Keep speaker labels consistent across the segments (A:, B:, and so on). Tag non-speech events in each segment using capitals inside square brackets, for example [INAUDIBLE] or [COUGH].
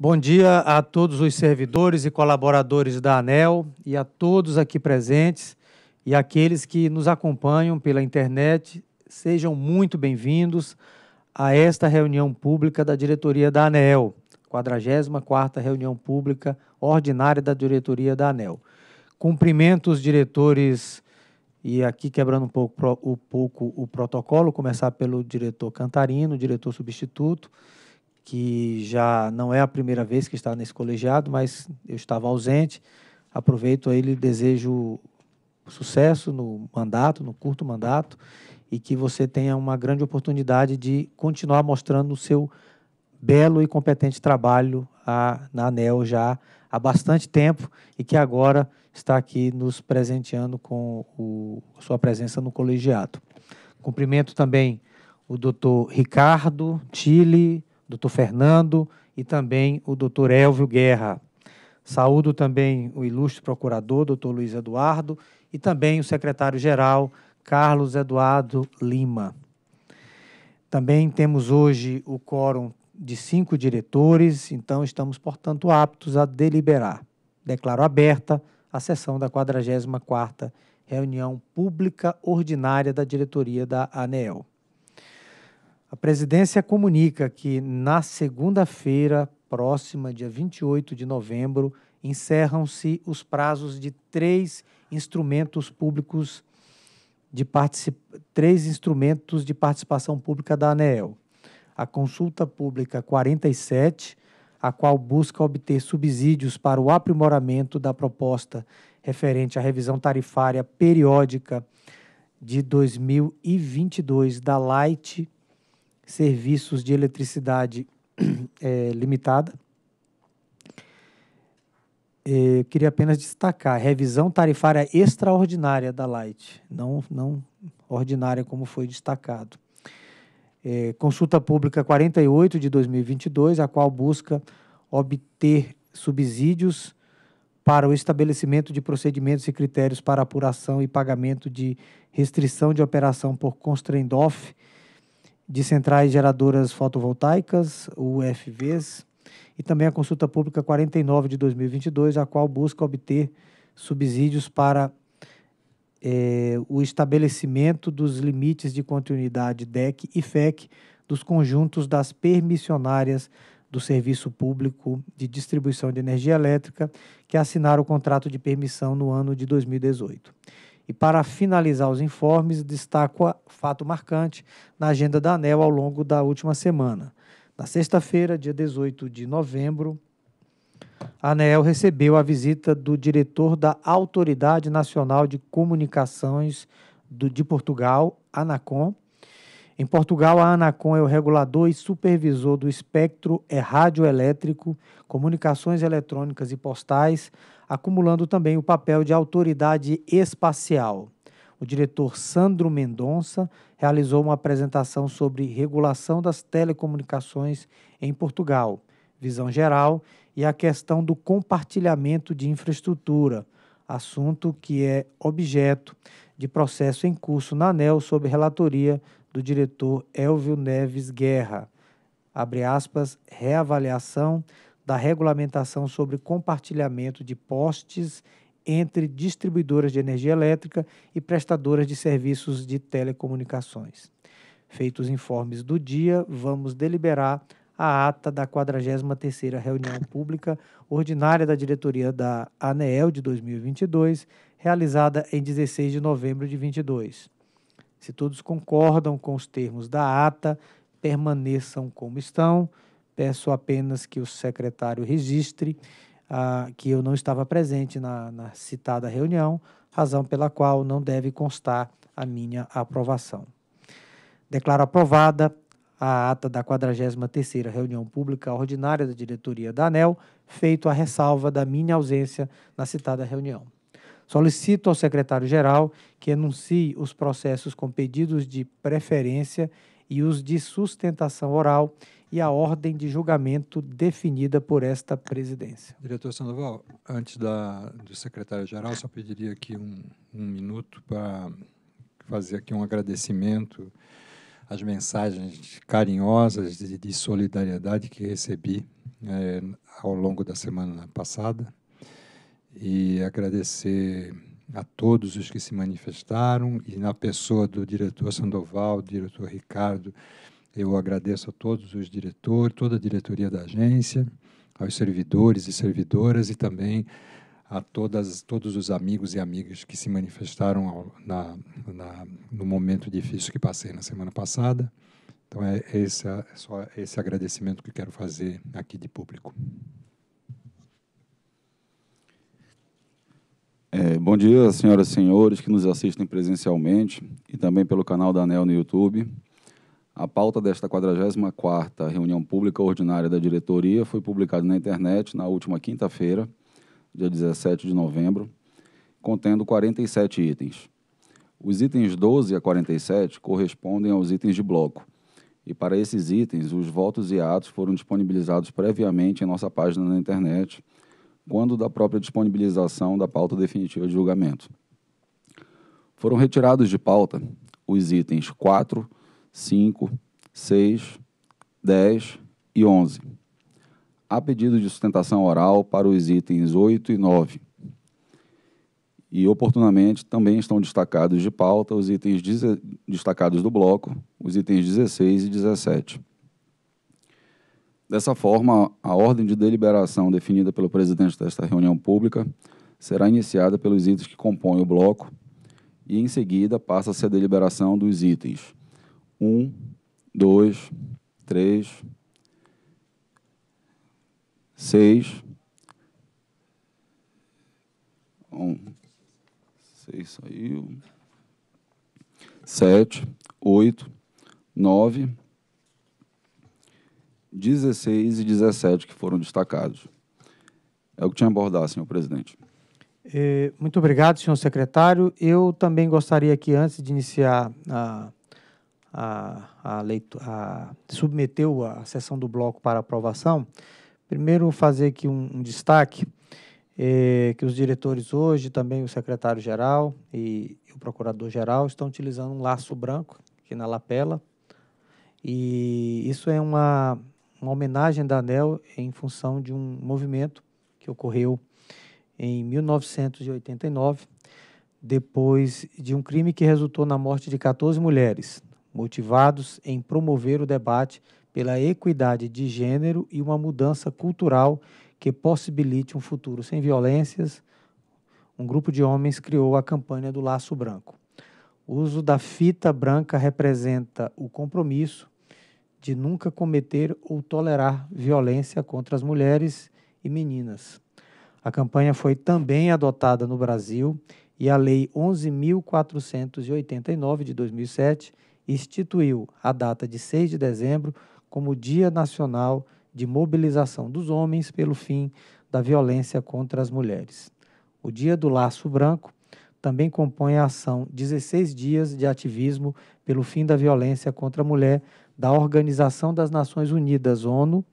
A: Bom dia a todos os servidores e colaboradores da ANEL e a todos aqui presentes e aqueles que nos acompanham pela internet. Sejam muito bem-vindos a esta reunião pública da diretoria da ANEL, 44ª reunião pública ordinária da diretoria da ANEL. Cumprimento os diretores e aqui quebrando um pouco, um pouco o protocolo, começar pelo diretor Cantarino, diretor substituto, que já não é a primeira vez que está nesse colegiado, mas eu estava ausente. Aproveito aí e desejo sucesso no mandato, no curto mandato, e que você tenha uma grande oportunidade de continuar mostrando o seu belo e competente trabalho a, na ANEL já há bastante tempo e que agora está aqui nos presenteando com o, sua presença no colegiado. Cumprimento também o doutor Ricardo Chile, doutor Fernando e também o doutor Elvio Guerra. Saúdo também o ilustre procurador, doutor Luiz Eduardo, e também o secretário-geral, Carlos Eduardo Lima. Também temos hoje o quórum de cinco diretores, então estamos, portanto, aptos a deliberar. Declaro aberta a sessão da 44ª reunião pública ordinária da diretoria da ANEEL. A presidência comunica que na segunda-feira próxima, dia 28 de novembro, encerram-se os prazos de três instrumentos públicos de três instrumentos de participação pública da ANEEL. A consulta pública 47, a qual busca obter subsídios para o aprimoramento da proposta referente à revisão tarifária periódica de 2022 da Light serviços de eletricidade é, [CLEARS THROAT] limitada. Eh, eu queria apenas destacar revisão tarifária extraordinária da Light, não, não ordinária como foi destacado. É, consulta pública 48 de 2022, a qual busca obter subsídios para o estabelecimento de procedimentos e critérios para apuração e pagamento de restrição de operação por constraint off de centrais geradoras fotovoltaicas, UFVs, e também a consulta pública 49 de 2022, a qual busca obter subsídios para é, o estabelecimento dos limites de continuidade DEC e FEC dos conjuntos das permissionárias do Serviço Público de Distribuição de Energia Elétrica que assinaram o contrato de permissão no ano de 2018. E para finalizar os informes, destaco fato marcante na agenda da ANEL ao longo da última semana. Na sexta-feira, dia 18 de novembro, a Anel recebeu a visita do diretor da Autoridade Nacional de Comunicações do, de Portugal, ANACOM. Em Portugal, a ANACOM é o regulador e supervisor do espectro e é radioelétrico, comunicações eletrônicas e postais, acumulando também o papel de autoridade espacial. O diretor Sandro Mendonça realizou uma apresentação sobre regulação das telecomunicações em Portugal, visão geral e a questão do compartilhamento de infraestrutura, assunto que é objeto de processo em curso na ANEL sob relatoria do diretor Elvio Neves Guerra. Abre aspas, reavaliação da regulamentação sobre compartilhamento de postes entre distribuidoras de energia elétrica e prestadoras de serviços de telecomunicações. Feitos os informes do dia, vamos deliberar a ata da 43ª reunião pública ordinária da diretoria da ANEEL de 2022, realizada em 16 de novembro de 22. Se todos concordam com os termos da ata, permaneçam como estão. Peço apenas que o secretário registre ah, que eu não estava presente na, na citada reunião, razão pela qual não deve constar a minha aprovação. Declaro aprovada a ata da 43ª reunião pública ordinária da diretoria da ANEL, feito a ressalva da minha ausência na citada reunião. Solicito ao secretário-geral que enuncie os processos com pedidos de preferência e os de sustentação oral e a ordem de julgamento definida por esta presidência.
B: Diretor Sandoval, antes da, do secretário-geral, só pediria aqui um, um minuto para fazer aqui um agradecimento às mensagens carinhosas de, de solidariedade que recebi é, ao longo da semana passada e agradecer a todos os que se manifestaram e na pessoa do diretor Sandoval, do diretor Ricardo, eu agradeço a todos os diretores, toda a diretoria da agência, aos servidores e servidoras e também a todas, todos os amigos e amigas que se manifestaram ao, na, na, no momento difícil que passei na semana passada. Então, é, esse, é só esse agradecimento que quero fazer aqui de público.
C: É, bom dia, senhoras e senhores que nos assistem presencialmente e também pelo canal da ANEL no YouTube. A pauta desta 44ª reunião pública ordinária da diretoria foi publicada na internet na última quinta-feira, dia 17 de novembro, contendo 47 itens. Os itens 12 a 47 correspondem aos itens de bloco. E para esses itens, os votos e atos foram disponibilizados previamente em nossa página na internet, quando da própria disponibilização da pauta definitiva de julgamento. Foram retirados de pauta os itens 4, 5, 6, 10 e 11. Há pedido de sustentação oral para os itens 8 e 9. E, oportunamente, também estão destacados de pauta os itens destacados do bloco, os itens 16 e 17. Dessa forma, a ordem de deliberação definida pelo presidente desta reunião pública será iniciada pelos itens que compõem o bloco e, em seguida, passa-se a deliberação dos itens um, dois, três, seis. Um, seis saiu. Sete, oito, nove, dezesseis e dezessete que foram destacados. É o que tinha abordado abordar, senhor presidente.
A: Eh, muito obrigado, senhor secretário. Eu também gostaria que, antes de iniciar a a, a, a submeteu a sessão do bloco para aprovação, primeiro fazer aqui um, um destaque é, que os diretores hoje, também o secretário-geral e o procurador-geral estão utilizando um laço branco aqui na lapela e isso é uma, uma homenagem da ANEL em função de um movimento que ocorreu em 1989, depois de um crime que resultou na morte de 14 mulheres motivados em promover o debate pela equidade de gênero e uma mudança cultural que possibilite um futuro sem violências, um grupo de homens criou a campanha do Laço Branco. O uso da fita branca representa o compromisso de nunca cometer ou tolerar violência contra as mulheres e meninas. A campanha foi também adotada no Brasil e a Lei 11.489 de 2007 instituiu a data de 6 de dezembro como Dia Nacional de Mobilização dos Homens pelo Fim da Violência contra as Mulheres. O Dia do Laço Branco também compõe a ação 16 dias de ativismo pelo fim da violência contra a mulher da Organização das Nações Unidas, ONU,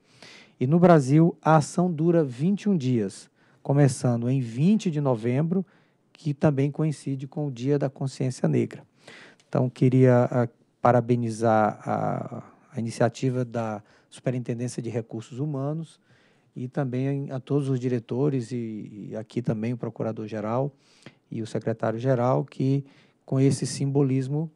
A: e no Brasil a ação dura 21 dias, começando em 20 de novembro, que também coincide com o Dia da Consciência Negra. Então, queria ah, parabenizar a, a iniciativa da Superintendência de Recursos Humanos e também a todos os diretores e, e aqui também o Procurador-Geral e o Secretário-Geral que com esse simbolismo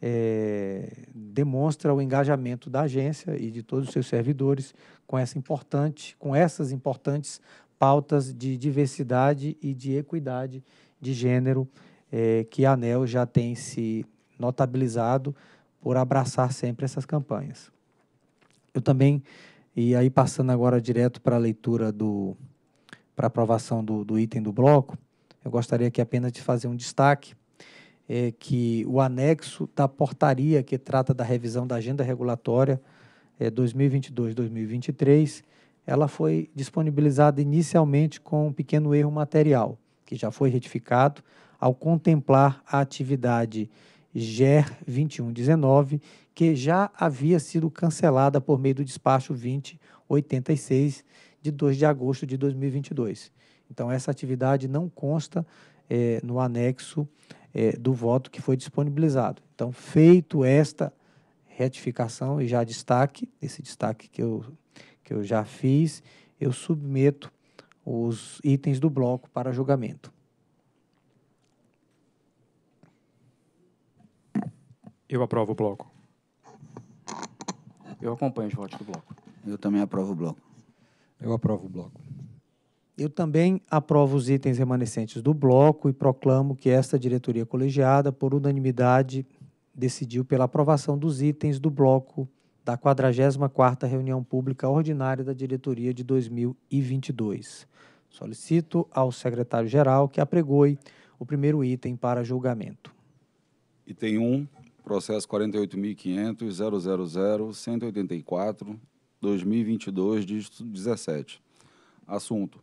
A: é, demonstra o engajamento da agência e de todos os seus servidores com, essa importante, com essas importantes pautas de diversidade e de equidade de gênero é, que a ANEL já tem se notabilizado por abraçar sempre essas campanhas. Eu também, e aí passando agora direto para a leitura do, para aprovação do, do, item do bloco, eu gostaria aqui apenas de fazer um destaque, é que o anexo da portaria que trata da revisão da agenda regulatória é, 2022-2023, ela foi disponibilizada inicialmente com um pequeno erro material, que já foi retificado ao contemplar a atividade GER 2119, que já havia sido cancelada por meio do despacho 2086 de 2 de agosto de 2022. Então, essa atividade não consta é, no anexo é, do voto que foi disponibilizado. Então, feito esta retificação e já destaque, esse destaque que eu, que eu já fiz, eu submeto os itens do bloco para julgamento.
B: Eu aprovo o bloco. Eu acompanho os votos do bloco.
D: Eu também aprovo o bloco.
B: Eu aprovo o bloco. Eu
A: também aprovo os itens remanescentes do bloco e proclamo que esta diretoria colegiada, por unanimidade, decidiu pela aprovação dos itens do bloco da 44ª reunião pública ordinária da diretoria de 2022. Solicito ao secretário-geral que apregoe o primeiro item para julgamento.
C: Item 1, um processo 48.500.000.184.2022, dígito 17. Assunto: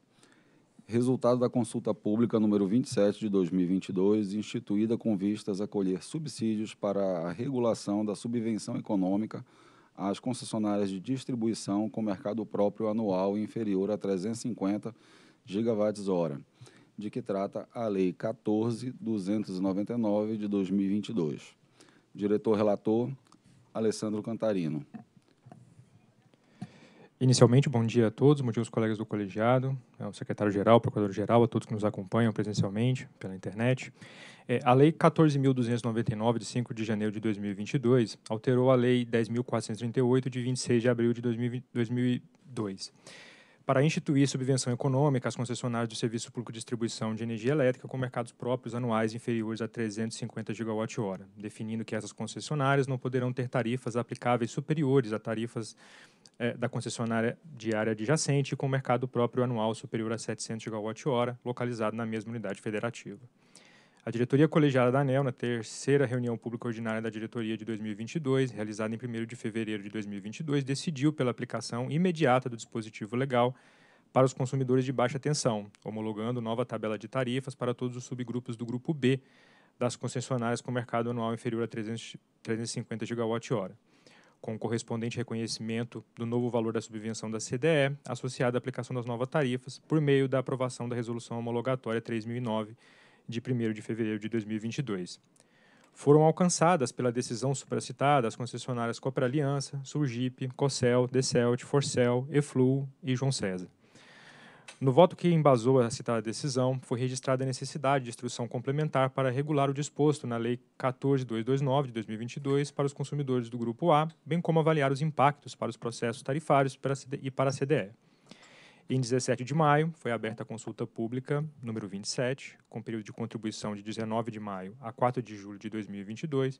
C: Resultado da consulta pública número 27 de 2022, instituída com vistas a colher subsídios para a regulação da subvenção econômica às concessionárias de distribuição com mercado próprio anual inferior a 350 gigawatts-hora, de que trata a Lei 14.299 de 2022. Diretor-relator, Alessandro Cantarino. Inicialmente, bom dia a todos, bom dia aos colegas do colegiado, ao secretário-geral,
E: ao procurador-geral, a todos que nos acompanham presencialmente pela internet. É, a Lei 14.299, de 5 de janeiro de 2022, alterou a Lei 10.438, de 26 de abril de 2002 para instituir subvenção econômica às concessionárias do Serviço Público de Distribuição de Energia Elétrica com mercados próprios anuais inferiores a 350 GWh, definindo que essas concessionárias não poderão ter tarifas aplicáveis superiores a tarifas eh, da concessionária de área adjacente com mercado próprio anual superior a 700 GWh, localizado na mesma unidade federativa. A diretoria colegiada da ANEL, na terceira reunião pública ordinária da diretoria de 2022, realizada em 1 de fevereiro de 2022, decidiu pela aplicação imediata do dispositivo legal para os consumidores de baixa tensão, homologando nova tabela de tarifas para todos os subgrupos do grupo B das concessionárias com mercado anual inferior a 300, 350 GWh, com correspondente reconhecimento do novo valor da subvenção da CDE, associado à aplicação das novas tarifas, por meio da aprovação da Resolução Homologatória 3009 de 1 de fevereiro de 2022. Foram alcançadas pela decisão supracitada as concessionárias Copra Aliança, Surgipe, Cocel, Decelt, Forcel, Eflu e João César. No voto que embasou a citada decisão, foi registrada a necessidade de instrução complementar para regular o disposto na Lei 14229 de 2022 para os consumidores do Grupo A, bem como avaliar os impactos para os processos tarifários e para a CDE. Em 17 de maio, foi aberta a consulta pública número 27, com período de contribuição de 19 de maio a 4 de julho de 2022,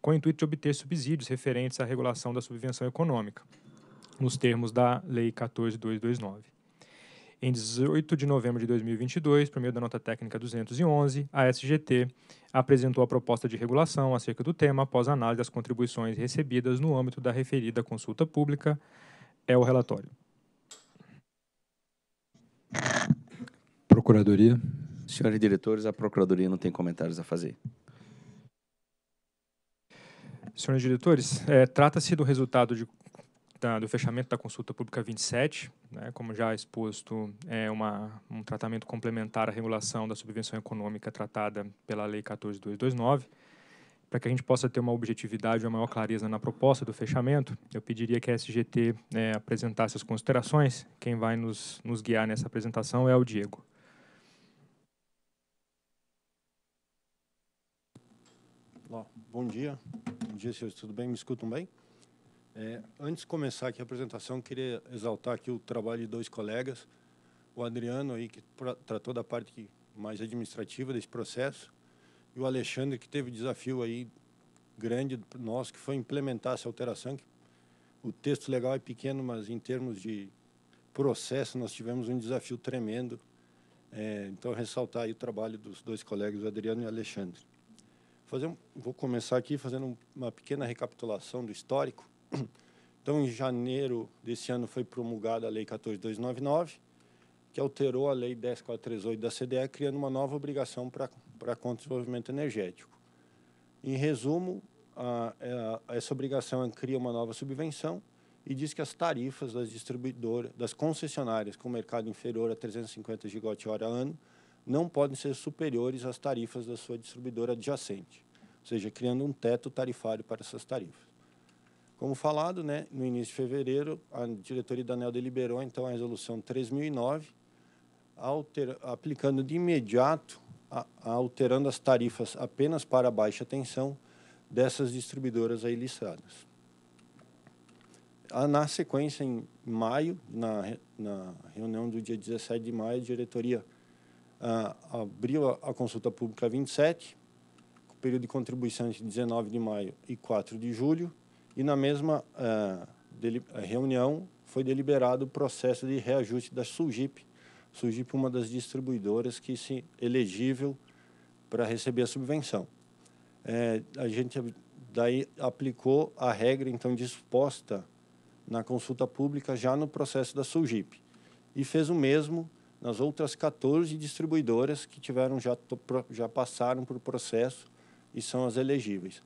E: com o intuito de obter subsídios referentes à regulação da subvenção econômica, nos termos da Lei 14229. Em 18 de novembro de 2022, por meio da nota técnica 211, a SGT apresentou a proposta de regulação acerca do tema após análise das contribuições recebidas no âmbito da referida consulta pública. É o relatório.
F: Procuradoria. Senhores diretores, a Procuradoria não tem comentários a fazer.
E: Senhores diretores, é, trata-se do resultado de, da, do fechamento da consulta pública 27, né, como já exposto, é uma, um tratamento complementar à regulação da subvenção econômica tratada pela Lei 14229 para que a gente possa ter uma objetividade e uma maior clareza na proposta do fechamento, eu pediria que a SGT né, apresentasse as considerações. Quem vai nos, nos guiar nessa apresentação é o Diego.
G: Bom dia. Bom dia, senhores. Tudo bem? Me escutam bem? É, antes de começar aqui a apresentação, queria exaltar aqui o trabalho de dois colegas. O Adriano, aí, que tratou da parte mais administrativa desse processo, e o Alexandre que teve desafio aí grande nosso que foi implementar essa alteração. Que o texto legal é pequeno, mas em termos de processo nós tivemos um desafio tremendo. É, então ressaltar aí o trabalho dos dois colegas, o Adriano e o Alexandre. Fazer um, vou começar aqui fazendo uma pequena recapitulação do histórico. Então, em janeiro desse ano foi promulgada a Lei 14299, que alterou a Lei 10438 da CDE, criando uma nova obrigação para a conta de desenvolvimento energético. Em resumo, a, a, é, essa obrigação cria uma nova subvenção e diz que as tarifas das distribuidoras, das concessionárias com mercado inferior a 350 gigawatt-hora ano, não podem ser superiores às tarifas da sua distribuidora adjacente, ou seja, criando um teto tarifário para essas tarifas. Como falado, né, no início de fevereiro, a diretoria da ANEL deliberou então a resolução 3009 alter, aplicando de imediato, a, alterando as tarifas apenas para baixa tensão dessas distribuidoras aí listadas. Ah, na sequência, em maio, na, na reunião do dia 17 de maio, a diretoria ah, abriu a, a consulta pública 27, com período de contribuição entre 19 de maio e 4 de julho, e na mesma ah, reunião foi deliberado o processo de reajuste da SUGIP surgir para uma das distribuidoras que se elegível para receber a subvenção. É, a gente daí aplicou a regra então disposta na consulta pública já no processo da Sulgip e fez o mesmo nas outras 14 distribuidoras que tiveram já já passaram por processo e são as elegíveis.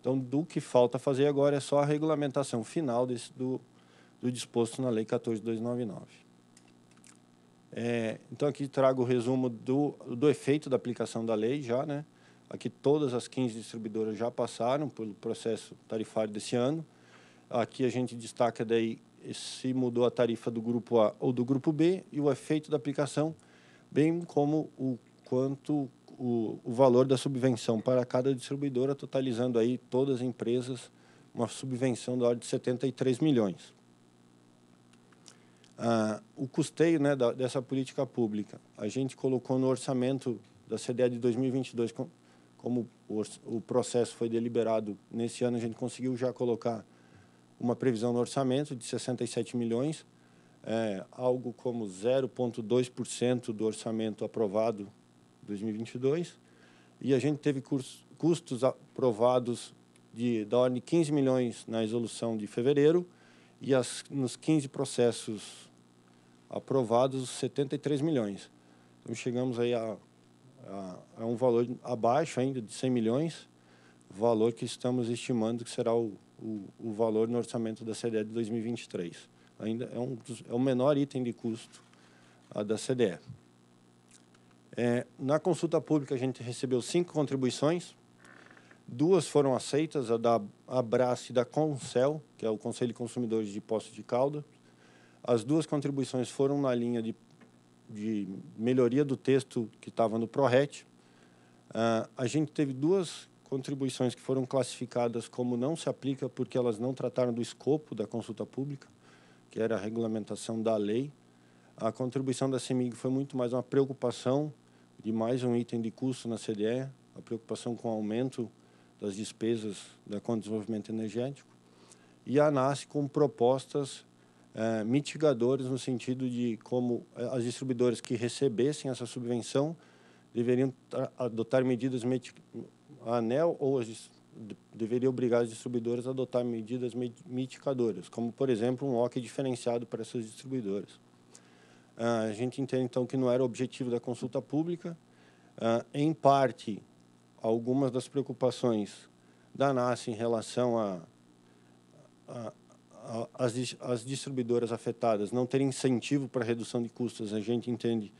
G: Então, do que falta fazer agora é só a regulamentação final desse, do, do disposto na Lei 14299. É, então, aqui trago o resumo do, do efeito da aplicação da lei já, né? Aqui todas as 15 distribuidoras já passaram pelo processo tarifário desse ano. Aqui a gente destaca daí se mudou a tarifa do grupo A ou do grupo B e o efeito da aplicação, bem como o quanto o, o valor da subvenção para cada distribuidora, totalizando aí todas as empresas uma subvenção da ordem de 73 milhões ah, o custeio né, da, dessa política pública. A gente colocou no orçamento da CDE de 2022, com, como o, o, processo foi deliberado nesse ano, a gente conseguiu já colocar uma previsão no orçamento de 67 milhões, é, algo como 0,2% do orçamento aprovado 2022. E a gente teve curso, custos aprovados de, da ordem de 15 milhões na resolução de fevereiro e as, nos 15 processos aprovados 73 milhões. Então chegamos aí a, a, a um valor abaixo ainda de 100 milhões, valor que estamos estimando que será o, o, o valor no orçamento da CDE de 2023. Ainda é, um dos, é o menor item de custo da CDE. É, na consulta pública, a gente recebeu cinco contribuições, duas foram aceitas, a da Abrace e da Concel, que é o Conselho de Consumidores de Poço de Caldas, as duas contribuições foram na linha de, de melhoria do texto que estava no ProRet. Uh, a gente teve duas contribuições que foram classificadas como não se aplica porque elas não trataram do escopo da consulta pública, que era a regulamentação da lei. A contribuição da CEMIG foi muito mais uma preocupação de mais um item de custo na CDE, a preocupação com o aumento das despesas da conta de desenvolvimento energético, e a ANAS com propostas é, mitigadores no sentido de como eh, as distribuidoras que recebessem essa subvenção deveriam adotar medidas a ANEL ou as deveria obrigar as distribuidoras a adotar medidas mitigadoras, como por exemplo um OK diferenciado para essas distribuidoras. Eh, a gente entende então que não era o objetivo da consulta pública. em parte, algumas das preocupações da NAS em relação a, a as, as distribuidoras afetadas não terem incentivo para redução de custos, a gente entende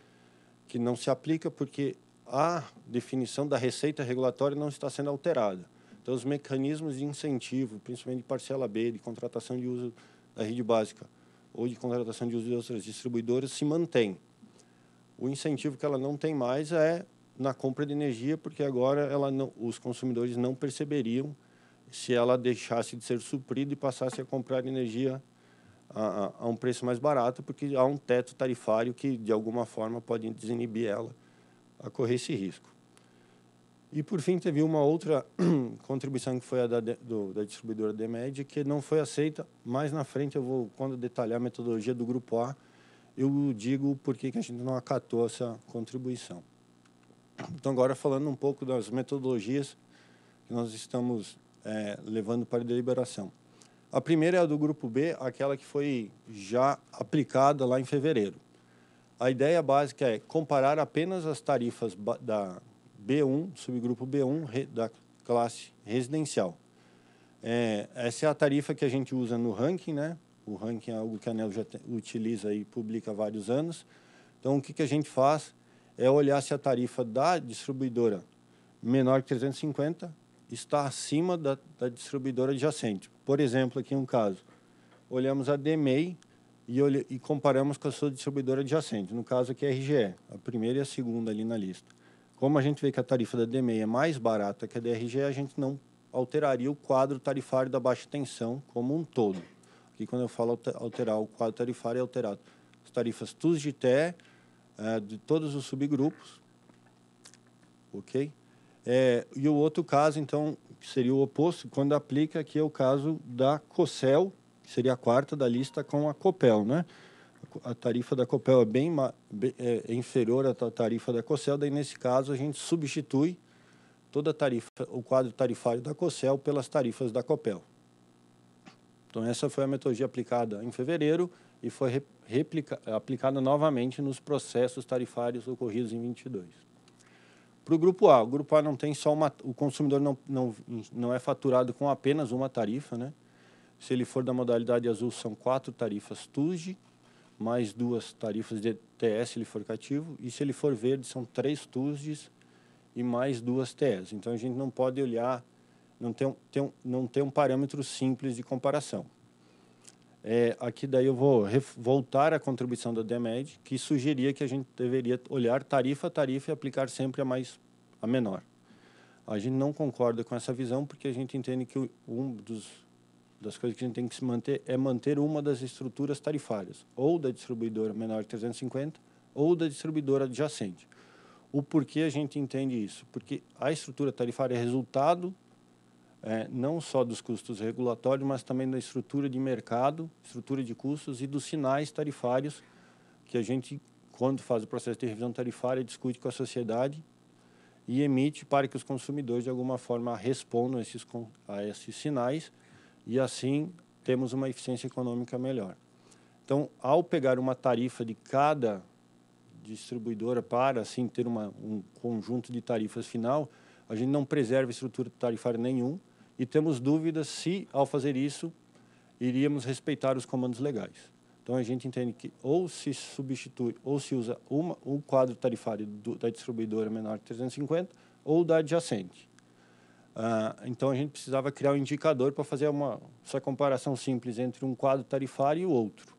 G: que não se aplica porque a definição da receita regulatória não está sendo alterada. Então, os mecanismos de incentivo, principalmente de parcela B, de contratação de uso da rede básica ou de contratação de uso de outras distribuidoras, se mantém. O incentivo que ela não tem mais é na compra de energia, porque agora ela não, os consumidores não perceberiam se ela deixasse de ser suprida e passasse a comprar energia a, a, a, um preço mais barato, porque há um teto tarifário que, de alguma forma, pode desinibir ela a correr esse risco. E, por fim, teve uma outra [CLEARS THROAT] contribuição que foi a da, do, da distribuidora DEMED, que não foi aceita. Mais na frente, eu vou, quando detalhar a metodologia do Grupo A, eu digo por que a gente não acatou essa contribuição. Então, agora falando um pouco das metodologias que nós estamos é, levando para deliberação. A primeira é a do grupo B, aquela que foi já aplicada lá em fevereiro. A ideia básica é comparar apenas as tarifas da B1, subgrupo B1, da classe residencial. É, essa é a tarifa que a gente usa no ranking, né? O ranking é algo que a ANEL já utiliza e publica há vários anos. Então, o que, que a gente faz é olhar se a tarifa da distribuidora menor que 350 está acima da, da distribuidora adjacente. Por exemplo, aqui um caso, olhamos a DMEI e, olhe, e comparamos com a sua distribuidora adjacente, no caso aqui é a RGE, a primeira e a segunda ali na lista. Como a gente vê que a tarifa da DMEI é mais barata que a da RGE, a gente não alteraria o quadro tarifário da baixa tensão como um todo. Aqui, quando eu falo alterar o quadro tarifário, é alterado as tarifas TUS de TE, eh, de todos os subgrupos, ok? É, e o outro caso, então, que seria o oposto, quando aplica, que é o caso da COCEL, que seria a quarta da lista com a COPEL, né? A tarifa da COPEL é bem, é, é, inferior à tarifa da COCEL, daí nesse caso a gente substitui toda a tarifa, o quadro tarifário da COCEL pelas tarifas da COPEL. Então essa foi a metodologia aplicada em fevereiro e foi replica, aplicada novamente nos processos tarifários ocorridos em 22 para o grupo A. O grupo A não tem só uma. O consumidor não, não, não é faturado com apenas uma tarifa, né? Se ele for da modalidade azul, são quatro tarifas TUSD, mais duas tarifas de TS, se ele for cativo, e se ele for verde, são três TUSDs e mais duas TS. Então a gente não pode olhar, não tem, tem, não tem um parâmetro simples de comparação. É, aqui daí eu vou voltar à contribuição da DEMED, que sugeria que a gente deveria olhar tarifa a tarifa e aplicar sempre a mais a menor. A gente não concorda com essa visão porque a gente entende que um dos das coisas que a gente tem que se manter é manter uma das estruturas tarifárias, ou da distribuidora menor de 350 ou da distribuidora adjacente. O porquê a gente entende isso? Porque a estrutura tarifária é resultado é, não só dos custos regulatórios, mas também da estrutura de mercado, estrutura de custos e dos sinais tarifários que a gente, quando faz o processo de revisão tarifária, discute com a sociedade e emite para que os consumidores, de alguma forma, respondam esses, a esses sinais e, assim, temos uma eficiência econômica melhor. Então, ao pegar uma tarifa de cada distribuidora para, assim, ter uma, um conjunto de tarifas final, a gente não preserva estrutura tarifária nenhum, e temos dúvidas se, ao fazer isso, iríamos respeitar os comandos legais. Então a gente entende que ou se substitui ou se usa uma, um quadro tarifário do, da distribuidora menor de 350 ou da adjacente. Uh, então a gente precisava criar um indicador para fazer uma, essa comparação simples entre um quadro tarifário e o outro.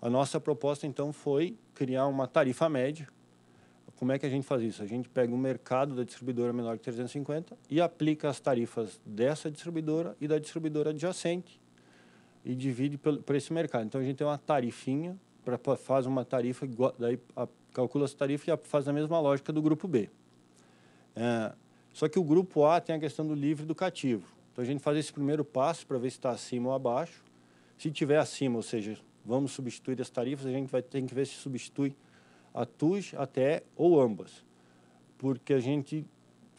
G: A nossa proposta então foi criar uma tarifa média como é que a gente faz isso? A gente pega o um mercado da distribuidora menor que 350 e aplica as tarifas dessa distribuidora e da distribuidora adjacente e divide por esse mercado. Então a gente tem uma tarifinha, pra, faz uma tarifa, daí a, calcula essa tarifa e faz a mesma lógica do grupo B. É, só que o grupo A tem a questão do livre do cativo. Então a gente faz esse primeiro passo para ver se está acima ou abaixo. Se tiver acima, ou seja, vamos substituir as tarifas, a gente vai ter que ver se substitui a TUS até ou ambas, porque a gente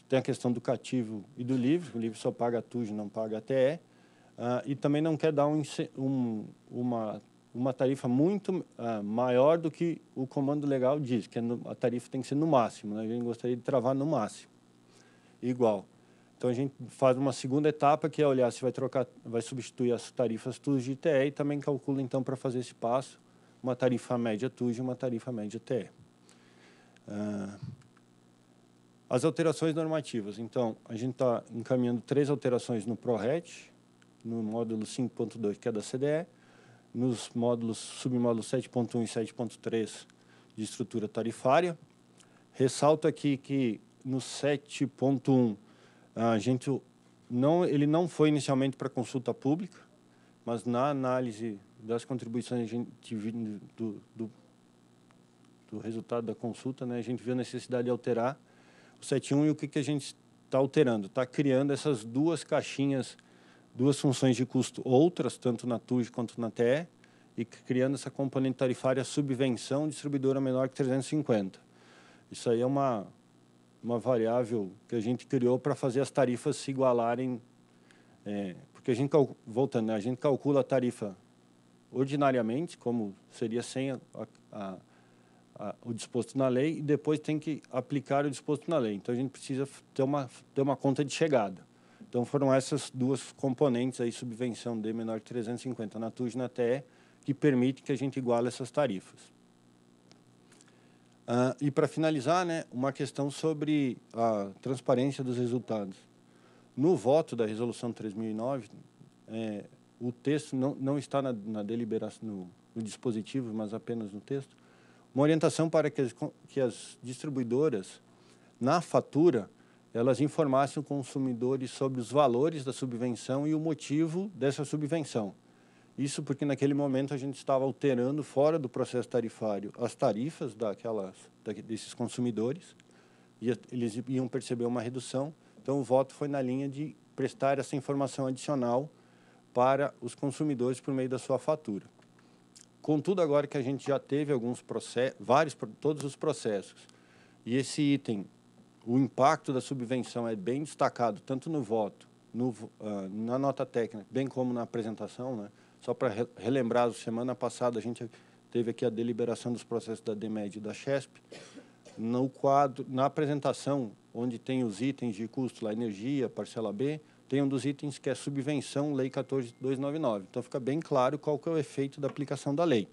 G: tem a questão do cativo e do livre, o livre só paga a TUS, não paga a TE, uh, ah, e também não quer dar um, um, uma, uma tarifa muito uh, maior do que o comando legal diz, que é no, a tarifa tem que ser no máximo, né? a gente gostaria de travar no máximo, igual. Então a gente faz uma segunda etapa que é olhar se vai trocar, vai substituir as tarifas TUS de TE e também calcula então para fazer esse passo uma tarifa média TUJ e uma tarifa média TE. Ah, as alterações normativas. Então, a gente está encaminhando três alterações no ProRet, no módulo 5.2, que é da CDE, nos módulos submódulos 7.1 e 7.3 de estrutura tarifária. Ressalto aqui que no 7.1 a gente não ele não foi inicialmente para consulta pública, mas na análise das contribuições a gente vindo do, do, do, resultado da consulta, né, a gente viu a necessidade de alterar o 71 e o que, que a gente está alterando? Está criando essas duas caixinhas, duas funções de custo outras, tanto na TUJ quanto na TE, e criando essa componente tarifária subvenção distribuidora menor que 350. Isso aí é uma, uma variável que a gente criou para fazer as tarifas se igualarem. É, porque a gente, voltando, né, a gente calcula a tarifa ordinariamente, como seria sem a, a, a, o disposto na lei, e depois tem que aplicar o disposto na lei. Então, a gente precisa ter uma, ter uma conta de chegada. Então, foram essas duas componentes aí, subvenção D menor de 350 na TUJ e na TE, que permite que a gente iguale essas tarifas. Uh, e para finalizar, né, uma questão sobre a transparência dos resultados. No voto da resolução 3009, é, o texto não, não está na, na deliberação, no, no, dispositivo, mas apenas no texto, uma orientação para que as, que as distribuidoras, na fatura, elas informassem o consumidor sobre os valores da subvenção e o motivo dessa subvenção. Isso porque naquele momento a gente estava alterando fora do processo tarifário as tarifas daquelas da, desses consumidores e eles iam perceber uma redução. Então o voto foi na linha de prestar essa informação adicional para os consumidores por meio da sua fatura. Contudo, agora que a gente já teve alguns processos, vários, todos os processos, e esse item, o impacto da subvenção é bem destacado, tanto no voto, no, uh, na nota técnica, bem como na apresentação, né? só para re relembrar, semana passada a gente teve aqui a deliberação dos processos da DEMED e da CHESP, no quadro, na apresentação, onde tem os itens de custo, lá, energia, parcela B, tem um dos itens que é subvenção, lei 14.299. Então, fica bem claro qual que é o efeito da aplicação da lei.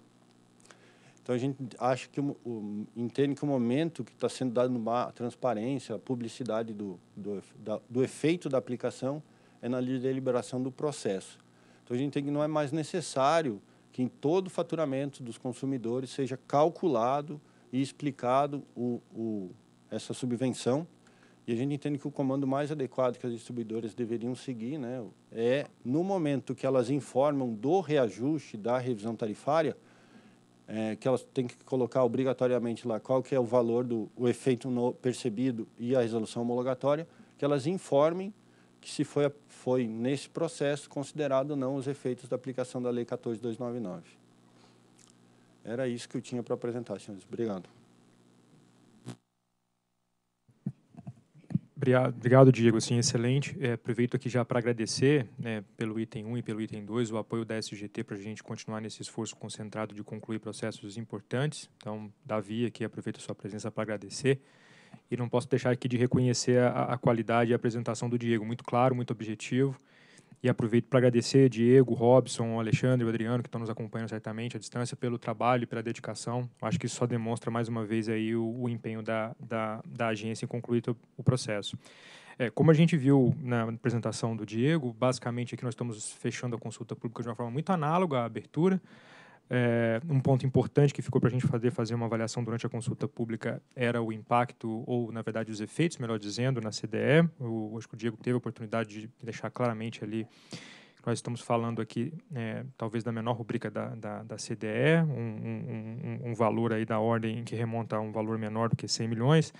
G: Então, a gente acha que, o, o entende que o momento que está sendo dado uma transparência, a publicidade do, do, da, do efeito da aplicação é na deliberação do processo. Então, a gente tem que não é mais necessário que em todo o faturamento dos consumidores seja calculado e explicado o, o, essa subvenção e a gente entende que o comando mais adequado que as distribuidoras deveriam seguir né, é, no momento que elas informam do reajuste, da revisão tarifária, é, que elas têm que colocar obrigatoriamente lá qual que é o valor do o efeito no, percebido e a resolução homologatória, que elas informem que se foi, foi nesse processo considerado ou não os efeitos da aplicação da Lei 14.299. Era isso que eu tinha para apresentar, senhores. Obrigado.
E: Obrigado, Diego. Sim, excelente. É, aproveito aqui já para agradecer né, pelo item 1 e pelo item 2 o apoio da SGT para a gente continuar nesse esforço concentrado de concluir processos importantes. Então, Davi, aqui aproveito a sua presença para agradecer. E não posso deixar aqui de reconhecer a, a qualidade e a apresentação do Diego. Muito claro, muito objetivo. E aproveito para agradecer Diego, Robson, Alexandre e Adriano, que estão nos acompanhando certamente à distância, pelo trabalho e pela dedicação. acho que isso só demonstra mais uma vez aí o, o empenho da, da, da, agência em concluir o processo. É, como a gente viu na apresentação do Diego, basicamente aqui nós estamos fechando a consulta pública de uma forma muito análoga à abertura. É, um ponto importante que ficou para a gente fazer, fazer uma avaliação durante a consulta pública era o impacto, ou na verdade os efeitos, melhor dizendo, na CDE. eu acho que o Diego teve a oportunidade de deixar claramente ali que nós estamos falando aqui, é, talvez da menor rubrica da, da, da CDE, um, um, um, um valor aí da ordem que remonta a um valor menor do que 100 milhões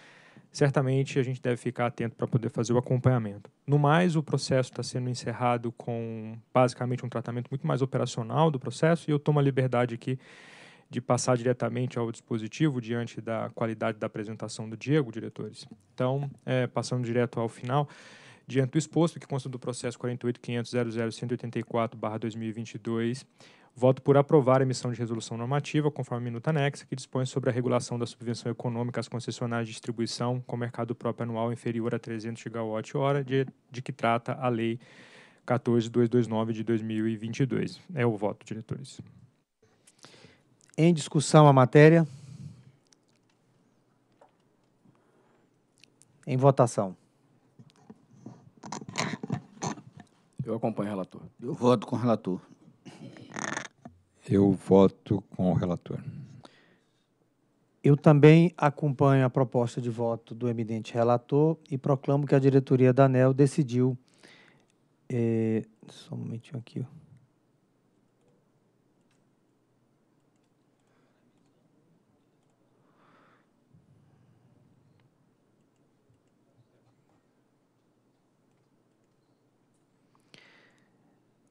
E: certamente a gente deve ficar atento para poder fazer o acompanhamento. No mais, o processo está sendo encerrado com basicamente um tratamento muito mais operacional do processo e eu tomo a liberdade aqui de passar diretamente ao dispositivo diante da qualidade da apresentação do Diego, diretores. Então, é, passando direto ao final, diante do exposto que consta do processo 48500.00184/2022, Voto por aprovar a emissão de resolução normativa, conforme a minuta anexa, que dispõe sobre a regulação da subvenção econômica às concessionárias de distribuição com mercado próprio anual inferior a 300 GWh, de, de que trata a Lei 14229 de 2022. É o voto, diretores.
A: Em discussão a matéria. Em votação.
H: Eu acompanho o relator. Eu voto com o relator.
B: Eu voto com o relator. Eu também
H: acompanho a proposta
A: de voto do eminente relator e proclamo que a diretoria da ANEL decidiu. É, só um momentinho aqui.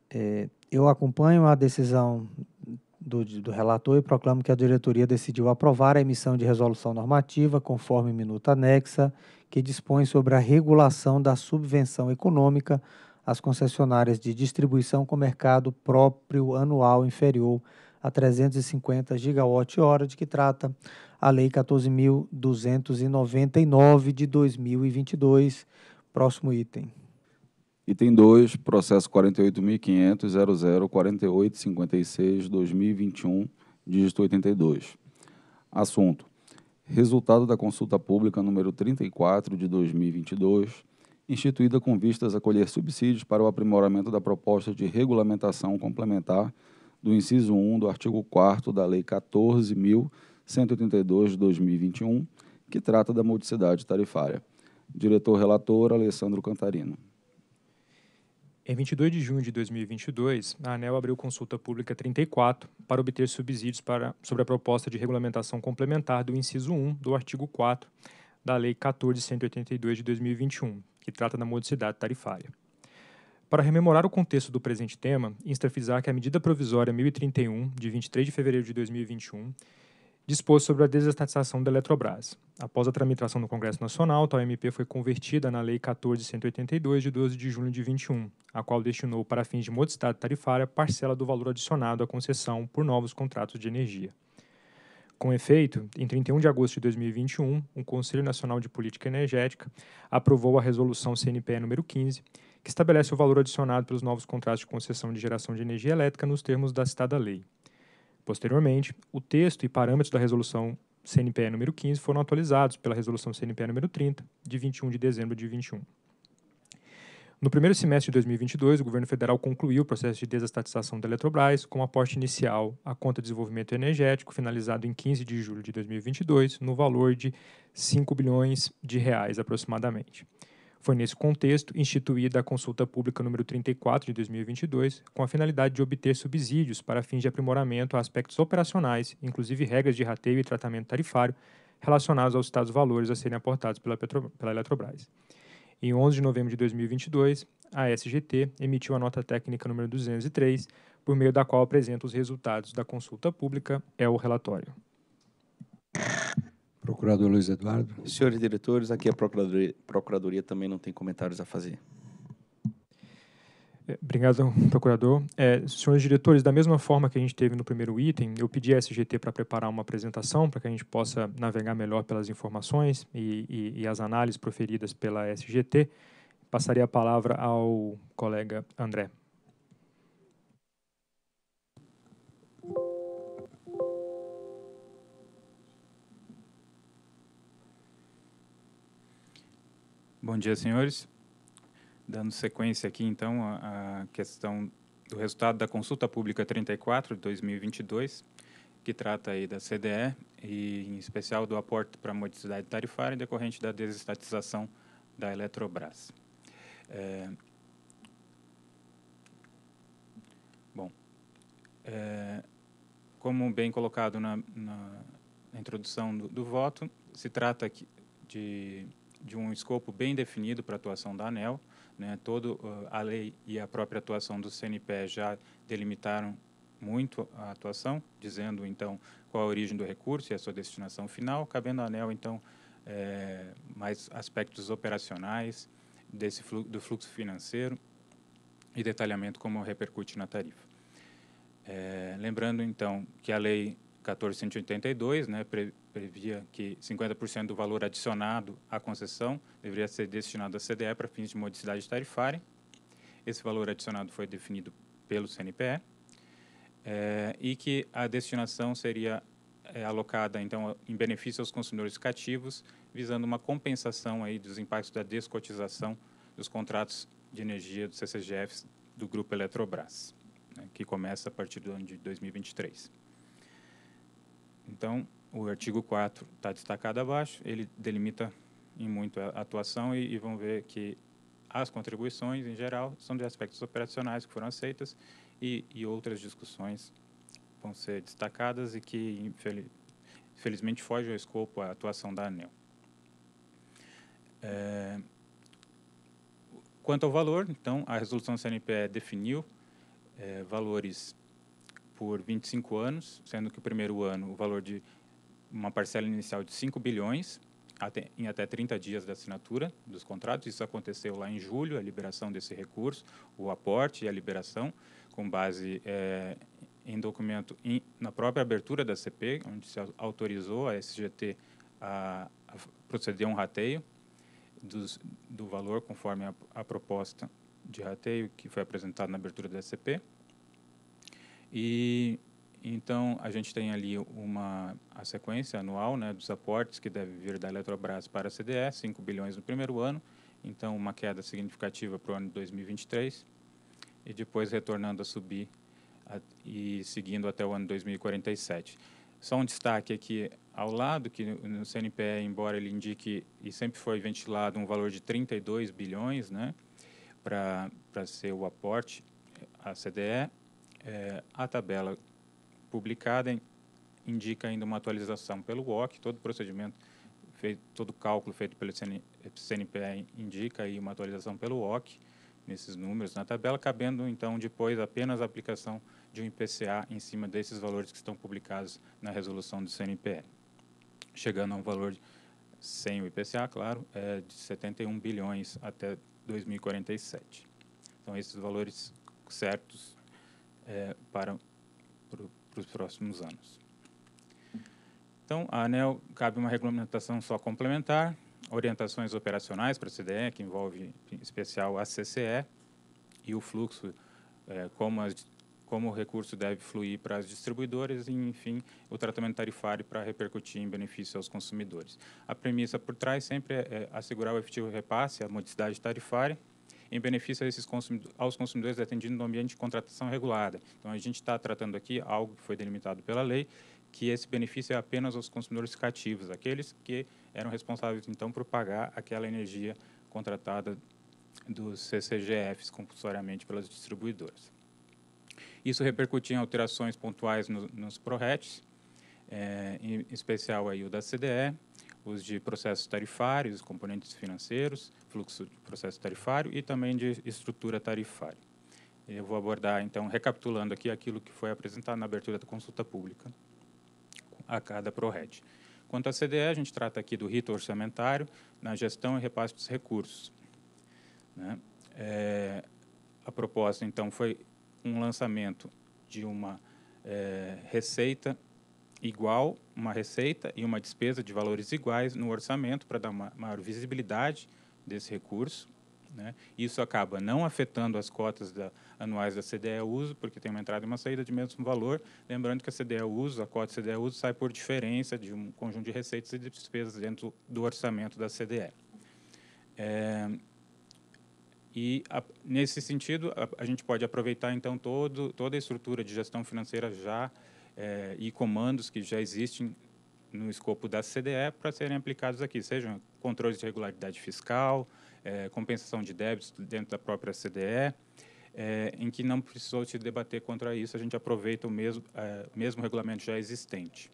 A: Eh, eu acompanho a decisão do, do relator e proclamo que a diretoria decidiu aprovar a emissão de resolução normativa conforme minuta anexa, que dispõe sobre a regulação da subvenção econômica às concessionárias de distribuição com mercado próprio anual inferior a 350 gigawatt-hora, de que trata a Lei 14.299 de 2022. Próximo item.
C: Item 2, processo 48.500.00.48.56.2021, dígito 82. Assunto: Resultado da consulta pública número 34 de 2022, instituída com vistas a colher subsídios para o aprimoramento da proposta de regulamentação complementar do inciso 1 do artigo 4 da Lei 14.182 de 2021, que trata da modicidade tarifária. Diretor relator Alessandro Cantarino.
E: Em 22 de junho de 2022, a ANEL abriu consulta pública 34 para obter subsídios para, sobre a proposta de regulamentação complementar do inciso 1 do artigo 4 da Lei 14182 de 2021, que trata da modicidade tarifária. Para rememorar o contexto do presente tema, insta frisar que a medida provisória 1031, de 23 de fevereiro de 2021, dispôs sobre a desestatização da Eletrobras. Após a tramitação no Congresso Nacional, tal MP foi convertida na Lei 14182 de 12 de junho de 21, a qual destinou para fins de modicidade tarifária parcela do valor adicionado à concessão por novos contratos de energia. Com efeito, em 31 de agosto de 2021, o Conselho Nacional de Política Energética aprovou a resolução CNPE número 15, que estabelece o valor adicionado pelos novos contratos de concessão de geração de energia elétrica nos termos da citada lei. Posteriormente, o texto e parâmetros da resolução CNPE número 15 foram atualizados pela resolução CNPE número 30, de 21 de dezembro de 21. No primeiro semestre de 2022, o governo federal concluiu o processo de desestatização da Eletrobras com um aporte inicial à conta de desenvolvimento energético, finalizado em 15 de julho de 2022, no valor de 5 bilhões de reais aproximadamente. Foi nesse contexto instituída a consulta pública número 34 de 2022, com a finalidade de obter subsídios para fins de aprimoramento a aspectos operacionais, inclusive regras de rateio e tratamento tarifário relacionados aos estados valores a serem aportados pela, Petro, pela Eletrobras. Em 11 de novembro de 2022, a SGT emitiu a nota técnica número 203, por meio da qual apresenta os resultados da consulta pública, é o relatório.
B: Procurador Luiz Eduardo.
F: Senhores diretores, aqui a Procuradoria, Procuradoria também não tem comentários a fazer.
E: É, obrigado, procurador. É, senhores diretores, da mesma forma que a gente teve no primeiro item, eu pedi a SGT para preparar uma apresentação para que a gente possa navegar melhor pelas informações e, e, e as análises proferidas pela SGT. Passaria a palavra ao colega André.
I: Bom dia, senhores. Dando sequência aqui, então, à questão do resultado da consulta pública 34 de 2022, que trata aí da CDE e, em especial, do aporte para a modicidade tarifária decorrente da desestatização da Eletrobras. É... Bom, é... como bem colocado na, na introdução do, do voto, se trata de de um escopo bem definido para a atuação da ANEL. Né? Todo, ah, a lei e a própria atuação do CNPE já delimitaram muito a atuação, dizendo, então, qual a origem do recurso e a sua destinação final, cabendo à ANEL, então, é, mais aspectos operacionais desse do fluxo financeiro e detalhamento como repercute na tarifa. É, lembrando, então, que a lei 1482, né, pre, previa que 50% do valor adicionado à concessão deveria ser destinado à CDE para fins de modicidade tarifária. Esse valor adicionado foi definido pelo CNPE é, eh, e que a destinação seria é, alocada então em benefício aos consumidores cativos, visando uma compensação aí dos impactos da descotização dos contratos de energia dos CCGFs do grupo Eletrobras, né, que começa a partir do ano de 2023. Então, o artigo 4 está destacado abaixo, ele delimita em muito a atuação e, e vão ver que as contribuições, em geral, são de aspectos operacionais que foram aceitas e, e outras discussões vão ser destacadas e que, infeliz, infelizmente, foge ao escopo a atuação da ANEL. É, quanto ao valor, então, a resolução CNPE definiu é, valores por 25 anos, sendo que o primeiro ano o valor de uma parcela inicial de 5 bilhões até, em até 30 dias da assinatura dos contratos. Isso aconteceu lá em julho, a liberação desse recurso, o aporte e a liberação, com base é, em documento na própria abertura da CP, onde se autorizou a SGT a, a proceder a um rateio dos, do valor conforme a, a proposta de rateio que foi apresentada na abertura da CP. E então a gente tem ali uma a sequência anual, né, dos aportes que deve vir da Eletrobras para a CDE, 5 bilhões no primeiro ano, então uma queda significativa para o ano de 2023 e depois retornando a subir a, e seguindo até o ano 2047. Só um destaque aqui ao lado que no CNPE, embora ele indique e sempre foi ventilado um valor de 32 bilhões, né, para para ser o aporte à CDE, é, a tabela publicada indica ainda uma atualização pelo OC, todo o procedimento feito, todo o cálculo feito pelo CN, CNPE indica aí uma atualização pelo OC nesses números na tabela, cabendo então depois apenas a aplicação de um IPCA em cima desses valores que estão publicados na resolução do CNPE, chegando a um valor sem o IPCA, claro, é de 71 bilhões até 2047. Então esses valores certos é, para, para, para os próximos anos. Então, a ANEL cabe uma regulamentação só complementar, orientações operacionais para a CDE, que envolve em especial a CCE, e o fluxo, é, como, as, como o recurso deve fluir para as distribuidoras e, enfim, o tratamento tarifário para repercutir em benefício aos consumidores. A premissa por trás sempre é, é assegurar o efetivo repasse, a modicidade tarifária, em benefício consumidor, aos consumidores atendidos no ambiente de contratação regulada. Então, a gente está tratando aqui algo que foi delimitado pela lei, que esse benefício é apenas aos consumidores cativos, aqueles que eram responsáveis, então, por pagar aquela energia contratada dos CCGFs compulsoriamente pelas distribuidoras. Isso repercutia em alterações pontuais no, nos PRORETs, é, em especial aí o da CDE, os de processos tarifários, componentes financeiros, fluxo de processo tarifário e também de estrutura tarifária. Eu vou abordar, então, recapitulando aqui aquilo que foi apresentado na abertura da consulta pública a cada ProRed. Quanto à CDE, a gente trata aqui do rito orçamentário na gestão e repasse dos recursos. Né? É, a proposta, então, foi um lançamento de uma é, receita igual uma receita e uma despesa de valores iguais no orçamento para dar uma maior visibilidade desse recurso. Né? Isso acaba não afetando as cotas da, anuais da CDE uso, porque tem uma entrada e uma saída de mesmo valor. Lembrando que a CDE uso, a cota CDE uso, sai por diferença de um conjunto de receitas e despesas dentro do orçamento da CDE. É, e, a, nesse sentido, a, a, gente pode aproveitar, então, todo, toda a estrutura de gestão financeira já é, e comandos que já existem no escopo da CDE para serem aplicados aqui, sejam controles de regularidade fiscal, é, compensação de débitos dentro da própria CDE, é, em que não precisou se debater contra isso, a gente aproveita o mesmo, é, mesmo regulamento já existente.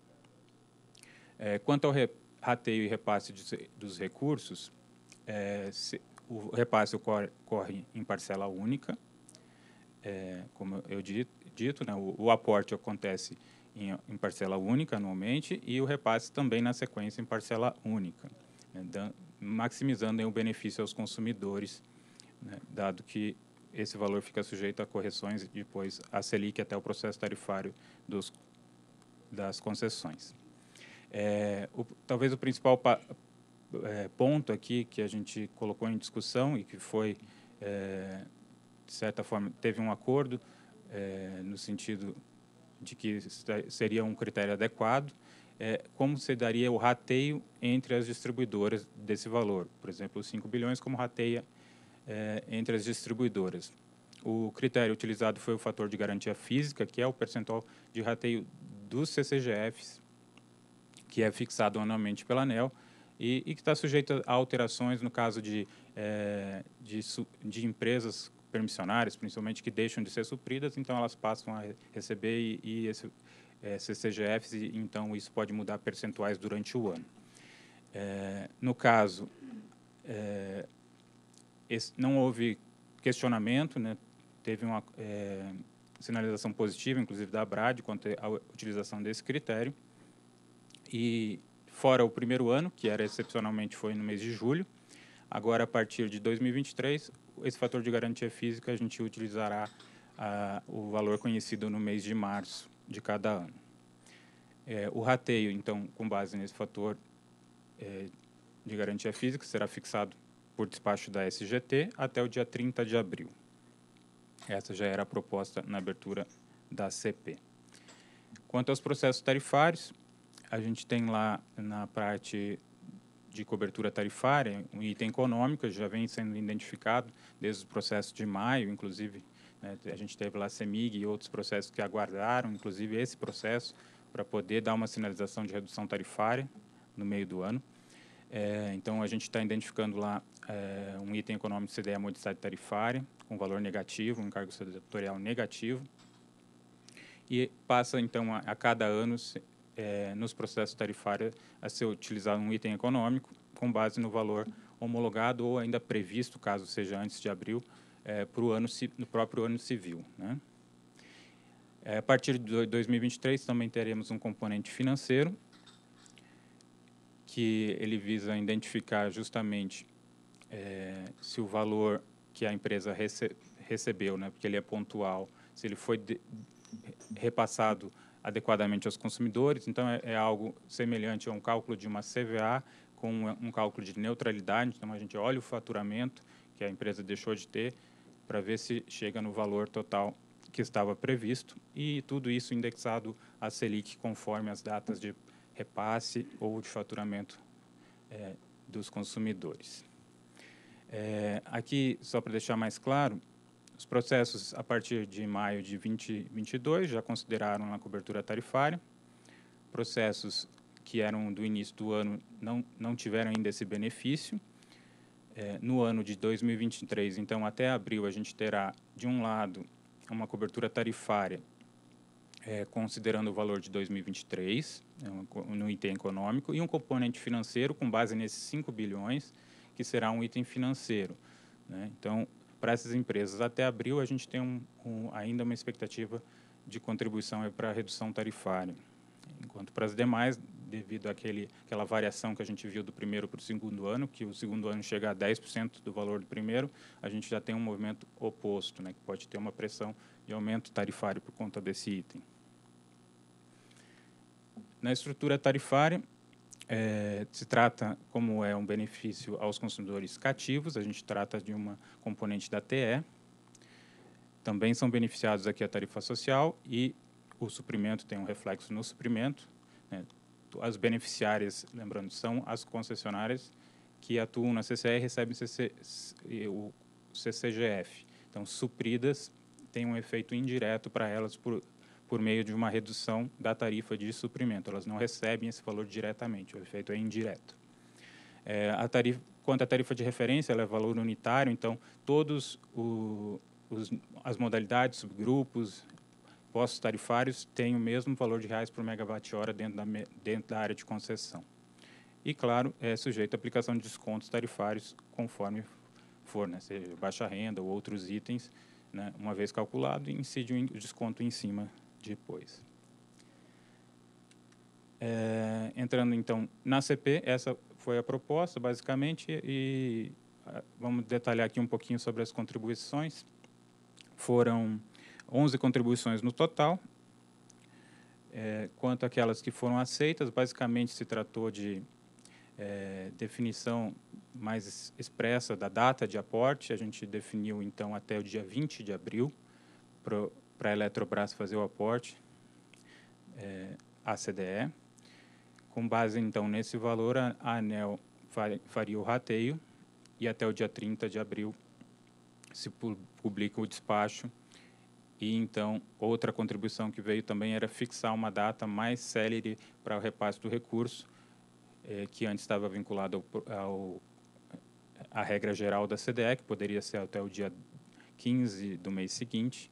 I: É, quanto ao rateio e repasse de, dos recursos, é, se, o repasse ocorre, ocorre, em parcela única, é, como eu dito, dito, né, o, o aporte acontece em, em, parcela única anualmente e o repasse também na sequência em parcela única, né, da, maximizando o benefício aos consumidores, né, dado que esse valor fica sujeito a correções depois a Selic até o processo tarifário dos, das concessões. É, o, talvez o principal pa, é, ponto aqui que a gente colocou em discussão e que foi, é, de certa forma, teve um acordo é, no sentido de que seria um critério adequado, é, como se daria o rateio entre as distribuidoras desse valor. Por exemplo, os 5 bilhões como rateia é, entre as distribuidoras. O critério utilizado foi o fator de garantia física, que é o percentual de rateio dos CCGFs, que é fixado anualmente pela ANEL e, e que está sujeito a alterações no caso de, é, de, de empresas permissionárias, principalmente, que deixam de ser supridas, então elas passam a receber e, e esse, é, eh, CCGFs, e, então isso pode mudar percentuais durante o ano. É, no caso, é, esse, não houve questionamento, né? teve uma é, sinalização positiva, inclusive da ABRAD, quanto à utilização desse critério. E fora o primeiro ano, que era excepcionalmente foi no mês de julho, agora a partir de 2023 esse fator de garantia física a gente utilizará ah, o valor conhecido no mês de março de cada ano. É, o rateio, então, com base nesse fator é, de garantia física, será fixado por despacho da SGT até o dia 30 de abril. Essa já era a proposta na abertura da CP. Quanto aos processos tarifários, a gente tem lá na parte de cobertura tarifária, um item econômico, já vem sendo identificado desde o processo de maio, inclusive né, a gente teve lá a CEMIG e outros processos que aguardaram, inclusive esse processo, para poder dar uma sinalização de redução tarifária no meio do ano. É, então, a gente está identificando lá é, um item econômico de CDE modicidade tarifária, com valor negativo, um encargo setorial negativo, e passa, então, a, a cada ano é, nos processos tarifários a ser utilizado um item econômico com base no valor homologado ou ainda previsto, caso seja antes de abril, é, para o ano no próprio ano civil. Né? É, a partir de 2023 também teremos um componente financeiro que ele visa identificar justamente é, se o valor que a empresa rece recebeu, né, porque ele é pontual, se ele foi repassado adequadamente aos consumidores. Então, é, é algo semelhante a um cálculo de uma CVA com um, um cálculo de neutralidade. Então, a gente olha o faturamento que a empresa deixou de ter para ver se chega no valor total que estava previsto e tudo isso indexado à Selic conforme as datas de repasse ou de faturamento é, dos consumidores. É, aqui, só para deixar mais claro, os processos, a partir de maio de 2022, já consideraram a cobertura tarifária. Processos que eram do início do ano não, não tiveram ainda esse benefício. É, no ano de 2023, então, até abril, a gente terá, de um lado, uma cobertura tarifária é, considerando o valor de 2023 no é item econômico e um componente financeiro com base nesses 5 bilhões, que será um item financeiro. Né? Então, para essas empresas. Até abril, a gente tem um, um, ainda uma expectativa de contribuição para a redução tarifária. Enquanto para as demais, devido àquele, àquela variação que a gente viu do primeiro para o segundo ano, que o segundo ano chega a 10% do valor do primeiro, a gente já tem um movimento oposto, né, que pode ter uma pressão de aumento tarifário por conta desse item. Na estrutura tarifária, é, se trata, como é um benefício aos consumidores cativos, a gente trata de uma componente da TE. Também são beneficiados aqui a tarifa social e o suprimento tem um reflexo no suprimento. Né? As beneficiárias, lembrando, são as concessionárias que atuam na CCE e recebem CC, o CCGF. Então, supridas tem um efeito indireto para elas por por meio de uma redução da tarifa de suprimento. Elas não recebem esse valor diretamente, o efeito é indireto. É, a tarifa, quanto à tarifa de referência, ela é valor unitário, então todos o, os, as modalidades, subgrupos, postos tarifários têm o mesmo valor de reais por megawatt-hora dentro da, dentro da área de concessão. E, claro, é sujeito à aplicação de descontos tarifários conforme for, né, seja baixa renda ou outros itens, né, uma vez calculado, incide o desconto em cima depois. É, entrando então na CP, essa foi a proposta, basicamente, e vamos detalhar aqui um pouquinho sobre as contribuições. Foram 11 contribuições no total. É, quanto àquelas que foram aceitas, basicamente se tratou de é, definição mais expressa da data de aporte. A gente definiu, então, até o dia 20 de abril para para a Eletrobras fazer o aporte é, à CDE. Com base, então, nesse valor, a ANEL faria o rateio e até o dia 30 de abril se publica o despacho. E, então, outra contribuição que veio também era fixar uma data mais célere para o repasse do recurso, é, que antes estava vinculado ao, ao, à regra geral da CDE, que poderia ser até o dia 15 do mês seguinte,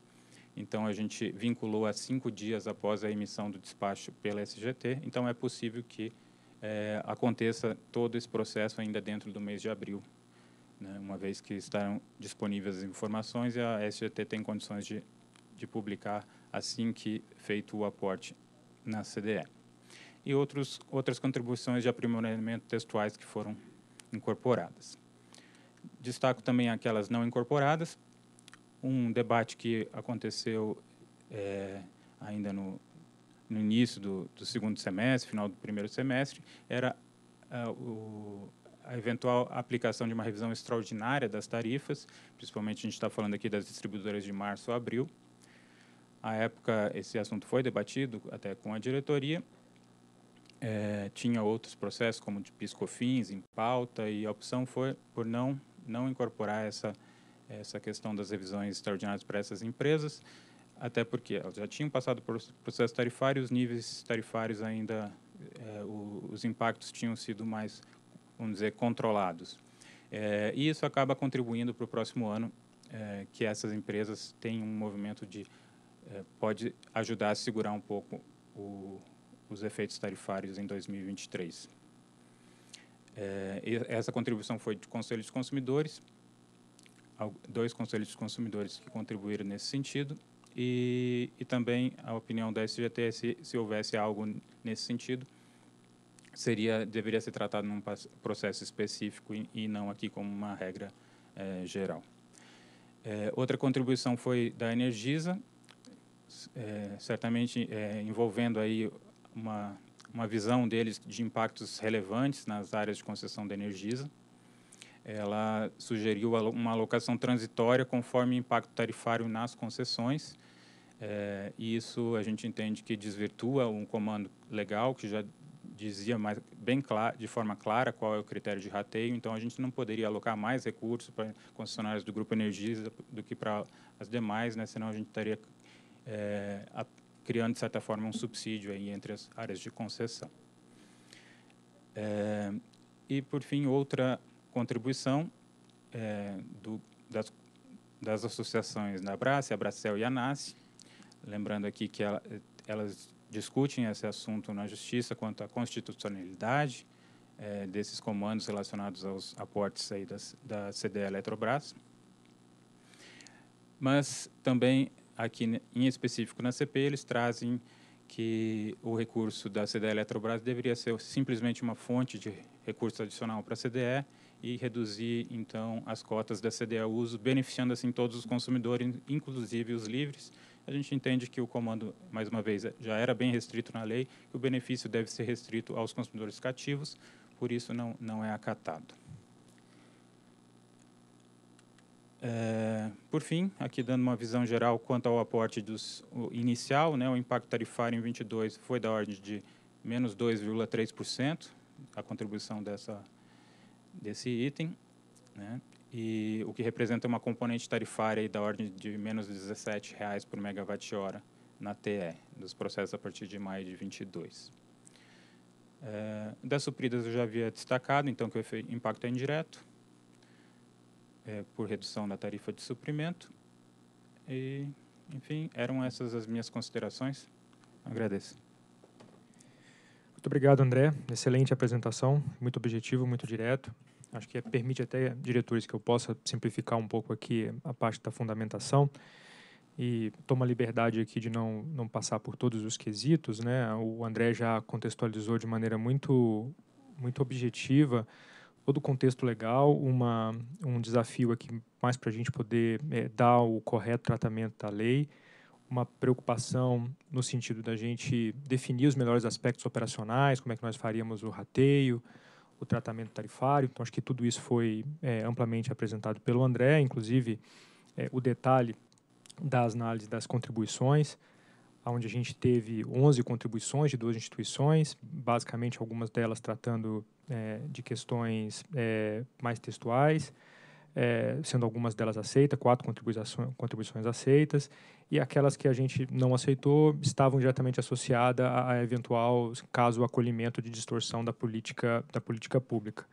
I: então, a gente vinculou a cinco dias após a emissão do despacho pela SGT. Então, é possível que é, aconteça todo esse processo ainda dentro do mês de abril, né? uma vez que estarão disponíveis as informações e a SGT tem condições de, de publicar assim que feito o aporte na CDE. E outros, outras contribuições de aprimoramento textuais que foram incorporadas. Destaco também aquelas não incorporadas, um debate que aconteceu é, ainda no, no início do, do, segundo semestre, final do primeiro semestre, era é, o, a eventual aplicação de uma revisão extraordinária das tarifas, principalmente a gente está falando aqui das distribuidoras de março a abril. À época, esse assunto foi debatido até com a diretoria. É, tinha outros processos, como de piscofins, em pauta, e a opção foi por não, não incorporar essa essa questão das revisões extraordinárias para essas empresas, até porque elas já tinham passado por processo tarifário, os níveis tarifários ainda, eh, o, os impactos tinham sido mais, vamos dizer, controlados. Eh, e isso acaba contribuindo para o próximo ano, eh, que essas empresas têm um movimento de, pode ajudar a segurar um pouco o, os efeitos tarifários em 2023. essa contribuição foi do Conselho de Consumidores, dois conselhos de consumidores que contribuíram nesse sentido e, e também a opinião da SGT se, se houvesse algo nesse sentido seria deveria ser tratado num processo específico e, e não aqui como uma regra eh, geral. Eh, outra contribuição foi da Energisa, eh, certamente envolvendo aí uma uma visão deles de impactos relevantes nas áreas de concessão da Energisa ela sugeriu uma alocação transitória conforme o impacto tarifário nas concessões. É, e isso a gente entende que desvirtua um comando legal que já dizia mais, bem de forma clara qual é o critério de rateio, então a gente não poderia alocar mais recursos para concessionárias do Grupo Energisa do que para as demais, né? senão a gente estaria é, a, criando, de certa forma, um subsídio aí entre as áreas de concessão. É, e, por fim, outra contribuição é, do, das, das, associações da Abracel e Anace, lembrando aqui que ela, elas discutem esse assunto na Justiça quanto à constitucionalidade é, desses comandos relacionados aos aportes aí das, da CDE Eletrobras, mas também aqui né, em específico na CP eles trazem que o recurso da CDE Eletrobras deveria ser simplesmente uma fonte de recurso adicional para a CDE e reduzir, então, as cotas da CDA uso, beneficiando, assim, todos os consumidores, inclusive os livres. A gente entende que o comando, mais uma vez, já era bem restrito na lei, que o benefício deve ser restrito aos consumidores cativos, por isso não, não é acatado. É, por fim, aqui dando uma visão geral quanto ao aporte dos, inicial, né, o impacto tarifário em 22 foi da ordem de menos 2,3%, a contribuição dessa desse item, né? e o que representa uma componente tarifária da ordem de menos R$ 17,00 por megawatt-hora na TE, dos processos a partir de maio de 22. É, eh, das supridas eu já havia destacado, então, que o impacto é indireto, é, por redução da tarifa de suprimento. E, enfim, eram essas as minhas considerações. Agradeço.
E: Muito obrigado, André. Excelente apresentação, muito objetivo, muito direto acho que permite até, diretores, que eu possa simplificar um pouco aqui a parte da fundamentação e toma liberdade aqui de não, não passar por todos os quesitos, né? O André já contextualizou de maneira muito, muito objetiva todo o contexto legal, uma, um desafio aqui mais para a gente poder é, dar o correto tratamento da lei, uma preocupação no sentido da gente definir os melhores aspectos operacionais, como é que nós faríamos o rateio, o tratamento tarifário. Então, acho que tudo isso foi é, amplamente apresentado pelo André, inclusive é, o detalhe das análises das contribuições, onde a gente teve 11 contribuições de duas instituições, basicamente algumas delas tratando é, de questões é, mais textuais, é, sendo algumas delas aceitas, quatro contribuições, contribuições aceitas, e aquelas que a gente não aceitou estavam diretamente associadas a, a eventual caso acolhimento de distorção da política, da política pública.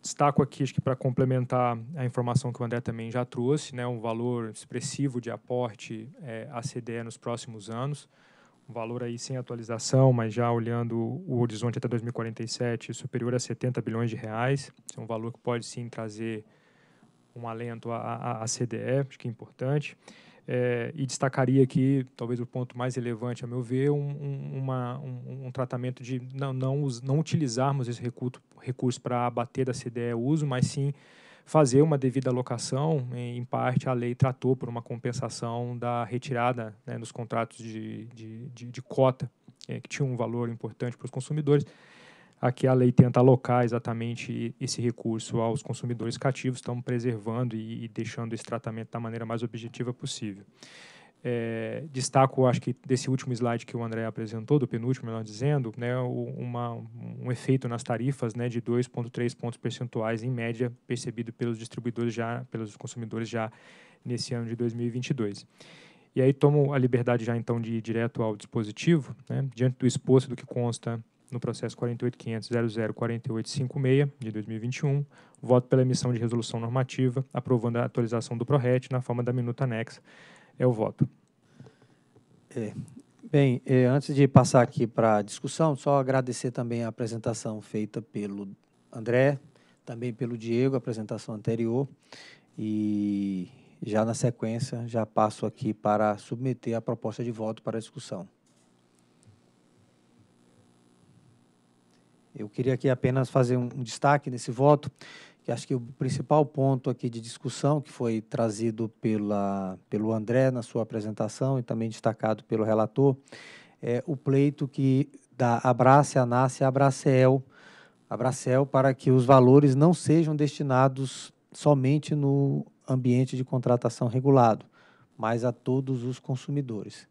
E: Destaco aqui, acho que para complementar a informação que o André também já trouxe, né, um valor expressivo de aporte é, à CDE nos próximos anos, um valor aí sem atualização, mas já olhando o horizonte até 2047, superior a 70 bilhões de reais. Esse é um valor que pode sim trazer um alento à, à CDE, acho que é importante. É, e destacaria aqui, talvez o ponto mais relevante, a meu ver, um, um, uma, um, um tratamento de não, não, não utilizarmos esse recurso, recurso para abater da CDE o uso, mas sim fazer uma devida alocação. Em parte, a lei tratou por uma compensação da retirada né, nos contratos de, de, de, de cota, é, que tinha um valor importante para os consumidores. Aqui a lei tenta alocar exatamente esse recurso aos consumidores cativos, estamos preservando e, e deixando esse tratamento da maneira mais objetiva possível. É, destaco, acho que desse último slide que o André apresentou, do penúltimo, melhor dizendo, né, uma, um efeito nas tarifas né, de 2,3 pontos percentuais em média percebido pelos distribuidores já, pelos consumidores já nesse ano de 2022. E aí tomo a liberdade já então de ir direto ao dispositivo, né, diante do exposto do que consta no processo 48.500.004856 de 2021, voto pela emissão de resolução normativa aprovando a atualização do ProRet na forma da minuta anexa.
A: É o voto. É. Bem, é, antes de passar aqui para a discussão, só agradecer também a apresentação feita pelo André, também pelo Diego, a apresentação anterior. E já na sequência, já passo aqui para submeter a proposta de voto para discussão. Eu queria aqui apenas fazer um, destaque nesse voto, que acho que o principal ponto aqui de discussão que foi trazido pela, pelo André na sua apresentação e também destacado pelo relator é o pleito que dá Abrace, a nasce Abracel, Abracel para que os valores não sejam destinados somente no ambiente de contratação regulado, mas a todos os consumidores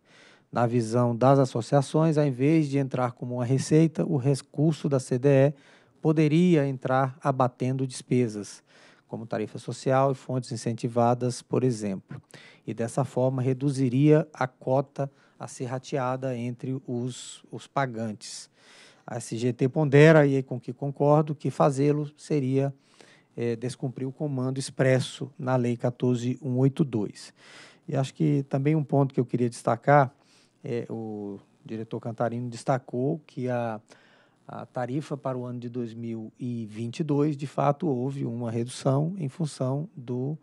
A: na visão das associações, ao invés de entrar como uma receita, o recurso da CDE poderia entrar abatendo despesas, como tarifa social e fontes incentivadas, por exemplo. E dessa forma reduziria a cota a ser rateada entre os, os pagantes. A SGT pondera, e com que concordo, que fazê-lo seria é, descumprir o comando expresso na Lei 14182. E acho que também um ponto que eu queria destacar é, o diretor Cantarino destacou que a, a tarifa para o ano de 2022, de fato, houve uma redução em função do,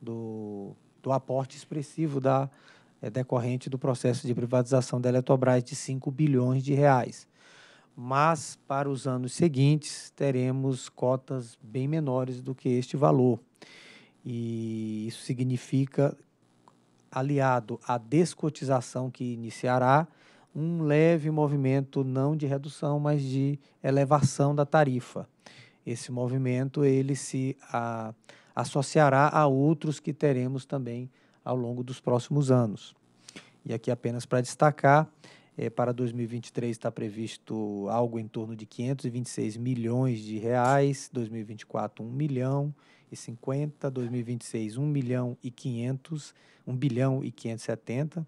A: do, do aporte expressivo da é, decorrente do processo de privatização da Eletrobras de 5 bilhões de reais. Mas, para os anos seguintes, teremos cotas bem menores do que este valor. E isso significa aliado à descotização que iniciará, um leve movimento não de redução, mas de elevação da tarifa. Esse movimento ele se a, associará a outros que teremos também ao longo dos próximos anos. E aqui apenas para destacar, é, para 2023 está previsto algo em torno de 526 milhões de reais, 2024 1 milhão e 50, 2026 1 milhão e 500 1 bilhão e 570.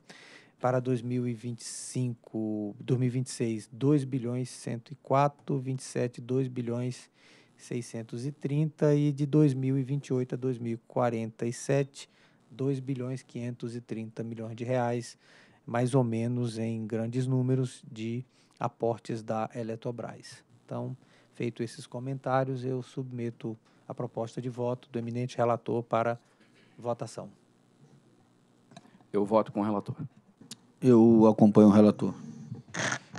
A: Para 2025, 2026, 2 bilhões 104, 27, 2 bilhões 630 e de 2028 a 2047, 2 bilhões 530 milhões de reais, mais ou menos em grandes números de aportes da Eletrobras. Então, feito esses comentários, eu submeto a proposta de voto do eminente relator para votação.
C: Eu
B: voto com o relator.
C: Eu acompanho o
B: relator.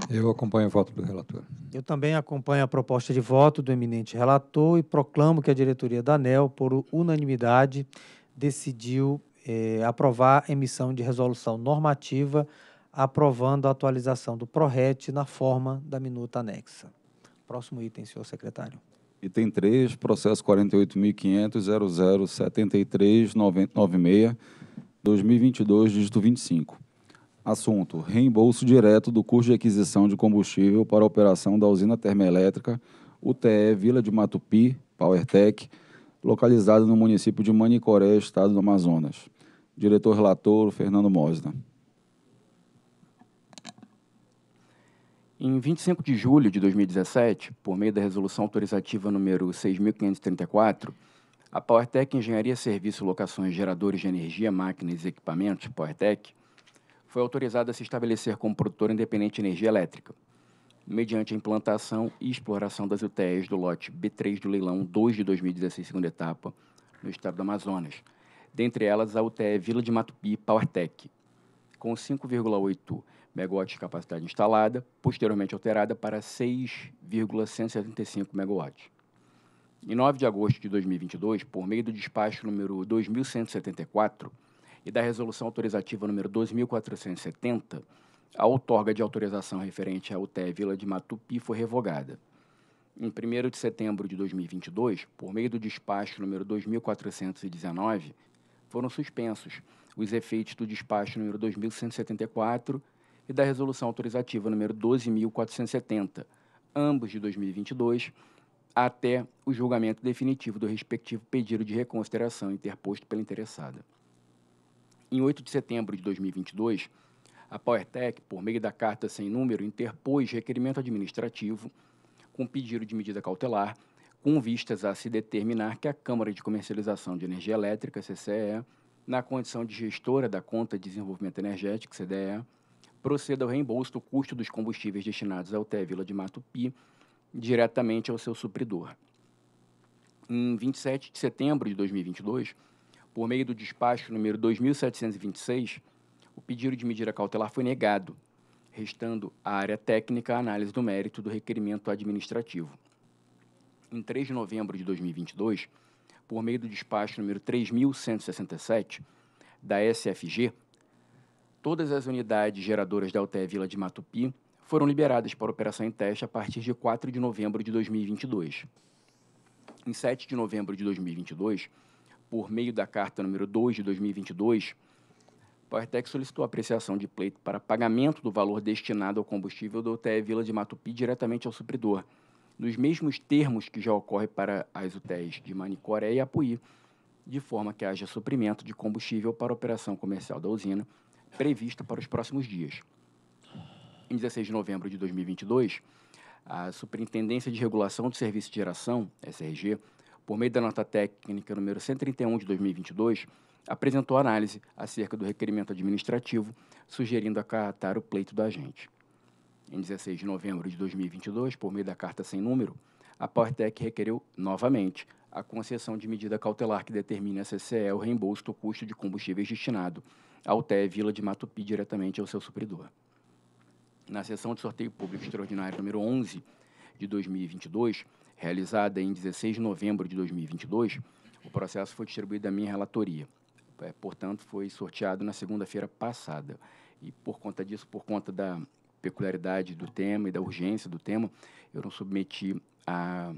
B: Eu acompanho o voto do relator.
A: Eu também acompanho a proposta de voto do eminente relator e proclamo que a diretoria da ANEL, por unanimidade, decidiu eh, aprovar emissão de resolução normativa aprovando a atualização do PRORET na forma da minuta anexa. Próximo item, senhor secretário.
C: Item 3, processo 48.500.007396 2022, dígito 25. Assunto: reembolso direto do custo de aquisição de combustível para a operação da usina termoelétrica UTE Vila de Matupi, PowerTech, localizada no município de Manicoré, estado do Amazonas. Diretor relator Fernando Mosna.
H: Em 25 de julho de 2017, por meio da resolução autorizativa número 6534, a PowerTech Engenharia Serviço Locações Geradores de Energia, Máquinas e Equipamentos, PowerTech, foi autorizada a se estabelecer como produtora independente de energia elétrica, mediante a implantação e exploração das UTEs do lote B3 do leilão 2 de 2016, segunda etapa, no estado do Amazonas, dentre elas a UTE Vila de Matupi PowerTech, com 5,8 megawatts de capacidade instalada, posteriormente alterada para 6,175 megawatts. Em 9 de agosto de 2022, por meio do despacho número 2174 e da resolução autorizativa número 2470, a outorga de autorização referente à UTE Vila de Matupi foi revogada. Em 1 de setembro de 2022, por meio do despacho número 2419, foram suspensos os efeitos do despacho número 2174 e da resolução autorizativa número 12470, ambos de 2022 até o julgamento definitivo do respectivo pedido de reconsideração interposto pela interessada. Em 8 de setembro de 2022, a PowerTech, por meio da carta sem número, interpôs requerimento administrativo com pedido de medida cautelar, com vistas a se determinar que a Câmara de Comercialização de Energia Elétrica, CCE, na condição de gestora da Conta de Desenvolvimento Energético, CDE, proceda ao reembolso do custo dos combustíveis destinados ao TE Vila de Mato Pi diretamente ao seu supridor. Em 27 de setembro de 2022, por meio do despacho número 2726, o pedido de medida cautelar foi negado, restando à área técnica a análise do mérito do requerimento administrativo. Em 3 de novembro de 2022, por meio do despacho número 3167 da SFG, todas as unidades geradoras da UTE Vila de Matupi foram liberadas para operação em teste a partir de 4 de novembro de 2022. Em 7 de novembro de 2022, por meio da carta número 2 de 2022, a Partec solicitou apreciação de pleito para pagamento do valor destinado ao combustível do UTE Vila de Matupi diretamente ao supridor, nos mesmos termos que já ocorre para as UTEs de Manicoré e Apuí, de forma que haja suprimento de combustível para a operação comercial da usina prevista para os próximos dias em 16 de novembro de 2022, a Superintendência de Regulação de Serviço de Geração, SRG, por meio da nota técnica número 131 de 2022, apresentou análise acerca do requerimento administrativo, sugerindo acatar o pleito do agente. Em 16 de novembro de 2022, por meio da carta sem número, a PowerTech requereu novamente a concessão de medida cautelar que determine a CCE o reembolso do custo de combustíveis destinado ao TE Vila de Matupi diretamente ao seu supridor na sessão de sorteio público extraordinário número 11 de 2022, realizada em 16 de novembro de 2022, o processo foi distribuído à minha relatoria. É, portanto, foi sorteado na segunda-feira passada. E por conta disso, por conta da peculiaridade do tema e da urgência do tema, eu não submeti a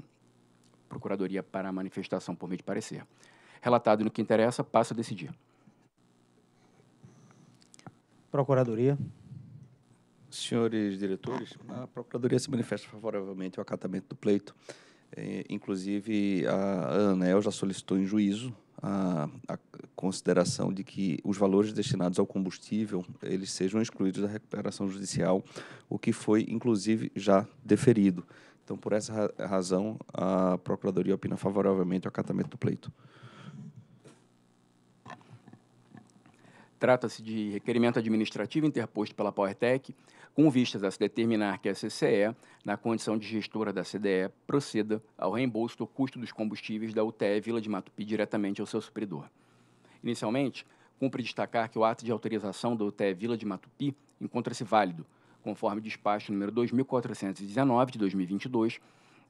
H: Procuradoria para a manifestação por meio de parecer. Relatado no que interessa, passo a decidir.
A: Procuradoria.
H: Senhores diretores, a Procuradoria se
F: manifesta favoravelmente ao acatamento do pleito. É, inclusive, a ANEL já solicitou em juízo a, a, consideração de que os valores destinados ao combustível eles sejam excluídos da recuperação judicial, o que foi, inclusive, já deferido. Então, por essa razão, a Procuradoria opina favoravelmente ao acatamento do pleito.
H: Trata-se de requerimento administrativo interposto pela PowerTech, com vistas a se determinar que a CCE, na condição de gestora da CDE, proceda ao reembolso do custo dos combustíveis da UTE Vila de Matupi diretamente ao seu supridor. Inicialmente, cumpre destacar que o ato de autorização da UTE Vila de Matupi encontra-se válido, conforme despacho número 2419 de 2022,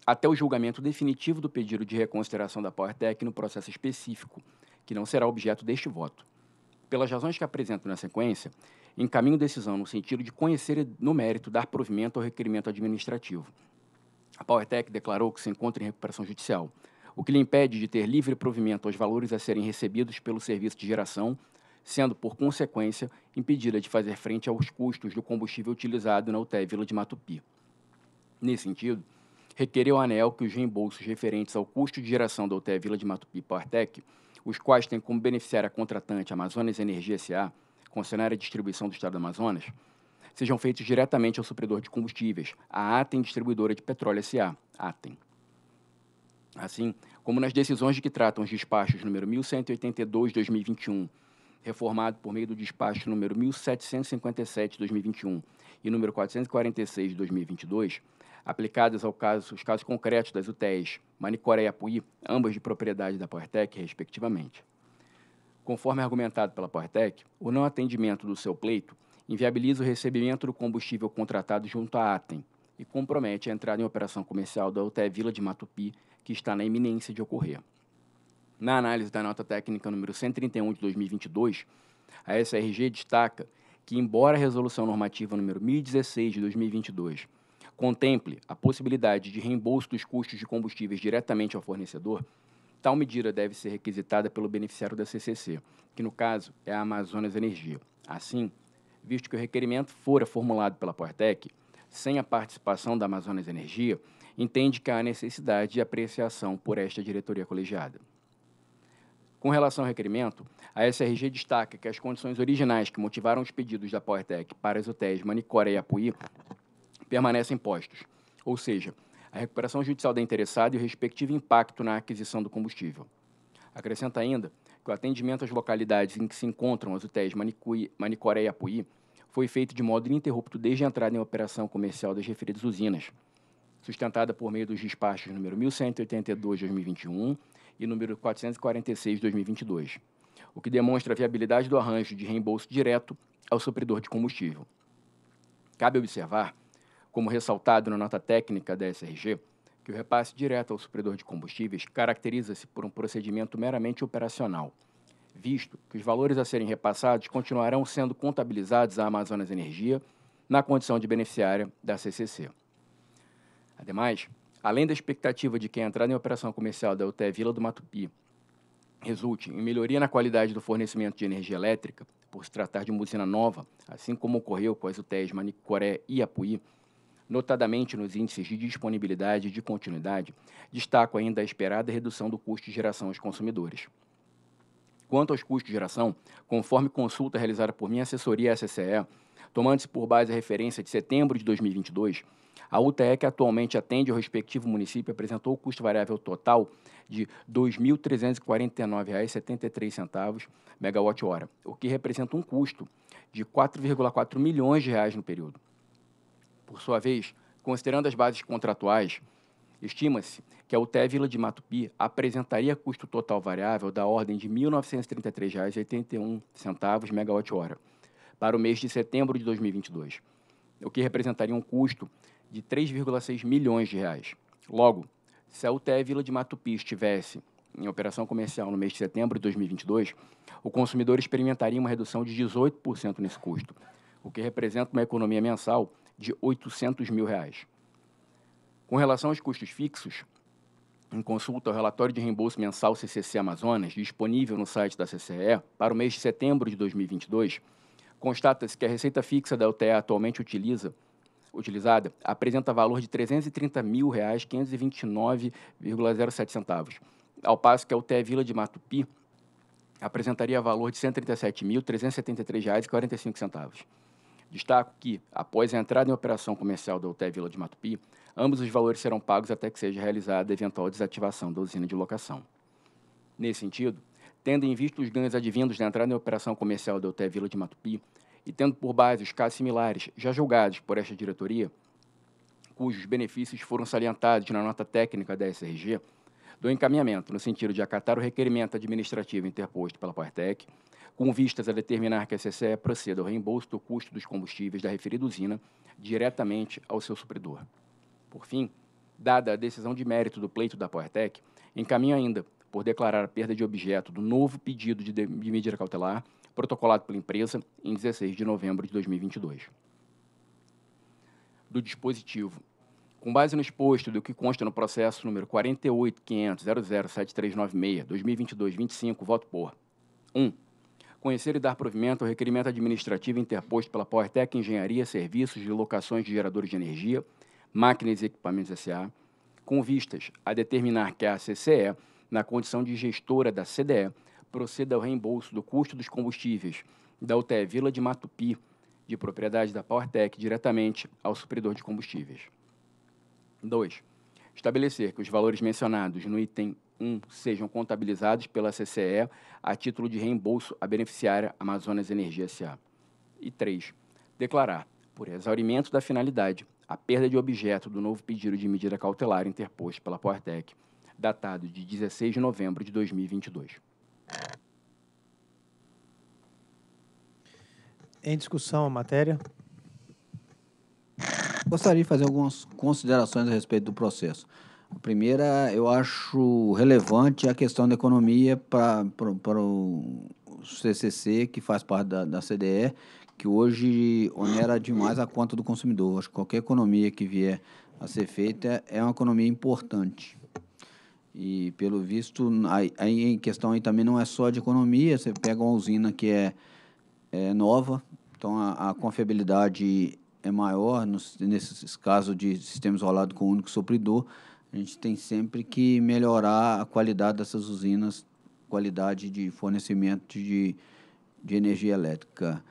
H: até o julgamento definitivo do pedido de reconsideração da PowerTech no processo específico, que não será objeto deste voto pelas razões que apresento na sequência, encaminho decisão no sentido de conhecer no mérito dar provimento ao requerimento administrativo. A PowerTech declarou que se encontra em recuperação judicial, o que lhe impede de ter livre provimento aos valores a serem recebidos pelo serviço de geração, sendo, por consequência, impedida de fazer frente aos custos do combustível utilizado na UTE Vila de Matupi. Nesse sentido, requereu a ANEL que os reembolsos referentes ao custo de geração da UTE Vila de Matupi PowerTech os quais têm como beneficiária contratante Amazonas Energia S.A., concessionária de distribuição do Estado do Amazonas, sejam feitos diretamente ao supridor de combustíveis, a ATEM Distribuidora de Petróleo S.A., ATEM. Assim como nas decisões de que tratam os despachos número 1182-2021, reformado por meio do despacho número 1757-2021 e número 446-2022, aplicadas aos caso, casos concretos das UTEs Manicoré e Apuí, ambas de propriedade da Portec, respectivamente. Conforme argumentado pela Portec, o não atendimento do seu pleito inviabiliza o recebimento do combustível contratado junto à Atem e compromete a entrada em operação comercial da UTE Vila de Matupi, que está na iminência de ocorrer. Na análise da nota técnica número 131 de 2022, a SRG destaca que, embora a resolução normativa número 1016 de 2022 contemple a possibilidade de reembolso dos custos de combustíveis diretamente ao fornecedor, tal medida deve ser requisitada pelo beneficiário da CCC, que no caso é a Amazonas Energia. Assim, visto que o requerimento fora formulado pela Portec, sem a participação da Amazonas Energia, entende que há necessidade de apreciação por esta diretoria colegiada. Com relação ao requerimento, a SRG destaca que as condições originais que motivaram os pedidos da Portec para as hotéis Manicora e Apuí permanecem postos, ou seja, a recuperação judicial da interessada e o respectivo impacto na aquisição do combustível. Acrescenta ainda que o atendimento às localidades em que se encontram as UTEs Manicui, Manicoré e Apuí foi feito de modo ininterrupto desde a entrada em operação comercial das referidas usinas, sustentada por meio dos despachos número 1182-2021 e número 446-2022, o que demonstra a viabilidade do arranjo de reembolso direto ao supridor de combustível. Cabe observar como ressaltado na nota técnica da SRG, que o repasse direto ao supridor de combustíveis caracteriza-se por um procedimento meramente operacional, visto que os valores a serem repassados continuarão sendo contabilizados à Amazonas Energia na condição de beneficiária da CCC. Ademais, além da expectativa de que a entrada em operação comercial da UTE Vila do Matupi resulte em melhoria na qualidade do fornecimento de energia elétrica, por se tratar de uma usina nova, assim como ocorreu com as UTEs Manicoré e Apuí, notadamente nos índices de disponibilidade e de continuidade, destaco ainda a esperada redução do custo de geração aos consumidores. Quanto aos custos de geração, conforme consulta realizada por minha assessoria à SCE, tomando-se por base a referência de setembro de 2022, a UTE, que atualmente atende o respectivo município, apresentou o custo variável total de R$ 2.349,73 megawatt-hora, o que representa um custo de 4,4 milhões de reais no período. Por sua vez, considerando as bases contratuais, estima-se que a UTE Vila de Matupi apresentaria custo total variável da ordem de R$ 1.933,81 megawatt-hora para o mês de setembro de 2022, o que representaria um custo de 3,6 milhões de reais. Logo, se a UTE Vila de Matupi estivesse em operação comercial no mês de setembro de 2022, o consumidor experimentaria uma redução de 18% nesse custo, o que representa uma economia mensal de 800 mil reais. Com relação aos custos fixos, em consulta ao relatório de reembolso mensal CCC Amazonas, disponível no site da CCE, para o mês de setembro de 2022, constata-se que a receita fixa da UTE atualmente utiliza, utilizada apresenta valor de R$ 330.529,07 centavos, ao passo que a UTE Vila de Matupi apresentaria valor de R$ 137.373,45. Destaco que, após a entrada em operação comercial da UTE Vila de Matupi, ambos os valores serão pagos até que seja realizada a eventual desativação da usina de locação. Nesse sentido, tendo em vista os ganhos advindos da entrada em operação comercial da UTE Vila de Matupi e tendo por base os casos similares já julgados por esta diretoria, cujos benefícios foram salientados na nota técnica da SRG, do encaminhamento no sentido de acatar o requerimento administrativo interposto pela Partec, com vistas a determinar que a CCE proceda ao reembolso do custo dos combustíveis da referida usina diretamente ao seu supridor. Por fim, dada a decisão de mérito do pleito da PowerTech, encaminho ainda por declarar a perda de objeto do novo pedido de, de, de medida cautelar protocolado pela empresa em 16 de novembro de 2022. Do dispositivo. Com base no exposto do que consta no processo número 48500007396 2022 25 voto por 1. Um, conhecer e dar provimento ao requerimento administrativo interposto pela PowerTech Engenharia Serviços de Locações de Geradores de Energia, Máquinas e Equipamentos S.A., com vistas a determinar que a CCE, na condição de gestora da CDE, proceda ao reembolso do custo dos combustíveis da UTE Vila de Matupi, de propriedade da PowerTech, diretamente ao supridor de combustíveis. 2. Estabelecer que os valores mencionados no item 1 sejam contabilizados pela CCE a título de reembolso à beneficiária Amazonas Energia S.A. E 3. Declarar, por exaurimento da finalidade, a perda de objeto do novo pedido de medida cautelar interposto pela Portec, datado de 16 de novembro de 2022.
A: Em discussão a matéria.
D: Gostaria de fazer algumas considerações a respeito do processo. A primeira, eu acho relevante a questão da economia para o CCC, que faz parte da, da CDE, que hoje onera demais a conta do consumidor. Acho que qualquer economia que vier a ser feita é uma economia importante. E, pelo visto, aí, aí em questão aí também não é só de economia, você pega uma usina que é, é nova, então a, a confiabilidade é maior, nos, nesses casos de sistemas isolado com um único supridor, a gente tem sempre que melhorar a qualidade dessas usinas, qualidade de fornecimento de, de energia elétrica.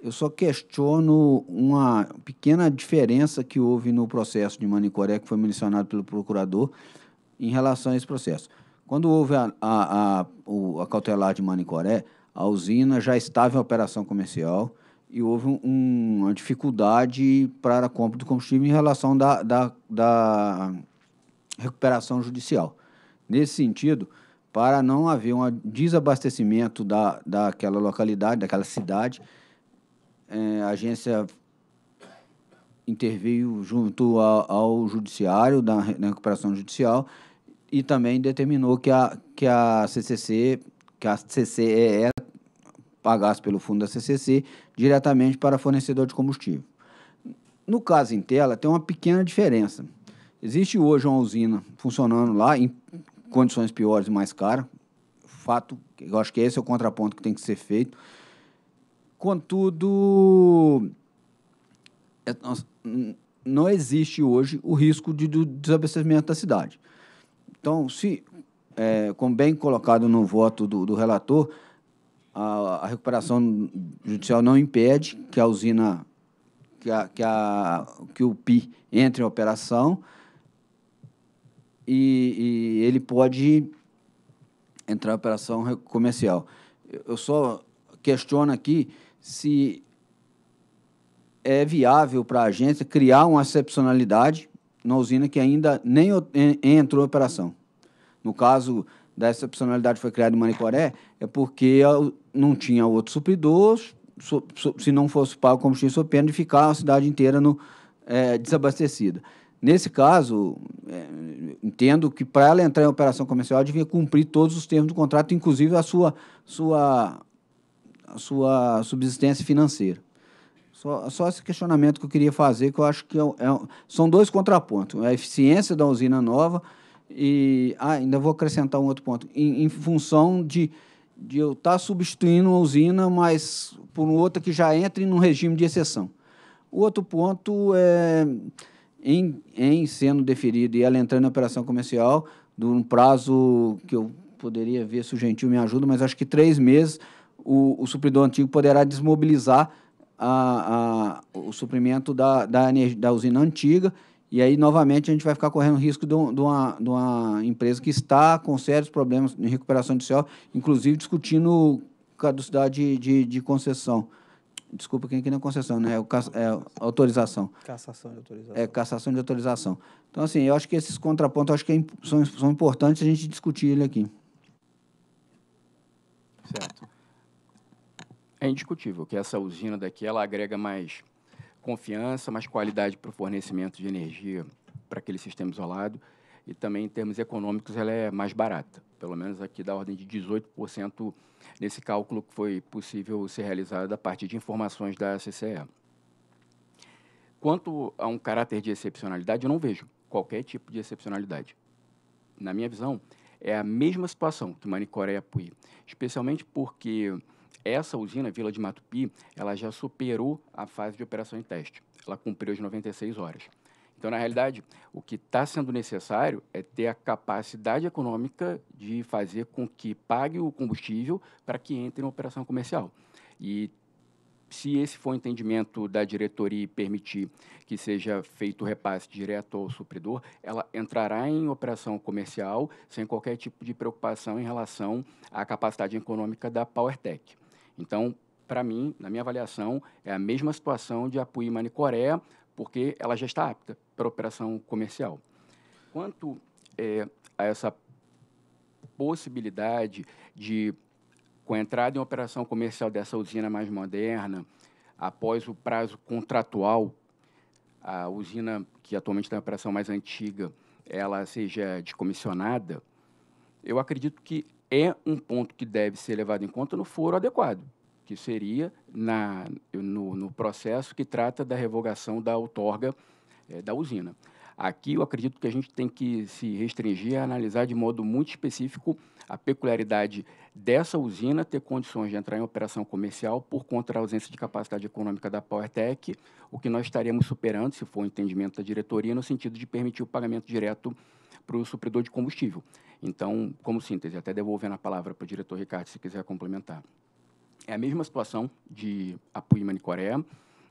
D: Eu só questiono uma pequena diferença que houve no processo de Manicoré, que foi mencionado pelo procurador, em relação a esse processo. Quando houve a, a, a, o, a cautelar de Manicoré, a usina já estava em operação comercial e houve um, uma dificuldade para a compra do combustível em relação da, da, da recuperação judicial. Nesse sentido, para não haver um desabastecimento da, daquela localidade, daquela cidade, é, a agência interveio junto ao, ao judiciário, da, na recuperação judicial, e também determinou que a, que a CCC, que a CCEE pagasse pelo fundo da CCC diretamente para fornecedor de combustível. No caso em tela, tem uma pequena diferença. Existe hoje uma usina funcionando lá em condições piores e mais caras. Fato, eu acho que esse é o contraponto que tem que ser feito. Contudo, é, não existe hoje o risco de, do desabastecimento da cidade. Então, se, é, como bem colocado no voto do, do relator, a, a, recuperação judicial não impede que a usina, que, a, que, a, que o PI entre em operação e, e ele pode entrar em operação comercial. Eu só questiono aqui se é viável para a agência criar uma excepcionalidade na usina que ainda nem entrou em operação. No caso da excepcionalidade que foi criada em Manicoré, é porque não tinha outro supridor, se não fosse pago o combustível soprando, e ficar a cidade inteira no, é, desabastecida. Nesse caso, é, entendo que para ela entrar em operação comercial, ela devia cumprir todos os termos do contrato, inclusive a sua, sua, a sua subsistência financeira. Só, só esse questionamento que eu queria fazer, que eu acho que é, é, são dois contrapontos: a eficiência da usina nova e. Ah, ainda vou acrescentar um outro ponto. Em, em função de, de eu estar tá substituindo uma usina, mas por outra que já entre num regime de exceção. O outro ponto é em, em sendo deferida e ela entrando em operação comercial, de um prazo que eu poderia ver se o Gentil me ajuda, mas acho que três meses o, o supridor antigo poderá desmobilizar a, a, o suprimento da, da, da, usina antiga. E aí, novamente, a gente vai ficar correndo risco de, de, uma, de uma, empresa que está com sérios problemas em recuperação de céu inclusive discutindo caducidade de, de concessão desculpa quem aqui não é concessão, né? É, o, é autorização.
A: Cassação de autorização. É,
D: cassação de autorização. Então, assim, eu acho que esses contrapontos acho que é, são, são importantes a gente discutir ele aqui.
J: Certo.
H: É indiscutível que essa usina daqui ela agrega mais confiança, mais qualidade para o fornecimento de energia para aquele sistema isolado e também em termos econômicos ela é mais barata pelo menos aqui da ordem de 18% nesse cálculo que foi possível ser realizado a partir de informações da CCE. Quanto a um caráter de excepcionalidade, eu não vejo qualquer tipo de excepcionalidade. Na minha visão, é a mesma situação que Manicoré e Apuí, especialmente porque essa usina, Vila de Matupi, ela já superou a fase de operação em teste. Ela cumpriu as 96 horas. Então, na realidade, o que está sendo necessário é ter a capacidade econômica de fazer com que pague o combustível para que entre em operação comercial. E se esse for o entendimento da diretoria e permitir que seja feito o repasse direto ao supridor, ela entrará em operação comercial sem qualquer tipo de preocupação em relação à capacidade econômica da PowerTech. Então, para mim, na minha avaliação, é a mesma situação de Apuí e Manicoré, porque ela já está apta para operação comercial. Quanto é, a essa possibilidade de, com a entrada em operação comercial dessa usina mais moderna, após o prazo contratual, a usina que atualmente está em operação mais antiga, ela seja descomissionada, eu acredito que é um ponto que deve ser levado em conta no foro adequado, que seria na, no, no processo que trata da revogação da outorga é, da usina. Aqui eu acredito que a gente tem que se restringir a analisar de modo muito específico a peculiaridade dessa usina ter condições de entrar em operação comercial por conta da ausência de capacidade econômica da PowerTech, o que nós estaremos superando, se for o entendimento da diretoria, no sentido de permitir o pagamento direto para o supridor de combustível. Então, como síntese, até devolvendo a palavra para o diretor Ricardo, se quiser complementar. É a mesma situação de Apuímane Coreia,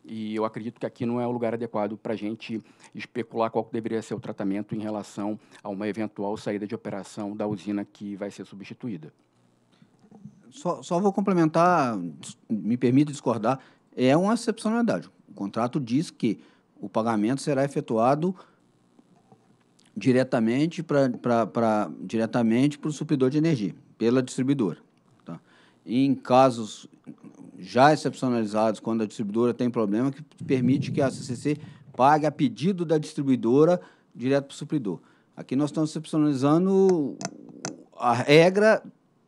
H: e eu acredito que aqui não é o lugar adequado para a gente especular qual deveria ser o tratamento em relação a uma eventual saída de operação da usina que vai ser substituída.
D: Só, só vou complementar, me permite discordar, é uma excepcionalidade. O contrato diz que o pagamento será efetuado diretamente para diretamente o supridor de energia, pela distribuidora. Tá? Em casos já excepcionalizados quando a distribuidora tem problema, que permite que a CCC pague a pedido da distribuidora direto para o supridor. Aqui nós estamos excepcionalizando a regra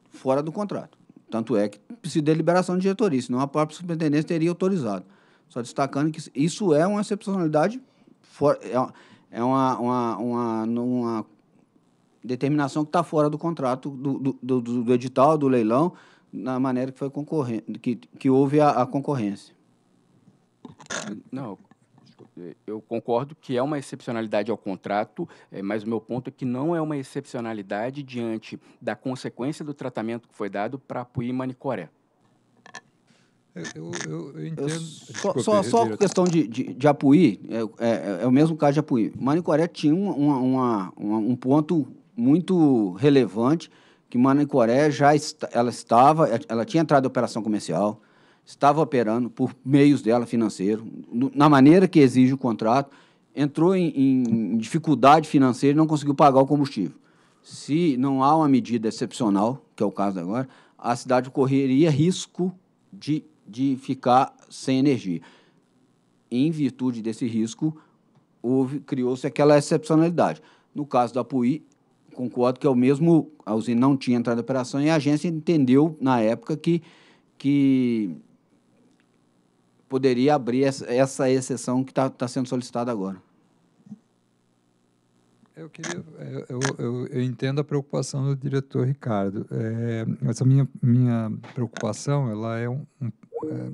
D: fora do contrato. Tanto é que precisa de deliberação de diretoria, senão a própria superintendência teria autorizado. Só destacando que isso é uma excepcionalidade, é, é, uma, uma, uma, uma determinação que está fora do contrato, do, do, do, do edital, do leilão, na maneira que foi concorrente, que, que houve a, a concorrência.
H: Não, eu concordo que é uma excepcionalidade ao contrato, eh, mas o meu ponto é que não é uma excepcionalidade diante da consequência do tratamento que foi dado para Apuí e Manicoré. É, eu, eu, eu entendo.
K: Desculpa, só, só a
D: questão de, de, de Apuí, é, é, é, o mesmo caso de Apuí. Manicoré tinha uma, uma, uma, um ponto muito relevante, que Manicoré já ela estava, eh, ela tinha entrado em operação comercial, estava operando por meios dela financeiro, na maneira que exige o contrato, entrou em, em dificuldade financeira e não conseguiu pagar o combustível. Se não há uma medida excepcional, que é o caso agora, a cidade correria risco de, de ficar sem energia. Em virtude desse risco, criou-se aquela excepcionalidade. No caso da PUI, concordo que é o mesmo, a usina não tinha entrado em operação e a agência entendeu na época que, que poderia abrir essa, exceção que está tá sendo solicitada agora.
B: Eu, queria, eu, eu, eu, entendo a preocupação do diretor Ricardo. É, essa minha, minha preocupação ela é, um, um, é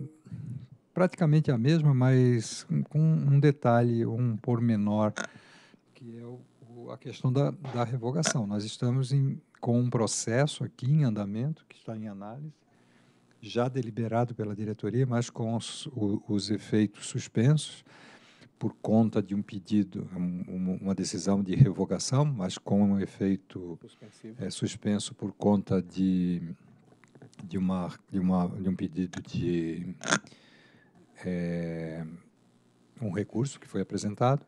B: praticamente a mesma, mas com um detalhe, um pormenor, que é o a questão da, da revogação. Nós estamos em, com um processo aqui em andamento, que está em análise, já deliberado pela diretoria, mas com os, os efeitos suspensos por conta de um pedido, um, uma decisão de revogação, mas com um efeito é, suspenso por conta de, de, uma, de, uma, de um pedido de é, um recurso que foi apresentado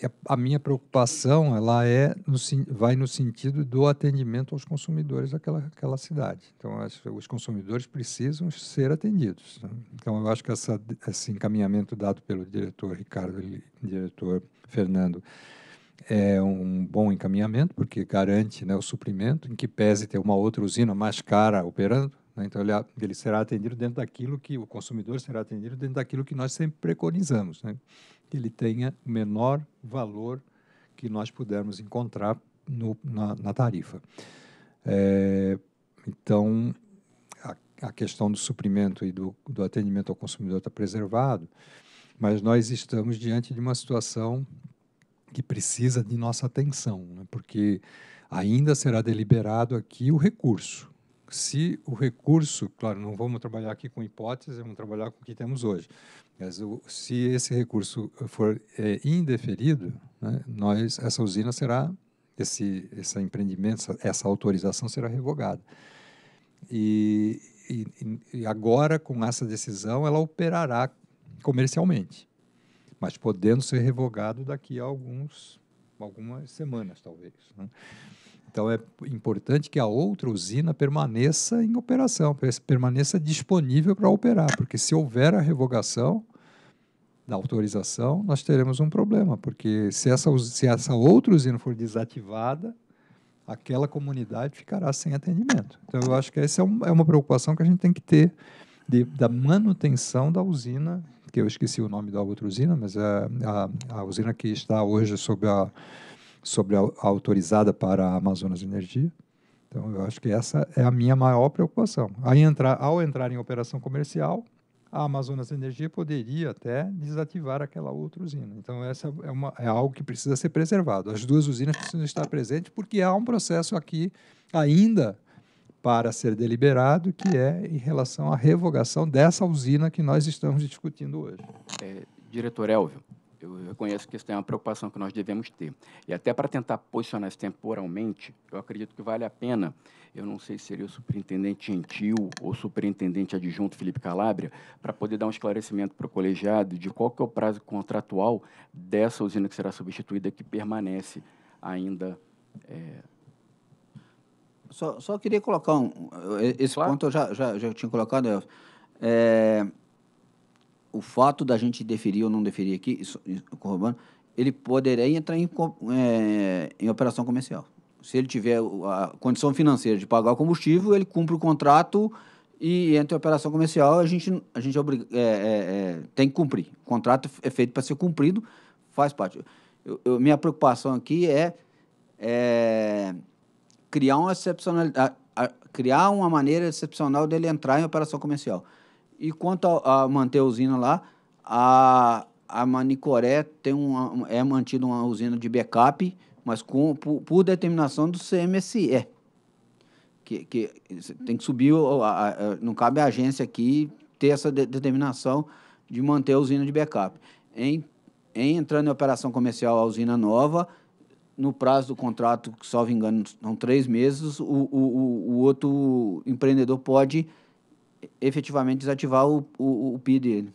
B: é, a minha preocupação ela é no, vai no sentido do atendimento aos consumidores daquela aquela cidade. Então, os consumidores precisam ser atendidos. Né? Então, eu acho que essa, esse encaminhamento dado pelo diretor Ricardo e diretor Fernando é um bom encaminhamento, porque garante né, o suprimento, em que pese ter uma outra usina mais cara operando, né? então, ele, ele, será atendido dentro daquilo que o consumidor será atendido dentro daquilo que nós sempre preconizamos. Né? ele tenha o menor valor que nós pudermos encontrar no, na, na, tarifa. É, então, a, a, questão do suprimento e do, do atendimento ao consumidor está preservado, mas nós estamos diante de uma situação que precisa de nossa atenção, né? porque ainda será deliberado aqui o recurso. Se o recurso, claro, não vamos trabalhar aqui com hipóteses, vamos trabalhar com o que temos hoje. Se esse recurso for é, indeferido, né, nós, essa usina será, esse, esse empreendimento, essa, essa autorização será revogada. E, e, e, agora, com essa decisão, ela operará comercialmente, mas podendo ser revogado daqui a alguns, algumas semanas, talvez. Né? Então, é importante que a outra usina permaneça em operação, permaneça disponível para operar, porque se houver a revogação, da autorização, nós teremos um problema, porque se essa, se essa outra usina for desativada, aquela comunidade ficará sem atendimento. Então, eu acho que essa é, um, é uma preocupação que a gente tem que ter de, da manutenção da usina, que eu esqueci o nome da outra usina, mas é a, a usina que está hoje sob a, sobre a, a autorizada para a Amazonas Energia. Então, eu acho que essa é a minha maior preocupação. Aí, entrar, ao entrar em operação comercial, a Amazonas Energia poderia até desativar aquela outra usina. Então, essa é, uma, é algo que precisa ser preservado. As duas usinas precisam estar presentes porque há um processo aqui ainda para ser deliberado, que é em relação à revogação dessa usina que nós estamos discutindo hoje.
H: É, diretor Elvio, eu reconheço que isso é uma preocupação que nós devemos ter. E até para tentar posicionar isso temporalmente, eu acredito que vale a pena, eu não sei se seria o superintendente Gentil ou superintendente adjunto Felipe Calabria, para poder dar um esclarecimento para o colegiado de qual que é o prazo contratual dessa usina que será substituída que permanece ainda... É...
D: Só, só queria colocar um, esse claro. ponto, eu já, já, já tinha colocado, é, o fato da gente deferir ou não deferir aqui, isso, ele poderá entrar em, é, em operação comercial. Se ele tiver a condição financeira de pagar o combustível, ele cumpre o contrato e entra em operação comercial, a gente, a gente é, é é, tem que cumprir. O contrato é, é feito para ser cumprido, faz parte. Eu, eu, minha preocupação aqui é, é criar uma excepcionalidade, criar uma maneira excepcional dele entrar em operação comercial. E quanto a, a manter a usina lá, a, a Manicoré tem uma, é mantida uma usina de backup, mas com, por, por determinação do CMSE. Que, que tem que subir, a, a, não cabe a agência aqui ter essa de, determinação de manter a usina de backup. Em, em entrando em operação comercial a usina nova, no prazo do contrato, que salvo engano, são três meses, o, o, o outro empreendedor pode efetivamente desativar o, o, o PI dele.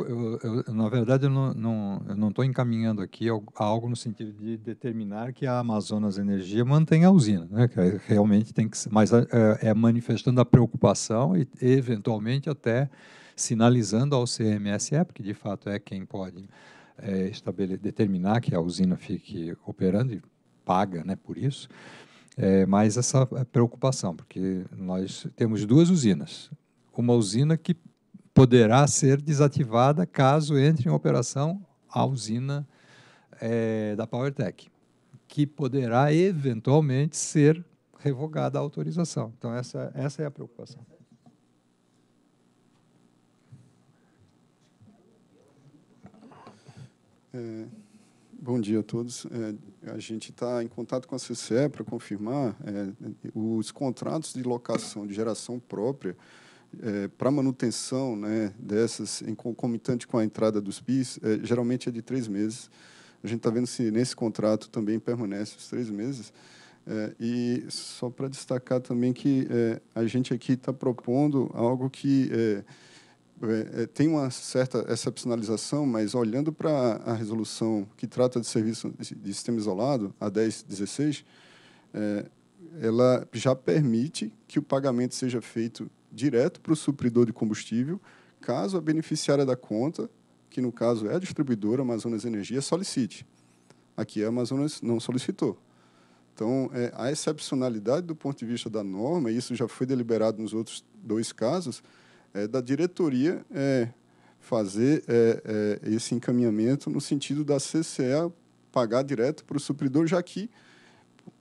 B: Eu, eu, eu, na verdade, eu não estou encaminhando aqui algo no sentido de determinar que a Amazonas Energia mantenha a usina, né? que realmente tem que ser, mas é, é manifestando a preocupação e, eventualmente, até sinalizando ao CMSE, porque de fato é quem pode é, determinar que a usina fique operando e paga né, por isso, é, mais essa é, preocupação, porque nós temos duas usinas. Uma usina que poderá ser desativada caso entre em operação a usina é, da PowerTech, que poderá eventualmente ser revogada a autorização. Então, essa, essa é a preocupação.
L: É, Bom dia a todos. É, a gente está em contato com a CCE para confirmar é, os contratos de locação de geração própria é, para manutenção né, dessas, em concomitante com a entrada dos PIS, é, geralmente é de três meses. A gente está vendo se nesse contrato também permanece os três meses. É, e só para destacar também que é, a gente aqui está propondo algo que é, é, tem uma certa excepcionalização, mas olhando para a resolução que trata de serviço de sistema isolado, a 1016, é, ela já permite que o pagamento seja feito direto para o supridor de combustível, caso a beneficiária da conta, que no caso é a distribuidora Amazonas Energia, solicite. Aqui a Amazonas não solicitou. Então, é, a excepcionalidade do ponto de vista da norma, e isso já foi deliberado nos outros dois casos, é da diretoria é, fazer é, é esse encaminhamento no sentido da CCE pagar direto para o supridor, já que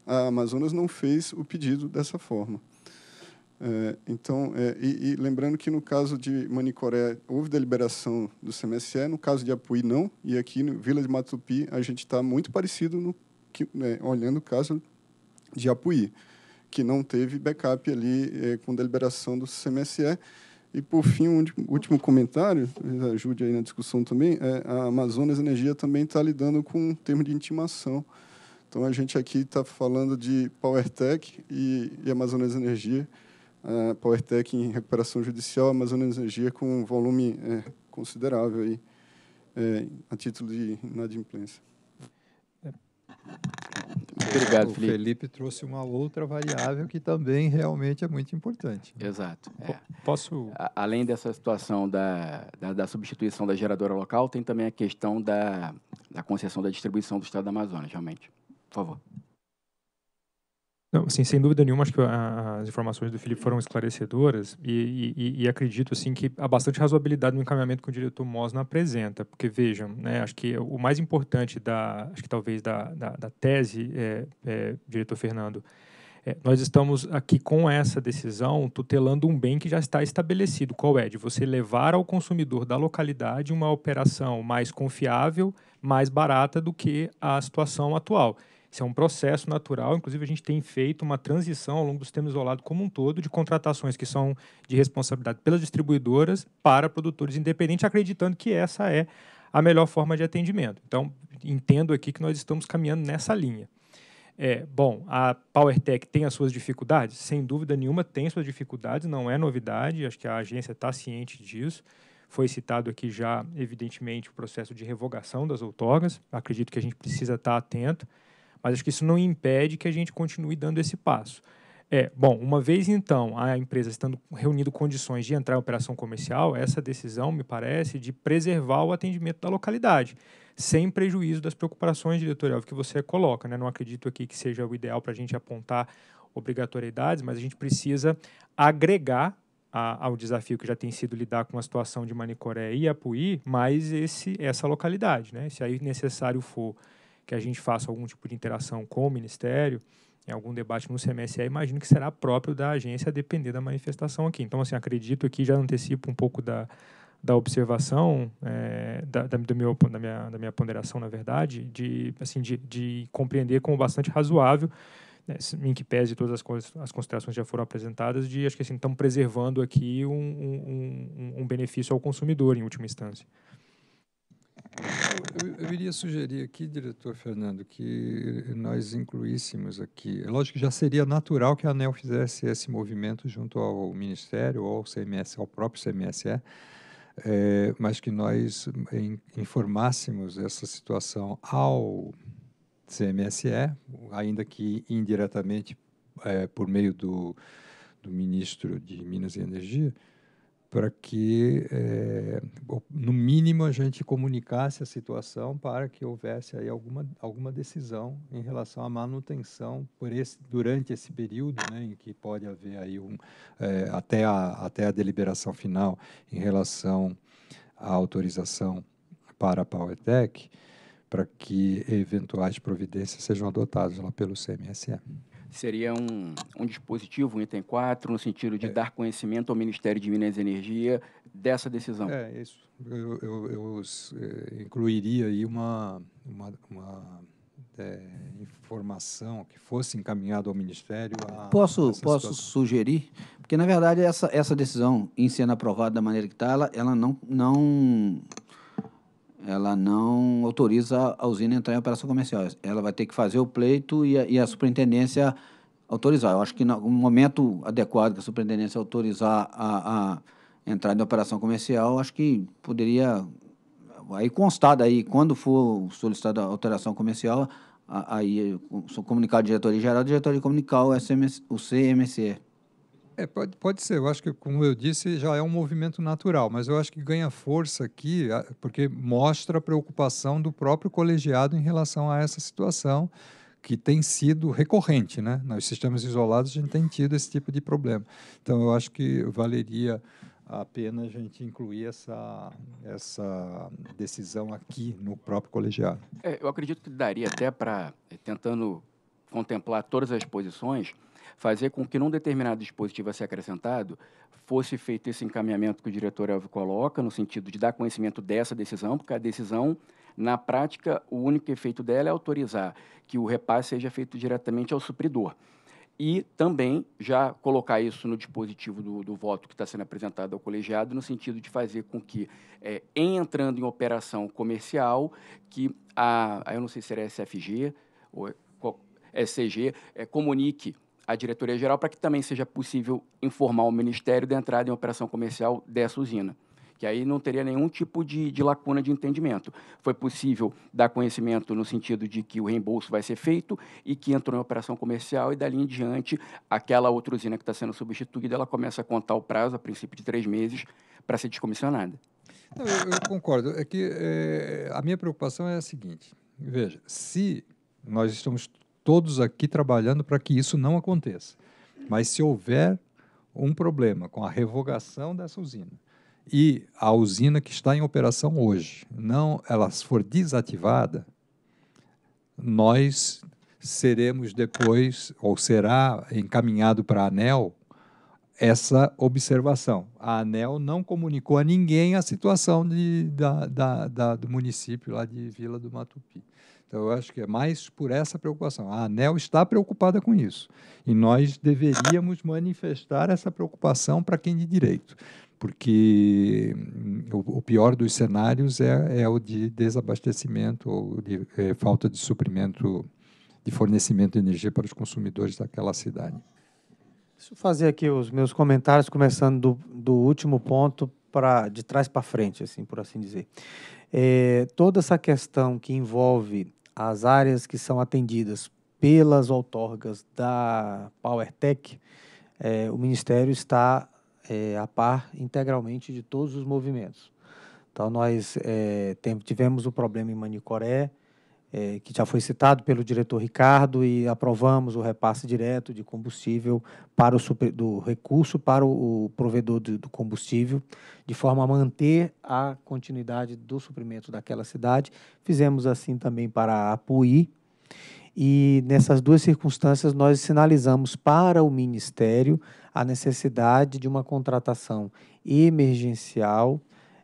L: a Amazonas não fez o pedido dessa forma. É, então, é, e, e, lembrando que no caso de Manicoré houve deliberação do CMSE, no caso de Apuí não, e aqui no Vila de Matupi a gente está muito parecido no que, né, olhando o caso de Apuí, que não teve backup ali com deliberação do CMSE e, por fim, um último comentário, ajude aí na discussão também, é, a Amazonas Energia também está lidando com um termo de intimação. Então, a gente aqui está falando de PowerTech e, e Amazonas Energia, a é, PowerTech em recuperação judicial, Amazonas Energia com um volume é, considerável aí, é, a título de inadimplência.
H: [LAUGHS] Obrigado, O Felipe
B: trouxe uma outra variável que também realmente é muito importante.
H: Né? Exato. É. Posso... A, além dessa situação da, da, da, substituição da geradora local, tem também a questão da, da concessão da distribuição do Estado da Amazônia, realmente. Por favor.
E: Não, assim, sem dúvida nenhuma, acho que ah, ah, as informações do Felipe foram esclarecedoras e, e, e, acredito assim que há bastante razoabilidade no encaminhamento que o diretor Mosna apresenta, porque vejam, né, acho que o mais importante da, acho que talvez da, da, da tese, é, é, diretor Fernando, é, nós estamos aqui com essa decisão tutelando um bem que já está estabelecido. Qual é? De você levar ao consumidor da localidade uma operação mais confiável, mais barata do que a situação atual. Isso é um processo natural, inclusive a gente tem feito uma transição ao longo do sistema isolado como um todo de contratações que são de responsabilidade pelas distribuidoras para produtores independentes, acreditando que essa é a melhor forma de atendimento. Então, entendo aqui que nós estamos caminhando nessa linha. É, bom, a PowerTech tem as suas dificuldades? Sem dúvida nenhuma, tem suas dificuldades, não é novidade, acho que a agência está ciente disso. Foi citado aqui já, evidentemente, o processo de revogação das outorgas, acredito que a gente precisa estar atento. Mas acho que isso não impede que a gente continue dando esse passo. É, bom, uma vez então a empresa estando reunindo condições de entrar em operação comercial, essa decisão me parece de preservar o atendimento da localidade, sem prejuízo das preocupações diretorial que você coloca. Né? Não acredito aqui que seja o ideal para a gente apontar obrigatoriedades, mas a gente precisa agregar a, ao desafio que já tem sido lidar com a situação de Manicoré e Apuí, mais esse, essa localidade. Né? Se aí necessário for que a gente faça algum tipo de interação com o Ministério, em algum debate no CMSE, imagino que será próprio da agência, a depender da manifestação aqui. Então, assim, acredito que já antecipo um pouco da, da observação, é, da, da, do meu, da, minha, da minha ponderação, na verdade, de, assim, de, de compreender como bastante razoável, né, em que pese todas as, as considerações que já foram apresentadas, de acho que assim, estamos preservando aqui um, um, um benefício ao consumidor, em última instância.
B: Eu, eu, iria sugerir aqui, diretor Fernando, que nós incluíssemos aqui. É lógico que já seria natural que a ANEL fizesse esse movimento junto ao Ministério ou ao CMS, ao próprio CMSE, é, eh, mas que nós informássemos essa situação ao CMSE, ainda que indiretamente é, por meio do, do ministro de Minas e Energia, para que, é, no mínimo, a gente comunicasse a situação para que houvesse aí alguma, alguma decisão em relação à manutenção por esse, durante esse período, né, em que pode haver aí um, é, até, a, até a deliberação final em relação à autorização para a PowerTech, para que eventuais providências sejam adotadas lá pelo CMSE
H: seria um, um dispositivo, um item 4, no sentido de é. dar conhecimento ao Ministério de Minas e Energia dessa decisão. É, isso.
B: Eu, eu, eu é, incluiria aí uma, uma, uma é, informação que fosse encaminhada ao Ministério. A, posso posso
D: sugerir? Porque, na verdade, essa, essa decisão, em sendo aprovada da maneira que está, ela, ela não, não ela não autoriza a usina a entrar em operação comercial. Ela vai ter que fazer o pleito e a, e a superintendência autorizar. Eu acho que no momento adequado que a superintendência autorizar a, a entrada em operação comercial, acho que poderia, aí constada daí quando for solicitada a alteração comercial, aí comunicar a diretoria geral, a diretoria comunicar o, SMS, o CMC.
B: É, pode, pode ser. Eu acho que, como eu disse, já é um movimento natural, mas eu acho que ganha força aqui porque mostra a preocupação do próprio colegiado em relação a essa situação que tem sido recorrente, né? Nos sistemas isolados a gente tem tido esse tipo de problema. Então eu acho que valeria a pena a gente incluir essa essa decisão aqui no próprio colegiado.
H: É, eu acredito que daria até para tentando contemplar todas as posições fazer com que num determinado dispositivo a ser acrescentado fosse feito esse encaminhamento que o diretor Elvio coloca, no sentido de dar conhecimento dessa decisão, porque a decisão, na prática, o único efeito dela é autorizar que o repasse seja feito diretamente ao supridor e também já colocar isso no dispositivo do, do voto que está sendo apresentado ao colegiado, no sentido de fazer com que, é, em entrando em operação comercial, que a, eu não sei se era SFG ou SCG, é, comunique a diretoria-geral para que também seja possível informar o Ministério da entrada em operação comercial dessa usina que aí não teria nenhum tipo de, de, lacuna de entendimento. Foi possível dar conhecimento no sentido de que o reembolso vai ser feito e que entrou em operação comercial e dali em diante aquela outra usina que está sendo substituída ela começa a contar o prazo, a princípio de três meses, para ser descomissionada.
B: eu, eu, concordo. É que é, a minha preocupação é a seguinte: veja, se nós estamos todos aqui trabalhando para que isso não aconteça. Mas se houver um problema com a revogação dessa usina e a usina que está em operação hoje não ela for desativada, nós seremos depois ou será encaminhado para a ANEL essa observação. A ANEL não comunicou a ninguém a situação de, da, da, da, do município lá de Vila do Matupi. Então, eu acho que é mais por essa preocupação. A ANEL está preocupada com isso. E nós deveríamos manifestar essa preocupação para quem de direito, porque hum, o, pior dos cenários é, é, o de desabastecimento ou de é, falta de suprimento, de fornecimento de energia para os consumidores daquela cidade.
A: Deixa eu fazer aqui os meus comentários, começando do, do último ponto para de trás para frente, assim por assim dizer. É, toda essa questão que envolve as áreas que são atendidas pelas outorgas da PowerTech, é, o Ministério está é, a par integralmente de todos os movimentos. Então, nós é, tivemos o problema em Manicoré, é, que já foi citado pelo diretor Ricardo, e aprovamos o repasse direto de combustível para o super, do recurso para o, o provedor de, do combustível, de forma a manter a continuidade do suprimento daquela cidade. Fizemos assim também para a Apuí. E nessas duas circunstâncias, nós sinalizamos para o Ministério a necessidade de uma contratação emergencial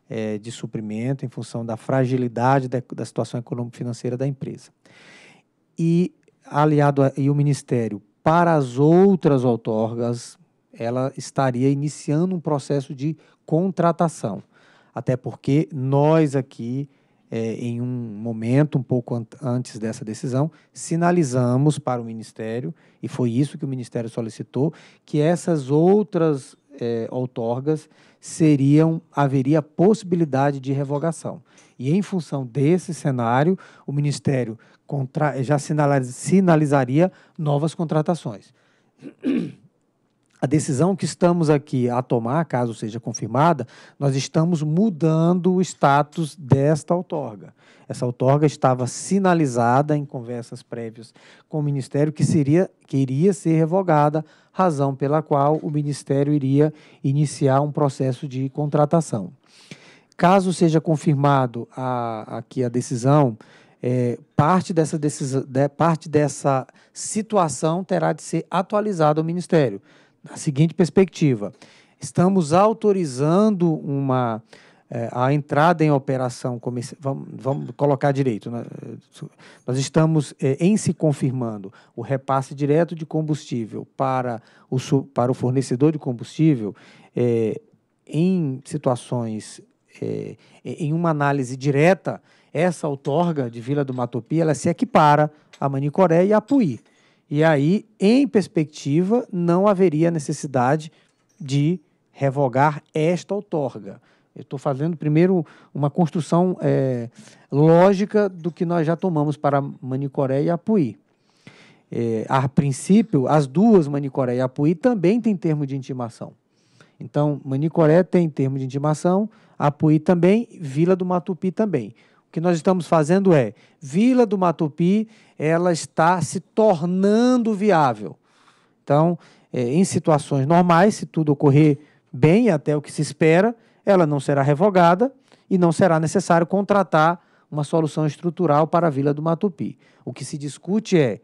A: é, de suprimento em função da fragilidade da, da situação econômico-financeira da empresa. E aliado a, e o Ministério para as outras outorgas, ela estaria iniciando um processo de contratação. Até porque nós aqui, é, em um momento um pouco an antes dessa decisão, sinalizamos para o Ministério, e foi isso que o Ministério solicitou, que essas outras é, outorgas seriam haveria possibilidade de revogação. E em função desse cenário, o Ministério já sinalizaria novas contratações. A decisão que estamos aqui a tomar, caso seja confirmada, nós estamos mudando o status desta outorga. Essa outorga estava sinalizada em conversas prévias com o Ministério que, seria, que iria ser revogada, razão pela qual o Ministério iria iniciar um processo de contratação. Caso seja confirmado a, aqui a decisão, é, parte, dessa de, parte dessa situação terá de ser atualizada ao Ministério na seguinte perspectiva: estamos autorizando uma é, a entrada em operação comercial. Vamos, vamos, colocar direito. Né? Nós estamos é, em se confirmando o repasse direto de combustível para o, para o fornecedor de combustível é, em situações. É, em uma análise direta, essa outorga de Vila do Matopi ela se equipara a Manicoré e a Puí. E aí, em perspectiva, não haveria necessidade de revogar esta outorga. Eu estou fazendo primeiro uma construção é, lógica do que nós já tomamos para Manicoré e Apuí. É, a princípio, as duas, Manicoré e Apuí, também têm termo de intimação. Então, Manicoré tem termo de intimação, Apuí também, Vila do Matupi também. O que nós estamos fazendo é, Vila do Matupi, ela está se tornando viável. Então, é, em situações normais, se tudo ocorrer bem até o que se espera, ela não será revogada e não será necessário contratar uma solução estrutural para a Vila do Matupi. O que se discute é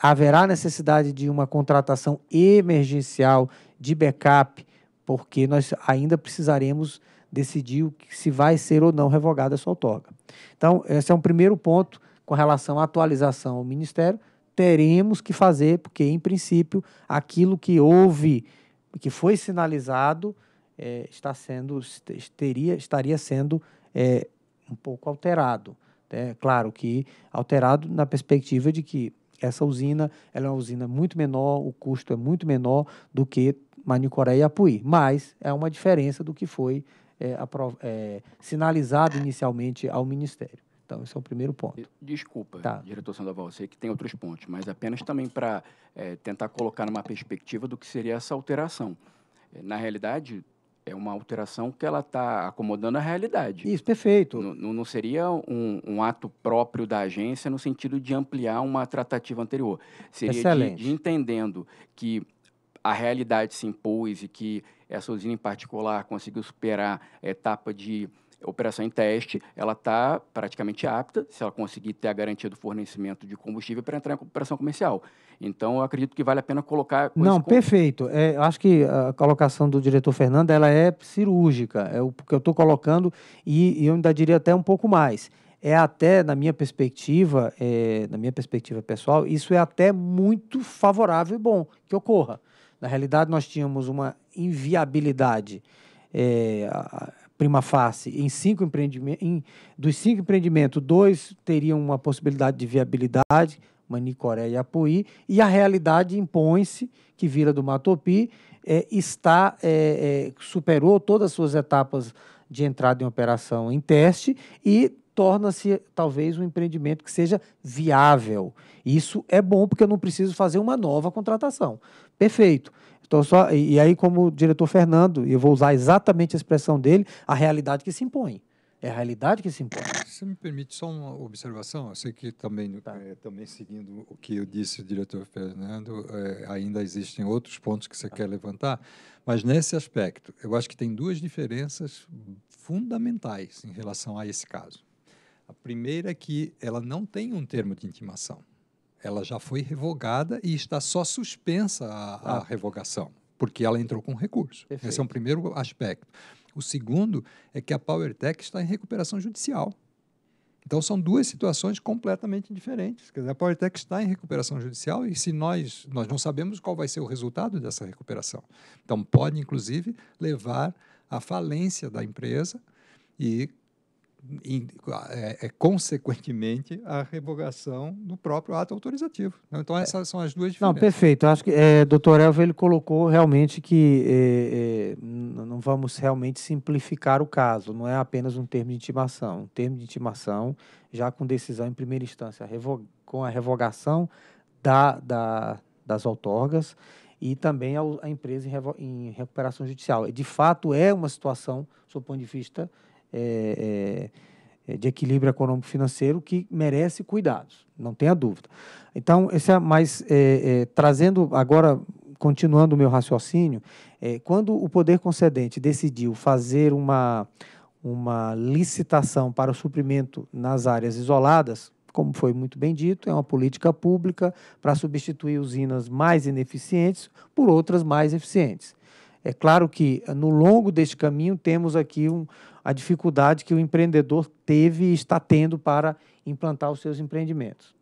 A: haverá necessidade de uma contratação emergencial de backup, porque nós ainda precisaremos decidir se vai ser ou não revogada a sua outorga. Então, esse é um primeiro ponto com relação à atualização ao Ministério. Teremos que fazer, porque, em princípio, aquilo que houve, que foi sinalizado, é, está sendo, teria, estaria sendo é, um pouco alterado. É claro que alterado na perspectiva de que essa usina ela é uma usina muito menor, o custo é muito menor do que Manicoré e Apuí, mas é uma diferença do que foi é, é, sinalizado inicialmente ao Ministério. Então, esse
H: é o primeiro ponto. Desculpa, tá. diretor Sandoval, sei que tem outros pontos, mas apenas também para é, tentar colocar numa perspectiva do que seria essa alteração. É, na realidade, é uma alteração que ela está acomodando a realidade. Isso, perfeito. Não, não seria um, um, ato próprio da agência no sentido de ampliar uma tratativa anterior. Seria Excelente. de, de entendendo que a realidade se impôs e que essa usina em particular conseguiu superar a etapa de operação em teste, ela está praticamente apta, se ela conseguir ter a garantia do fornecimento de combustível para entrar em operação comercial. Então, eu acredito que vale a pena colocar... Não,
A: perfeito. É, eu acho que a colocação do diretor Fernando ela é cirúrgica, é o que eu estou colocando, e, e, eu ainda diria até um pouco mais. É até, na minha perspectiva, é, na minha perspectiva pessoal, isso é até muito favorável e bom que ocorra. Na realidade, nós tínhamos uma inviabilidade é, prima face em cinco empreendimentos. Em, dos cinco empreendimentos, dois teriam uma possibilidade de viabilidade, Manicoré e Apuí, e a realidade impõe-se que Vila do Matopi é, está é, é, superou todas as suas etapas de entrada em operação em teste e torna-se talvez um empreendimento que seja viável. Isso é bom porque eu não preciso fazer uma nova contratação. Perfeito. Então, só, e aí, como o diretor Fernando, e eu vou usar exatamente a expressão dele, a realidade que se impõe. É a realidade que se impõe.
B: Se me permite só uma observação, eu sei que também, tá. é, também seguindo o que eu disse, o diretor Fernando, é, ainda existem outros pontos que você tá. quer levantar, mas nesse aspecto, eu acho que tem duas diferenças fundamentais em relação a esse caso. A primeira é que ela não tem um termo de intimação. Ela já foi revogada e está só suspensa a, ah. a revogação, porque ela entrou com recurso. Perfeito. Esse é um primeiro aspecto. O segundo é que a PowerTech está em recuperação judicial. Então são duas situações completamente diferentes. Quer dizer, a PowerTech está em recuperação judicial e se nós nós não sabemos qual vai ser o resultado dessa recuperação. Então pode inclusive levar à falência da empresa e é, é, consequentemente, a revogação do próprio ato autorizativo. Né? Então, é. essas são as duas diferenças. Não, perfeito.
A: acho que é, doutor Elva ele colocou realmente que é, é não vamos realmente simplificar o caso, não é apenas um termo de intimação. Um termo de intimação, já com decisão em primeira instância, com a revogação da, da, das outorgas e também a, a empresa em, em recuperação judicial. De fato, é uma situação, do ponto de vista é, é, é, de equilíbrio econômico-financeiro que merece cuidados, não tenha dúvida. Então, esse é, mas é, é, trazendo agora, continuando o meu raciocínio, quando o poder concedente decidiu fazer uma, uma licitação para o suprimento nas áreas isoladas, como foi muito bem dito, é uma política pública para substituir usinas mais ineficientes por outras mais eficientes. É claro que eh, no longo deste caminho temos aqui um, a dificuldade que o empreendedor teve e está tendo para implantar os seus empreendimentos.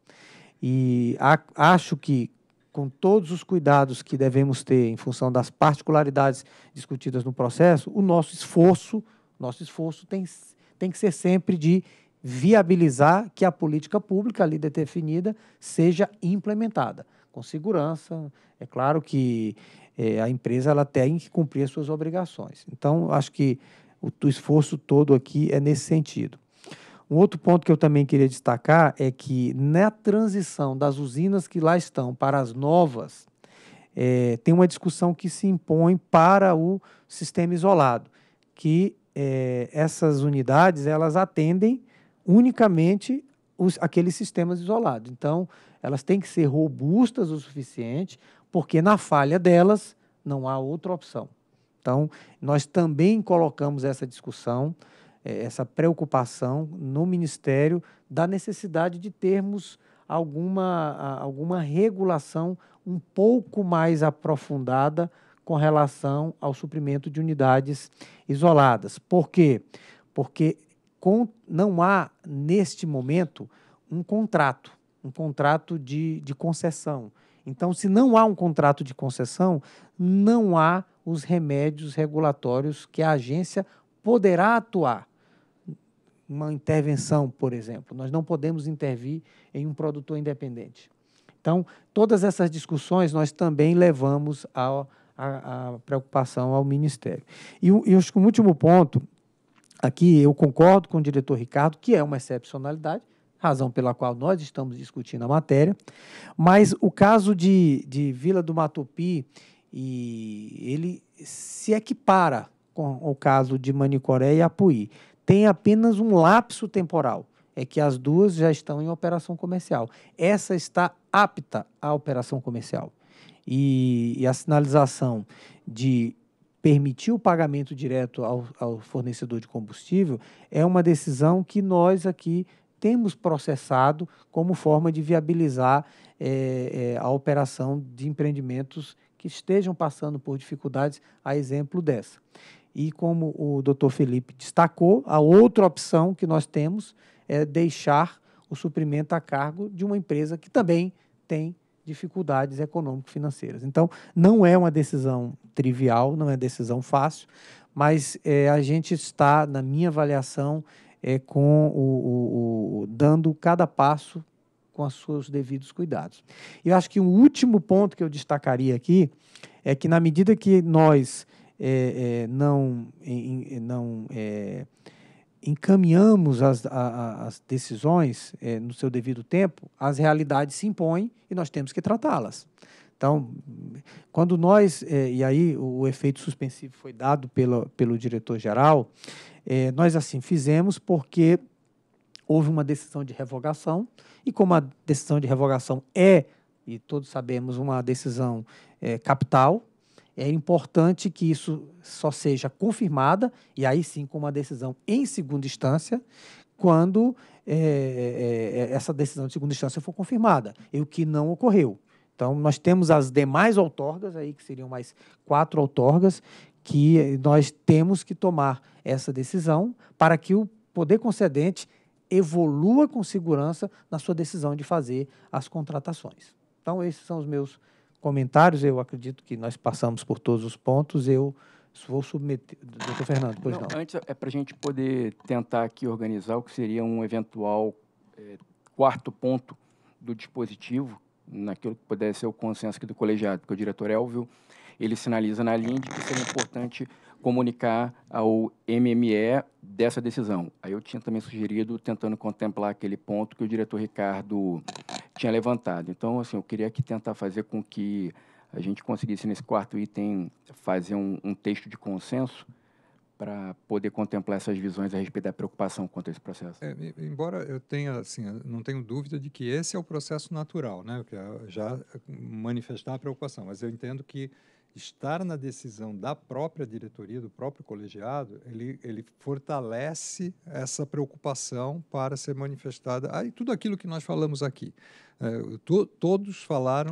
A: E a, acho que com todos os cuidados que devemos ter em função das particularidades discutidas no processo, o nosso esforço, nosso esforço tem, tem que ser sempre de viabilizar que a política pública ali definida seja implementada com segurança. É claro que é, a empresa ela tem que cumprir as suas obrigações. Então, acho que o, o esforço todo aqui é nesse sentido. Um outro ponto que eu também queria destacar é que na transição das usinas que lá estão para as novas, é, tem uma discussão que se impõe para o sistema isolado, que é, essas unidades elas atendem unicamente os, aqueles sistemas isolados. Então, elas têm que ser robustas o suficiente porque na falha delas não há outra opção. Então, nós também colocamos essa discussão, eh, essa preocupação no Ministério da necessidade de termos alguma, alguma regulação um pouco mais aprofundada com relação ao suprimento de unidades isoladas. Por quê? Porque com, não há, neste momento, um contrato, um contrato de, de concessão então, se não há um contrato de concessão, não há os remédios regulatórios que a agência poderá atuar. Uma intervenção, por exemplo. Nós não podemos intervir em um produtor independente. Então, todas essas discussões nós também levamos a, a, a preocupação ao Ministério. E, e acho que um último ponto, aqui eu concordo com o diretor Ricardo, que é uma excepcionalidade, razão pela qual nós estamos discutindo a matéria. Mas o caso de, de Vila do Matupi, e ele se equipara com o caso de Manicoré e Apuí. Tem apenas um lapso temporal, é que as duas já estão em operação comercial. Essa está apta à operação comercial. E, e a sinalização de permitir o pagamento direto ao, ao fornecedor de combustível é uma decisão que nós aqui temos processado como forma de viabilizar é, é, a operação de empreendimentos que estejam passando por dificuldades, a exemplo dessa. E como o doutor Felipe destacou, a outra opção que nós temos é deixar o suprimento a cargo de uma empresa que também tem dificuldades econômico-financeiras. Então, não é uma decisão trivial, não é decisão fácil, mas é, a gente está, na minha avaliação, é, com o, o, o, dando cada passo com os seus devidos cuidados. E eu acho que o um último ponto que eu destacaria aqui é que na medida que nós é, é, não, em, não é, encaminhamos as, a, as decisões é, no seu devido tempo, as realidades se impõem e nós temos que tratá-las. Então, quando nós, é, e aí o efeito suspensivo foi dado pelo pelo diretor-geral, é, nós assim fizemos porque houve uma decisão de revogação, e como a decisão de revogação é, e todos sabemos, uma decisão é, capital, é importante que isso só seja confirmada, e aí sim com uma decisão em segunda instância, quando é, é, essa decisão de segunda instância for confirmada, e o que não ocorreu. Então, nós temos as demais outorgas aí, que seriam mais quatro outorgas, que nós temos que tomar essa decisão para que o poder concedente evolua com segurança na sua decisão de fazer as contratações. Então, esses são os meus comentários. Eu acredito que nós passamos por todos os pontos. Eu vou submeter. Doutor Fernando,
H: pois não. não. Antes, é para a gente poder tentar aqui organizar o que seria um eventual é, quarto ponto do dispositivo, naquilo que pudesse ser o consenso aqui do colegiado, porque o diretor Elvio, ele sinaliza na linha de que seria importante comunicar ao MME dessa decisão. Aí eu tinha também sugerido, tentando contemplar aquele ponto que o diretor Ricardo tinha levantado. Então, assim, eu queria aqui tentar fazer com que a gente conseguisse, nesse quarto item, fazer um, um texto de consenso, para poder contemplar essas visões a respeito da preocupação quanto a esse processo. É,
B: embora eu tenha, assim, não tenho dúvida de que esse é o processo natural, né, que é já manifestar a preocupação, mas eu entendo que estar na decisão da própria diretoria, do próprio colegiado, ele, ele fortalece essa preocupação para ser manifestada. Aí ah, tudo aquilo que nós falamos aqui, é, to, todos falaram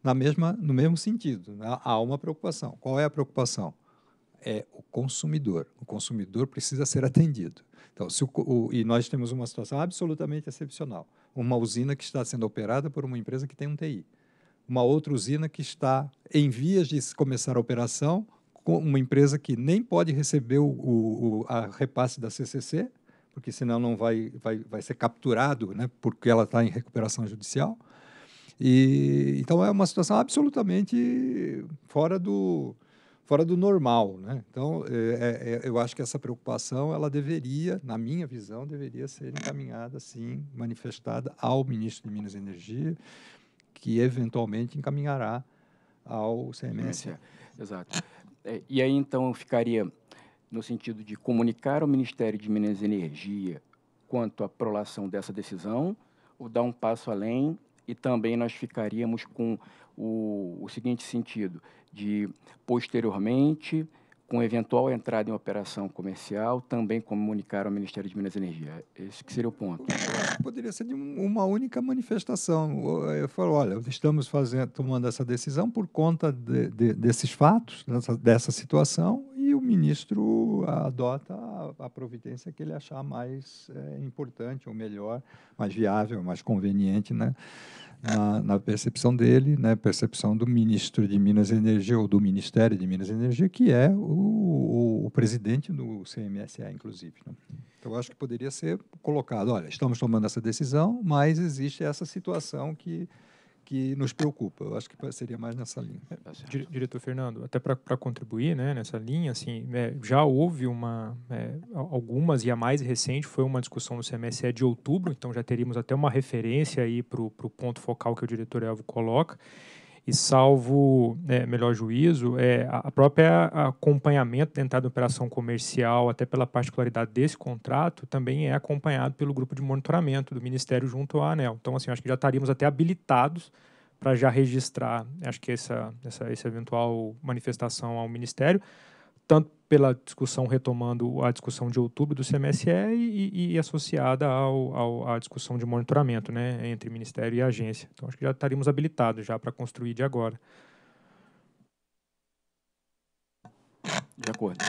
B: na mesma, no mesmo sentido. Né? Há uma preocupação. Qual é a preocupação? é o consumidor. O consumidor precisa ser atendido. Então, se o, o, e nós temos uma situação absolutamente excepcional. Uma usina que está sendo operada por uma empresa que tem um TI. Uma outra usina que está em vias de começar a operação com uma empresa que nem pode receber o, o a repasse da CCC, porque senão não vai, vai, vai ser capturado, né, porque ela está em recuperação judicial. E, então, é uma situação absolutamente fora do, fora do normal, né? Então, é, é, é, eu acho que essa preocupação, ela deveria, na minha visão, deveria ser encaminhada, sim, manifestada ao ministro de Minas e Energia, que eventualmente encaminhará
H: ao CMS. É, exato. É, e aí, então, ficaria no sentido de comunicar ao Ministério de Minas e Energia quanto à prolação dessa decisão, ou dar um passo além e também nós ficaríamos com o, o seguinte sentido: de posteriormente, com eventual entrada em operação comercial, também comunicar ao Ministério de Minas e Energia. Esse que seria o ponto.
B: Poderia ser de uma única manifestação. Eu falo, olha, estamos fazendo, tomando essa decisão por conta de, de, desses fatos, dessa, dessa situação, e o ministro adota a, a providência que ele achar mais é, importante, ou melhor, mais viável, mais conveniente, né? na, na, percepção dele, né, percepção do ministro de Minas e Energia ou do Ministério de Minas e Energia, que é o, o, o presidente do CMSA, inclusive. Né? Então, eu acho que poderia ser colocado, olha, estamos tomando essa decisão, mas existe essa situação que que nos preocupa. Eu acho que seria mais nessa
E: linha. Tá diretor Fernando, até para contribuir né, nessa linha, assim, é, já houve uma é, algumas e a mais recente foi uma discussão no CMSE de outubro, então já teríamos até uma referência aí para o ponto focal que o diretor Elvo coloca e salvo é, melhor juízo, é, a própria acompanhamento dentro né, da operação comercial, até pela particularidade desse contrato, também é acompanhado pelo grupo de monitoramento do Ministério junto à ANEL. Então, assim, acho que já estaríamos até habilitados para já registrar, acho que essa, essa, essa eventual manifestação ao Ministério, tanto pela discussão retomando a discussão de outubro do CMSE e, e, associada ao, ao, à discussão de monitoramento né, entre Ministério e agência. Então, acho que já estaríamos habilitados já para construir de agora.
H: De acordo.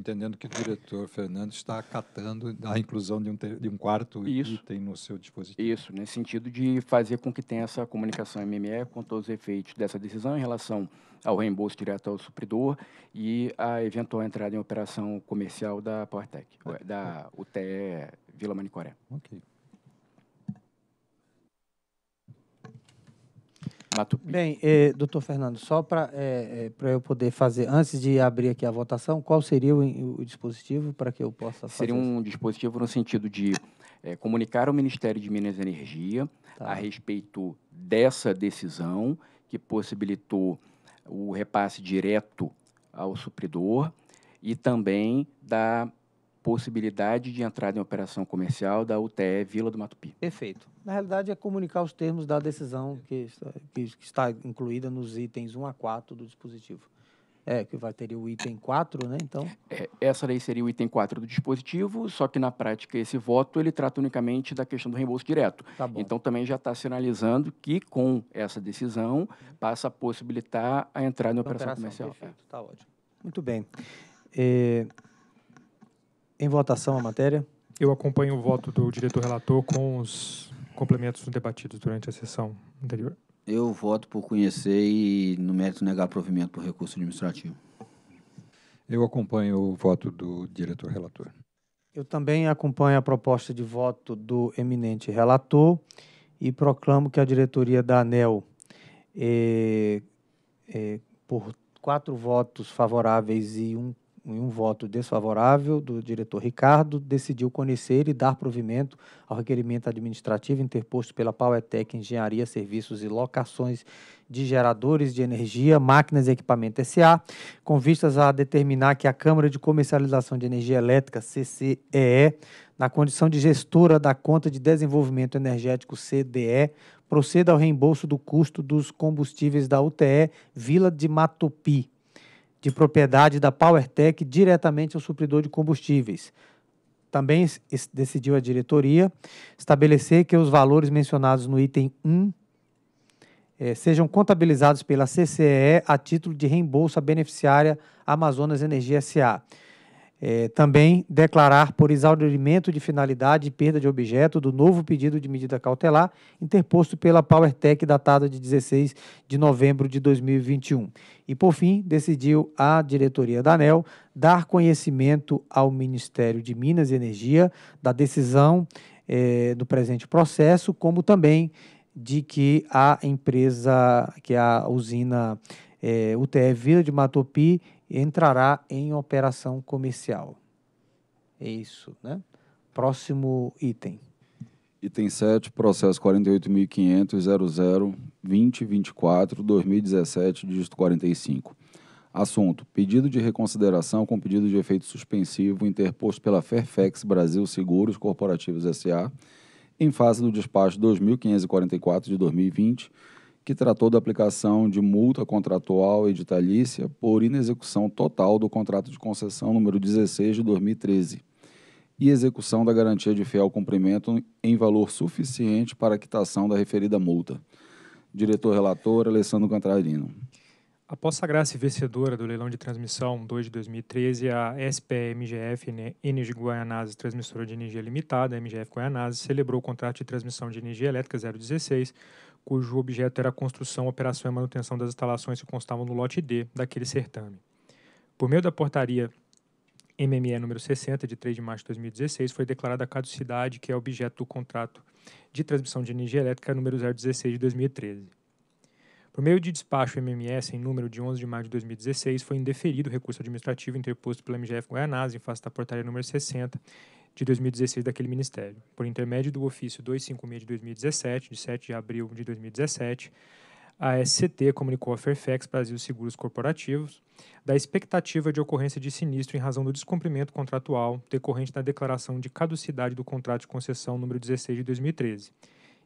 B: entendendo que o diretor Fernando está
H: acatando a inclusão de um, de um quarto Isso. item no seu dispositivo. Isso, nesse sentido de fazer com que tenha essa comunicação MME com todos os efeitos dessa decisão em relação ao reembolso direto ao supridor e a eventual entrada em operação comercial da PowerTech, da UTE Vila Manicoré. Ok.
A: Bem, eh, doutor Fernando, só para eh, eh eu poder fazer, antes de abrir aqui a votação, qual seria o, o dispositivo para que eu possa fazer? Seria um
H: isso? dispositivo no sentido de eh, comunicar ao Ministério de Minas e Energia tá. a respeito dessa decisão que possibilitou o repasse direto ao supridor e também da possibilidade de entrada em operação comercial da UTE Vila do Matupi.
A: Perfeito. Na realidade, é comunicar os termos da decisão que está, que está incluída nos itens 1 a 4 do dispositivo.
H: É, que vai ter o item 4, né? Então. É, essa lei seria o item 4 do dispositivo, só que na prática esse voto ele trata unicamente da questão do reembolso direto. Tá bom. então também já está sinalizando que com essa decisão passa a possibilitar a entrada na operação, operação, comercial.
A: Perfeito, está ótimo.
H: Muito bem. É, em
E: votação a matéria? Eu acompanho o voto do diretor relator com os complementos debatidos durante a sessão anterior.
D: Eu voto por conhecer e, no mérito, negar provimento por
B: recurso administrativo. Eu acompanho o voto do diretor relator.
A: Eu também acompanho a proposta de voto do eminente relator e proclamo que a diretoria da ANEL, é por quatro votos favoráveis e um em um voto desfavorável do diretor Ricardo, decidiu conhecer e dar provimento ao requerimento administrativo interposto pela Pauetec Engenharia, Serviços e Locações de Geradores de Energia, Máquinas e Equipamento SA, com vistas a determinar que a Câmara de Comercialização de Energia Elétrica, CCEE, na condição de gestora da Conta de Desenvolvimento Energético CDE, proceda ao reembolso do custo dos combustíveis da UTE Vila de Matupi de propriedade da PowerTech diretamente ao supridor de combustíveis. Também decidiu a diretoria estabelecer que os valores mencionados no item 1 é, sejam contabilizados pela CCE a título de reembolso à beneficiária Amazonas Energia SA. É, também declarar por exaurimento de finalidade e perda de objeto do novo pedido de medida cautelar interposto pela PowerTech datada de 16 de novembro de 2021. E, por fim, decidiu a diretoria da ANEL dar conhecimento ao Ministério de Minas e Energia da decisão é, do presente processo, como também de que a empresa, que a usina é, UTE Vila de Matopi entrará em operação comercial. É isso, né? Próximo item.
C: Item 7, processo 48.500.00.2024.2017, dígito 45. Assunto: pedido de reconsideração com pedido de efeito suspensivo interposto pela Fairfax Brasil Seguros Corporativos SA, em face do despacho 2544 de 2020 que tratou da aplicação de multa contratual editalícia por inexecução total do contrato de concessão número 16 de 2013 e execução da garantia de fiel cumprimento em valor suficiente para a quitação da referida multa. Diretor relator Alessandro Cantarino. Após a graça
E: vencedora do leilão de transmissão 2 de 2013, a SPMGF mgf Energia Guaianazes Transmissora de Energia Limitada, MGF Guaianazes, celebrou o contrato de transmissão de energia elétrica 016 cujo objeto era a construção, operação e manutenção das instalações que constavam no lote D daquele certame. Por meio da portaria MME número 60, de 3 de março de 2016, foi declarada a caducidade, que é objeto do contrato de transmissão de energia elétrica número 016 de 2013. Por meio de despacho MMS em número de 11 de maio de 2016, foi indeferido o recurso administrativo interposto pela MGF Goianás em face da portaria número 60, de 2016 daquele ministério. Por intermédio do ofício 256 de 2017, de 7 de abril de 2017, a SCT comunicou a Fairfax Brasil Seguros Corporativos da expectativa de ocorrência de sinistro em razão do descumprimento contratual decorrente da declaração de caducidade do contrato de concessão número 16 de 2013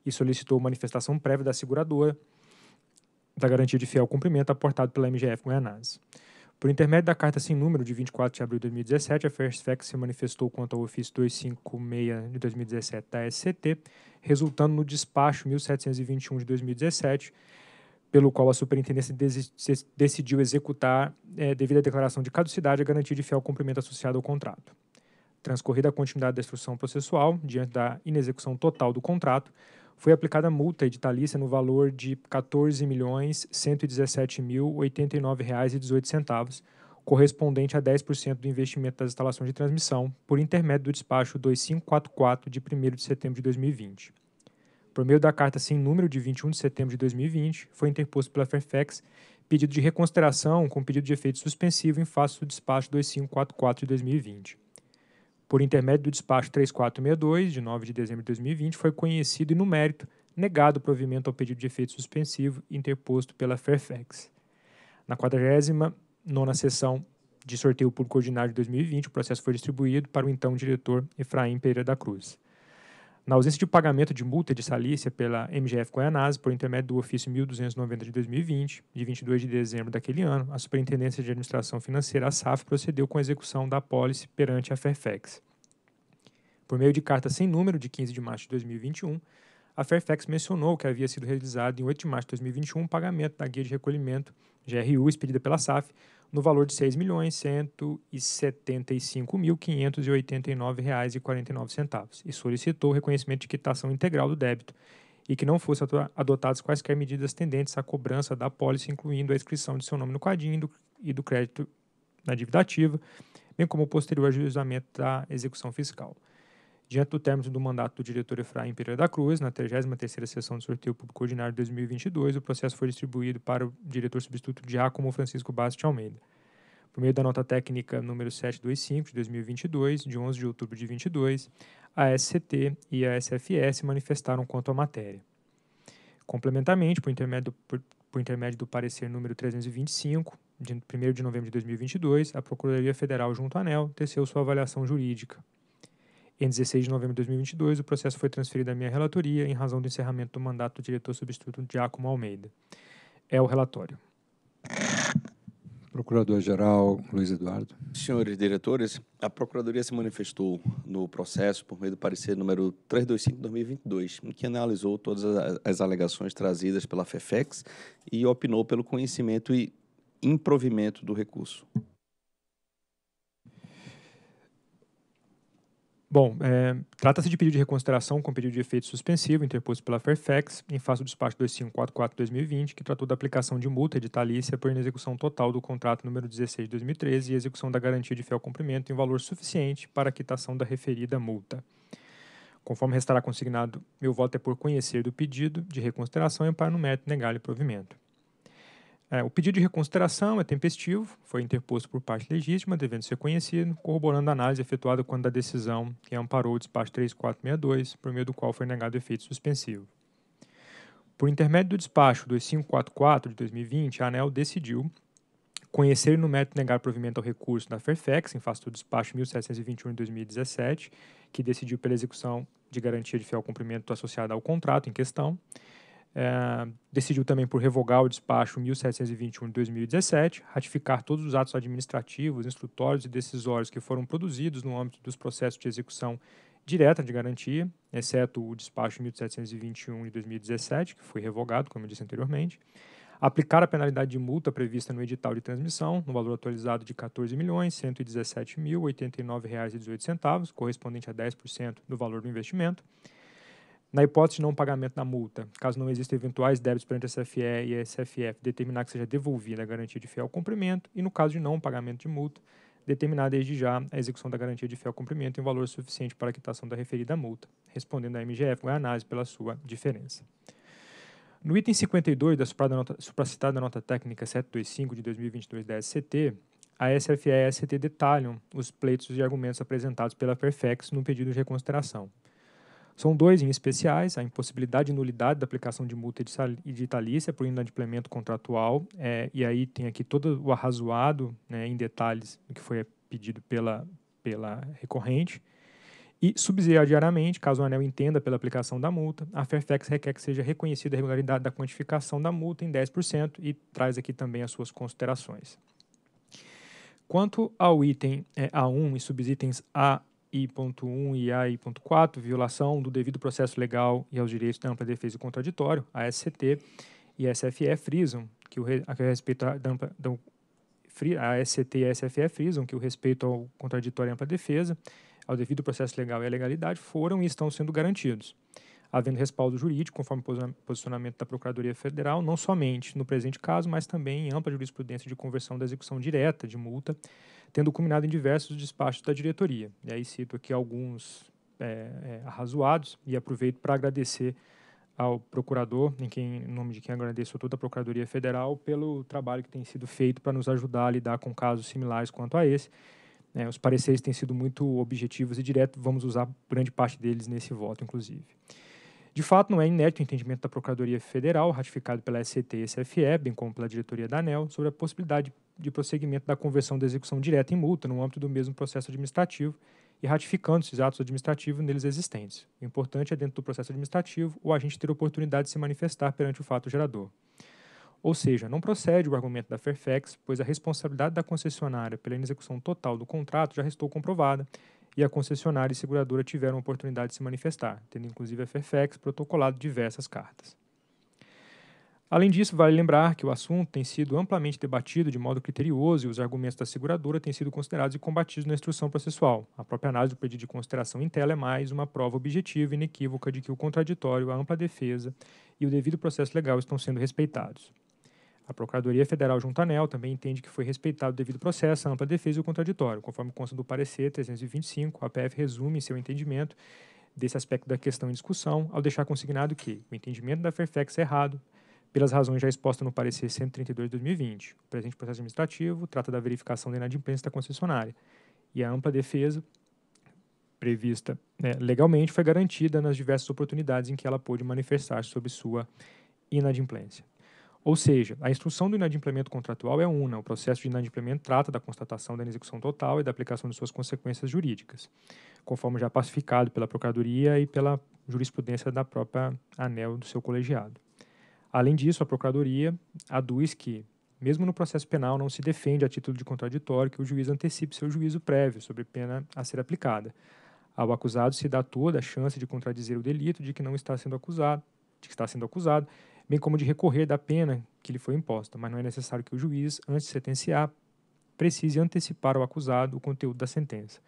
E: e solicitou manifestação prévia da seguradora da garantia de fiel cumprimento aportado pela MGF Goianás. Por intermédio da carta sem número de 24 de abril de 2017, a Fairfax se manifestou contra o ofício 256 de 2017 da SCT, resultando no despacho 1721 de 2017, pelo qual a superintendência decidiu executar, é, eh, devido à declaração de caducidade, a garantia de fiel cumprimento associada ao contrato. Transcorrida a continuidade da instrução processual, diante da inexecução total do contrato, foi aplicada multa editalícia no valor de R$ 14.117.089,18, correspondente a 10% do investimento das instalações de transmissão, por intermédio do despacho 2544 de 1 de setembro de 2020. Por meio da carta sem número de 21 de setembro de 2020, foi interposto pela Fairfax pedido de reconsideração com pedido de efeito suspensivo em face do despacho 2544 de 2020 por intermédio do despacho 3462, de 9 de dezembro de 2020, foi conhecido e, no mérito, negado o provimento ao pedido de efeito suspensivo interposto pela Fairfax. Na 49 sessão de sorteio público ordinário de 2020, o processo foi distribuído para o então diretor Efraim Pereira da Cruz. Na ausência de pagamento de multa de salícia pela MGF Goianase por intermédio do ofício 1290 de 2020, de 22 de dezembro daquele ano, a Superintendência de Administração Financeira, a SAF, procedeu com a execução da pólice perante a Fairfax. Por meio de carta sem número de 15 de março de 2021, a Fairfax mencionou que havia sido realizado em 8 de março de 2021 um pagamento da guia de recolhimento GRU expedida pela SAF no valor de R$ 6.175.589,49 e solicitou o reconhecimento de quitação integral do débito e que não fossem adotadas quaisquer medidas tendentes à cobrança da pólice, incluindo a inscrição de seu nome no quadrinho e do crédito na dívida ativa, bem como o posterior ajustamento da execução fiscal. Diante do término do mandato do diretor Efraim Pereira da Cruz, na 33ª sessão de sorteio público ordinário de 2022, o processo foi distribuído para o diretor substituto Acomo Francisco Bastos de Almeida. Por meio da nota técnica número 725 de 2022, de 11 de outubro de 2022, a SCT e a SFS manifestaram quanto à matéria. Complementarmente, por intermédio, por, por intermédio do parecer número 325, de 1 de novembro de 2022, a Procuradoria Federal, junto à ANEL, teceu sua avaliação jurídica em 16 de novembro de 2022, o processo foi transferido à minha relatoria em razão do encerramento do mandato do diretor substituto Giacomo Almeida. É o relatório.
F: Procurador-Geral Luiz Eduardo. Senhores diretores, a Procuradoria se manifestou no processo por meio do parecer número 325-2022, em que analisou todas as alegações trazidas pela FEFEX e opinou pelo conhecimento e improvimento do recurso.
E: Bom, é, trata-se de pedido de reconsideração com pedido de efeito suspensivo interposto pela Fairfax em face do despacho 2544-2020, que tratou da aplicação de multa editalícia por inexecução total do contrato número 16 de 2013 e execução da garantia de fiel cumprimento em valor suficiente para a quitação da referida multa. Conforme restará consignado, meu voto é por conhecer do pedido de reconsideração e para no mérito negar-lhe provimento. É, o pedido de reconsideração é tempestivo, foi interposto por parte legítima, devendo ser conhecido, corroborando a análise efetuada quando da decisão que amparou o despacho 3462, por meio do qual foi negado efeito suspensivo. Por intermédio do despacho 2544 de 2020, a ANEL decidiu conhecer no mérito negar provimento ao recurso da Fairfax, em face do despacho 1721 de 2017, que decidiu pela execução de garantia de fiel cumprimento associada ao contrato em questão, é, decidiu também por revogar o despacho 1721 de 2017, ratificar todos os atos administrativos, instrutórios e decisórios que foram produzidos no âmbito dos processos de execução direta de garantia, exceto o despacho 1721 de 2017, que foi revogado, como eu disse anteriormente, aplicar a penalidade de multa prevista no edital de transmissão, no valor atualizado de R$ 14.117.089,18, correspondente a 10% do valor do investimento, na hipótese de não pagamento da multa, caso não existam eventuais débitos perante a SFE e a SFF, determinar que seja devolvida a garantia de fiel cumprimento e, no caso de não pagamento de multa, determinar desde já a execução da garantia de fiel cumprimento em valor suficiente para a quitação da referida multa, respondendo à MGF com análise pela sua diferença. No item 52 da supracitada nota técnica 725 de 2022 da SCT, a SFE e a SCT detalham os pleitos e argumentos apresentados pela Perfex no pedido de reconsideração, são dois em especiais, a impossibilidade e nulidade da aplicação de multa editalícia por inadimplemento contratual, é, e aí tem aqui todo o arrazoado né, em detalhes do que foi pedido pela, pela recorrente, e subsidiariamente, caso o anel entenda pela aplicação da multa, a Fairfax requer que seja reconhecida a regularidade da quantificação da multa em 10% e traz aqui também as suas considerações. Quanto ao item é, A1 e subitens A I.1 e AI.4, violação do devido processo legal e aos direitos da ampla defesa e contraditório, a SCT e a SFE frisam que o a respeito da, ampla, da a SCT e a SFE frisam que o respeito ao contraditório e ampla defesa, ao devido processo legal e à legalidade foram e estão sendo garantidos havendo respaldo jurídico, conforme posicionamento da Procuradoria Federal, não somente no presente caso, mas também em ampla jurisprudência de conversão da execução direta de multa, tendo culminado em diversos despachos da diretoria. E aí cito aqui alguns é, é, arrazoados e aproveito para agradecer ao procurador, em, quem, em nome de quem agradeço a toda a Procuradoria Federal, pelo trabalho que tem sido feito para nos ajudar a lidar com casos similares quanto a esse. É, os pareceres têm sido muito objetivos e diretos, vamos usar grande parte deles nesse voto, inclusive. De fato, não é inédito o entendimento da Procuradoria Federal, ratificado pela SCT e SFE, bem como pela diretoria da ANEL, sobre a possibilidade de prosseguimento da conversão da execução direta em multa no âmbito do mesmo processo administrativo e ratificando esses atos administrativos neles existentes. O importante é, dentro do processo administrativo, o agente ter oportunidade de se manifestar perante o fato gerador. Ou seja, não procede o argumento da Fairfax, pois a responsabilidade da concessionária pela inexecução total do contrato já restou comprovada e a concessionária e seguradora tiveram a oportunidade de se manifestar, tendo inclusive a Fairfax protocolado diversas cartas. Além disso, vale lembrar que o assunto tem sido amplamente debatido de modo criterioso e os argumentos da seguradora têm sido considerados e combatidos na instrução processual. A própria análise do pedido de consideração em tela é mais uma prova objetiva e inequívoca de que o contraditório, a ampla defesa e o devido processo legal estão sendo respeitados. A Procuradoria Federal junto à ANEL também entende que foi respeitado o devido processo, a ampla defesa e o contraditório. Conforme consta do parecer 325, a PF resume seu entendimento desse aspecto da questão em discussão ao deixar consignado que o entendimento da Fairfax é errado pelas razões já expostas no parecer 132 de 2020. O presente processo administrativo trata da verificação da inadimplência da concessionária e a ampla defesa prevista né, legalmente foi garantida nas diversas oportunidades em que ela pôde manifestar sobre sua inadimplência. Ou seja, a instrução do inadimplemento contratual é una. O processo de inadimplemento trata da constatação da inexecução total e da aplicação de suas consequências jurídicas, conforme já pacificado pela Procuradoria e pela jurisprudência da própria ANEL do seu colegiado. Além disso, a Procuradoria aduz que, mesmo no processo penal, não se defende a título de contraditório que o juiz antecipe seu juízo prévio sobre pena a ser aplicada. Ao acusado se dá toda a chance de contradizer o delito de que não está sendo acusado, de que está sendo acusado, bem como de recorrer da pena que lhe foi imposta, mas não é necessário que o juiz, antes de sentenciar, precise antecipar ao acusado o conteúdo da sentença.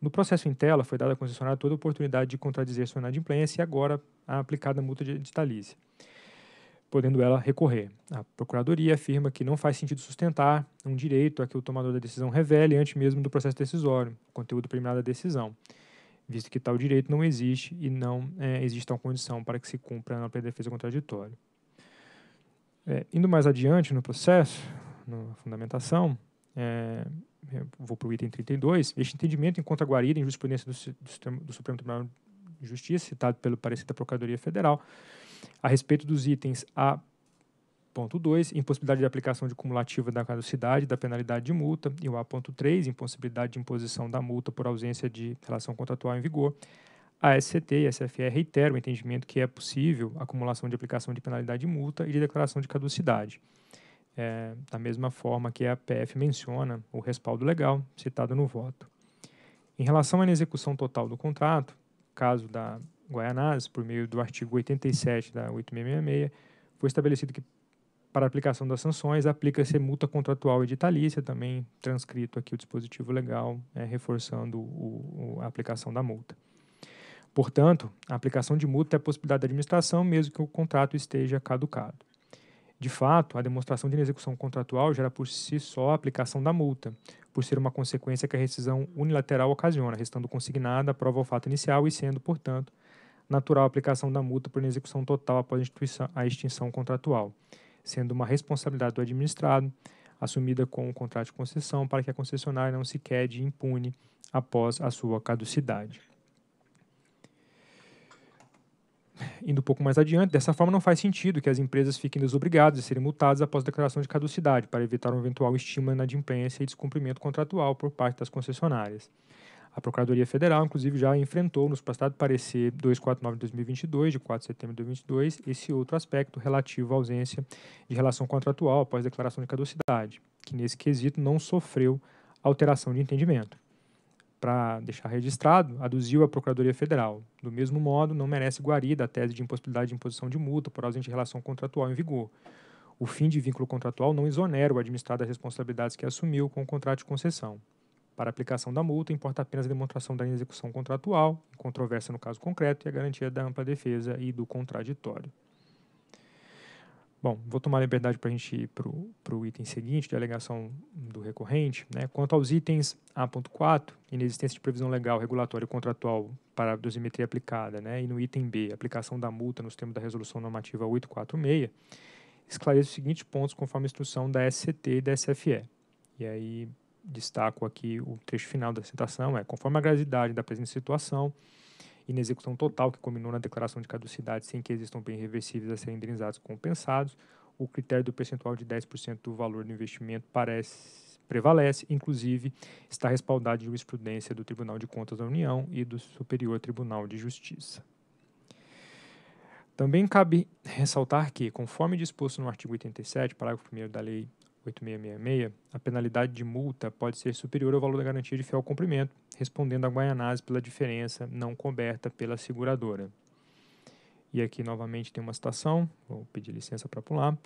E: No processo em tela, foi dada à concessionária toda a oportunidade de contradizer sua inadimplência e agora a aplicada multa de editalícia, podendo ela recorrer. A Procuradoria afirma que não faz sentido sustentar um direito a que o tomador da decisão revele antes mesmo do processo decisório, o conteúdo preliminar da decisão, visto que tal direito não existe e não é, existe tal condição para que se cumpra na ampla defesa contraditória. É, indo mais adiante no processo, na fundamentação, é, vou para o item 32. Este entendimento encontra guarida em jurisprudência do, do, do, Supremo Tribunal de Justiça, citado pelo parecer da Procuradoria Federal, a respeito dos itens A. Ponto impossibilidade de aplicação de cumulativa da caducidade da penalidade de multa, e o A.3, impossibilidade de imposição da multa por ausência de relação contratual em vigor. A SCT e a SFR reiteram o entendimento que é possível a acumulação de aplicação de penalidade de multa e de declaração de caducidade. É, da mesma forma que a PF menciona o respaldo legal citado no voto. Em relação à execução total do contrato, caso da Guaianas, por meio do artigo 87 da 8666, foi estabelecido que para aplicação das sanções aplica-se multa contratual editalícia, também transcrito aqui o dispositivo legal, é, reforçando o, o, a aplicação da multa. Portanto, a aplicação de multa é a possibilidade da administração, mesmo que o contrato esteja caducado. De fato, a demonstração de inexecução contratual gera por si só a aplicação da multa, por ser uma consequência que a rescisão unilateral ocasiona, restando consignada a prova ao fato inicial e sendo, portanto, natural a aplicação da multa por inexecução total após a extinção contratual, sendo uma responsabilidade do administrado assumida com o contrato de concessão para que a concessionária não se quede impune após a sua caducidade. Indo um pouco mais adiante, dessa forma não faz sentido que as empresas fiquem desobrigadas a serem multadas após a declaração de caducidade, para evitar um eventual estímulo na inadimplência e descumprimento contratual por parte das concessionárias. A Procuradoria Federal, inclusive, já enfrentou no passados parecer 249 de 2022, de 4 de setembro de 2022, esse outro aspecto relativo à ausência de relação contratual após declaração de caducidade, que nesse quesito não sofreu alteração de entendimento para deixar registrado, aduziu a Procuradoria Federal. Do mesmo modo, não merece guarida a tese de impossibilidade de imposição de multa por ausente de relação contratual em vigor. O fim de vínculo contratual não exonera o administrado das responsabilidades que assumiu com o contrato de concessão. Para aplicação da multa, importa apenas a demonstração da inexecução contratual, controvérsia no caso concreto e a garantia da ampla defesa e do contraditório. Bom, vou tomar liberdade para a gente ir para o item seguinte, de alegação do recorrente. Né? Quanto aos itens A.4, inexistência de previsão legal, regulatória e contratual para a dosimetria aplicada, né? e no item B, aplicação da multa nos termos da Resolução Normativa 846, esclareço os seguintes pontos conforme a instrução da SCT e da SFE. E aí destaco aqui o trecho final da citação, é conforme a gravidade da presente situação, inexecução total que combinou na declaração de caducidade sem que existam bens reversíveis a serem indenizados compensados, o critério do percentual de 10% do valor do investimento parece, prevalece, inclusive está respaldado de jurisprudência do Tribunal de Contas da União e do Superior Tribunal de Justiça. Também cabe ressaltar que, conforme disposto no artigo 87, parágrafo 1 da Lei 8666, a penalidade de multa pode ser superior ao valor da garantia de fiel cumprimento, respondendo a Guaianazes pela diferença não coberta pela seguradora. E aqui novamente tem uma citação, vou pedir licença para pular.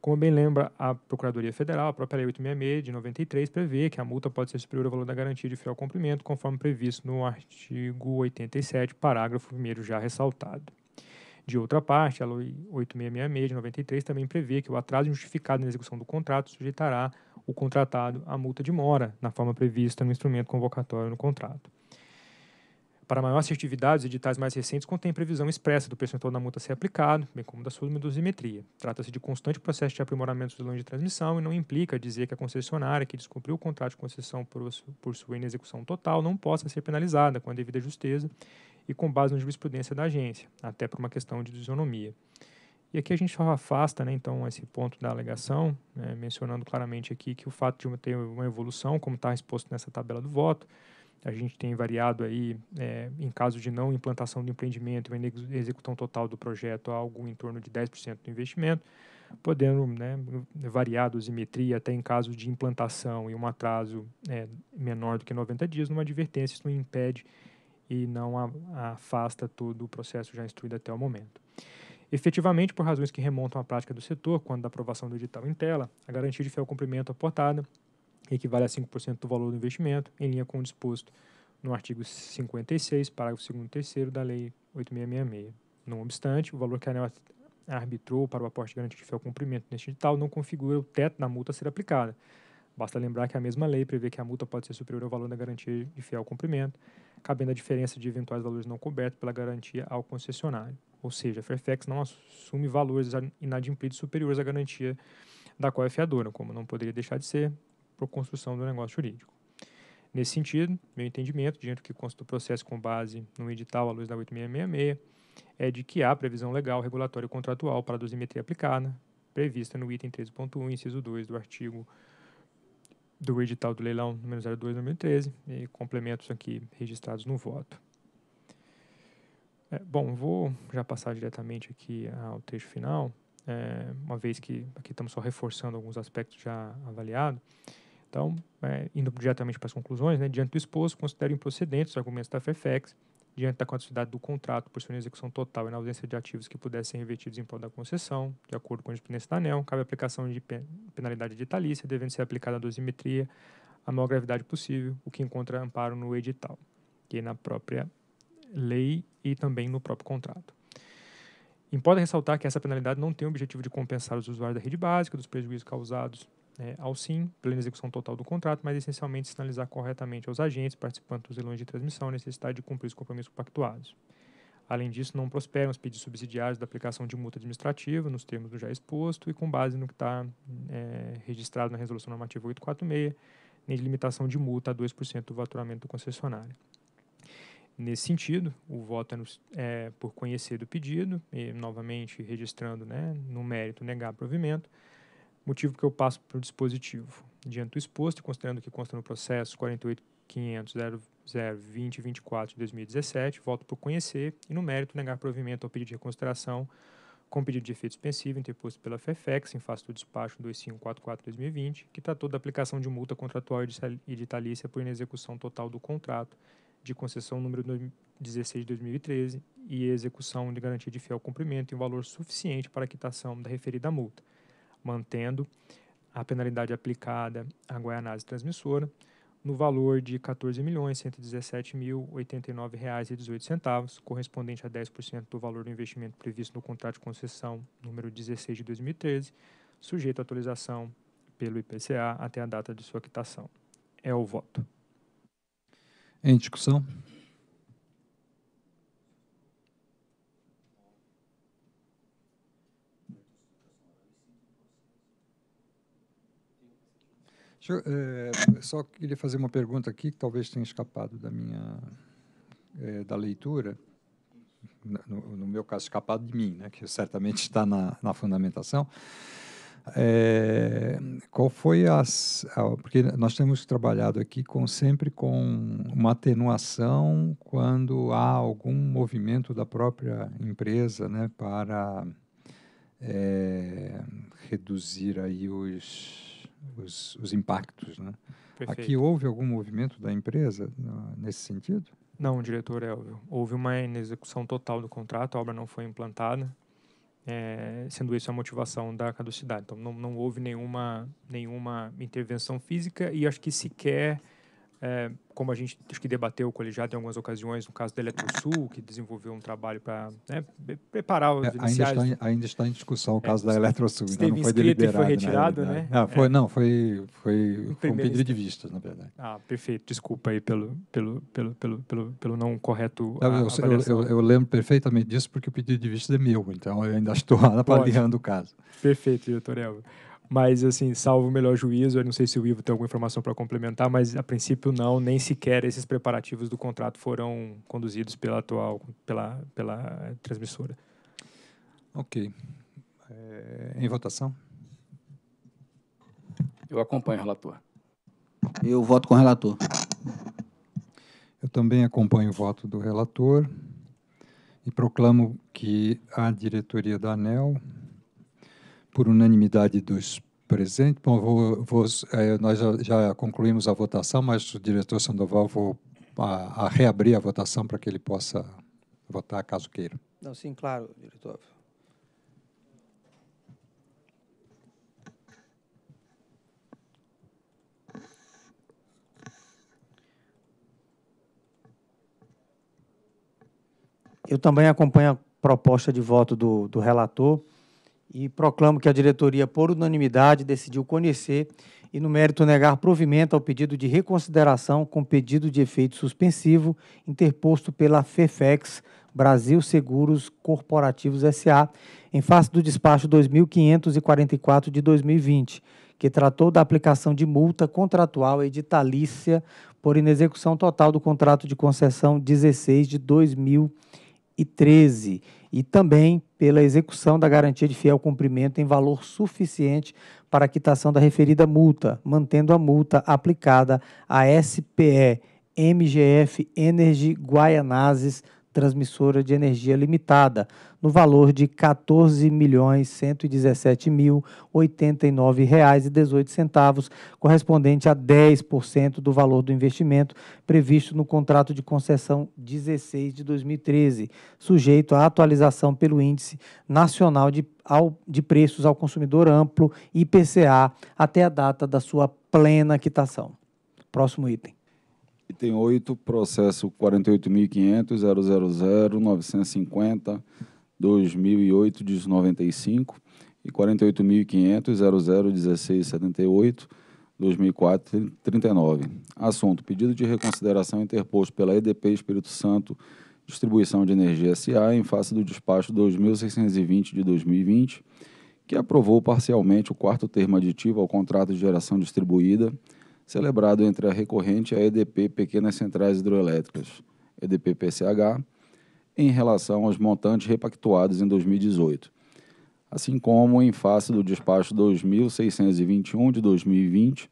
E: Como bem lembra a Procuradoria Federal, a própria Lei 866 de 93 prevê que a multa pode ser superior ao valor da garantia de fiel cumprimento, conforme previsto no artigo 87, parágrafo 1 já ressaltado. De outra parte, a Lei 8666 de 93 também prevê que o atraso justificado na execução do contrato sujeitará o contratado à multa de mora, na forma prevista no instrumento convocatório no contrato. Para maior assertividade, os editais mais recentes contêm previsão expressa do percentual da multa a ser aplicado, bem como da sua dosimetria. Trata-se de constante processo de aprimoramento dos lãs de transmissão e não implica dizer que a concessionária que descumpriu o contrato de concessão por, por sua inexecução total não possa ser penalizada com a devida justeza e com base na jurisprudência da agência, até por uma questão de desonomia. E aqui a gente só afasta, né, então, esse ponto da alegação, né, mencionando claramente aqui que o fato de ter uma evolução, como está exposto nessa tabela do voto, a gente tem variado aí, é, em caso de não implantação do empreendimento e execução total do projeto, algo em torno de 10% do investimento, podendo né, variar a dosimetria até em caso de implantação e um atraso é, menor do que 90 dias, numa advertência, isso não impede e não a, a afasta todo o processo já instruído até o momento. Efetivamente, por razões que remontam à prática do setor, quando da aprovação do edital em tela, a garantia de fiel cumprimento aportada equivale a 5% do valor do investimento, em linha com o disposto no artigo 56, parágrafo 2 e 3 da Lei 8666. Não obstante, o valor que a ANEL arbitrou para o aporte de garantia de fiel cumprimento neste edital não configura o teto da multa a ser aplicada, Basta lembrar que a mesma lei prevê que a multa pode ser superior ao valor da garantia de fiel cumprimento, cabendo a diferença de eventuais valores não cobertos pela garantia ao concessionário. Ou seja, a Fairfax não assume valores inadimplidos superiores à garantia da qual é fiadora, como não poderia deixar de ser por construção do negócio jurídico. Nesse sentido, meu entendimento, diante do que consta do processo com base no edital à luz da 8666, é de que há previsão legal, regulatória e contratual para a dosimetria aplicada, prevista no item 13.1, inciso 2 do artigo do edital do leilão número 02 2013 e complementos aqui registrados no voto. É, bom, vou já passar diretamente aqui ao texto final, é, uma vez que aqui estamos só reforçando alguns aspectos já avaliados. Então, é, indo diretamente para as conclusões, né, diante do exposto, considero improcedentes os argumentos da FEFEX diante da quantidade do contrato por sua execução total e na ausência de ativos que pudessem ser revertidos em prol da concessão, de acordo com a jurisprudência da ANEL, cabe a aplicação de penalidade editalícia, devendo ser aplicada a dosimetria a maior gravidade possível, o que encontra amparo no edital e é na própria lei e também no próprio contrato. Importa ressaltar que essa penalidade não tem o objetivo de compensar os usuários da rede básica dos prejuízos causados é, ao SIM, plena execução total do contrato, mas essencialmente sinalizar corretamente aos agentes, participantes dos leilões de transmissão, a necessidade de cumprir os compromissos pactuados. Além disso, não prosperam os pedidos subsidiários da aplicação de multa administrativa, nos termos do já exposto e com base no que está é, registrado na Resolução Normativa 846, nem de limitação de multa a 2% do faturamento do concessionário. Nesse sentido, o voto é, no, é por conhecer do pedido, e novamente registrando né, no mérito negar provimento, motivo que eu passo para o dispositivo. Diante do exposto, considerando que consta no processo 48.500.0020.24 de 2017, volto por conhecer e, no mérito, negar provimento ao pedido de reconsideração com pedido de efeito suspensivo interposto pela FEFEX em face do despacho 2544-2020, que tratou da aplicação de multa contratual e editalícia por inexecução total do contrato de concessão número 16 de 2013 e execução de garantia de fiel cumprimento em valor suficiente para a quitação da referida multa mantendo a penalidade aplicada à Guaianazes Transmissora no valor de R$ 14.117.089,18, correspondente a 10% do valor do investimento previsto no contrato de concessão número 16 de 2013, sujeito à atualização pelo IPCA até a data de sua quitação. É o voto.
B: Em discussão? Eu, é, só queria fazer uma pergunta aqui que talvez tenha escapado da minha é, da leitura. No, no, meu caso, escapado de mim, né, que certamente está na, na fundamentação. É, qual foi as. Porque nós temos trabalhado aqui com, sempre com uma atenuação quando há algum movimento da própria empresa né, para é, reduzir aí os os, os impactos. Né? Aqui houve algum movimento da empresa nesse sentido?
E: Não, diretor Elvio. Houve uma execução total do contrato, a obra não foi implantada, é, sendo isso a motivação da caducidade. Então, não, não houve nenhuma, nenhuma intervenção física e acho que sequer é, como a gente acho que debateu o colegiado em algumas ocasiões, no caso da Eletrosul, que desenvolveu um trabalho para né, preparar os é, Ainda está, em,
B: ainda está em discussão o é. caso é, da Eletrosul, ainda não foi deliberado. foi né? retirado, é. né? Ah, foi, é. Não, foi, foi, foi um pedido de vistas, na verdade.
E: Ah, perfeito. Desculpa aí pelo, pelo, pelo, pelo, pelo, pelo não correto eu, eu, eu,
B: eu, lembro perfeitamente disso porque o pedido de vista é meu, então eu ainda [LAUGHS] estou avaliando o caso.
E: Perfeito, doutor Elvio. Mas, assim, salvo o melhor juízo, eu não sei se o Ivo tem alguma informação para complementar, mas a princípio não, nem sequer esses preparativos do contrato foram conduzidos
B: pela atual, pela, pela transmissora. Ok. É, em votação?
H: Eu acompanho o relator.
B: Eu voto com o relator. Eu também acompanho o voto do relator e proclamo que a diretoria da ANEL por unanimidade dos presentes. Bom, vou, vou, é, nós já, já, concluímos a votação, mas o diretor Sandoval vou a, a reabrir a votação para que ele possa votar caso queira.
A: Não, sim, claro, diretor. Eu também acompanho a proposta de voto do, do relator e proclamo que a diretoria, por unanimidade, decidiu conhecer e, no mérito, negar provimento ao pedido de reconsideração com pedido de efeito suspensivo interposto pela FEFEX Brasil Seguros Corporativos S.A., em face do despacho 2544 de 2020, que tratou da aplicação de multa contratual editalícia por inexecução total do contrato de concessão 16 de 2013 e também pela execução da garantia de fiel cumprimento em valor suficiente para a quitação da referida multa, mantendo a multa aplicada à SPE MGF Energy Guaianazes transmissora de energia limitada, no valor de R$ 14.117.089,18, correspondente a 10% do valor do investimento previsto no contrato de concessão 16 de 2013, sujeito à atualização pelo Índice Nacional de, ao, de Preços ao Consumidor Amplo, IPCA, até a data da sua plena quitação. Próximo item
C: e tem oito processo 48.500.000.950.2008.95 e 48.500.001678 2004-39. Assunto: pedido de reconsideração interposto pela EDP Espírito Santo Distribuição de Energia SA em face do despacho 2620 de 2020, que aprovou parcialmente o quarto termo aditivo ao contrato de geração distribuída celebrado entre a recorrente e a EDP Pequenas Centrais Hidroelétricas, EDP-PCH, em relação aos montantes repactuados em 2018, assim como em face do despacho 2621 de 2020,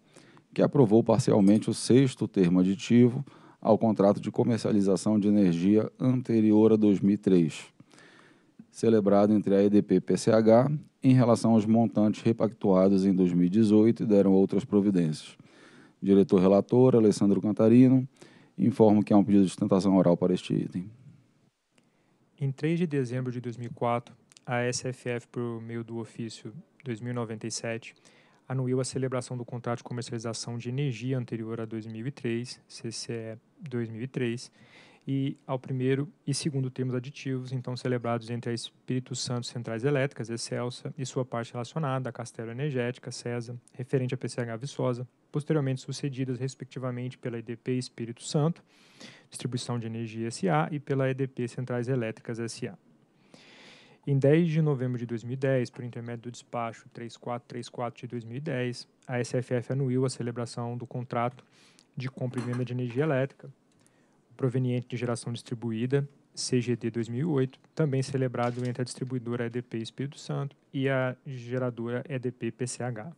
C: que aprovou parcialmente o sexto termo aditivo ao contrato de comercialização de energia anterior a 2003, celebrado entre a EDP-PCH em relação aos montantes repactuados em 2018 e deram outras providências diretor relator, Alessandro Cantarino, informo que há um pedido de sustentação oral para este item.
E: Em 3 de dezembro de 2004, a SFF, por meio do ofício 2097, anuiu a celebração do contrato de comercialização de energia anterior a 2003, CCE 2003, e ao primeiro e segundo termos aditivos, então celebrados entre a Espírito Santo Centrais Elétricas, Excelsa, e sua parte relacionada, a Castelo Energética, CESA, referente à PCH Viçosa, posteriormente sucedidas, respectivamente, pela EDP Espírito Santo, Distribuição de Energia SA, e pela EDP Centrais Elétricas SA. Em 10 de novembro de 2010, por intermédio do despacho 3434 de 2010, a SFF anuiu a celebração do contrato de compra e venda de energia elétrica proveniente de geração distribuída, CGD 2008, também celebrado entre a distribuidora EDP Espírito Santo e a geradora EDP PCH.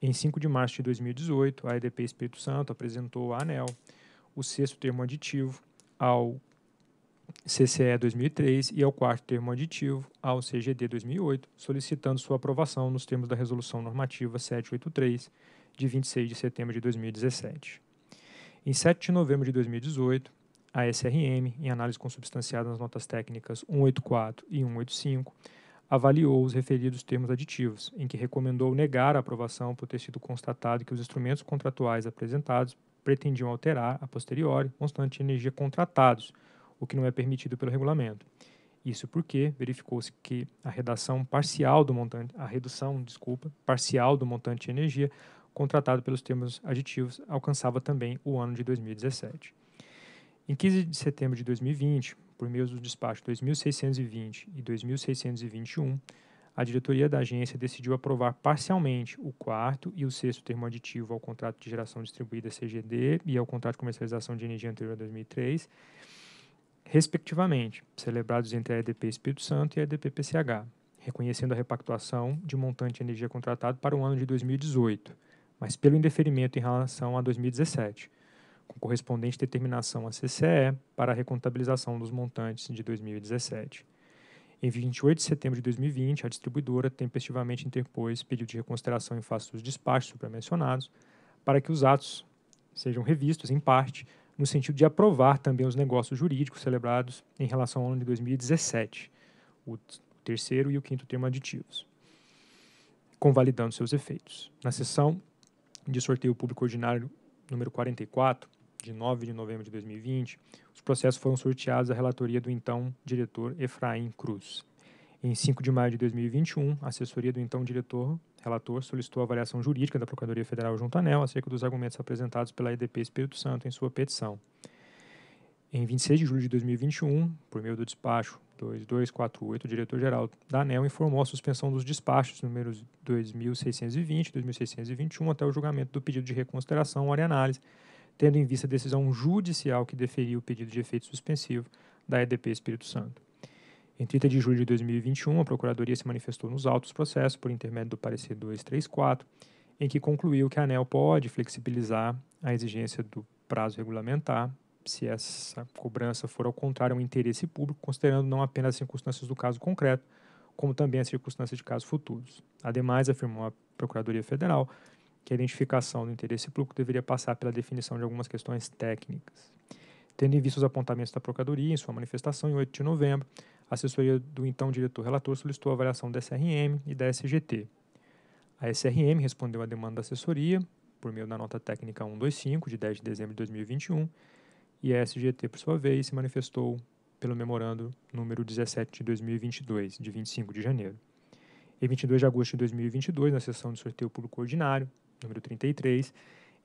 E: Em 5 de março de 2018, a EDP Espírito Santo apresentou a ANEL o sexto termo aditivo ao CCE 2003 e ao quarto termo aditivo ao CGD 2008, solicitando sua aprovação nos termos da Resolução Normativa 783, de 26 de setembro de 2017. Em 7 de novembro de 2018, a SRM, em análise consubstanciada nas notas técnicas 184 e 185, avaliou os referidos termos aditivos, em que recomendou negar a aprovação por ter sido constatado que os instrumentos contratuais apresentados pretendiam alterar, a posteriori, constante de energia contratados, o que não é permitido pelo regulamento. Isso porque verificou-se que a redação parcial do montante, a redução, desculpa, parcial do montante de energia contratado pelos termos aditivos alcançava também o ano de 2017. Em 15 de setembro de 2020, por meio dos despachos 2620 e 2621, a diretoria da agência decidiu aprovar parcialmente o quarto e o sexto termo aditivo ao contrato de geração distribuída CGD e ao contrato de comercialização de energia anterior a 2003, respectivamente, celebrados entre a EDP Espírito Santo e a EDP PCH, reconhecendo a repactuação de montante de energia contratado para o ano de 2018, mas pelo indeferimento em relação a 2017, com correspondente determinação à CCE para a recontabilização dos montantes de 2017. Em 28 de setembro de 2020, a distribuidora tempestivamente interpôs pedido de reconsideração em face dos despachos supramencionados para que os atos sejam revistos, em parte, no sentido de aprovar também os negócios jurídicos celebrados em relação ao ano de 2017, o terceiro e o quinto termo aditivos, convalidando seus efeitos. Na sessão de sorteio público ordinário número 44, de 9 de novembro de 2020, os processos foram sorteados à relatoria do então diretor Efraim Cruz. Em 5 de maio de 2021, a assessoria do então diretor relator solicitou a avaliação jurídica da Procuradoria Federal junto à ANEL acerca dos argumentos apresentados pela EDP Espírito Santo em sua petição. Em 26 de julho de 2021, por meio do despacho 2248, o diretor-geral da ANEL informou a suspensão dos despachos números 2620 e 2621 até o julgamento do pedido de reconsideração hora e análise tendo em vista a decisão judicial que deferiu o pedido de efeito suspensivo da EDP Espírito Santo. Em 30 de julho de 2021, a Procuradoria se manifestou nos autos processos por intermédio do parecer 234, em que concluiu que a ANEL pode flexibilizar a exigência do prazo regulamentar se essa cobrança for ao contrário ao interesse público, considerando não apenas as circunstâncias do caso concreto, como também as circunstâncias de casos futuros. Ademais, afirmou a Procuradoria Federal que a identificação do interesse público deveria passar pela definição de algumas questões técnicas. Tendo em vista os apontamentos da Procuradoria em sua manifestação em 8 de novembro, a assessoria do então diretor relator solicitou a avaliação da SRM e da SGT. A SRM respondeu à demanda da assessoria, por meio da nota técnica 125, de 10 de dezembro de 2021, e a SGT, por sua vez, se manifestou pelo memorando número 17 de 2022, de 25 de janeiro. Em 22 de agosto de 2022, na sessão de sorteio público ordinário, número 33.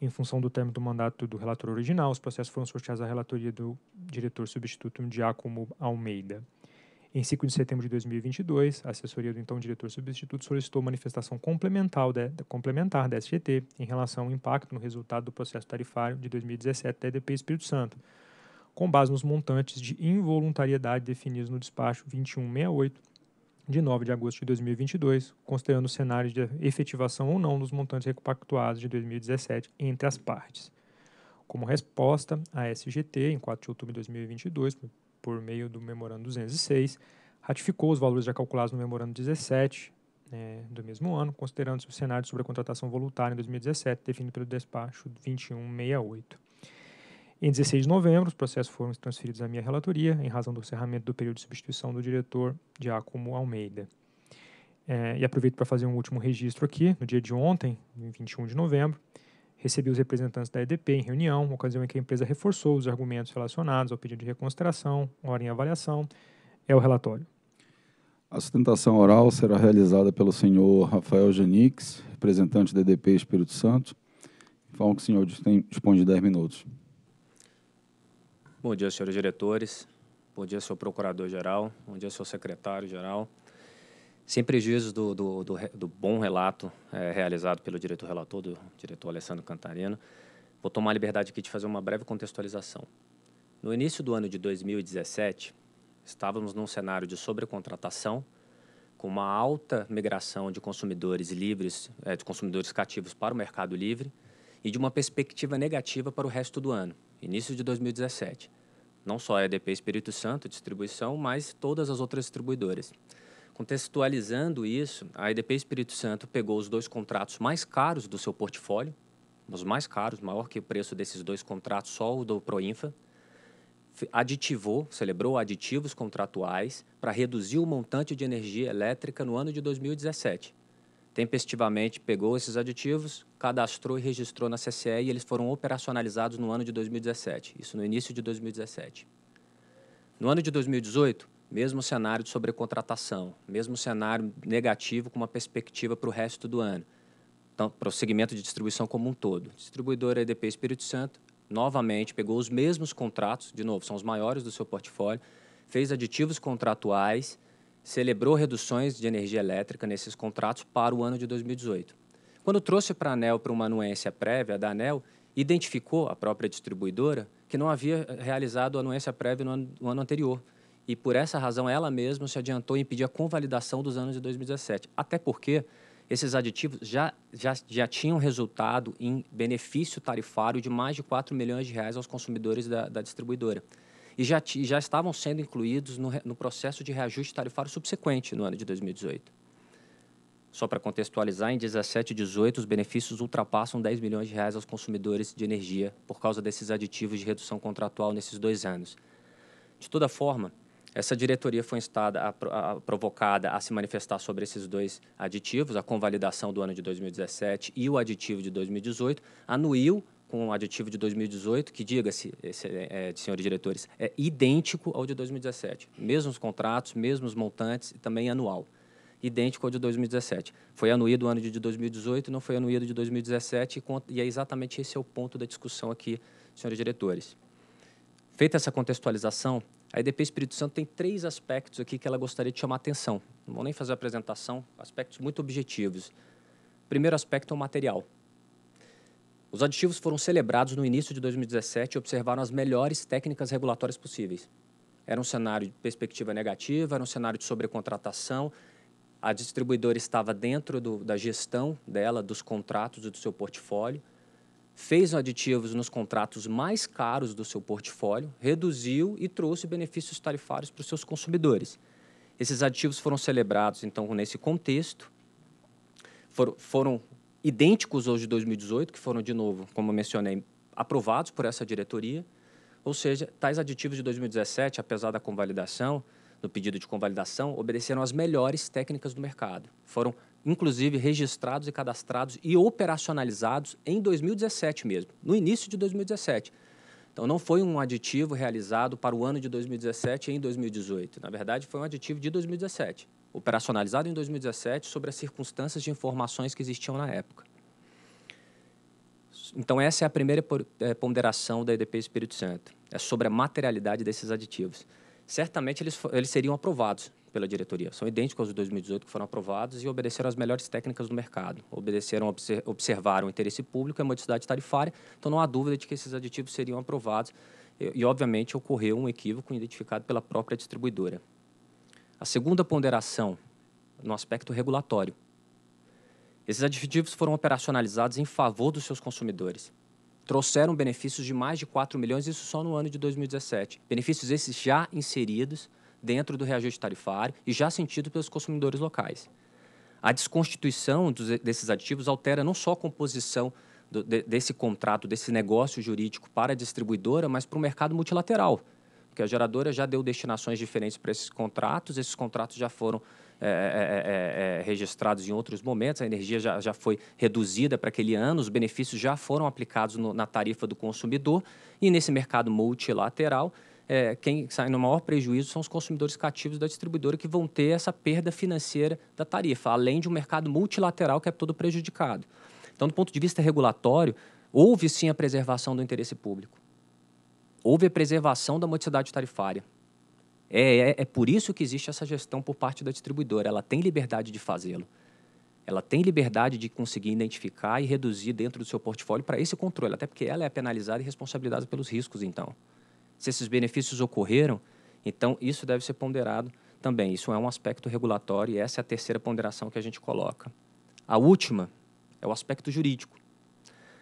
E: Em função do término do mandato do relator original, os processos foram sorteados à relatoria do diretor substituto Giacomo Almeida. Em 5 de setembro de 2022, a assessoria do então diretor substituto solicitou manifestação complementar, de, complementar da SGT em relação ao impacto no resultado do processo tarifário de 2017 da EDP Espírito Santo, com base nos montantes de involuntariedade definidos no despacho 2168 de 9 de agosto de 2022, considerando o cenário de efetivação ou não dos montantes recompactuados de 2017 entre as partes. Como resposta, a SGT, em 4 de outubro de 2022, por meio do Memorando 206, ratificou os valores já calculados no Memorando 17 né, do mesmo ano, considerando-se o cenário sobre a contratação voluntária em 2017, definido pelo despacho 2168. Em 16 de novembro, os processos foram transferidos à minha relatoria, em razão do encerramento do período de substituição do diretor Giacomo Almeida. É, e aproveito para fazer um último registro aqui. No dia de ontem, 21 de novembro, recebi os representantes da EDP em reunião, ocasião em que a empresa reforçou os argumentos relacionados ao pedido de reconsideração, hora em avaliação. É o relatório.
C: A sustentação oral será realizada pelo senhor Rafael Janix, representante da EDP Espírito Santo. Informo que o senhor dispõe de 10 minutos.
M: Bom dia, senhores diretores. Bom dia, senhor procurador-geral. Bom dia, senhor secretário-geral. Sem prejuízo do, do, do, do bom relato é, realizado pelo diretor relator, do diretor Alessandro Cantarino, vou tomar a liberdade aqui de fazer uma breve contextualização. No início do ano de 2017, estávamos num cenário de sobrecontratação, com uma alta migração de consumidores livres, é, de consumidores cativos para o mercado livre, e de uma perspectiva negativa para o resto do ano início de 2017. Não só a EDP Espírito Santo Distribuição, mas todas as outras distribuidoras. Contextualizando isso, a EDP Espírito Santo pegou os dois contratos mais caros do seu portfólio, os mais caros, maior que o preço desses dois contratos, só o do Proinfa, aditivou, celebrou aditivos contratuais para reduzir o montante de energia elétrica no ano de 2017 tempestivamente pegou esses aditivos, cadastrou e registrou na CCE e eles foram operacionalizados no ano de 2017, isso no início de 2017. No ano de 2018, mesmo cenário de sobrecontratação, mesmo cenário negativo com uma perspectiva para o resto do ano, então, para o segmento de distribuição como um todo. Distribuidora EDP Espírito Santo, novamente, pegou os mesmos contratos, de novo, são os maiores do seu portfólio, fez aditivos contratuais, celebrou reduções de energia elétrica nesses contratos para o ano de 2018. Quando trouxe para a ANEL para uma anuência prévia da ANEL, identificou a própria distribuidora que não havia eh, realizado a anuência prévia no ano, no ano anterior. E por essa razão, ela mesma se adiantou em pedir a convalidação dos anos de 2017. Até porque esses aditivos já, já, já tinham resultado em benefício tarifário de mais de 4 milhões de reais aos consumidores da, da distribuidora e já, já estavam sendo incluídos no, no processo de reajuste tarifário subsequente no ano de 2018. Só para contextualizar, em 17 e 18, os benefícios ultrapassam 10 milhões de reais aos consumidores de energia por causa desses aditivos de redução contratual nesses dois anos. De toda forma, essa diretoria foi instada, a, a, provocada a se manifestar sobre esses dois aditivos, a convalidação do ano de 2017 e o aditivo de 2018, anuiu com o aditivo de 2018, que, diga-se, é, é senhores diretores, é idêntico ao de 2017. Mesmos contratos, mesmos montantes e também anual. Idêntico ao de 2017. Foi anuído o ano de 2018, não foi anuído de 2017, e é exatamente esse é o ponto da discussão aqui, senhores diretores. Feita essa contextualização, a EDP Espírito Santo tem três aspectos aqui que ela gostaria de chamar atenção. Não vou nem fazer a apresentação, aspectos muito objetivos. Primeiro aspecto é o material. Os aditivos foram celebrados no início de 2017 e observaram as melhores técnicas regulatórias possíveis. Era um cenário de perspectiva negativa, era um cenário de sobrecontratação. A distribuidora estava dentro do, da gestão dela, dos contratos do seu portfólio, fez aditivos nos contratos mais caros do seu portfólio, reduziu e trouxe benefícios tarifários para os seus consumidores. Esses aditivos foram celebrados, então, nesse contexto, foram, foram idênticos aos de 2018, que foram, de novo, como mencionei, aprovados por essa diretoria. Ou seja, tais aditivos de 2017, apesar da convalidação, do pedido de convalidação, obedeceram às melhores técnicas do mercado. Foram, inclusive, registrados e cadastrados e operacionalizados em 2017 mesmo, no início de 2017. Então, não foi um aditivo realizado para o ano de 2017 em 2018. Na verdade, foi um aditivo de 2017 operacionalizado em 2017, sobre as circunstâncias de informações que existiam na época. Então, essa é a primeira é, ponderação da EDP Espírito Santo, é sobre a materialidade desses aditivos. Certamente, eles, eles seriam aprovados pela diretoria, são idênticos aos de 2018 que foram aprovados e obedeceram às melhores técnicas do mercado, obedeceram, observaram o interesse público e a modicidade tarifária, então não há dúvida de que esses aditivos seriam aprovados e, e obviamente, ocorreu um equívoco identificado pela própria distribuidora. A segunda ponderação, no aspecto regulatório. Esses aditivos foram operacionalizados em favor dos seus consumidores. Trouxeram benefícios de mais de 4 milhões, isso só no ano de 2017. Benefícios esses já inseridos dentro do reajuste tarifário e já sentido pelos consumidores locais. A desconstituição dos, desses aditivos altera não só a composição do, de, desse contrato, desse negócio jurídico para a distribuidora, mas para o mercado multilateral, porque a geradora já deu destinações diferentes para esses contratos, esses contratos já foram é é é, é, é, é, registrados em outros momentos, a energia já, já foi reduzida para aquele ano, os benefícios já foram aplicados no, na tarifa do consumidor e nesse mercado multilateral, quem sai no maior prejuízo são os consumidores cativos da distribuidora que vão ter essa perda financeira da tarifa, além de um mercado multilateral que é todo prejudicado. Então, do ponto de vista regulatório, houve sim a preservação do interesse público houve a preservação da modicidade tarifária. É, é, é, por isso que existe essa gestão por parte da distribuidora. Ela tem liberdade de fazê-lo. Ela tem liberdade de conseguir identificar e reduzir dentro do seu portfólio para esse controle, até porque ela é penalizada e responsabilizada pelos riscos, então. Se esses benefícios ocorreram, então isso deve ser ponderado também. Isso é um aspecto regulatório e essa é a terceira ponderação que a gente coloca. A última é o aspecto jurídico.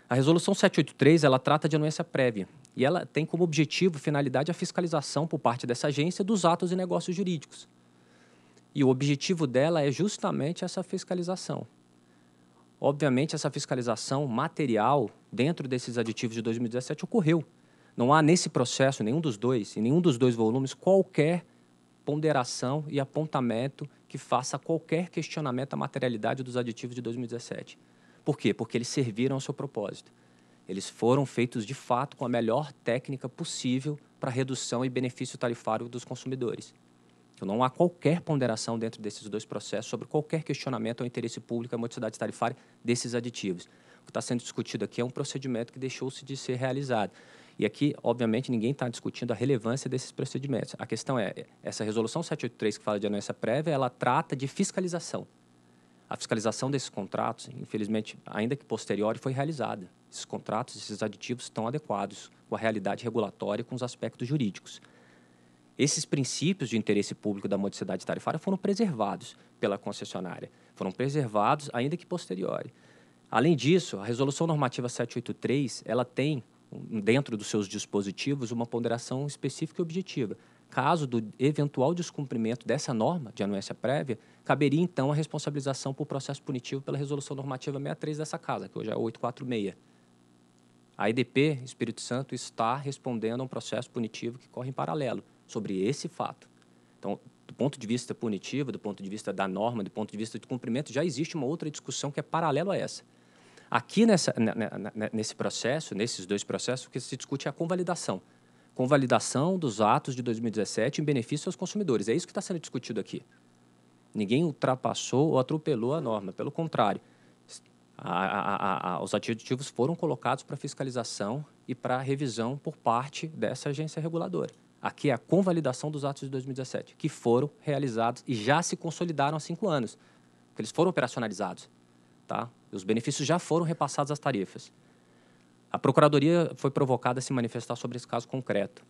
M: A resolução 783, ela trata de anuência prévia. E ela tem como objetivo, finalidade, a fiscalização por parte dessa agência dos atos e negócios jurídicos. E o objetivo dela é justamente essa fiscalização. Obviamente, essa fiscalização material dentro desses aditivos de 2017 ocorreu. Não há nesse processo, nenhum dos dois, em nenhum dos dois volumes, qualquer ponderação e apontamento que faça qualquer questionamento à materialidade dos aditivos de 2017. Por quê? Porque eles serviram ao seu propósito. Eles foram feitos de fato com a melhor técnica possível para redução e benefício tarifário dos consumidores. Então, não há qualquer ponderação dentro desses dois processos sobre qualquer questionamento ao interesse público e à modicidade tarifária desses aditivos. O que está sendo discutido aqui é um procedimento que deixou-se de ser realizado. E aqui, obviamente, ninguém está discutindo a relevância desses procedimentos. A questão é, essa resolução 783 que fala de anuência prévia, ela trata de fiscalização. A fiscalização desses contratos, infelizmente, ainda que posterior, foi realizada. Esses contratos, esses aditivos estão adequados com a realidade regulatória e com os aspectos jurídicos. Esses princípios de interesse público da modicidade tarifária foram preservados pela concessionária, foram preservados ainda que posterior. Além disso, a Resolução Normativa 783, ela tem dentro dos seus dispositivos uma ponderação específica e objetiva. Caso do eventual descumprimento dessa norma de anuência prévia, caberia então a responsabilização por processo punitivo pela resolução normativa 63 dessa casa, que hoje é 846. A EDP Espírito Santo está respondendo a um processo punitivo que corre em paralelo sobre esse fato. Então, do ponto de vista punitivo, do ponto de vista da norma, do ponto de vista de cumprimento, já existe uma outra discussão que é paralelo a essa. Aqui nessa, né, né, né, nesse processo, nesses dois processos, o que se discute é a convalidação. Convalidação dos atos de 2017 em benefício aos consumidores. É isso que está sendo discutido aqui. Ninguém ultrapassou ou atropelou a norma, pelo contrário. A, a, a, os aditivos foram colocados para fiscalização e para revisão por parte dessa agência reguladora. Aqui é a convalidação dos atos de 2017, que foram realizados e já se consolidaram há cinco anos, eles foram operacionalizados. Tá? Os benefícios já foram repassados às tarifas. A Procuradoria foi provocada a se manifestar sobre esse caso concreto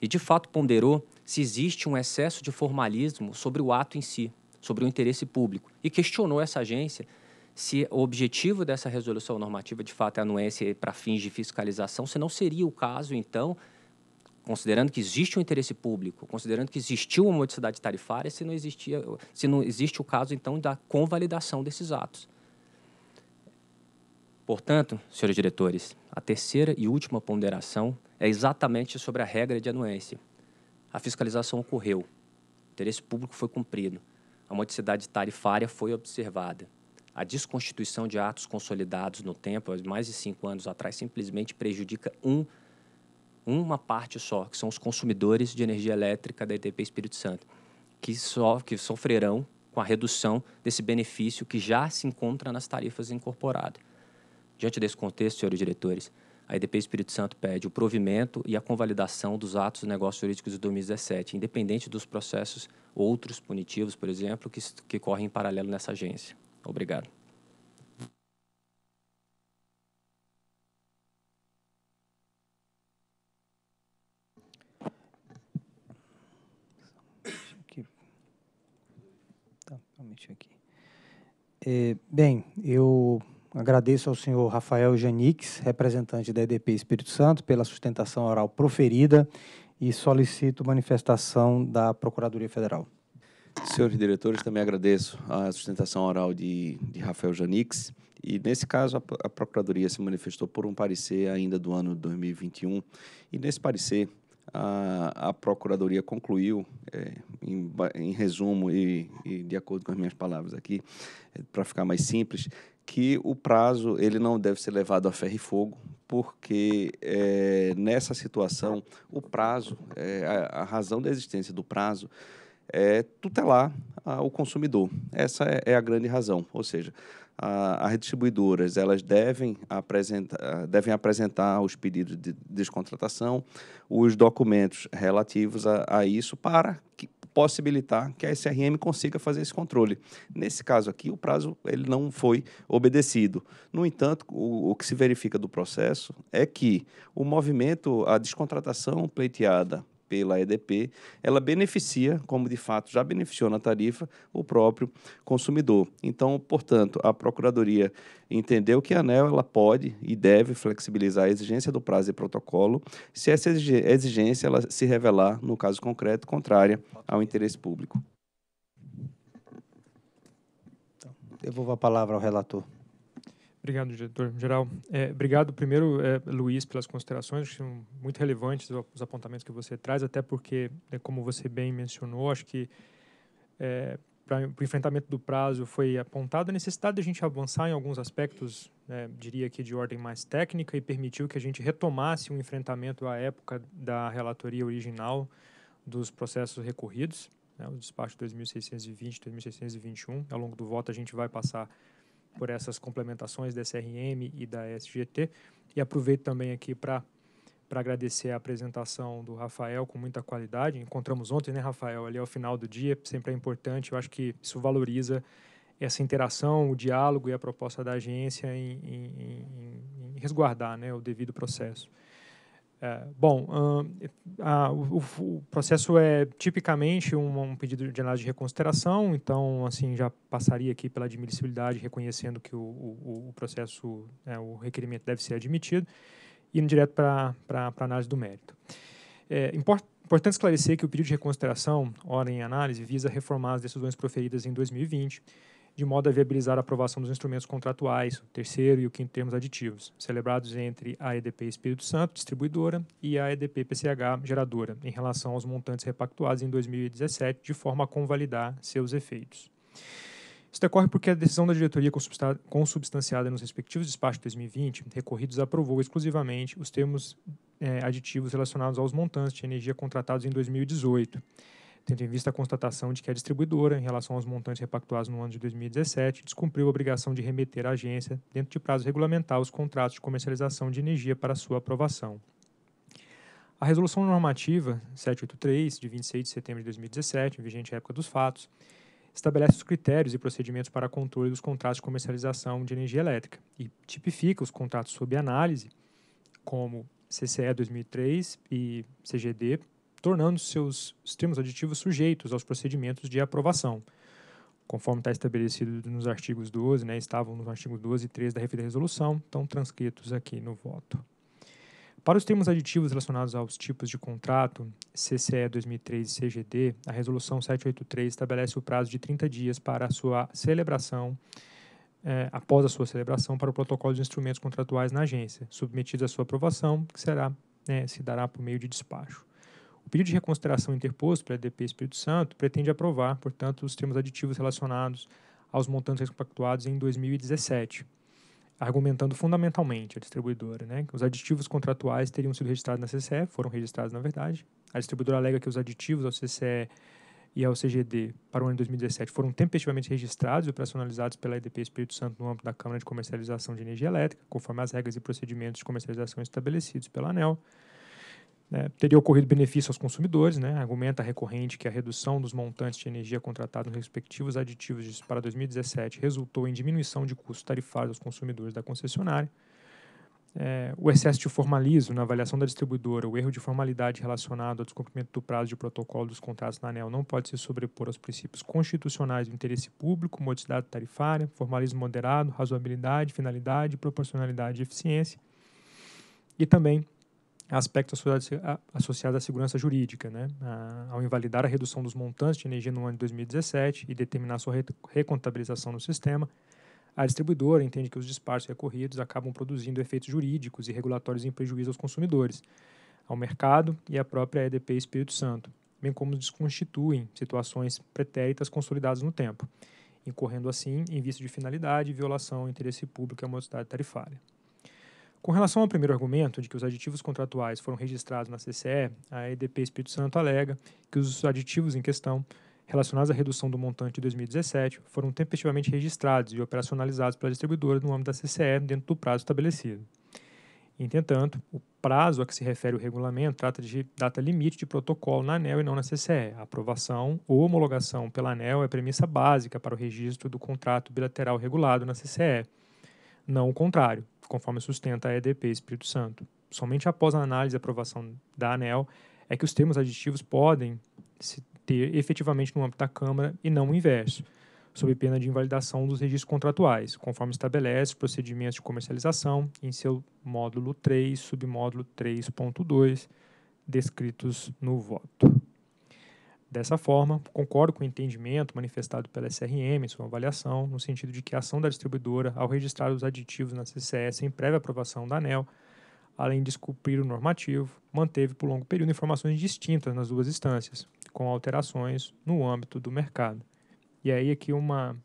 M: e, de fato, ponderou se existe um excesso de formalismo sobre o ato em si, sobre o interesse público, e questionou essa agência se o objetivo dessa resolução normativa, de fato, é anuência para fins de fiscalização, se não seria o caso, então, considerando que existe um interesse público, considerando que existiu uma modicidade tarifária, se não existia, se não existe o caso então da convalidação desses atos. Portanto, senhores diretores, a terceira e última ponderação é exatamente sobre a regra de anuência. A fiscalização ocorreu, o interesse público foi cumprido, a modicidade tarifária foi observada. A desconstituição de atos consolidados no tempo, mais de cinco anos atrás, simplesmente prejudica um, uma parte só, que são os consumidores de energia elétrica da ETP Espírito Santo, que, que sofrerão com a redução desse benefício que já se encontra nas tarifas incorporadas. Diante desse contexto, senhores diretores, a EDP Espírito Santo pede o provimento e a convalidação dos atos de negócios jurídicos de 2017, independente dos processos outros punitivos, por exemplo, que, que correm em paralelo nessa agência. Obrigado.
A: Tá, aqui. É, bem, eu Agradeço ao senhor Rafael Janix, representante da EDP Espírito Santo, pela sustentação oral proferida e solicito manifestação da Procuradoria Federal.
F: Senhores diretores, também agradeço a sustentação oral de, de Rafael Janix. E, nesse caso, a, a, Procuradoria se manifestou por um parecer ainda do ano 2021. E, nesse parecer, a, a Procuradoria concluiu, é, em, em, resumo e, e, de acordo com as minhas palavras aqui, é, para ficar mais simples, que o prazo ele não deve ser levado a ferro e fogo, porque é, nessa situação o prazo, é, a, a, razão da existência do prazo é tutelar a, o consumidor. Essa é, é, a grande razão, ou seja, as redistribuidoras elas devem apresentar, devem apresentar os pedidos de descontratação, os documentos relativos a, a isso para que, possibilitar que a SRM consiga fazer esse controle. Nesse caso aqui, o prazo ele não foi obedecido. No entanto, o, o que se verifica do processo é que o movimento, a descontratação pleiteada pela EDP, é ela beneficia, como de fato já beneficiou na tarifa, o próprio consumidor. Então, portanto, a Procuradoria entendeu que a ANEL ela pode e deve flexibilizar a exigência do prazo e protocolo se essa exigência ela se revelar, no caso concreto, contrária ao interesse público. Então, devolvo a palavra ao relator.
E: Obrigado, diretor-geral. É, obrigado, primeiro, é, Luiz, pelas considerações, que são muito relevantes os apontamentos que você traz, até porque, né, como você bem mencionou, acho que é, para o enfrentamento do prazo foi apontada a necessidade de a gente avançar em alguns aspectos, né, diria que de ordem mais técnica, e permitiu que a gente retomasse o um enfrentamento à época da relatoria original dos processos recorridos, né, o despacho 2620 e 2621. Ao longo do voto, a gente vai passar por essas complementações da SRM e da SGT. E aproveito também aqui para para agradecer a apresentação do Rafael com muita qualidade. Encontramos ontem, né, Rafael, ali ao final do dia, sempre é importante. Eu acho que isso valoriza essa interação, o diálogo e a proposta da agência em, em, em, em resguardar né, o devido processo. É, bom, a, o, o, processo é tipicamente um, um, pedido de análise de reconsideração, então assim já passaria aqui pela admissibilidade, reconhecendo que o, o, o processo, é, o requerimento deve ser admitido, indo direto para a análise do mérito. É import, importante esclarecer que o pedido de reconsideração, hora em análise, visa reformar as decisões proferidas em 2020 de modo a viabilizar a aprovação dos instrumentos contratuais, o terceiro e o quinto termos aditivos, celebrados entre a EDP Espírito Santo, distribuidora, e a EDP PCH, geradora, em relação aos montantes repactuados em 2017, de forma a convalidar seus efeitos. Isso decorre porque a decisão da diretoria consubstanciada nos respectivos despachos de 2020 recorridos aprovou exclusivamente os termos eh, aditivos relacionados aos montantes de energia contratados em 2018 tendo em vista a constatação de que a distribuidora, em relação aos montantes repactuados no ano de 2017, descumpriu a obrigação de remeter à agência, dentro de prazo regulamentar, os contratos de comercialização de energia para sua aprovação. A Resolução Normativa 783, de 26 de setembro de 2017, vigente à época dos fatos, estabelece os critérios e procedimentos para controle dos contratos de comercialização de energia elétrica e tipifica os contratos sob análise como CCE 2003 e CGD tornando seus termos aditivos sujeitos aos procedimentos de aprovação, conforme está estabelecido nos artigos 12, né, estavam nos artigos 12 e 13 da referida resolução, estão transcritos aqui no voto. Para os termos aditivos relacionados aos tipos de contrato, CCE 2003 e CGD, a Resolução 783 estabelece o prazo de 30 dias para a sua celebração, eh, após a sua celebração, para o protocolo de instrumentos contratuais na agência, submetidos à sua aprovação, que será, né, se dará por meio de despacho. O pedido de reconsideração interposto pela EDP Espírito Santo pretende aprovar, portanto, os termos aditivos relacionados aos montantes compactuados em 2017, argumentando fundamentalmente a distribuidora, né, que os aditivos contratuais teriam sido registrados na CCE, foram registrados na verdade. A distribuidora alega que os aditivos ao CCE e ao CGD para o ano de 2017 foram tempestivamente registrados e operacionalizados pela EDP Espírito Santo no âmbito da Câmara de Comercialização de Energia Elétrica, conforme as regras e procedimentos de comercialização estabelecidos pela ANEL. Né, teria ocorrido benefício aos consumidores, né, argumenta a recorrente que a redução dos montantes de energia contratados nos respectivos aditivos para 2017 resultou em diminuição de custos tarifários aos consumidores da concessionária. É, o excesso de formalismo na avaliação da distribuidora, o erro de formalidade relacionado ao descumprimento do prazo de protocolo dos contratos na ANEL não pode se sobrepor aos princípios constitucionais do interesse público, modicidade tarifária, formalismo moderado, razoabilidade, finalidade, proporcionalidade e eficiência. E também aspecto associado à segurança jurídica, né? ao invalidar a redução dos montantes de energia no ano de 2017 e determinar sua recontabilização no sistema, a distribuidora entende que os disparos recorridos acabam produzindo efeitos jurídicos e regulatórios em prejuízo aos consumidores, ao mercado e à própria EDP Espírito Santo, bem como desconstituem situações pretéritas consolidadas no tempo, incorrendo assim em vício de finalidade e violação ao interesse público e à modalidade tarifária. Com relação ao primeiro argumento, de que os aditivos contratuais foram registrados na CCE, a EDP Espírito Santo alega que os aditivos em questão, relacionados à redução do montante de 2017, foram tempestivamente registrados e operacionalizados pela distribuidora no âmbito da CCE dentro do prazo estabelecido. Entretanto, o prazo a que se refere o regulamento trata de data limite de protocolo na ANEL e não na CCE. A aprovação ou homologação pela ANEL é premissa básica para o registro do contrato bilateral regulado na CCE não o contrário, conforme sustenta a EDP Espírito Santo. Somente após a análise e aprovação da ANEL é que os termos aditivos podem se ter efetivamente no âmbito da Câmara e não o inverso, sob pena de invalidação dos registros contratuais, conforme estabelece os procedimentos de comercialização em seu módulo 3, submódulo 3.2, descritos no voto. Dessa forma, concordo com o entendimento manifestado pela SRM em sua avaliação, no sentido de que a ação da distribuidora, ao registrar os aditivos na CCS em prévia aprovação da ANEL, além de descobrir o normativo, manteve por longo período informações distintas nas duas instâncias, com alterações no âmbito do mercado. E aí aqui uma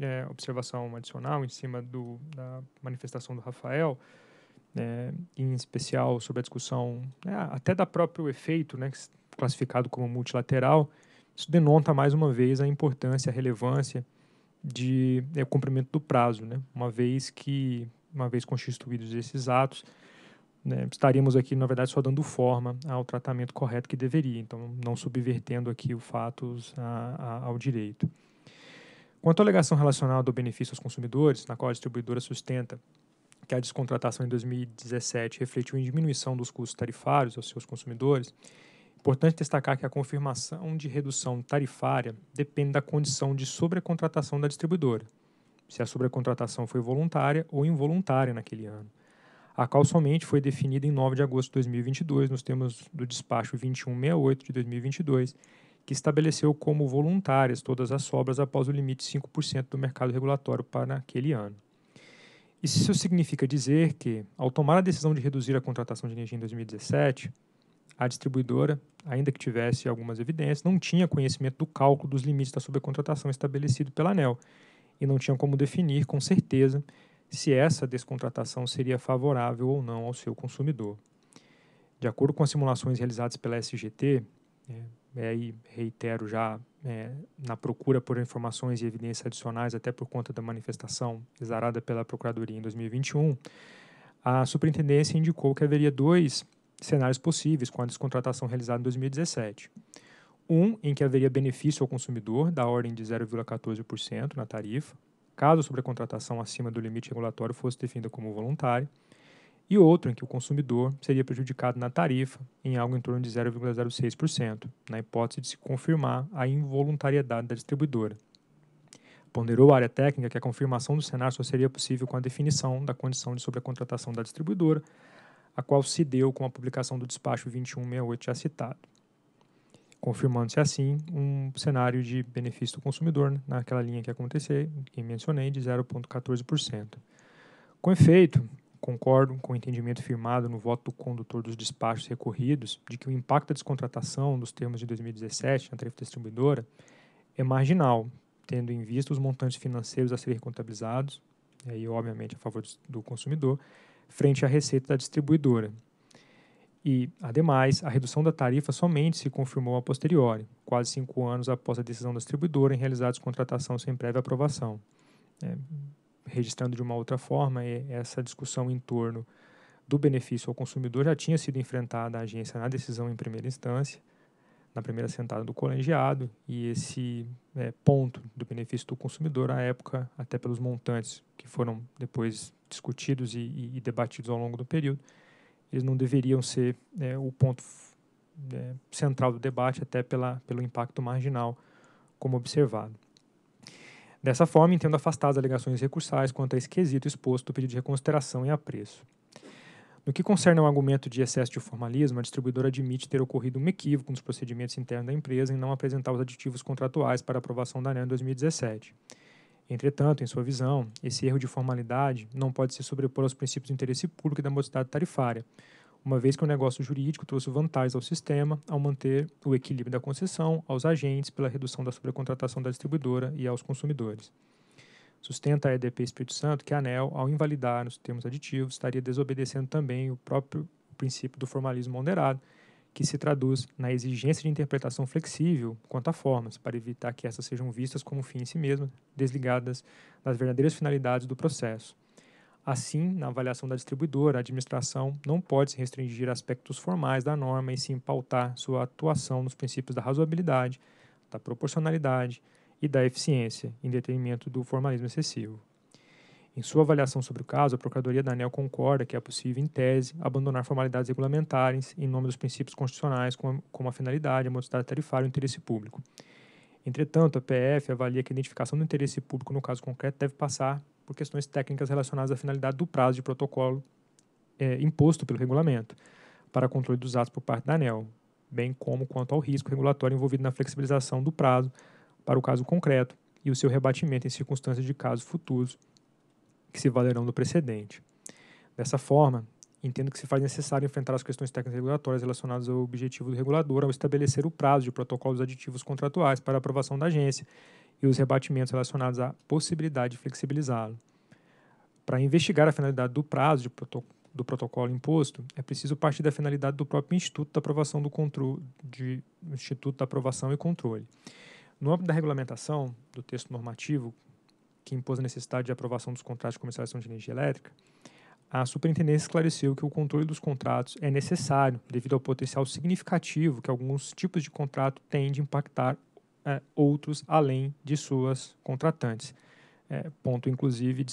E: é, observação adicional em cima do, da manifestação do Rafael, é, em especial sobre a discussão né, até da próprio efeito né, que classificado como multilateral, isso denota mais uma vez a importância, a relevância de é, cumprimento do prazo, né? Uma vez que, uma vez constituídos esses atos, né, estaríamos aqui, na verdade, só dando forma ao tratamento correto que deveria, então não subvertendo aqui os fatos a, a, ao direito. Quanto à alegação relacional do benefício aos consumidores, na qual a distribuidora sustenta que a descontratação em 2017 refletiu em diminuição dos custos tarifários aos seus consumidores, Importante destacar que a confirmação de redução tarifária depende da condição de sobrecontratação da distribuidora, se a sobrecontratação foi voluntária ou involuntária naquele ano. A cal somente foi definida em 9 de agosto de 2022, nos termos do despacho 2168 de 2022, que estabeleceu como voluntárias todas as sobras após o limite de 5% do mercado regulatório para aquele ano. Isso significa dizer que, ao tomar a decisão de reduzir a contratação de energia em 2017, a distribuidora, ainda que tivesse algumas evidências, não tinha conhecimento do cálculo dos limites da subcontratação estabelecido pela ANEL e não tinha como definir com certeza se essa descontratação seria favorável ou não ao seu consumidor. De acordo com as simulações realizadas pela SGT, é, é reitero já é, na procura por informações e evidências adicionais, até por conta da manifestação exarada pela Procuradoria em 2021, a Superintendência indicou que haveria dois cenários possíveis com a descontratação realizada em 2017. Um, em que haveria benefício ao consumidor, da ordem de 0,14% na tarifa, caso a sobrecontratação acima do limite regulatório fosse definida como voluntária, e outro em que o consumidor seria prejudicado na tarifa em algo em torno de 0,06%, na hipótese de se confirmar a involuntariedade da distribuidora. Ponderou a área técnica que a confirmação do cenário só seria possível com a definição da condição de sobrecontratação da distribuidora, a qual se deu com a publicação do despacho 2168 já citado. Confirmando-se assim um cenário de benefício do consumidor né, naquela linha que acontecer, que mencionei, de 0,14%. Com efeito, concordo com o entendimento firmado no voto do condutor dos despachos recorridos de que o impacto da descontratação dos termos de 2017 na tarifa distribuidora é marginal, tendo em vista os montantes financeiros a serem contabilizados, e aí, obviamente, a favor do consumidor, frente à receita da distribuidora. E, ademais, a redução da tarifa somente se confirmou a posteriori, quase cinco anos após a decisão da distribuidora em realizar a descontratação sem prévia aprovação. É, registrando de uma outra forma, é, essa discussão em torno do benefício ao consumidor já tinha sido enfrentada à agência na decisão em primeira instância, na primeira sentada do colegiado, e esse é, ponto do benefício do consumidor, à época, até pelos montantes que foram depois discutidos e, e, e, debatidos ao longo do período, eles não deveriam ser é, o ponto é, central do debate, até pela, pelo impacto marginal, como observado. Dessa forma, entendo afastar as alegações recursais quanto a esquisito exposto do pedido de reconsideração e apreço. No que concerne ao argumento de excesso de formalismo, a distribuidora admite ter ocorrido um equívoco nos procedimentos internos da empresa em não apresentar os aditivos contratuais para aprovação da ANEL em 2017. Entretanto, em sua visão, esse erro de formalidade não pode se sobrepor aos princípios do interesse público e da mocidade tarifária, uma vez que o negócio jurídico trouxe vantagens ao sistema ao manter o equilíbrio da concessão, aos agentes pela redução da sobrecontratação da distribuidora e aos consumidores. Sustenta a EDP Espírito Santo que a ANEL, ao invalidar os termos aditivos, estaria desobedecendo também o próprio princípio do formalismo moderado, que se traduz na exigência de interpretação flexível quanto a formas, para evitar que essas sejam vistas como fim em si mesmas, desligadas das verdadeiras finalidades do processo. Assim, na avaliação da distribuidora, a administração não pode se restringir a aspectos formais da norma e sim pautar sua atuação nos princípios da razoabilidade, da proporcionalidade e da eficiência, em detrimento do formalismo excessivo. Em sua avaliação sobre o caso, a Procuradoria da ANEL concorda que é possível, em tese, abandonar formalidades regulamentares em nome dos princípios constitucionais como a, como a finalidade, a modestidade tarifária e o interesse público. Entretanto, a PF avalia que a identificação do interesse público no caso concreto deve passar por questões técnicas relacionadas à finalidade do prazo de protocolo é, imposto pelo regulamento para controle dos atos por parte da ANEL, bem como quanto ao risco regulatório envolvido na flexibilização do prazo para o caso concreto e o seu rebatimento em circunstâncias de casos futuros que se valerão do precedente. Dessa forma, entendo que se faz necessário enfrentar as questões técnicas regulatórias relacionadas ao objetivo do regulador ao estabelecer o prazo de protocolos aditivos contratuais para aprovação da agência e os rebatimentos relacionados à possibilidade de flexibilizá-lo. Para investigar a finalidade do prazo do protocolo imposto, é preciso partir da finalidade do próprio Instituto da Aprovação do Controle, de Instituto da Aprovação e Controle. No âmbito da regulamentação do texto normativo, que impôs a necessidade de aprovação dos contratos de comercialização de energia elétrica, a superintendência esclareceu que o controle dos contratos é necessário devido ao potencial significativo que alguns tipos de contrato têm de impactar é, outros além de suas contratantes. É, ponto, inclusive,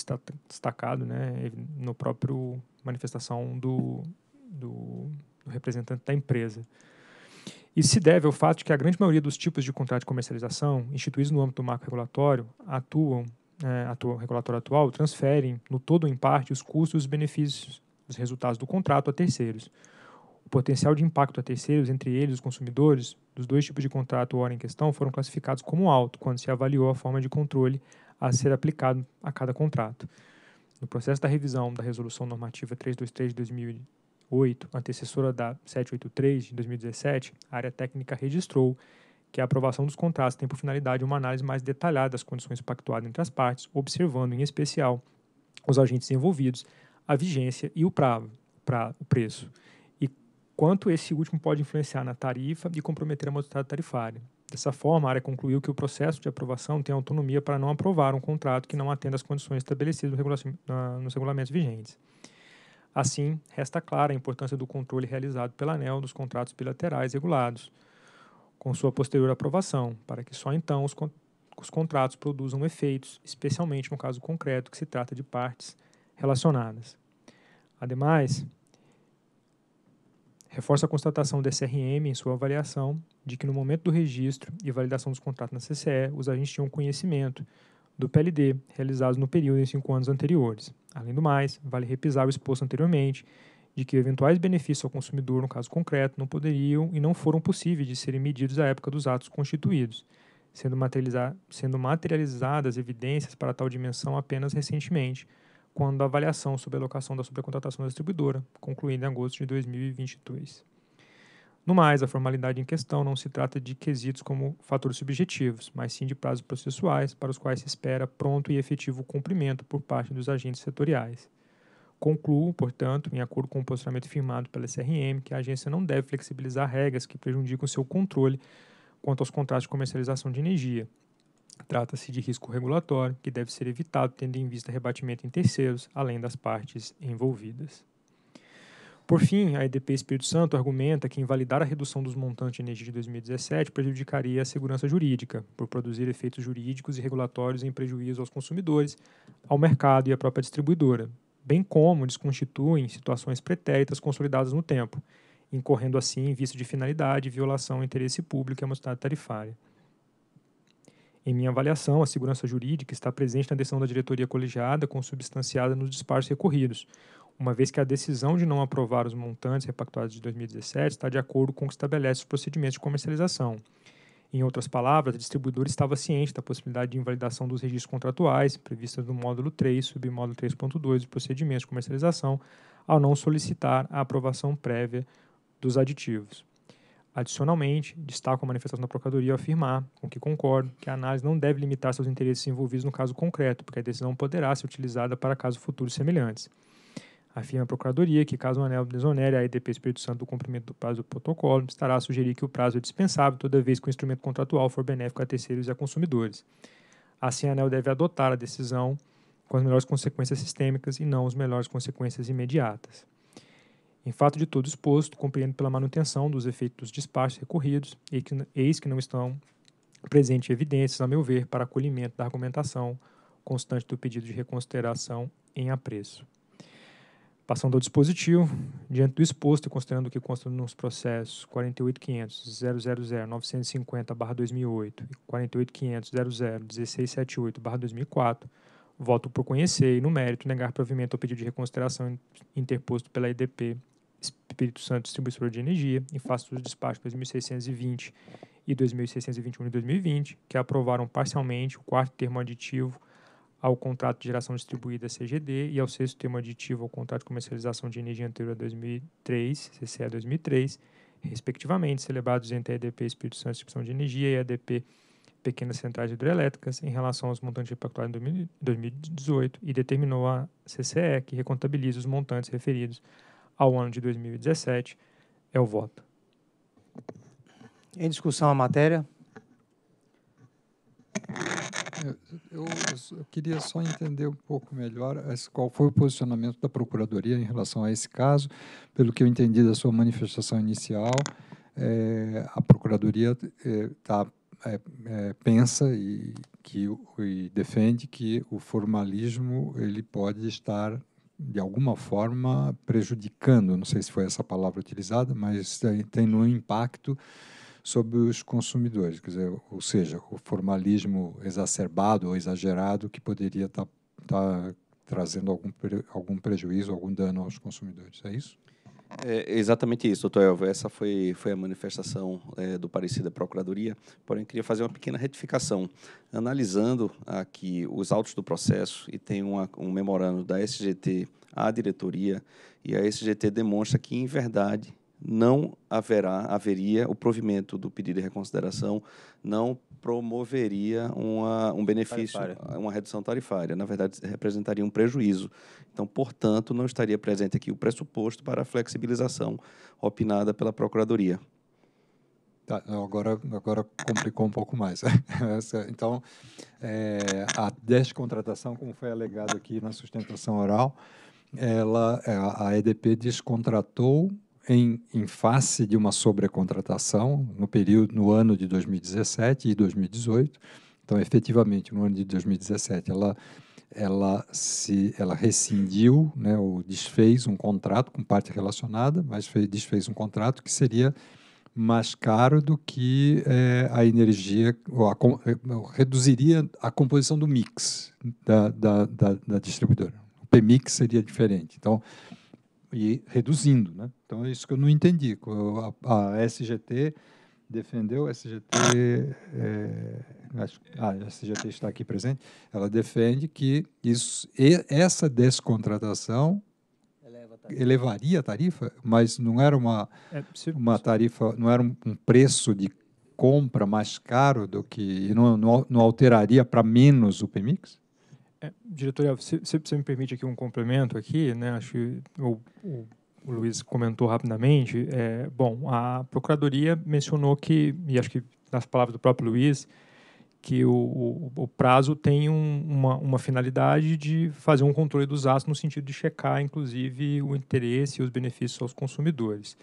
E: destacado né, no próprio manifestação do, do, do representante da empresa. Isso se deve ao fato de que a grande maioria dos tipos de contrato de comercialização instituídos no âmbito do marco regulatório atuam é, atual, regulatório atual transferem, no todo ou em parte, os custos e os benefícios dos resultados do contrato a terceiros. O potencial de impacto a terceiros, entre eles os consumidores, dos dois tipos de contrato hora em questão, foram classificados como alto quando se avaliou a forma de controle a ser aplicado a cada contrato. No processo da revisão da Resolução Normativa 323 de 2008, antecessora da 783 de 2017, a área técnica registrou que é a aprovação dos contratos tem por finalidade uma análise mais detalhada das condições pactuadas entre as partes, observando, em especial, os agentes envolvidos, a vigência e o, prazo para o preço, e quanto esse último pode influenciar na tarifa e comprometer a modalidade tarifária. Dessa forma, a área concluiu que o processo de aprovação tem autonomia para não aprovar um contrato que não atenda às condições estabelecidas nos regulamentos vigentes. Assim, resta clara a importância do controle realizado pela ANEL dos contratos bilaterais regulados, com sua posterior aprovação, para que só então os, con os contratos produzam efeitos, especialmente no caso concreto que se trata de partes relacionadas. Ademais, reforça a constatação do SRM em sua avaliação de que no momento do registro e validação dos contratos na CCE, os agentes tinham conhecimento do PLD realizados no período em cinco anos anteriores. Além do mais, vale repisar o exposto anteriormente de que eventuais benefícios ao consumidor no caso concreto não poderiam e não foram possíveis de serem medidos à época dos atos constituídos, sendo, materializa sendo materializadas evidências para tal dimensão apenas recentemente, quando a avaliação sobre a locação da sobrecontratação da distribuidora, concluída em agosto de 2022. No mais, a formalidade em questão não se trata de quesitos como fatores subjetivos, mas sim de prazos processuais para os quais se espera pronto e efetivo cumprimento por parte dos agentes setoriais. Concluo, portanto, em acordo com o posicionamento firmado pela SRM, que a agência não deve flexibilizar regras que prejudicam seu controle quanto aos contratos de comercialização de energia. Trata-se de risco regulatório que deve ser evitado tendo em vista rebatimento em terceiros, além das partes envolvidas. Por fim, a EDP Espírito Santo argumenta que invalidar a redução dos montantes de energia de 2017 prejudicaria a segurança jurídica, por produzir efeitos jurídicos e regulatórios em prejuízo aos consumidores, ao mercado e à própria distribuidora, bem como desconstituem situações pretéritas consolidadas no tempo, incorrendo assim em vício de finalidade, violação ao interesse público e à mostrar tarifária. Em minha avaliação, a segurança jurídica está presente na decisão da diretoria colegiada consubstanciada nos disparos recorridos, uma vez que a decisão de não aprovar os montantes repactuados de 2017 está de acordo com o que estabelece os procedimentos de comercialização, em outras palavras, a distribuidora estava ciente da possibilidade de invalidação dos registros contratuais previstas no módulo 3, submódulo 3.2 do procedimento de comercialização, ao não solicitar a aprovação prévia dos aditivos. Adicionalmente, destaco a manifestação da Procuradoria ao afirmar, com que concordo, que a análise não deve limitar seus interesses envolvidos no caso concreto, porque a decisão poderá ser utilizada para casos futuros semelhantes. Afirma a Procuradoria que, caso o anel desonere a EDP Espírito Santo do cumprimento do prazo do protocolo, estará a sugerir que o prazo é dispensável toda vez que o instrumento contratual for benéfico a terceiros e a consumidores. Assim, a ANEL deve adotar a decisão com as melhores consequências sistêmicas e não as melhores consequências imediatas. Em fato de todo exposto, compreendo pela manutenção dos efeitos dos despachos recorridos, eis que não estão presentes evidências, a meu ver, para acolhimento da argumentação constante do pedido de reconsideração em apreço. Passando ao dispositivo, diante do exposto e considerando que consta nos processos 48.500.000.950-2008 e 48.500.000.1678-2004, voto por conhecer e, no mérito, negar provimento ao pedido de reconsideração interposto pela EDP Espírito Santo Distribuidora de Energia em face dos despachos 2620 e 2621 de 2020, que aprovaram parcialmente o quarto termo aditivo ao contrato de geração distribuída CGD e ao sexto termo aditivo ao contrato de comercialização de energia anterior a 2003, CCE 2003, respectivamente, celebrados entre a EDP Espírito Santo Distribuição de Energia e a EDP Pequenas Centrais Hidrelétricas em relação aos montantes repactuados em 2018 e determinou a CCE que recontabiliza os montantes referidos ao ano de 2017. É o voto.
B: Em discussão a matéria. Eu, eu, queria só entender um pouco melhor qual foi o posicionamento da Procuradoria em relação a esse caso. Pelo que eu entendi da sua manifestação inicial, é, a Procuradoria é, tá, é, é pensa e, que, e defende que o formalismo ele pode estar de alguma forma prejudicando, não sei se foi essa palavra utilizada, mas tem, tem um impacto sobre os consumidores, quer dizer, ou seja, o formalismo exacerbado ou exagerado que poderia estar tá, tá trazendo algum, algum prejuízo, algum dano aos consumidores. É isso?
F: É exatamente isso, doutor Elvio. Essa foi, foi a manifestação é, do parecer da Procuradoria, porém queria fazer uma pequena retificação. Analisando aqui os autos do processo, e tem uma, um memorando da SGT à diretoria, e a SGT demonstra que, em verdade, não haverá, haveria o provimento do pedido de reconsideração, não promoveria uma, um benefício, tarifária. uma redução tarifária. Na verdade, representaria um prejuízo. Então, portanto, não estaria presente aqui o pressuposto para a flexibilização opinada pela Procuradoria.
B: Tá, agora, agora complicou um pouco mais. [LAUGHS] então, é, a descontratação, como foi alegado aqui na sustentação oral, ela, é, a EDP descontratou em, em face de uma sobrecontratação no período no ano de 2017 e 2018. Então, efetivamente, no ano de 2017, ela ela se ela rescindiu, né, ou desfez um contrato com parte relacionada, mas fez, desfez um contrato que seria mais caro do que é, a energia, ou a, eh, ou reduziria a composição do mix da, da, da, da distribuidora. O PMIX seria diferente. Então, e reduzindo. Né? Então, é isso que eu não entendi. A, a SGT defendeu, a SGT, é, acho, ah, a SGT está aqui presente, ela defende que isso, essa descontratação a elevaria a tarifa, mas não era uma, é, uma tarifa, não era um, um, preço de compra mais caro do que, não, não, não alteraria para menos o Pemix? É, diretor, se, você me permite
E: aqui um complemento aqui, né? Acho que o, o, o Luiz comentou rapidamente. É, bom, a Procuradoria mencionou que, e acho que nas palavras do próprio Luiz, que o, o, o prazo tem um, uma, uma, finalidade de fazer um controle dos atos no sentido de checar, inclusive, o interesse e os benefícios aos consumidores.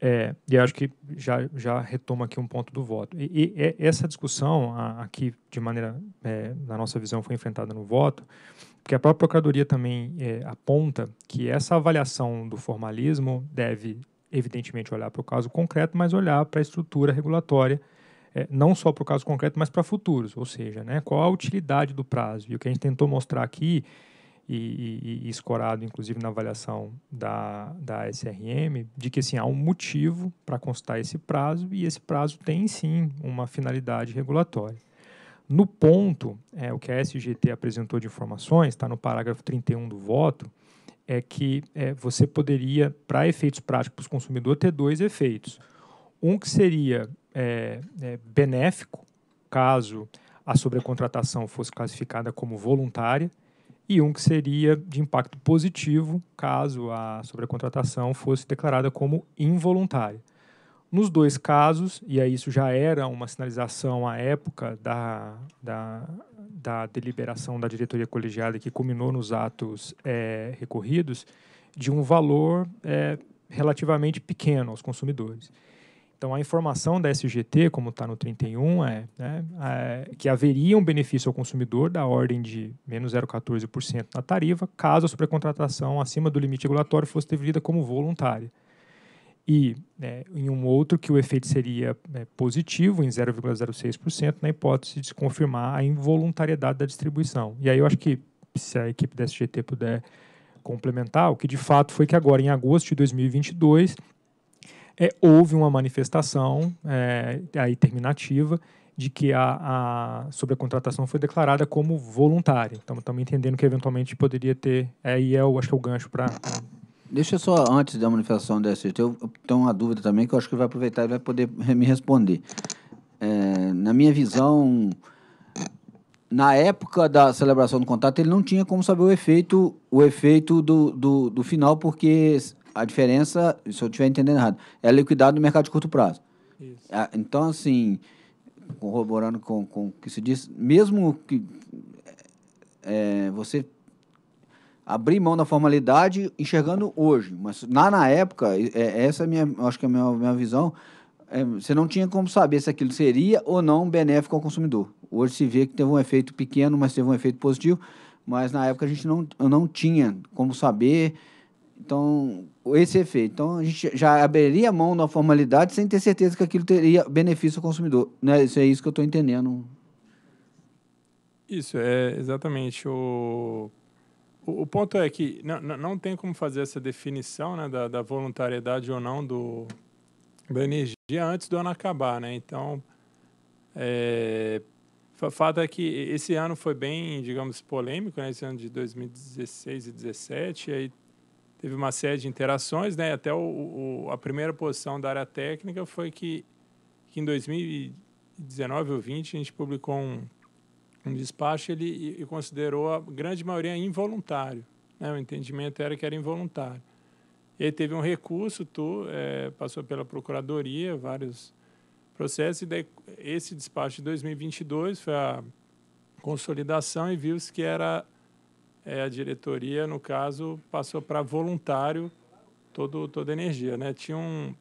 E: É, e acho que já, já retomo aqui um ponto do voto. E, e essa discussão a, aqui, de maneira, é, na nossa visão, foi enfrentada no voto, porque a própria Procuradoria também é, aponta que essa avaliação do formalismo deve, evidentemente, olhar para o caso concreto, mas olhar para a estrutura regulatória, é, não só para o caso concreto, mas para futuros, ou seja, né, qual a utilidade do prazo. E o que a gente tentou mostrar aqui e, e, e, escorado, inclusive, na avaliação da, da SRM, de que assim, há um motivo para constar esse prazo e esse prazo tem, sim, uma finalidade regulatória. No ponto, é, o que a SGT apresentou de informações, está no parágrafo 31 do voto, é que é, você poderia, para efeitos práticos para o consumidor, ter dois efeitos. Um que seria é, é, benéfico, caso a sobrecontratação fosse classificada como voluntária, e um que seria de impacto positivo caso a sobrecontratação fosse declarada como involuntária. Nos dois casos, e aí isso já era uma sinalização à época da, da, da deliberação da diretoria colegiada que culminou nos atos é, recorridos, de um valor é, relativamente pequeno aos consumidores. Então, a informação da SGT, como está no 31, é, né, é, que haveria um benefício ao consumidor da ordem de menos 0,14% na tarifa, caso a sobrecontratação acima do limite regulatório fosse definida como voluntária. E né, em um outro que o efeito seria né, positivo, em 0,06%, na hipótese de se confirmar a involuntariedade da distribuição. E aí eu acho que, se a equipe da SGT puder complementar, o que de fato foi que agora, em agosto de 2022, é, houve uma manifestação é, aí terminativa de que a, a sobre a contratação foi declarada como voluntária. Então estamos entendendo que eventualmente poderia ter aí é o é, acho que é o gancho para
D: Deixa eu só, antes da manifestação da eu tenho uma dúvida também que eu acho que vai aproveitar e vai poder me responder. É, na minha visão, na época da celebração do contato, ele não tinha como saber o efeito, o efeito do, do, do final, porque a diferença, se eu estiver entendendo errado, é a liquidado no mercado de curto prazo. Ah, então, assim, corroborando com, com o que se diz, mesmo que é, você abrir mão da formalidade enxergando hoje, mas lá na época, é, essa é minha, acho que é a minha, minha visão, é, você não tinha como saber se aquilo seria ou não benéfico ao consumidor. Hoje se vê que teve um efeito pequeno, mas teve um efeito positivo, mas na época a gente não, não tinha como saber. Então, esse efeito. Então, a gente já abriria mão da formalidade sem ter certeza que aquilo teria benefício ao consumidor. Né? Isso é isso que eu estou entendendo.
N: Isso, é exatamente. O, o, o ponto é que não, não tem como fazer essa definição né, da, da voluntariedade ou não do, da energia antes do ano acabar. Né? Então, é, o fato é que esse ano foi bem, digamos, polêmico, né? esse ano de 2016 e 2017, e aí teve uma série de interações, né? Até o, o, a primeira posição da área técnica foi que, que em 2019 ou 20 a gente publicou um, um despacho ele, e, e considerou a grande maioria involuntário. Né? O entendimento era que era involuntário. Ele teve um recurso, tu, é, passou pela procuradoria, vários processos, e daí esse despacho de 2022 foi a consolidação e viu-se que era é, a diretoria, no caso, passou para voluntário todo, toda a energia. Né? Tinha um.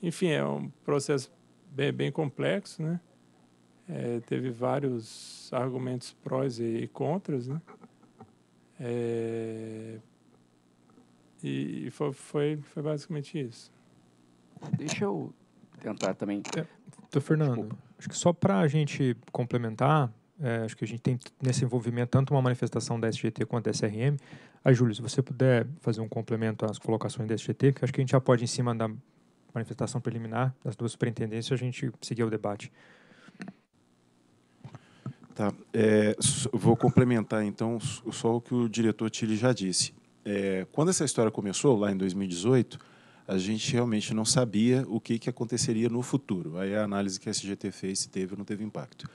N: Enfim, é um processo bem, bem complexo, né? É, teve vários argumentos prós e, contras, né? É, e, e foi, foi, foi, basicamente isso. Deixa eu tentar também.
E: É, Fernando, Desculpa. acho que só para a gente complementar, é, acho que a gente tem nesse envolvimento tanto uma manifestação da SGT quanto da SRM. A ah, Júlio, se você puder fazer um complemento às colocações da SGT, que acho que a gente já pode, em cima da manifestação preliminar das duas superintendências, a gente seguir o debate.
J: Tá. É, vou complementar, então, só o que o diretor Tilly já disse. É, quando essa história começou, lá em 2018, a gente realmente não sabia o que, que aconteceria no futuro. Aí a análise que a SGT fez, se teve ou não teve impacto.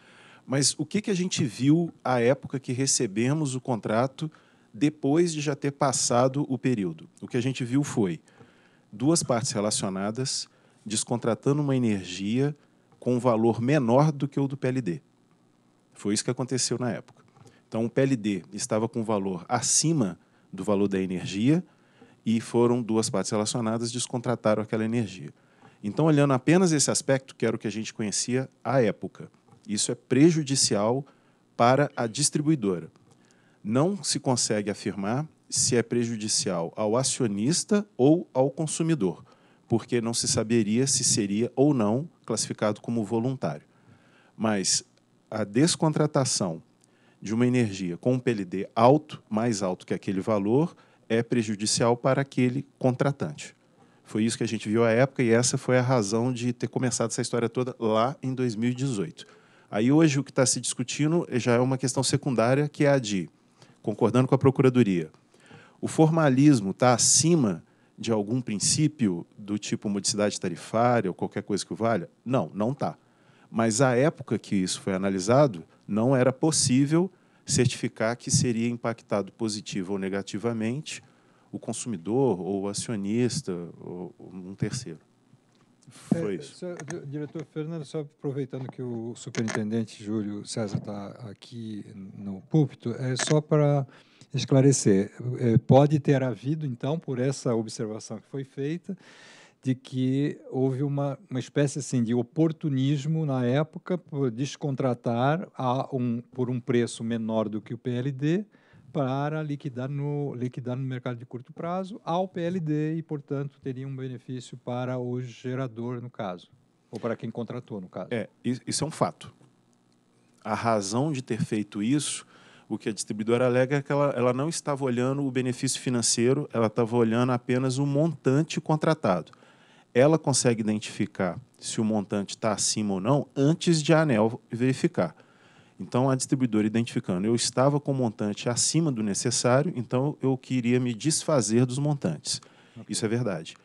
J: Mas o que, que a gente viu à época que recebemos o contrato depois de já ter passado o período? O que a gente viu foi duas partes relacionadas descontratando uma energia com um valor menor do que o do PLD. Foi isso que aconteceu na época. Então, o PLD estava com um valor acima do valor da energia e foram duas partes relacionadas descontrataram aquela energia. Então, olhando apenas esse aspecto, que era o que a gente conhecia à época, isso é prejudicial para a distribuidora. Não se consegue afirmar se é prejudicial ao acionista ou ao consumidor, porque não se saberia se seria ou não classificado como voluntário. Mas a descontratação de uma energia com um PLD alto, mais alto que aquele valor, é prejudicial para aquele contratante. Foi isso que a gente viu à época e essa foi a razão de ter começado essa história toda lá em 2018. Aí hoje o que está se discutindo já é uma questão secundária, que é a de, concordando com a Procuradoria, o formalismo está acima de algum princípio do tipo modicidade tarifária ou qualquer coisa que o valha? Não, não está. Mas à época que isso foi analisado, não era possível certificar que seria impactado positivo ou negativamente o consumidor ou o acionista ou um terceiro. Foi é, isso.
B: É, diretor Fernando, só aproveitando que o superintendente Júlio César está aqui no púlpito, é só para esclarecer. É, pode ter havido, então, por essa observação que foi feita, de que houve uma, uma espécie assim, de oportunismo na época por descontratar a um, por um preço menor do que o PLD para liquidar no, liquidar no mercado de curto prazo ao PLD e, portanto, teria um benefício para o
J: gerador, no caso, ou para quem contratou, no caso. É, isso é um fato. A razão de ter feito isso, o que a distribuidora alega é que ela, ela não estava olhando o benefício financeiro, ela estava olhando apenas o montante contratado. Ela consegue identificar se o montante está acima ou não antes de a ANEL verificar. Então, a distribuidora identificando, eu estava com montante acima do necessário, então eu queria me desfazer dos montantes. Okay. Isso é verdade.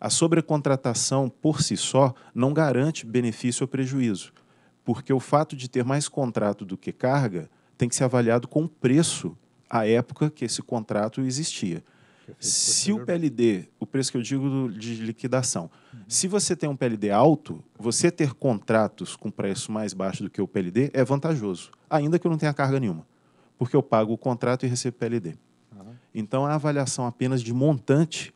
J: A sobrecontratação por si só não garante benefício ou prejuízo, porque o fato de ter mais contrato do que carga tem que ser avaliado com o preço à época que esse contrato existia. Se o PLD, o preço que eu digo de liquidação, uhum. se você tem um PLD alto, você ter contratos com preço mais baixo do que o PLD é vantajoso, ainda que eu não tenha carga nenhuma, porque eu pago o contrato e recebo PLD. Uhum. Ah. Então, a avaliação apenas de montante,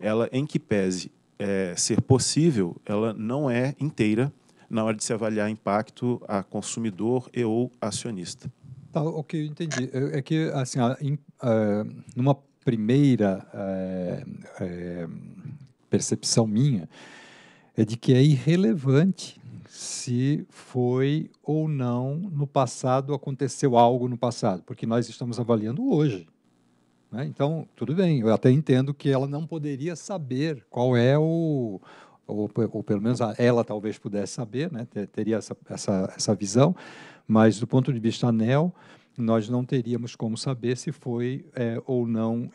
J: ela, em que pese é, ser possível, ela não é inteira na hora de se avaliar impacto a consumidor e ou acionista.
B: Tá, ok, entendi. É, é que, assim, a, in, a, é, numa primeira é, é, percepção minha é de que é irrelevante se foi ou não no passado aconteceu algo no passado, porque nós estamos avaliando hoje. Né? Então, tudo bem, eu até entendo que ela não poderia saber qual é o. Ou, ou pelo menos ela talvez pudesse saber, né? teria essa, essa, essa visão, mas do ponto de vista anel, nós não teríamos como saber se foi é, ou não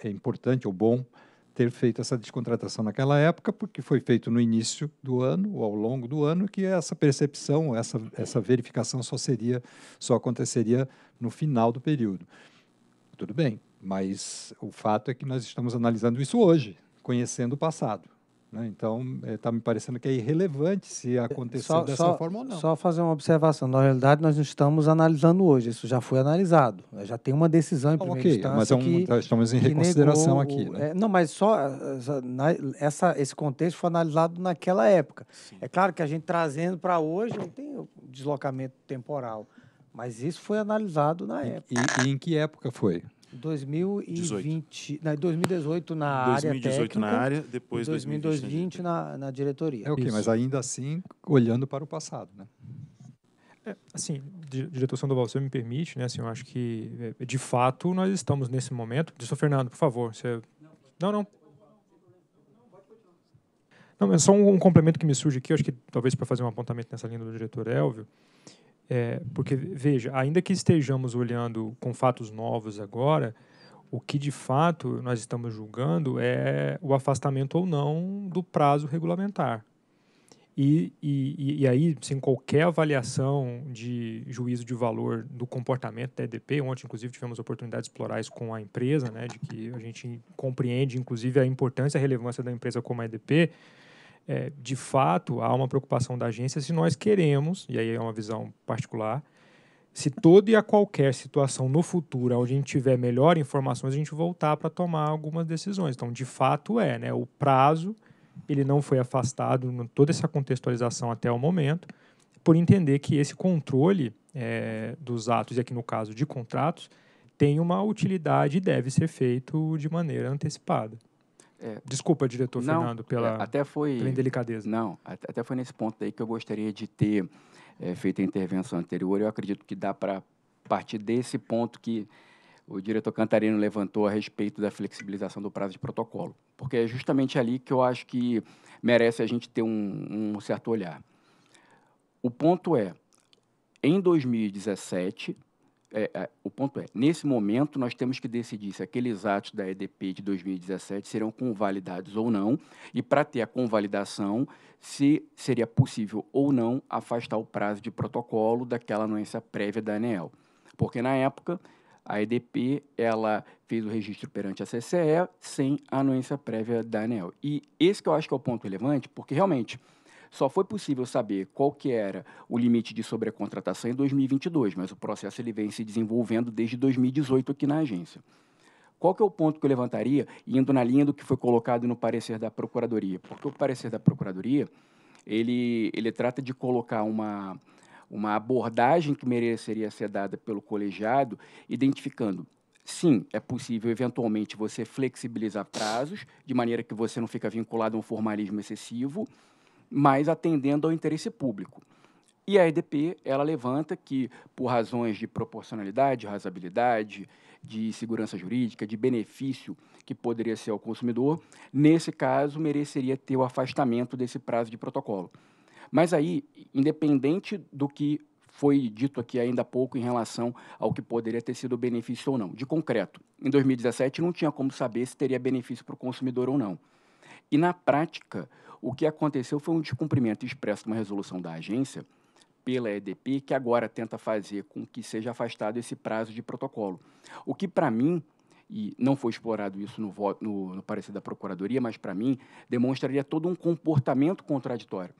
B: é, é importante ou bom ter feito essa descontratação naquela época, porque foi feito no início do ano ou ao longo do ano, que essa percepção, essa, essa verificação só seria, só aconteceria no final do período. Tudo bem, mas o fato é que nós estamos analisando isso hoje, conhecendo o passado. Né? Então, está é, me parecendo que é irrelevante se é, acontecer só, dessa só, forma ou não.
A: Só fazer uma observação. Na realidade, nós não estamos analisando hoje. Isso já foi analisado. Né? Já tem uma decisão em primeira okay, instância. Mas é um, que, estamos em reconsideração aqui. Né? É, não, mas só essa, esse contexto foi analisado naquela época. Sim. É claro que a gente trazendo para hoje não tem deslocamento temporal. Mas isso foi analisado na época.
B: E, e em que época foi?
A: 2020, na 2018 na 2018 área 2018 na área, depois 2020, 2020 na, na diretoria.
K: É ok, Isso. mas
B: ainda
A: assim olhando para o passado, né? É, assim,
E: diretor Sandoval, você me permite, né? Assim, eu acho que é, de fato nós estamos nesse momento. Diretor Fernando, por favor, você... não, não. Não, é só um, complemento que me surge aqui, acho que talvez para fazer um apontamento nessa linha do diretor Elvio. É, porque, veja, ainda que estejamos olhando com fatos novos agora, o que de fato nós estamos julgando é o afastamento ou não do prazo regulamentar. E, e, e aí, sem qualquer avaliação de juízo de valor do comportamento da EDP, ontem, inclusive, tivemos oportunidades plurais com a empresa, né, de que a gente compreende, inclusive, a importância e a relevância da empresa como a EDP, é, de fato, há uma preocupação da agência se nós queremos, e aí é uma visão particular, se toda e a qualquer situação no futuro onde a gente tiver melhor informações, a gente voltar para tomar algumas decisões. Então, de fato, é, né? O prazo, ele não foi afastado, toda essa contextualização até o momento, por entender que esse controle é, dos atos, e aqui no caso de contratos, tem uma utilidade e deve ser feito de maneira antecipada. É, Desculpa, diretor não, Fernando, é, pela, até
H: foi, pela indelicadeza. Não, até foi nesse ponto aí que eu gostaria de ter é, feito a intervenção anterior. Eu acredito que dá para partir desse ponto que o diretor Cantarino levantou a respeito da flexibilização do prazo de protocolo, porque é justamente ali que eu acho que merece a gente ter um, um certo olhar. O ponto é, em 2017, é, é, o ponto é, nesse momento nós temos que decidir se aqueles atos da EDP de 2017 serão convalidados ou não, e para ter a convalidação, se seria possível ou não afastar o prazo de protocolo daquela anuência prévia da ANEEL. Porque na época a EDP ela fez o registro perante a CCE sem a anuência prévia da ANEEL. E esse que eu acho que é o ponto relevante, porque realmente só foi possível saber qual que era o limite de sobrecontratação em 2022, mas o processo ele vem se desenvolvendo desde 2018 aqui na agência. Qual que é o ponto que eu levantaria, indo na linha do que foi colocado no parecer da Procuradoria? Porque o parecer da Procuradoria, ele, ele trata de colocar uma, uma abordagem que mereceria ser dada pelo colegiado, identificando Sim, é possível eventualmente você flexibilizar prazos, de maneira que você não fica vinculado a um formalismo excessivo, mas atendendo ao interesse público. E a EDP ela levanta que, por razões de proporcionalidade, de razabilidade, de segurança jurídica, de benefício que poderia ser ao consumidor, nesse caso mereceria ter o afastamento desse prazo de protocolo. Mas aí, independente do que foi dito aqui ainda há pouco em relação ao que poderia ter sido benefício ou não, de concreto, em 2017 não tinha como saber se teria benefício para o consumidor ou não. E na prática, o que aconteceu foi um descumprimento expresso de uma resolução da agência pela EDP, que agora tenta fazer com que seja afastado esse prazo de protocolo. O que, para mim, e não foi explorado isso no, voto, no, no parecer da Procuradoria, mas para mim, demonstraria todo um comportamento contraditório.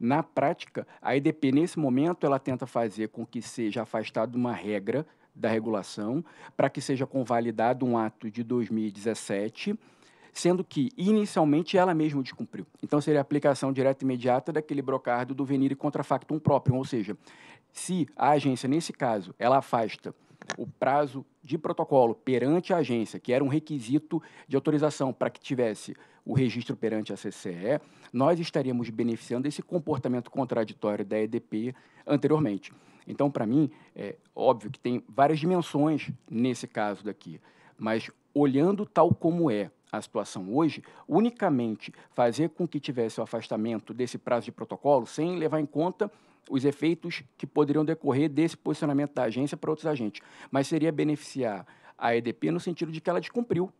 H: Na prática, a EDP, nesse momento, ela tenta fazer com que seja afastado uma regra da regulação para que seja convalidado um ato de 2017 sendo que inicialmente ela mesma descumpriu. Então seria a aplicação direta e imediata daquele brocardo do venire contra factum próprio, ou seja, se a agência, nesse caso, ela afasta o prazo de protocolo perante a agência, que era um requisito de autorização para que tivesse o registro perante a CCE, nós estaríamos beneficiando desse comportamento contraditório da EDP anteriormente. Então, para mim, é óbvio que tem várias dimensões nesse caso daqui, mas olhando tal como é, a situação hoje, unicamente fazer com que tivesse o afastamento desse prazo de protocolo, sem levar em conta os efeitos que poderiam decorrer desse posicionamento da agência para outros agentes. Mas seria beneficiar a EDP no sentido de que ela descumpriu,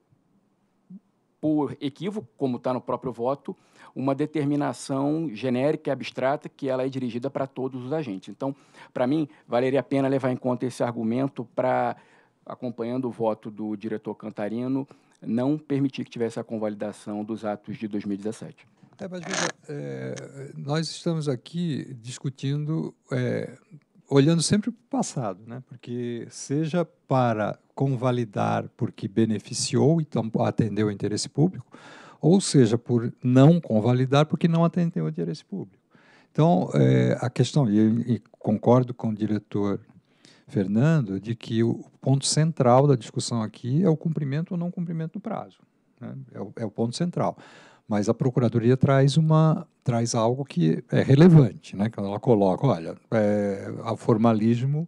H: por equívoco, como está no próprio voto, uma determinação genérica e abstrata que ela é dirigida para todos os agentes. Então, para mim, valeria a pena levar em conta esse argumento para, acompanhando o voto do diretor Cantarino, não permitir que tivesse a convalidação dos atos de 2017.
B: É, mas veja, é, nós estamos aqui discutindo, é, olhando sempre para o passado, né? porque seja para convalidar porque beneficiou e então atendeu o interesse público, ou seja, por não convalidar porque não atendeu o interesse público. Então, é, a questão, e, e, concordo com o diretor Fernando de que o ponto central da discussão aqui é o cumprimento ou não cumprimento do prazo. Né? É, o, é, o, ponto central. Mas a Procuradoria traz, uma, traz algo que é relevante, né? quando ela coloca, olha, é, o formalismo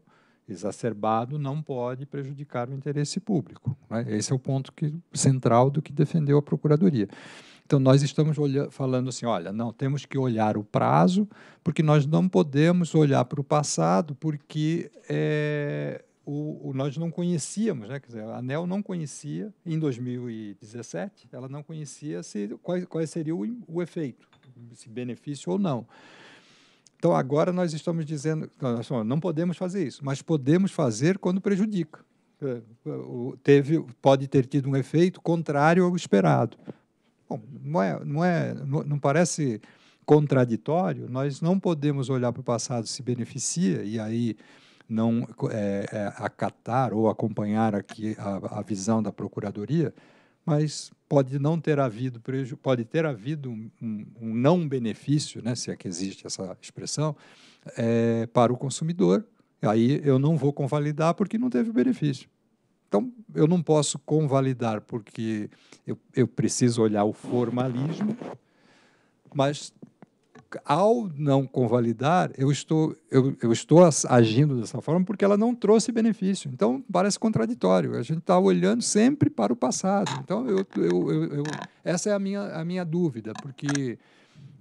B: exacerbado não pode prejudicar o interesse público. Né? Esse é o ponto que, central do que defendeu a Procuradoria. Então, nós estamos falando assim: olha, não, temos que olhar o prazo, porque nós não podemos olhar para o passado, porque é, o, o, nós não conhecíamos, né? Quer dizer, a ANEL não conhecia, em 2017, ela não conhecia se, qual, qual seria o, o efeito, se benefício ou não. Então, agora nós estamos dizendo, não podemos fazer isso, mas podemos fazer quando prejudica. Eh, teve, pode ter tido um efeito contrário ao esperado. Bom, não, é, não, é, não parece contraditório, nós não podemos olhar para o passado se beneficia e aí não é, é, acatar ou acompanhar aqui a, a, visão da procuradoria, mas pode não ter havido pode ter havido um, um, um, não benefício, né, se é que existe essa expressão, é, para o consumidor. Aí eu não vou convalidar porque não teve benefício. Então, eu não posso convalidar, porque eu, eu preciso olhar o formalismo, mas ao não convalidar, eu estou, eu, eu, estou agindo dessa forma porque ela não trouxe benefício. Então, parece contraditório. A gente está olhando sempre para o passado. Então, eu, eu, essa é a minha, a minha dúvida, porque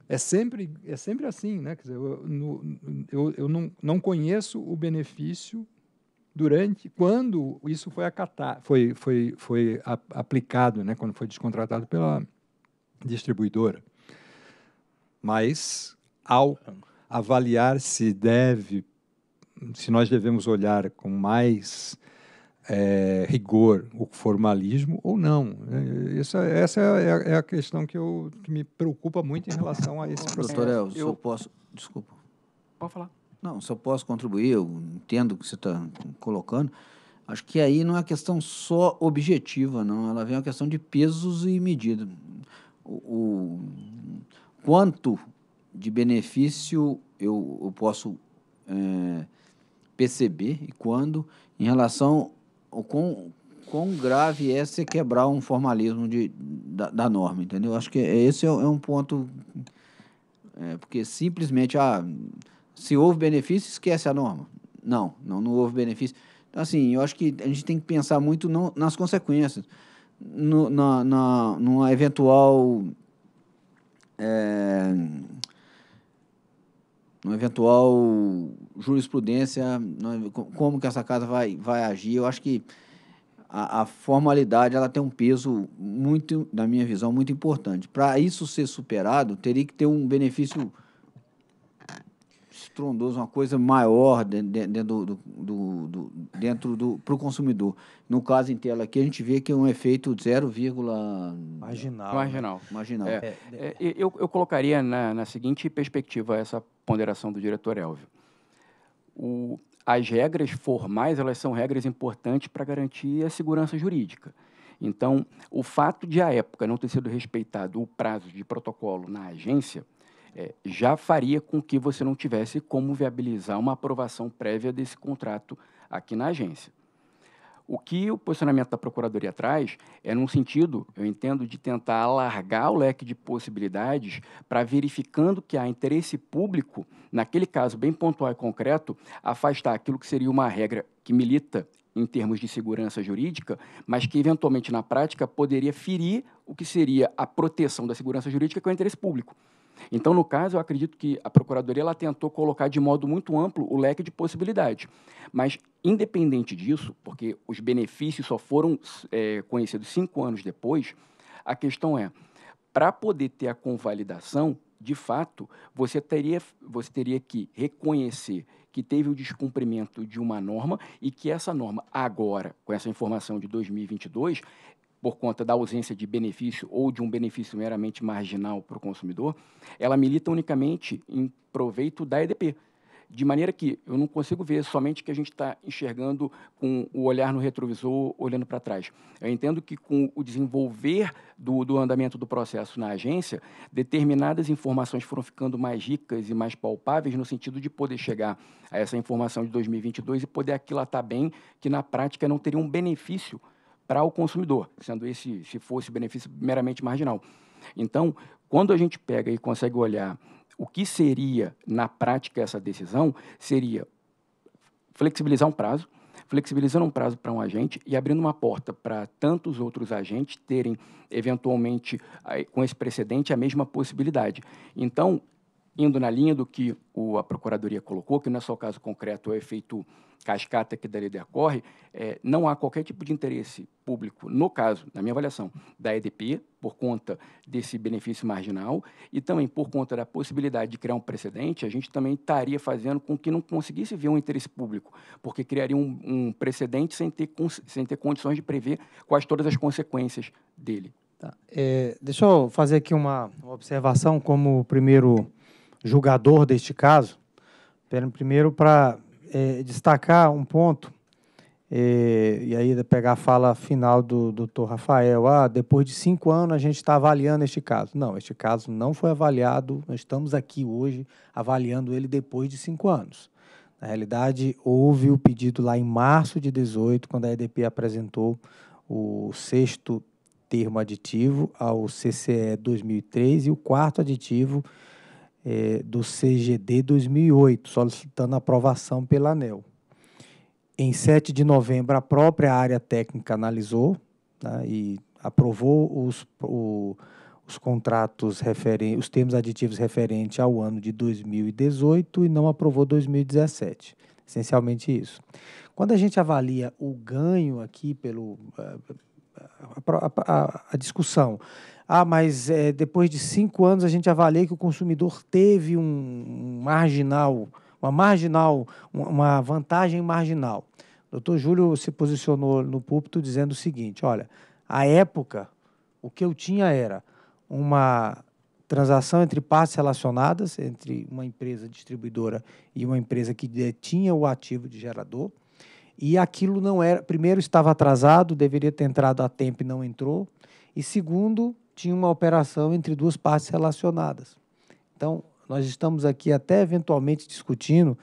B: é sempre, é sempre assim. Né? Quer dizer, eu, eu, eu não, não conheço o benefício durante quando isso foi acatado, foi, foi, foi a, aplicado, né, quando foi descontratado pela distribuidora. Mas ao avaliar se deve, se nós devemos olhar com mais é, rigor o formalismo ou não. Né, isso, é, essa é, é a, é a questão que, eu, que me preocupa muito em relação a
D: esse processo. Doutor Elcio, eu posso. Desculpa. Pode falar. Não, só posso contribuir, eu entendo o que você está colocando. Acho que aí não é uma questão só objetiva, não. Ela vem uma questão de pesos e medida. O, o quanto de benefício eu, eu posso é, perceber e quando, em relação ao quão, quão grave é se quebrar um formalismo de, da, da norma, entendeu? Acho que é, esse é, é um ponto. É, porque simplesmente. Ah, se houve benefício, esquece a norma. Não, não, não houve benefício. Então, assim, eu acho que a gente tem que pensar muito no, nas consequências, no, na, na, numa eventual. É, numa eventual jurisprudência, como que essa casa vai, vai agir. Eu acho que a, a formalidade ela tem um peso muito, na minha visão, muito importante. Para isso ser superado, teria que ter um benefício estrondoso, uma coisa maior dentro do, do, do, dentro do para o consumidor. No caso em tela aqui, a gente vê que é um efeito
H: 0, marginal. Marginal. Né? marginal. É, é, eu, eu colocaria na, na seguinte perspectiva essa ponderação do diretor Elvio. O, as regras formais elas são regras importantes para garantir a segurança jurídica. Então, o fato de a época não ter sido respeitado o prazo de protocolo na agência é, já faria com que você não tivesse como viabilizar uma aprovação prévia desse contrato aqui na agência. O que o posicionamento da Procuradoria traz é num sentido, eu entendo, de tentar alargar o leque de possibilidades para, verificando que há interesse público, naquele caso bem pontual e concreto, afastar aquilo que seria uma regra que milita em termos de segurança jurídica, mas que eventualmente na prática poderia ferir o que seria a proteção da segurança jurídica, que é o interesse público. Então, no caso, eu acredito que a Procuradoria ela tentou colocar de modo muito amplo o leque de possibilidades. Mas, independente disso, porque os benefícios só foram é, conhecidos cinco anos depois, a questão é, para poder ter a convalidação, de fato, você teria, você teria que reconhecer que teve o descumprimento de uma norma e que essa norma, agora, com essa informação de 2022, por conta da ausência de benefício ou de um benefício meramente marginal para o consumidor, ela milita unicamente em proveito da EDP. De maneira que eu não consigo ver somente que a gente está enxergando com o olhar no retrovisor, olhando para trás. Eu entendo que com o desenvolver do, do, andamento do processo na agência, determinadas informações foram ficando mais ricas e mais palpáveis no sentido de poder chegar a essa informação de 2022 e poder aquilatar bem que na prática não teria um benefício para o consumidor, sendo esse, se fosse benefício meramente marginal. Então, quando a gente pega e consegue olhar o que seria na prática essa decisão, seria flexibilizar um prazo, flexibilizando um prazo para um agente e abrindo uma porta para tantos outros agentes terem, eventualmente, com esse precedente, a mesma possibilidade. Então, indo na linha do que o, a Procuradoria colocou, que não é só o caso concreto, é o efeito cascata que dali decorre, é, não há qualquer tipo de interesse público, no caso, na minha avaliação, da EDP, por conta desse benefício marginal, e também por conta da possibilidade de criar um precedente, a gente também estaria fazendo com que não conseguisse ver um interesse público, porque criaria um, um precedente sem ter, sem ter condições de prever quais todas as consequências dele.
A: Tá. É, deixa eu fazer aqui uma, uma observação como primeiro julgador deste caso, primeiro para é, destacar um ponto, é, e aí pegar a fala final do, doutor Rafael, ah, depois de cinco anos a gente está avaliando este caso. Não, este caso não foi avaliado, nós estamos aqui hoje avaliando ele depois de cinco anos. Na realidade, houve o pedido lá em março de 18, quando a EDP apresentou o sexto termo aditivo ao CCE 2003 e o quarto aditivo é, do CGD 2008, solicitando aprovação pela ANEL. Em 7 de novembro, a própria área técnica analisou né, e aprovou os, o, os contratos referentes, os termos aditivos referentes ao ano de 2018 e não aprovou 2017. Essencialmente isso. Quando a gente avalia o ganho aqui pelo eh, a, a, a, a discussão, ah, mas é, depois de cinco anos a gente avalia que o consumidor teve um, marginal, uma marginal, uma vantagem marginal. O doutor Júlio se posicionou no púlpito dizendo o seguinte: olha, a época, o que eu tinha era uma transação entre partes relacionadas, entre uma empresa distribuidora e uma empresa que detinha o ativo de gerador. E aquilo não era. Primeiro, estava atrasado, deveria ter entrado a tempo e não entrou. E segundo, tinha uma operação entre duas partes relacionadas. Então, nós estamos aqui até eventualmente discutindo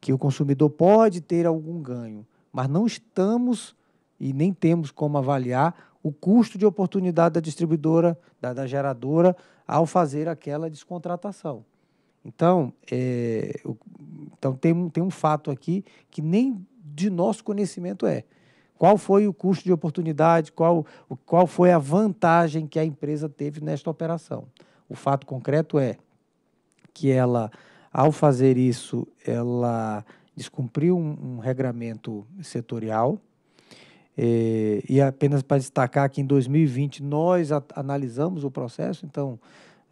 A: que o consumidor pode ter algum ganho, mas não estamos e nem temos como avaliar o custo de oportunidade da distribuidora, da, da geradora, ao fazer aquela descontratação. Então, é, então tem, tem um fato aqui que nem de nosso conhecimento é. Qual foi o custo de oportunidade? Qual, qual foi a vantagem que a empresa teve nesta operação? O fato concreto é que ela, ao fazer isso, ela descumpriu um, um regramento setorial. Eh, e apenas para destacar que em 2020 nós a, analisamos o processo, então,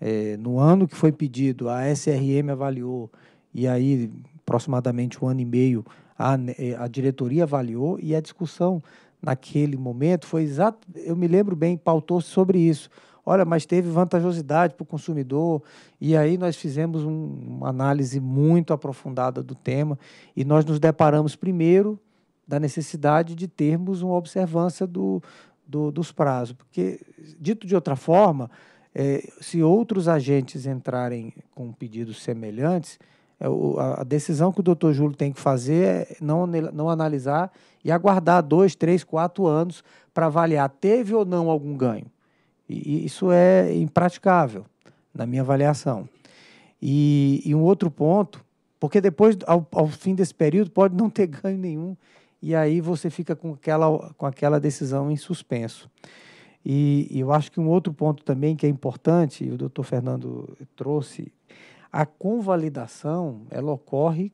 A: eh, no ano que foi pedido, a SRM avaliou, e aí, aproximadamente um ano e meio, a, eh, a diretoria avaliou e a discussão naquele momento foi exato, eu me lembro bem, pautou-se sobre isso. Olha, mas teve vantajosidade para o consumidor, e aí nós fizemos um, uma análise muito aprofundada do tema e nós nos deparamos primeiro da necessidade de termos uma observância do, do dos prazos, porque, dito de outra forma, eh, se outros agentes entrarem com pedidos semelhantes, é, a decisão que o doutor Júlio tem que fazer é não, não analisar e aguardar dois, três, quatro anos para avaliar teve ou não algum ganho. E, isso é impraticável, na minha avaliação. E, e um outro ponto, porque depois, ao, ao, fim desse período, pode não ter [LAUGHS] ganho nenhum, e aí você fica com aquela, com aquela decisão em suspenso. E, e eu acho que um outro ponto também que é importante, e o doutor Fernando trouxe, a convalidação, ela ocorre,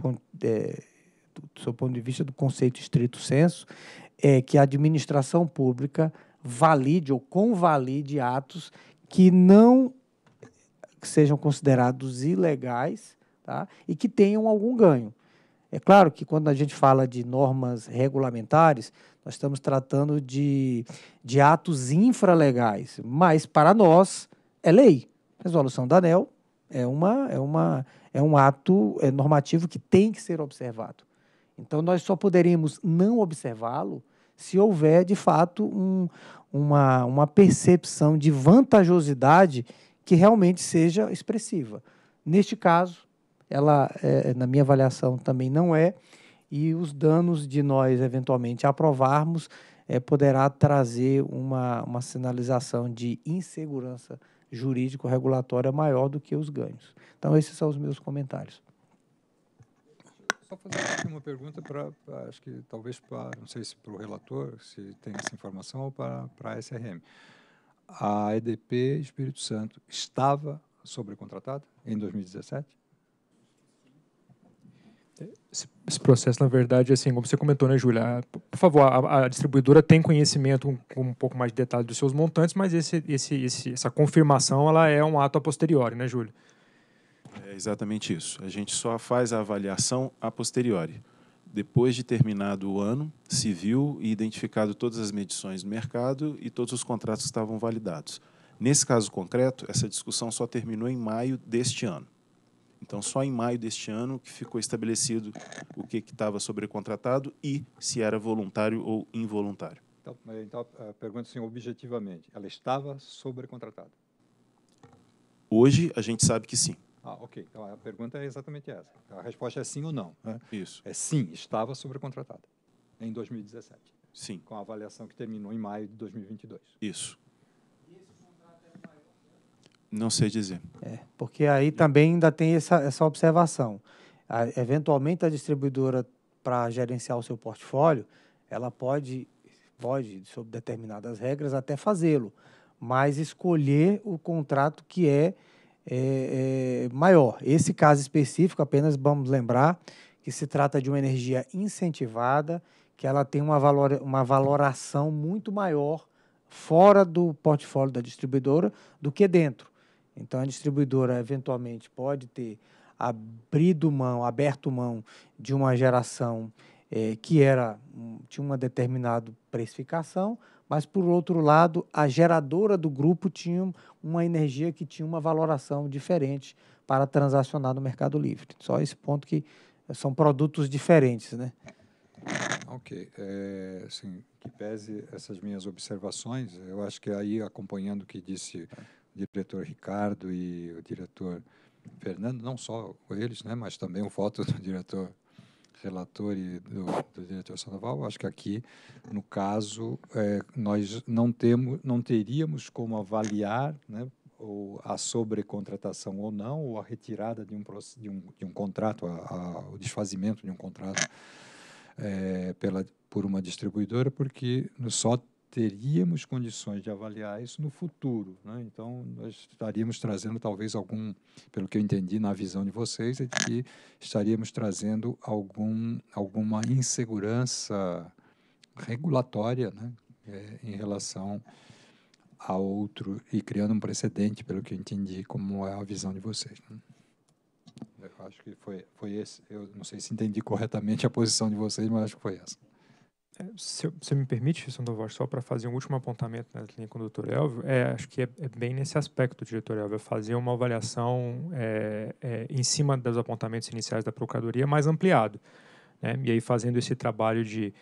A: ponto, é, do seu ponto de vista do conceito estrito senso, é que a administração pública valide ou convalide atos que não sejam considerados ilegais tá? e que tenham algum ganho. É claro que quando a gente fala de normas regulamentares, nós estamos tratando de, de atos infralegais, mas para nós é lei. Resolução da ANEL é, uma, é, uma, é um ato é, normativo que tem que ser observado. Então, nós só poderemos não observá-lo se houver, de fato, um, uma, uma percepção de vantajosidade que realmente seja expressiva. Neste caso, ela, é, na minha avaliação, também não é, e os danos de nós eventualmente aprovarmos é, poderá trazer uma, uma sinalização de insegurança jurídico regulatório é maior do que os ganhos. Então, esses são os meus comentários.
B: Só fazer uma pergunta para, acho que talvez para, não sei se para o relator, se tem essa informação, ou para, para a SRM. A EDP Espírito Santo estava sobrecontratada em 2017?
E: esse, esse, processo, na verdade, assim, como você comentou, né, Júlia? Ah, por favor, a, a, distribuidora tem conhecimento com, um pouco mais de detalhe dos seus montantes, mas esse, esse, esse, essa confirmação ela é um ato a posteriori, né, Júlia?
J: É exatamente isso. A gente só faz a avaliação a posteriori. Depois de terminado o ano civil e identificado todas as medições do mercado e todos os contratos que estavam validados. Nesse caso concreto, essa discussão só terminou em maio deste ano. Então, só em maio deste ano que ficou estabelecido o que estava sobrecontratado e se era voluntário ou involuntário.
B: Então, então eh, pergunto assim, objetivamente, ela estava sobrecontratada?
J: Hoje, a gente sabe que sim.
B: Ah, ok. Então, a pergunta é exatamente essa. A resposta é sim ou não. Né? Isso. É sim, estava sobrecontratada em 2017. Sim. Com a avaliação que terminou em maio de 2022.
J: Isso. Não sei dizer. É, porque
A: aí também ainda tem essa, essa observação. A, eventualmente, a distribuidora, para gerenciar o seu portfólio, ela pode, pode sob determinadas regras, até fazê-lo, mas escolher o contrato que é, é, é maior. Esse caso específico, apenas vamos lembrar que se trata de uma energia incentivada, que ela tem uma, valor, uma valoração muito maior fora do portfólio da distribuidora do que dentro. Então, a distribuidora eventualmente pode ter abrido mão, aberto mão de uma geração é, que era tinha uma determinada precificação, mas por outro lado a geradora do grupo tinha uma energia que tinha uma valoração diferente para transacionar no Mercado Livre. Só esse ponto que são produtos diferentes, né?
B: Ok, é, assim, que pese essas minhas observações, eu acho que aí acompanhando o que disse é diretor Ricardo e o diretor Fernando, não só eles, né, mas também o voto do diretor relator e do, do diretor Sandoval, acho que aqui, no caso, é, nós não, temos, não teríamos como avaliar né, ou a sobrecontratação ou não, ou a retirada de um, de um, de um contrato, a, a, o desfazimento de um contrato é, pela, por uma distribuidora, porque só teríamos condições de avaliar isso no futuro. Né? Então, nós estaríamos trazendo talvez algum, pelo que eu entendi na visão de vocês, é de que estaríamos trazendo algum, alguma insegurança regulatória né? é, em relação a outro e criando um precedente, pelo que eu entendi, como é a visão de vocês. Né? Eu acho que foi, foi esse, eu não sei se entendi corretamente a posição de vocês, mas acho que foi essa se você me permite, Sandoval, só para fazer um último apontamento
E: na linha com o doutor Elvio, é, acho que é, é, bem nesse aspecto, diretor Elvio, é fazer uma avaliação é, é, em cima dos apontamentos iniciais da Procuradoria, mais ampliado. Né? E aí fazendo esse trabalho de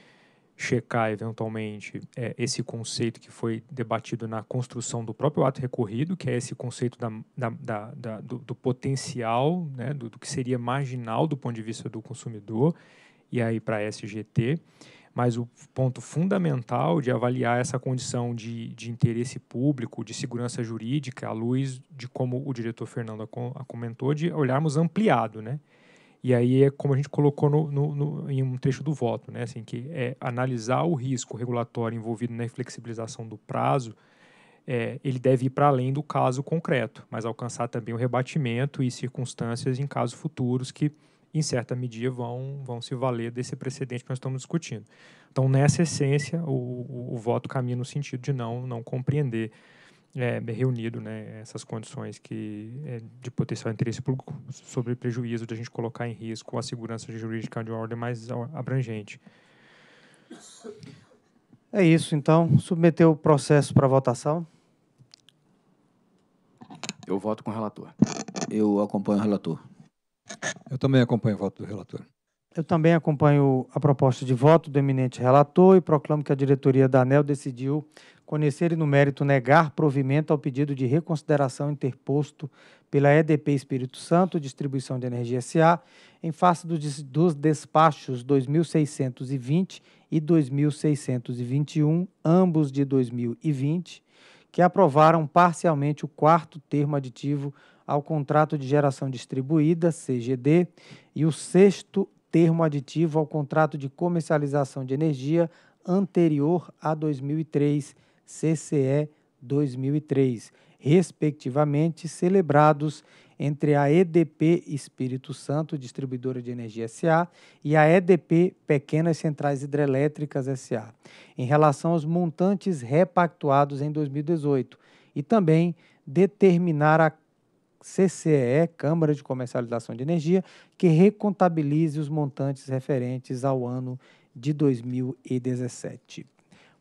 E: checar, eventualmente, esse conceito que foi debatido na construção do próprio ato recorrido, que é esse conceito da, da, da, do, do, potencial, né? do, do que seria marginal do ponto de vista do consumidor, e aí para a SGT, mas o ponto fundamental de avaliar essa condição de, de interesse público, de segurança jurídica, à luz de como o diretor Fernando comentou, de olharmos ampliado, né? E aí é como a gente colocou no, no, no, em um trecho do voto, né? Assim, que é analisar o risco regulatório envolvido na flexibilização do prazo, é, ele deve ir para além do caso concreto, mas alcançar também o rebatimento e circunstâncias em casos futuros que em certa medida, vão, vão se valer desse precedente que nós estamos discutindo. Então, nessa essência, o, o, o voto caminha no sentido de não, não compreender é, reunido né, essas condições que, é, de potencial interesse público sobre prejuízo de a gente colocar em risco a segurança jurídica de uma ordem mais
H: abrangente.
A: É isso, então. Submeter o processo para votação.
H: Eu voto com o relator.
B: Eu acompanho o relator. Eu também acompanho o voto do relator.
A: Eu também acompanho a proposta de voto do eminente relator e proclamo que a diretoria da ANEL decidiu conhecer e, no mérito, negar provimento ao pedido de reconsideração interposto pela EDP Espírito Santo, Distribuição de Energia S.A., em face dos despachos 2620 e 2621, ambos de 2020, que aprovaram parcialmente o quarto termo aditivo ao contrato de geração distribuída, CGD, e o sexto termo aditivo ao contrato de comercialização de energia anterior a 2003, CCE 2003, respectivamente celebrados entre a EDP Espírito Santo, distribuidora de energia SA, e a EDP Pequenas Centrais Hidrelétricas SA, em relação aos montantes repactuados em 2018, e também determinar a CCE, Câmara de Comercialização de Energia, que recontabilize os montantes referentes ao ano de 2017.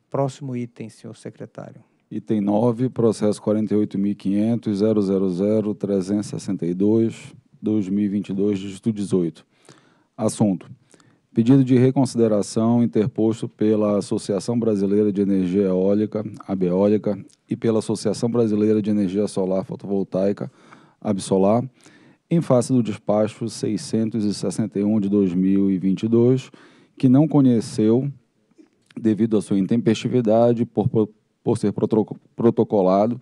A: Próximo item, senhor secretário.
C: Item 9, processo 48.500.000.362.2022, dígito 18. Assunto. Pedido de reconsideração interposto pela Associação Brasileira de Energia Eólica, Abeólica, e pela Associação Brasileira de Energia Solar Fotovoltaica, absolar, em face do despacho 661 de 2022, que não conheceu, devido à sua intempestividade, por, por ser protocolado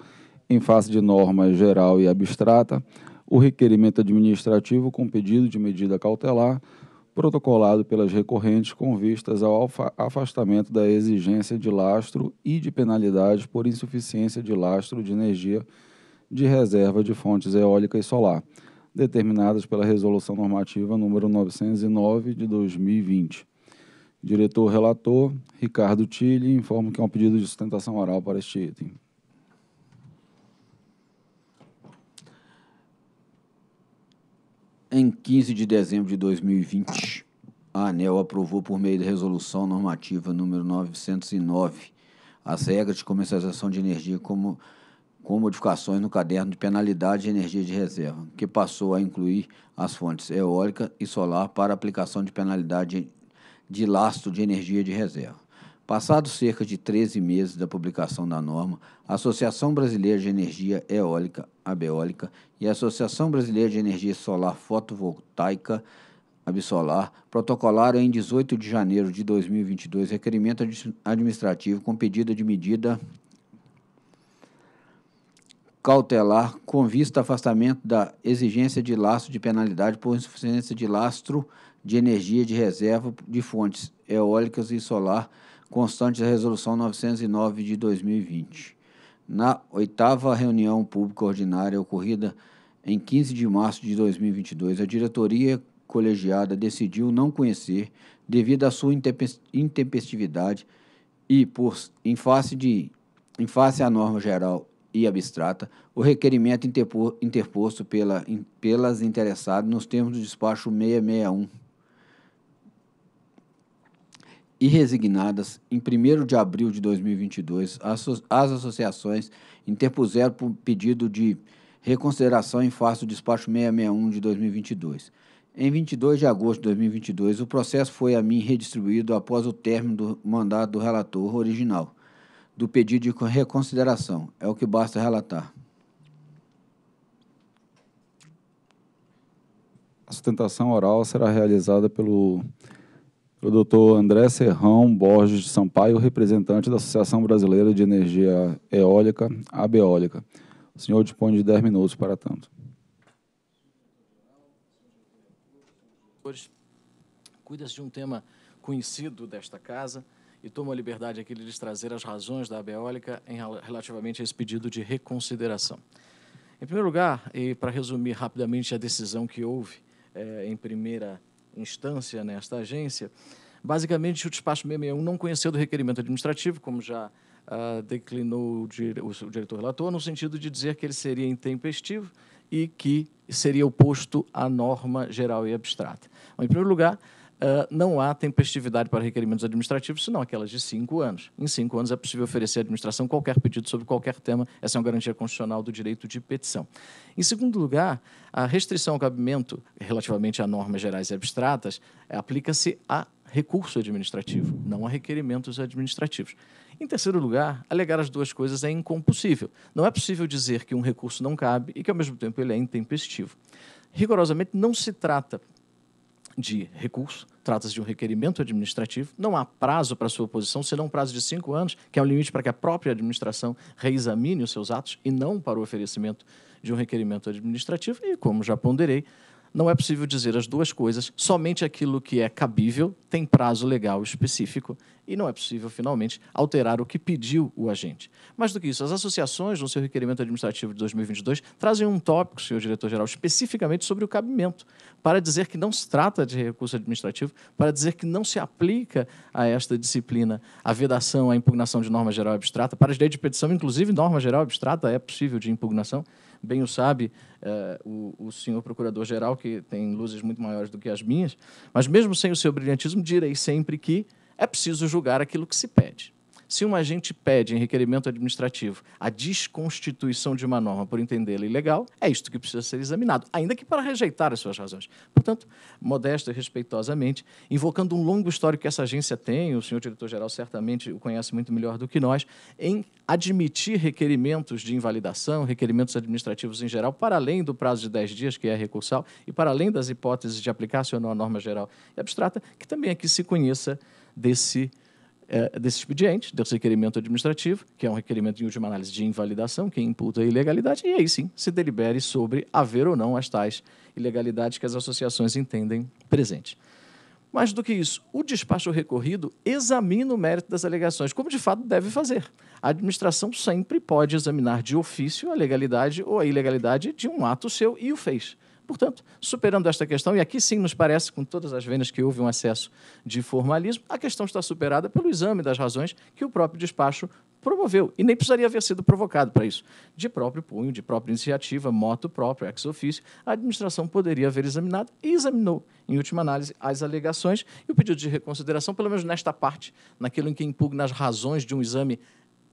C: em face de norma geral e abstrata, o requerimento administrativo com pedido de medida cautelar protocolado pelas recorrentes com vistas ao afastamento da exigência de lastro e de penalidades por insuficiência de lastro de energia de reserva de fontes eólica e solar, determinadas pela Resolução Normativa número 909 de 2020. Diretor relator, Ricardo Tille, informa que é um pedido de sustentação oral para este item.
D: Em 15 de dezembro de 2020, a ANEL aprovou por meio da Resolução Normativa número 909 as regras de comercialização de energia como com modificações no caderno de penalidade de energia de reserva, que passou a incluir as fontes eólica e solar para aplicação de penalidade de lastro de energia de reserva. Passados cerca de 13 meses da publicação da norma, a Associação Brasileira de Energia Eólica, Abeólica, e a Associação Brasileira de Energia Solar Fotovoltaica, Absolar protocolaram em 18 de janeiro de 2022 requerimento administrativo com pedido de medida cautelar com vista afastamento da exigência de laço de penalidade por insuficiência de lastro de energia de reserva de fontes eólicas e solar, constante da Resolução 909 de 2020. Na oitava reunião pública ordinária ocorrida em 15 de março de 2022, a diretoria colegiada decidiu não conhecer, devido à sua intempestividade e por em face de em face à norma geral e abstrata, o requerimento interposto pela, in, pelas interessadas nos termos do despacho 661 e resignadas em 1 de abril de 2022, as, as associações interpuseram por pedido de reconsideração em face do despacho 661 de 2022. Em 22 de agosto de 2022, o processo foi a mim redistribuído após o término do mandato do relator original do pedido de
C: reconsideração. É o que basta relatar. A sustentação oral será realizada pelo, pelo Dr. André Serrão Borges de Sampaio, representante da Associação Brasileira de Energia Eólica, Abeólica. O senhor dispõe de 10 minutos para tanto.
O: Cuida-se de um tema conhecido desta casa, e tomo a liberdade aqui de lhes trazer as razões da Abeólica em, relativamente a esse pedido de reconsideração. Em primeiro lugar, e para resumir rapidamente a decisão que houve é, em primeira instância nesta agência, basicamente o despacho 661 não conheceu do requerimento administrativo, como já ah, declinou o, dire o diretor relator, no sentido de dizer que ele seria intempestivo e que seria oposto à norma geral e abstrata. em primeiro lugar, Uh, não há tempestividade para requerimentos administrativos, senão aquelas de cinco anos. Em cinco anos é possível oferecer à administração qualquer pedido sobre qualquer tema, essa é uma garantia constitucional do direito de petição. Em segundo lugar, a restrição ao cabimento, relativamente a normas gerais e abstratas, aplica-se a recurso administrativo, não a requerimentos administrativos. Em terceiro lugar, alegar as duas coisas é incompossível. Não é possível dizer que um recurso não cabe e que, ao mesmo tempo, ele é intempestivo. Rigorosamente, não se trata de recurso, trata-se de um requerimento administrativo, não há prazo para sua oposição, senão um prazo de cinco anos, que é um limite para que a própria administração reexamine os seus atos e não para o oferecimento de um requerimento administrativo. E, como já ponderei, não é possível dizer as duas coisas, somente aquilo que é cabível tem prazo legal específico e não é possível, finalmente, alterar o que pediu o agente. Mais do que isso, as associações, no seu requerimento administrativo de 2022, trazem um tópico, senhor diretor-geral, especificamente sobre o cabimento, para dizer que não se trata de recurso administrativo, para dizer que não se aplica a esta disciplina a vedação, a impugnação de norma geral abstrata, para as leis de petição, inclusive norma geral abstrata é possível de impugnação bem o sabe eh, o, o, senhor procurador-geral, que tem luzes muito maiores do que as minhas, mas mesmo sem o seu brilhantismo, direi sempre que é preciso julgar aquilo que se pede. Se um agente pede em requerimento administrativo a desconstituição de uma norma por entendê-la ilegal, é isto que precisa ser examinado, ainda que para rejeitar as suas razões. Portanto, modesto e respeitosamente, invocando um longo histórico que essa agência tem, o senhor diretor-geral certamente o conhece muito melhor do que nós, em admitir requerimentos de invalidação, requerimentos administrativos em geral, para além do prazo de 10 dias, que é recursal, e para além das hipóteses de aplicar-se ou não a norma geral e abstrata, que também aqui se conheça desse é, desse expediente, desse requerimento administrativo, que é um requerimento em última análise de invalidação, que imputa a ilegalidade, e aí sim se delibere sobre haver ou não as tais ilegalidades que as associações entendem presentes. Mais do que isso, o despacho recorrido examina o mérito das alegações, como de fato deve fazer. A administração sempre pode examinar de ofício a legalidade ou a ilegalidade de um ato seu e o fez. Portanto, superando esta questão, e aqui sim nos parece, com todas as vendas que houve um excesso de formalismo, a questão está superada pelo exame das razões que o próprio despacho promoveu, e nem precisaria haver sido provocado para isso. De próprio punho, de própria iniciativa, moto próprio, ex officio, a administração poderia haver examinado e examinou, em última análise, as alegações e o pedido de reconsideração, pelo menos nesta parte, naquilo em que impugna as razões de um exame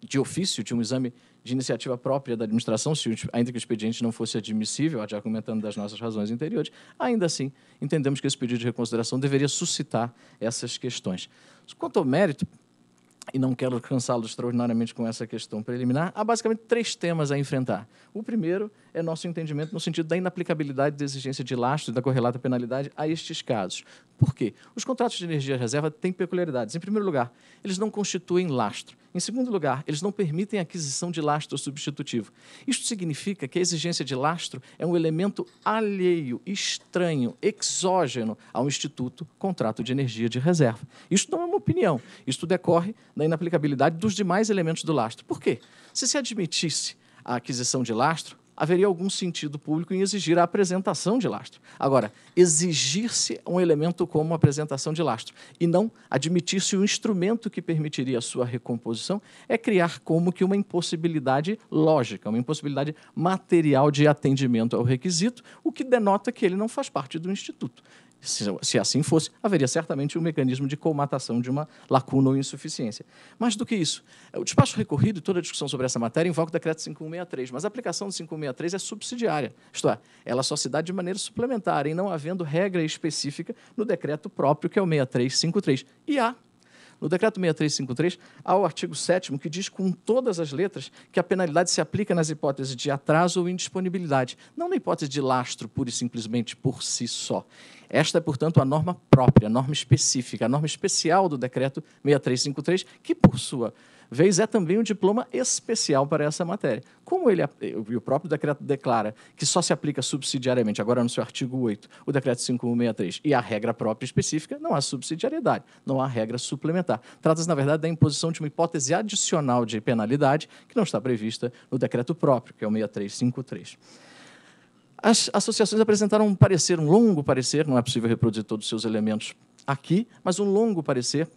O: de ofício, de um exame de iniciativa própria da administração, se, ainda que o expediente não fosse admissível, já comentando das nossas razões anteriores, ainda assim, entendemos que esse pedido de reconsideração deveria suscitar essas questões. Quanto ao mérito, e não quero cansá-lo extraordinariamente com essa questão preliminar, há basicamente três temas a enfrentar. O primeiro é nosso entendimento no sentido da inaplicabilidade da exigência de lastro e da correlata penalidade a estes casos. Por quê? Os contratos de energia reserva têm peculiaridades. Em primeiro lugar, eles não constituem lastro. Em segundo lugar, eles não permitem a aquisição de lastro substitutivo. Isto significa que a exigência de lastro é um elemento alheio, estranho, exógeno ao Instituto Contrato de Energia de Reserva. Isto não é uma opinião, isto decorre da inaplicabilidade dos demais elementos do lastro. Por quê? Se se admitisse a aquisição de lastro, haveria algum sentido público em exigir a apresentação de lastro. Agora, exigir-se um elemento como a apresentação de lastro e não admitir-se o instrumento que permitiria a sua recomposição é criar como que uma impossibilidade lógica, uma impossibilidade material de atendimento ao requisito, o que denota que ele não faz parte do instituto. Se, se, assim fosse, haveria certamente um mecanismo de colmatação de uma lacuna ou insuficiência. Mais do que isso, o despacho recorrido e toda a discussão sobre essa matéria invoca o decreto 5163, mas a aplicação do 5163 é subsidiária, isto é, ela só se dá de maneira suplementar, em não havendo regra específica no decreto próprio, que é o 6353. E há no decreto 6353, há o artigo 7 que diz com todas as letras que a penalidade se aplica nas hipóteses de atraso ou indisponibilidade, não na hipótese de lastro pura e simplesmente por si só. Esta é, portanto, a norma própria, a norma específica, a norma especial do decreto 6353, que, por sua vez é também um diploma especial para essa matéria. Como ele e o próprio decreto declara que só se aplica subsidiariamente, agora no seu artigo 8, o decreto 5163 e a regra própria específica, não há subsidiariedade, não há regra suplementar. Trata-se, na verdade, da imposição de uma hipótese adicional de penalidade que não está prevista no decreto próprio, que é o 6353. As associações apresentaram um parecer, um longo parecer, não é possível reproduzir todos os seus elementos aqui, mas um longo parecer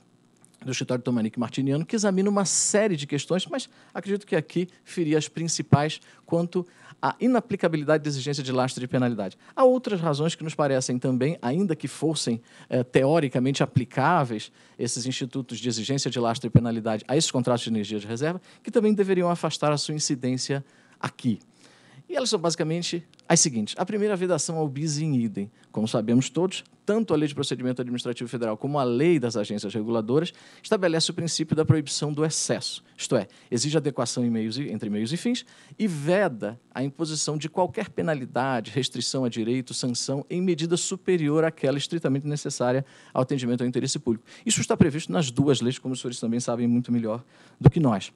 O: do escritório Tomanique Martiniano, que examina uma série de questões, mas acredito que aqui feria as principais quanto à inaplicabilidade da exigência de lastro de penalidade. Há outras razões que nos parecem também, ainda que fossem eh, teoricamente aplicáveis esses institutos de exigência de lastro de penalidade a esses contratos de energia de reserva, que também deveriam afastar a sua incidência aqui. E elas são basicamente as seguintes. A primeira, a vedação ao é bis in idem. Como sabemos todos, tanto a Lei de Procedimento Administrativo Federal como a Lei das Agências Reguladoras estabelece o princípio da proibição do excesso, isto é, exige adequação meios, entre meios e fins e veda a imposição de qualquer penalidade, restrição a direito, sanção em medida superior àquela estritamente necessária ao atendimento ao interesse público. Isso está previsto nas duas leis, como os senhores também sabem muito melhor do que nós.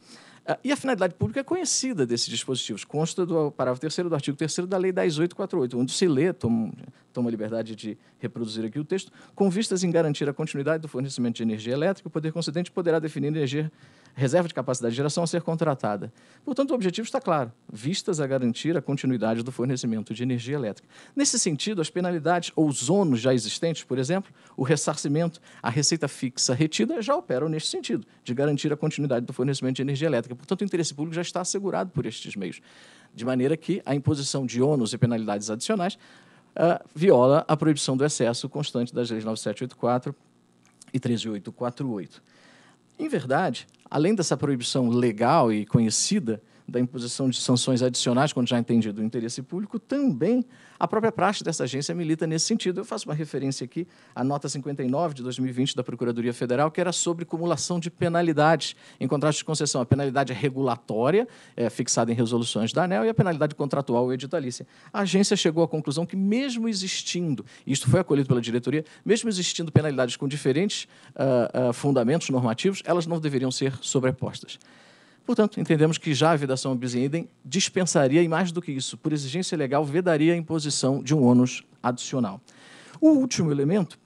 O: Ah, e a finalidade pública é conhecida desses dispositivos, consta do parágrafo 3 do artigo 3 da Lei 10848, onde se lê, tomo a liberdade de reproduzir aqui o texto, com vistas em garantir a continuidade do fornecimento de energia elétrica, o poder concedente poderá definir energia reserva de capacidade de geração a ser contratada. Portanto, o objetivo está claro, vistas a garantir a continuidade do fornecimento de energia elétrica. Nesse sentido, as penalidades ou os ônus já existentes, por exemplo, o ressarcimento, a receita fixa retida, já operam neste sentido, de garantir a continuidade do fornecimento de energia elétrica. Portanto, o interesse público já está assegurado por estes meios. De maneira que a imposição de ônus e penalidades adicionais uh, viola a proibição do excesso constante das leis 9784 e 13848. Em verdade, além dessa proibição legal e conhecida da imposição de sanções adicionais quando já é entendido o interesse público, também a própria praxe dessa agência milita nesse sentido. Eu faço uma referência aqui à nota 59 de 2020 da Procuradoria Federal, que era sobre cumulação de penalidades em contratos de concessão. A penalidade é regulatória, é fixada em resoluções da ANEL, e a penalidade contratual ou é editalícia. A agência chegou à conclusão que, mesmo existindo, isto foi acolhido pela diretoria, mesmo existindo penalidades com diferentes uh, uh, fundamentos normativos, elas não deveriam ser sobrepostas. Portanto, entendemos que já a vedação bis idem dispensaria, e mais do que isso, por exigência legal, vedaria a imposição de um ônus adicional. O último elemento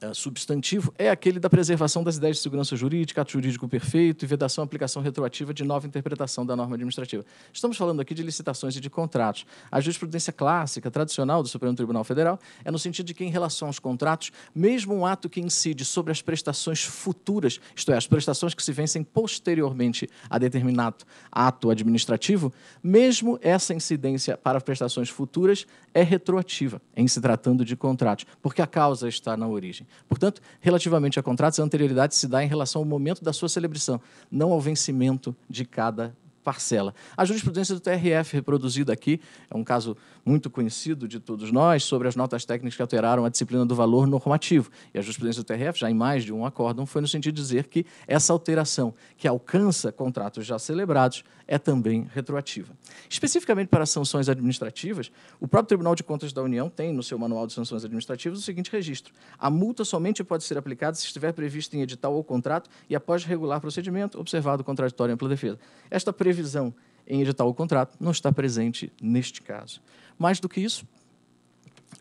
O: eh, substantivo é aquele da preservação das ideias de segurança jurídica, ato jurídico perfeito e vedação à aplicação retroativa de nova interpretação da norma administrativa. Estamos falando aqui de licitações e de contratos. A jurisprudência clássica, tradicional do Supremo Tribunal Federal, é no sentido de que, em relação aos contratos, mesmo um ato que incide sobre as prestações futuras, isto é, as prestações que se vencem posteriormente a determinado ato administrativo, mesmo essa incidência para prestações futuras é retroativa, em se tratando de contratos, porque a causa está na origem. Portanto, relativamente a contratos, a anterioridade se dá em relação ao momento da sua celebração, não ao vencimento de cada parcela. A jurisprudência do TRF, reproduzida aqui, é um caso muito conhecido de todos nós, sobre as notas técnicas que alteraram a disciplina do valor normativo. E a jurisprudência do TRF, já em mais de um acórdão, foi no sentido de dizer que essa alteração, que alcança contratos já celebrados, é também retroativa. Especificamente para sanções administrativas, o próprio Tribunal de Contas da União tem no seu Manual de Sanções Administrativas o seguinte registro: a multa somente pode ser aplicada se estiver prevista em edital ou contrato e após regular procedimento, observado o contraditório e ampla defesa. Esta previsão previsão em edital ou contrato não está presente neste caso. Mais do que isso,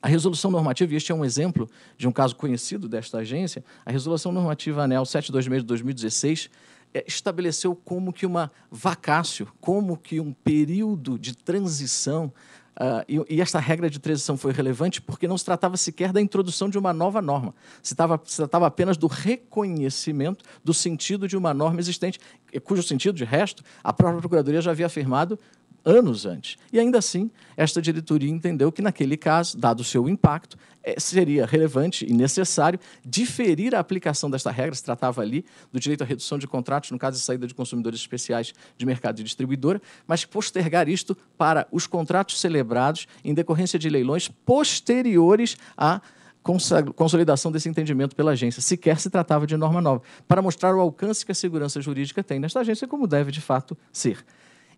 O: a resolução normativa, e este é um exemplo de um caso conhecido desta agência, a resolução normativa ANEL 726 de 2016 estabeleceu como que uma vacácio, como que um período de transição ah, e, e, esta regra de transição foi relevante porque não se tratava sequer da introdução de uma nova norma. Se, tava, se tratava apenas do reconhecimento do sentido de uma norma existente, cujo sentido, de resto, a própria Procuradoria já havia afirmado anos antes. E ainda assim, esta diretoria entendeu que, naquele caso, dado o seu impacto, eh, seria relevante e necessário diferir a aplicação desta regra. Se tratava ali do direito à redução de contratos, no caso de saída de consumidores especiais de mercado e distribuidora, mas postergar isto para os contratos celebrados em decorrência de leilões posteriores à consolidação desse entendimento pela agência. Sequer se tratava de norma nova, para mostrar o alcance que a segurança jurídica tem nesta agência, como deve de fato ser.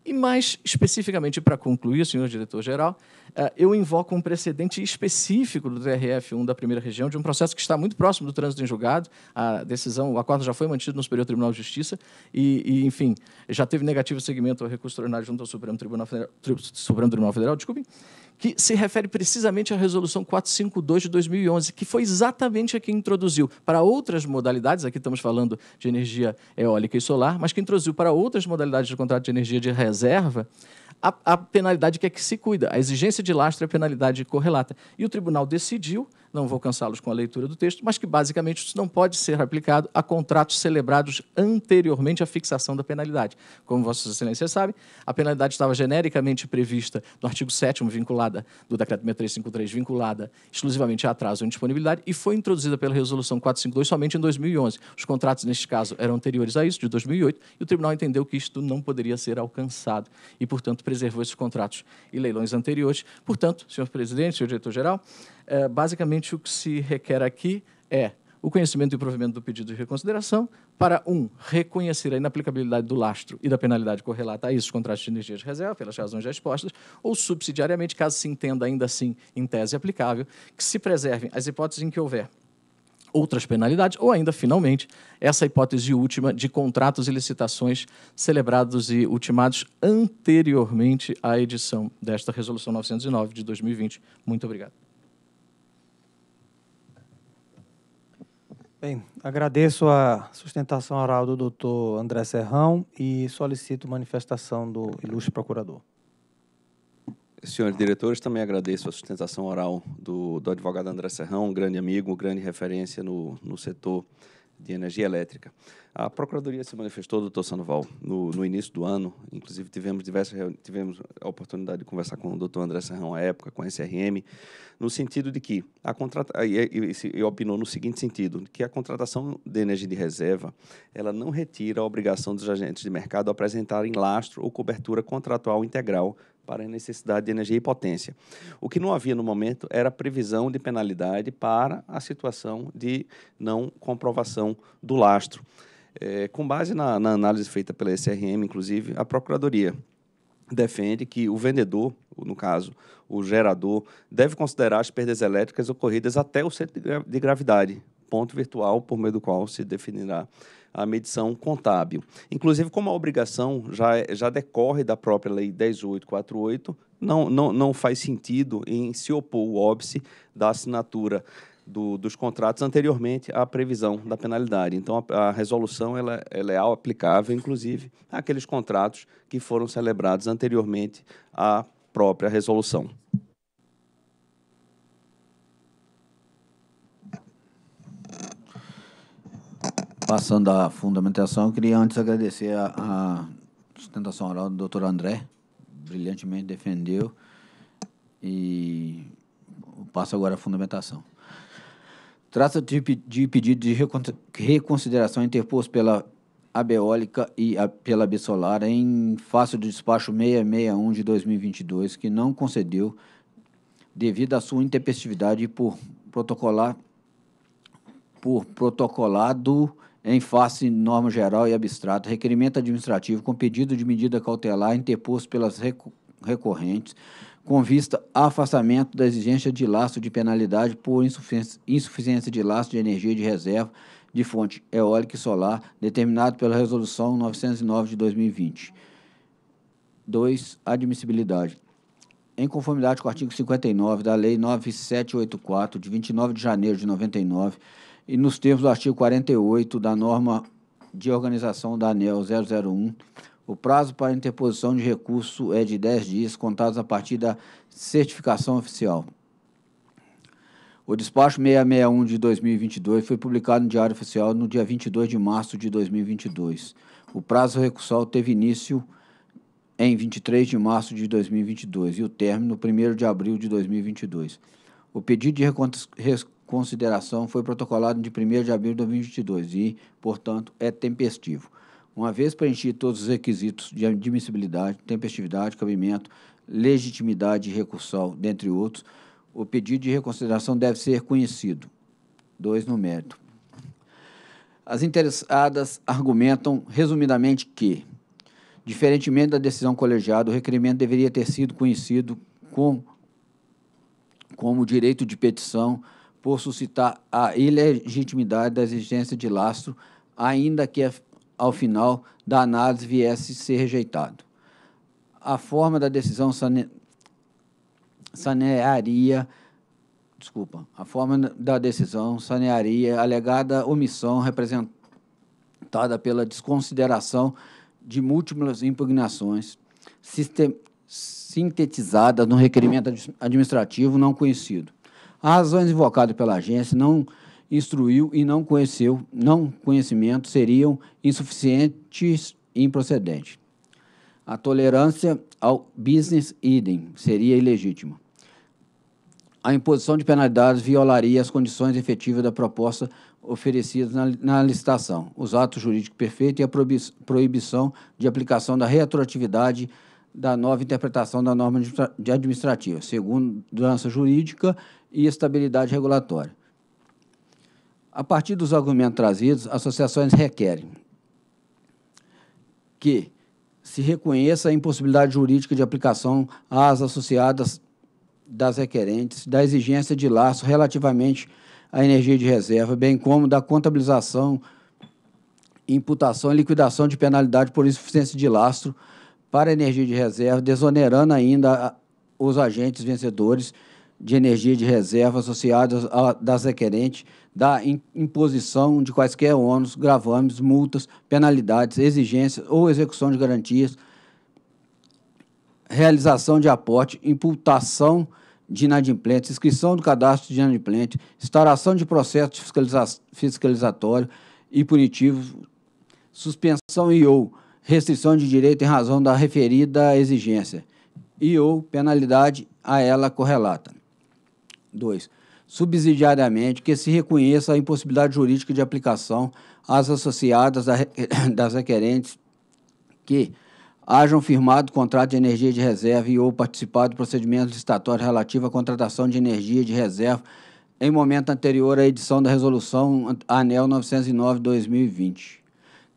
O: E mais especificamente, para concluir, senhor diretor-geral, eh, eu invoco um precedente específico do TRF1 da primeira região, de um processo que está muito próximo do trânsito em julgado. A decisão, o acordo já foi mantido no Superior Tribunal de Justiça e, e enfim, já teve negativo segmento ao recurso extraordinário junto ao Supremo Tribunal Federal, Supremo Tribunal Federal desculpe, que se refere precisamente à Resolução 452 de 2011, que foi exatamente a que introduziu para outras modalidades, aqui estamos falando de energia eólica e solar, mas que introduziu para outras modalidades de contrato de energia de reserva a, a penalidade que é que se cuida. A exigência de lastro é a penalidade correlata. E o tribunal decidiu, não vou cansá-los com a leitura do texto, mas que basicamente isso não pode ser aplicado a contratos celebrados anteriormente à fixação da penalidade. Como vossas excelências sabe, a penalidade estava genericamente prevista no artigo 7 vinculada do decreto 6353 vinculada exclusivamente a atraso ou indisponibilidade e foi introduzida pela resolução 452 somente em 2011. Os contratos neste caso eram anteriores a isso, de 2008, e o tribunal entendeu que isto não poderia ser alcançado e, portanto, preservou esses contratos e leilões anteriores. Portanto, senhor presidente, senhor diretor-geral, é, basicamente o que se requer aqui é o conhecimento e o provimento do pedido de reconsideração para, um, reconhecer a inaplicabilidade do lastro e da penalidade correlata a esses contratos de energia de reserva, pelas razões já expostas, ou, subsidiariamente, caso se entenda ainda assim, em tese aplicável, que se preservem as hipóteses em que houver outras penalidades, ou ainda, finalmente, essa hipótese última de contratos e licitações celebrados e ultimados anteriormente à edição desta Resolução 909 de 2020. Muito obrigado. Bem, agradeço
A: a sustentação oral do doutor André Serrão e solicito manifestação do ilustre procurador.
F: Senhores diretores, também agradeço a sustentação oral do, do advogado André Serrão, um grande amigo, uma grande referência no, no setor de energia elétrica. A Procuradoria se manifestou, doutor Sandoval, no, no início do ano, inclusive tivemos diversas tivemos a oportunidade de conversar com o doutor André Serrão à época, com a SRM, no sentido de que a contrata e, e, e, opinou no seguinte sentido, que a contratação de energia de reserva, ela não retira a obrigação dos agentes de mercado apresentarem lastro ou cobertura contratual integral para a necessidade de energia e potência. O que não havia no momento era previsão de penalidade para a situação de não comprovação do lastro. É, com base na, na análise feita pela SRM, inclusive, a Procuradoria defende que o vendedor, no caso, o gerador, deve considerar as perdas elétricas ocorridas até o centro de gravidade, ponto virtual por meio do qual se definirá a medição contábil. Inclusive, como a obrigação já, é, já decorre da própria Lei 10848, não, não, não faz sentido em se opor o óbice da assinatura do, dos contratos anteriormente à previsão da penalidade. Então, a, a resolução ela, ela, é aplicável, inclusive, àqueles contratos que foram celebrados anteriormente à própria resolução.
D: Passando à fundamentação, eu queria antes agradecer a, a sustentação oral do doutor André, brilhantemente defendeu, e passo agora à fundamentação. trata de, de pedido de reconsideração interposto pela Eólica e a, pela Absolar em face do despacho 661 de 2022, que não concedeu, devido à sua intempestividade por protocolar por protocolado em face de norma geral e abstrata, requerimento administrativo com pedido de medida cautelar interposto pelas recorrentes, com vista a afastamento da exigência de laço de penalidade por insuficiência de laço de energia de reserva de fonte eólica e solar, determinado pela Resolução 909 de 2020. 2. Admissibilidade. Em conformidade com o artigo 59 da Lei 9784, de 29 de janeiro de 99, e nos termos do artigo 48 da norma de organização da ANEL 001, o prazo para interposição de recurso é de 10 dias, contados a partir da certificação oficial. O despacho 661 de 2022 foi publicado no Diário Oficial no dia 22 de março de 2022. O prazo recursal teve início em 23 de março de 2022 e o término 1 de abril de 2022. O pedido de consideração foi protocolado de 1 de abril de 2022 e, portanto, é tempestivo. Uma vez preenchidos todos os requisitos de admissibilidade, tempestividade, cabimento, legitimidade e recursal, dentre outros, o pedido de reconsideração deve ser conhecido. Dois no mérito. As interessadas argumentam resumidamente que, diferentemente da decisão colegiada, o requerimento deveria ter sido conhecido com, como direito de petição por suscitar a ilegitimidade da existência de lastro, ainda que ao final da análise viesse ser rejeitado. A forma da decisão sane... sanearia desculpa, a forma da decisão sanearia alegada omissão representada pela desconsideração de múltiplas impugnações sintetizadas no requerimento administrativo não conhecido as razões é invocadas pela agência não instruiu e não conheceu, não conhecimento seriam insuficientes e improcedentes. A tolerância ao business idem seria ilegítima. A imposição de penalidades violaria as condições efetivas da proposta oferecida na, na, licitação, os atos jurídicos perfeitos e a proibição de aplicação da retroatividade da nova interpretação da norma administrativa, segundo segurança jurídica e estabilidade regulatória. A partir dos argumentos trazidos, associações requerem que se reconheça a impossibilidade jurídica de aplicação às associadas das requerentes, da exigência de laço relativamente à energia de reserva, bem como da contabilização, imputação e liquidação de penalidade por insuficiência de lastro para energia de reserva, desonerando ainda os agentes vencedores de energia de reserva associadas das requerentes da imposição de quaisquer ônus, gravames, multas, penalidades, exigências ou execução de garantias, realização de aporte, imputação de inadimplentes, inscrição do cadastro de inadimplente, instauração de processo fiscaliza fiscalizatório e punitivo, suspensão e ou restrição de direito em razão da referida exigência e ou penalidade a ela correlata. 2. Subsidiariamente, que se reconheça a impossibilidade jurídica de aplicação às associadas [COUGHS] das requerentes que hajam firmado contrato de energia de reserva e ou participado do procedimento licitatório relativo à contratação de energia de reserva em momento anterior à edição da Resolução ANEL 909-2020,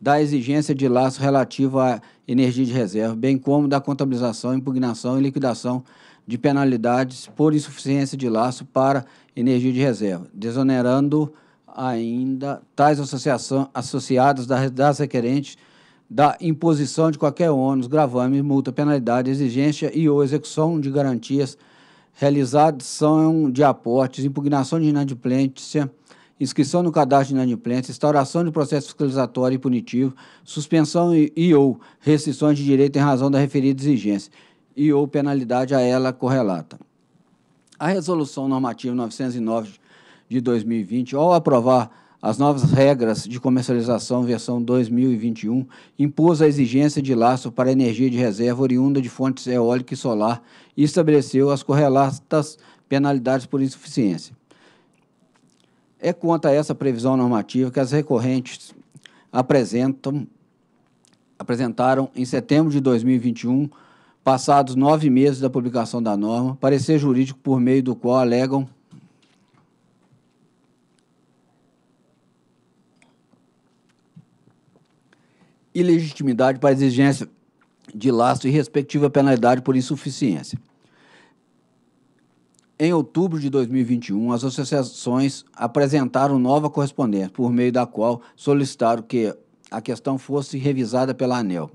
D: da exigência de laço relativo à energia de reserva, bem como da contabilização, impugnação e liquidação de penalidades por insuficiência de laço para energia de reserva, desonerando ainda tais associados das, das requerentes da imposição de qualquer ônus, gravame, multa, penalidade, exigência e ou execução de garantias, realizadas são de aportes, impugnação de inadimplência, inscrição no cadastro de inadimplência, instauração de processo fiscalizatório e punitivo, suspensão e, e ou restrições de direito em razão da referida exigência e ou penalidade a ela correlata. A Resolução Normativa 909 de 2020, ao aprovar as novas regras de comercialização versão 2021 impôs a exigência de laço para energia de reserva oriunda de fontes eólica e solar e estabeleceu as correlatas penalidades por insuficiência. É contra essa previsão normativa que as recorrentes apresentam, apresentaram em setembro de 2021 passados nove meses da publicação da norma, parecer jurídico por meio do qual alegam ilegitimidade para exigência de lastro e respectiva penalidade por insuficiência. Em outubro de 2021, as associações apresentaram nova correspondência, por meio da qual solicitaram que a questão fosse revisada pela ANEL.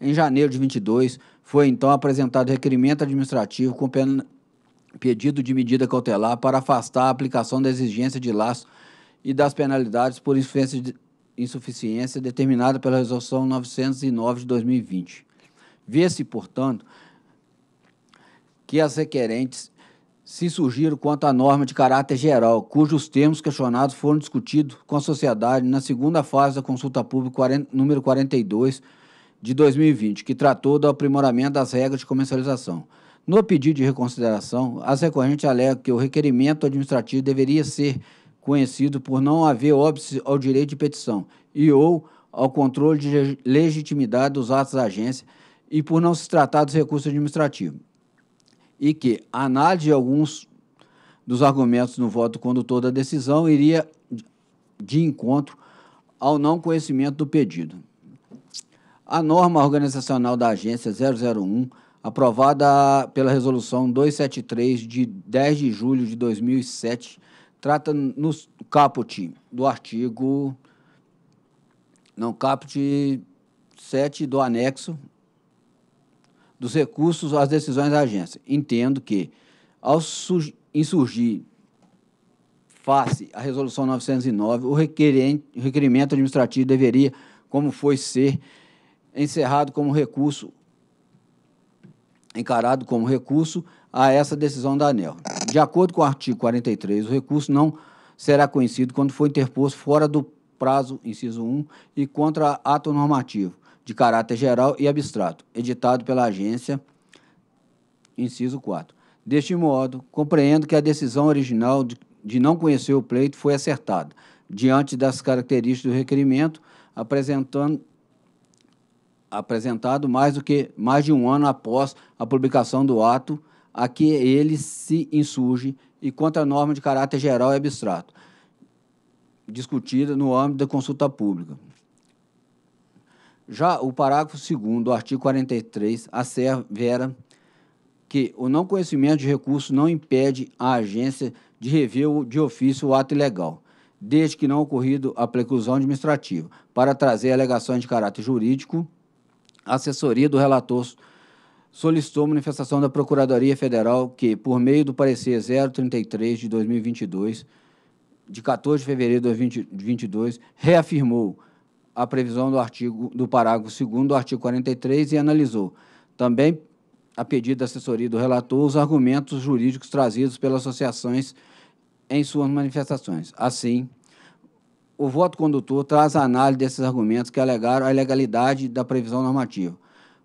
D: Em janeiro de 22, foi então apresentado requerimento administrativo com pedido de medida cautelar para afastar a aplicação da exigência de laço e das penalidades por insuficiência, de, insuficiência determinada pela Resolução 909 de 2020. Vê-se, portanto, que as requerentes se surgiram quanto à norma de caráter geral, cujos termos questionados foram discutidos com a sociedade na segunda fase da consulta pública 40, número 42, de 2020, que tratou do aprimoramento das regras de comercialização. No pedido de reconsideração, as recorrentes alegam que o requerimento administrativo deveria ser conhecido por não haver óbice ao direito de petição e ou ao controle de legitimidade dos atos da agência e por não se tratar dos recursos administrativos. E que a análise de alguns dos argumentos no voto condutor da decisão iria de encontro ao não conhecimento do pedido a norma organizacional da agência 001, aprovada pela resolução 273 de 10 de julho de 2007, trata no caput do artigo não caput 7 do anexo dos recursos às decisões da agência. Entendo que ao insurgir face à resolução 909, o requerimento administrativo deveria, como foi ser encerrado como recurso, encarado como recurso a essa decisão da ANEL. De acordo com o artigo 43, o recurso não será conhecido quando for interposto fora do prazo, inciso 1, e contra ato normativo de caráter geral e abstrato, editado pela agência, inciso 4. Deste modo, compreendo que a decisão original de, de não conhecer o pleito foi acertada, diante das características do requerimento, apresentando apresentado mais do que mais de um ano após a publicação do ato a que ele se insurge e contra a norma de caráter geral e abstrato, discutida no âmbito da consulta pública. Já o parágrafo 2 do artigo 43 assevera que o não conhecimento de recurso não impede a agência de rever de ofício o ato ilegal, desde que não ocorrido a preclusão administrativa, para trazer alegações de caráter jurídico a assessoria do relator solicitou manifestação da Procuradoria Federal que, por meio do parecer 033 de 2022, de 14 de fevereiro de 2022, reafirmou a previsão do artigo do parágrafo 2 do artigo 43 e analisou também a pedido da assessoria do relator os argumentos jurídicos trazidos pelas associações em suas manifestações. Assim, o voto condutor traz a análise desses argumentos que alegaram a ilegalidade da previsão normativa,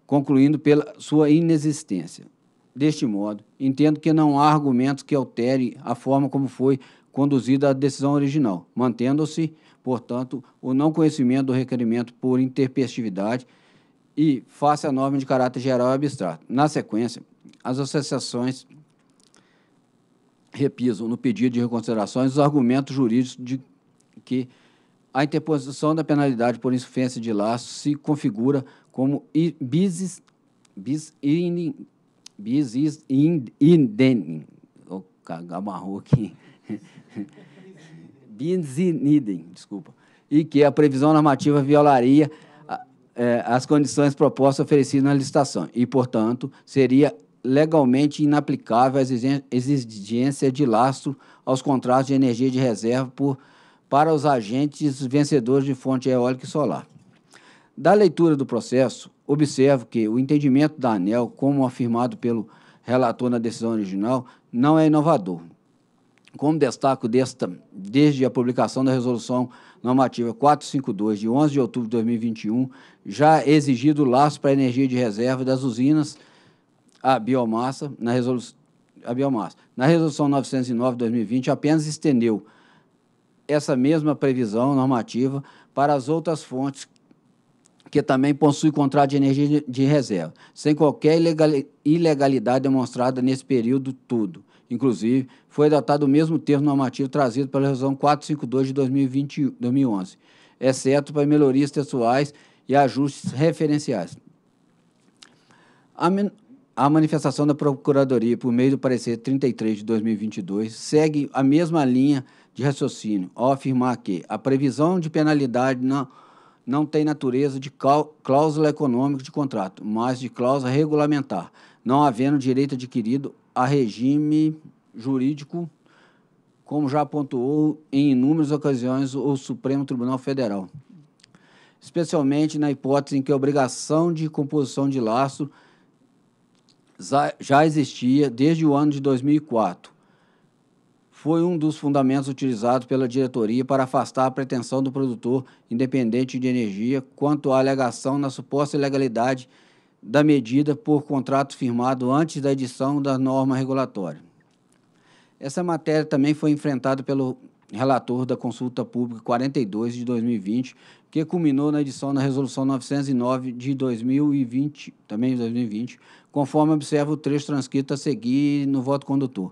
D: concluindo pela sua inexistência. Deste modo, entendo que não há argumentos que alterem a forma como foi conduzida a decisão original, mantendo-se, portanto, o não conhecimento do requerimento por intempestividade e face à norma de caráter geral e abstrato. Na sequência, as associações repisam no pedido de reconsiderações os argumentos jurídicos de que a interposição da penalidade por insuficiência de laço se configura como bis, bis, in, [LAUGHS] bis in, in, aqui. Binziniden, desculpa, e que a previsão normativa violaria a, é, as condições propostas oferecidas na licitação e, portanto, seria legalmente inaplicável a exigência de laço aos contratos de energia de reserva por para os agentes vencedores de fonte eólica e solar. Da leitura do processo, observo que o entendimento da ANEL, como afirmado pelo relator na decisão original, não é inovador. Como destaco desta, desde a publicação da Resolução Normativa 452, de 11 de outubro de 2021, já exigido o laço para a energia de reserva das usinas biomassa na, resolu a biomassa. na Resolução 909 de 2020, apenas estendeu essa mesma previsão normativa para as outras fontes que também possuem contrato de energia de reserva, sem qualquer ilegalidade demonstrada nesse período todo. Inclusive, foi adotado o mesmo termo normativo trazido pela Resolução 452 de 2020, 2011, exceto para melhorias textuais e ajustes referenciais. A, a manifestação da Procuradoria, por meio do parecer 33 de 2022, segue a mesma linha de raciocínio ao afirmar que a previsão de penalidade não, não tem natureza de cláusula econômica de contrato, mas de cláusula regulamentar, não havendo direito adquirido a regime jurídico, como já apontou em inúmeras ocasiões o Supremo Tribunal Federal. Especialmente na hipótese em que a obrigação de composição de laço já existia desde o ano de 2004 foi um dos fundamentos utilizados pela diretoria para afastar a pretensão do produtor independente de energia quanto à alegação na suposta ilegalidade da medida por contrato firmado antes da edição da norma regulatória. Essa matéria também foi enfrentada pelo relator da consulta pública 42 de 2020, que culminou na edição da resolução 909 de 2020, também de 2020, conforme observa o trecho transcrito a seguir no voto condutor.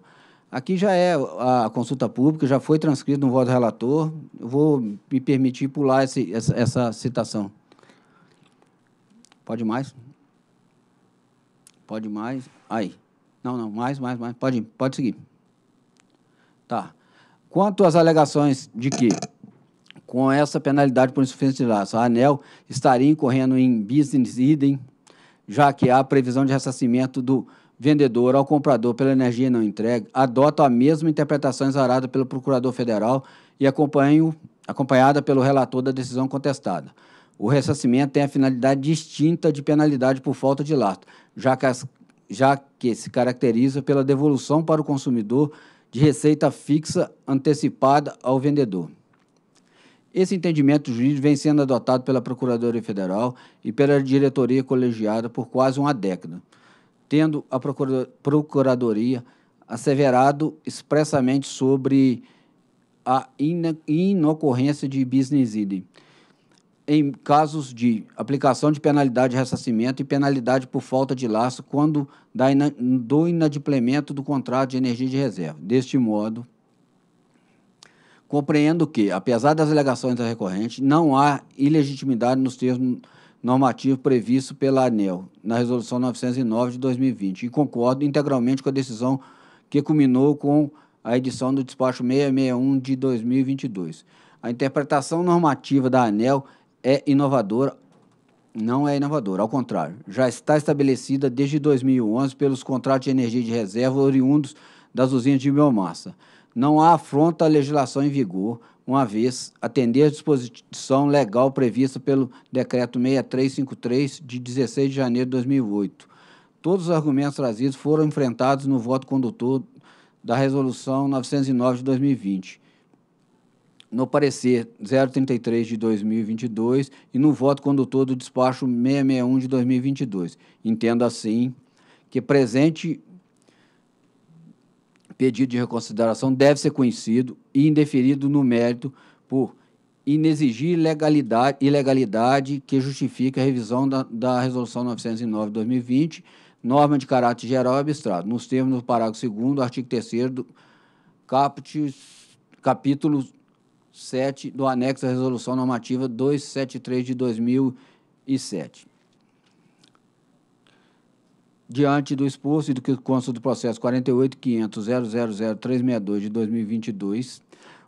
D: Aqui já é a consulta pública, já foi transcrito no voto relator. Eu vou me permitir pular esse, essa, essa citação. Pode mais? Pode mais? Aí. Não, não, mais, mais, mais. Pode, pode seguir. Tá. Quanto às alegações de que, com essa penalidade por insuficiência de laço, a ANEL estaria incorrendo em business idem, já que há previsão de ressarcimento do vendedor ao comprador pela energia não entregue adota a mesma interpretação exarada pelo Procurador Federal e acompanhada pelo relator da decisão contestada. O ressarcimento tem a finalidade distinta de penalidade por falta de lastro, já que, as, já que se caracteriza pela devolução para o consumidor de receita fixa antecipada ao vendedor. Esse entendimento jurídico vem sendo adotado pela Procuradoria Federal e pela Diretoria Colegiada por quase uma década tendo a Procuradoria asseverado expressamente sobre a inocorrência de business idem em casos de aplicação de penalidade de ressarcimento e penalidade por falta de laço quando do inadimplemento do contrato de energia de reserva. Deste modo, compreendo que, apesar das alegações da recorrente, não há ilegitimidade nos termos normativo previsto pela ANEL na Resolução 909 de 2020 e concordo integralmente com a decisão que culminou com a edição do despacho 661 de 2022. A interpretação normativa da ANEL é inovadora, não é inovadora, ao contrário, já está estabelecida desde 2011 pelos contratos de energia de reserva oriundos das usinas de biomassa não há afronta à legislação em vigor, uma vez atender à disposição legal prevista pelo Decreto 6353, de 16 de janeiro de 2008. Todos os argumentos trazidos foram enfrentados no voto condutor da Resolução 909 de 2020, no parecer 033 de 2022 e no voto condutor do despacho 661 de 2022. Entendo assim que presente pedido de reconsideração deve ser conhecido e indeferido no mérito por inexigir legalidade, ilegalidade que justifique a revisão da, da Resolução 909 de 2020, norma de caráter geral e abstrato, nos termos do parágrafo 2 do artigo 3 do capítulo 7 do anexo à Resolução Normativa 273 de 2007. Diante do exposto e do que consta do processo 48.500.000.362 de 2022,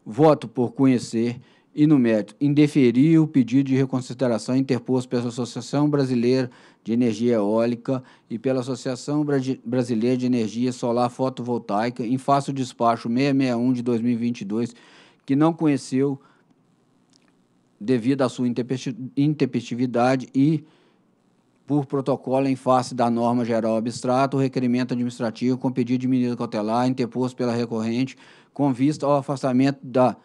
D: voto por conhecer e no mérito indeferir o pedido de reconsideração interposto pela Associação Brasileira de Energia Eólica e pela Associação Brasileira de Energia Solar Fotovoltaica em face do despacho 661 de 2022, que não conheceu devido à sua intempestividade e por protocolo em face da norma geral abstrata o requerimento administrativo com pedido de medida cautelar interposto pela recorrente com vista ao afastamento da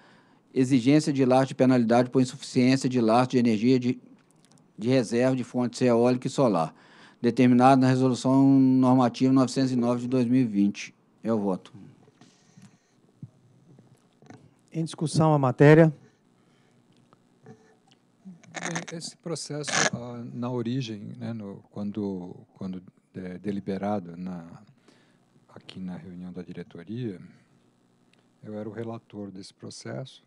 D: exigência de laço de penalidade por insuficiência de laço de energia de, de reserva de fontes eólica e solar, determinado na Resolução Normativa 909 de 2020. É o voto.
A: Em discussão a matéria.
B: É, esse processo, ah, na origem, né, no, quando, quando é, deliberado na, aqui na reunião da diretoria, eu era o relator desse processo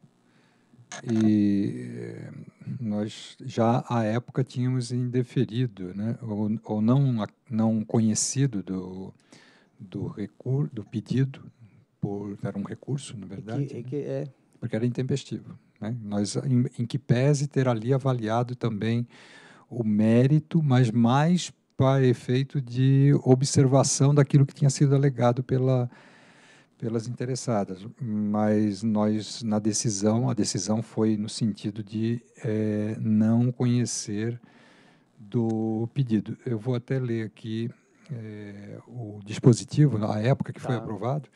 B: e eh, nós já à época tínhamos indeferido, né, ou, ou não, não conhecido do, do, recurso do pedido, por, era um recurso, na verdade, é que, é que né? porque era intempestivo. Né? Nós, em, em que pese ter ali avaliado também o mérito, mas mais para efeito de observação daquilo que tinha sido alegado pela, pelas interessadas. Mas nós, na decisão, a decisão foi no sentido de é, não conhecer do pedido. Eu vou até ler aqui é, o dispositivo, na época que tá. foi aprovado.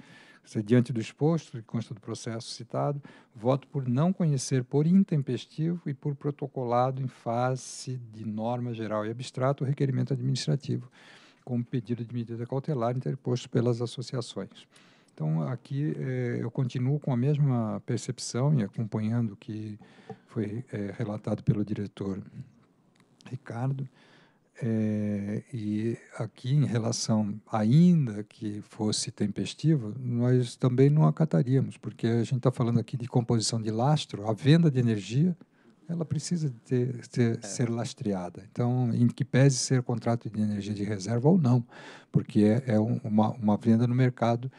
B: É diante do exposto, que consta do processo citado, voto por não conhecer por intempestivo e por protocolado em face de norma geral e abstrato o requerimento administrativo, como pedido de medida cautelar interposto pelas associações. Então, aqui eh, eu continuo com a mesma percepção e acompanhando o que foi eh, relatado pelo diretor Ricardo. É, e aqui, em relação, ainda que fosse tempestivo, nós também não acataríamos, porque a gente está falando aqui de composição de lastro, a venda de energia ela precisa ter, ter é. ser lastreada. Então, em que pese ser contrato de energia de reserva ou não, porque é, é um, uma, uma, venda no mercado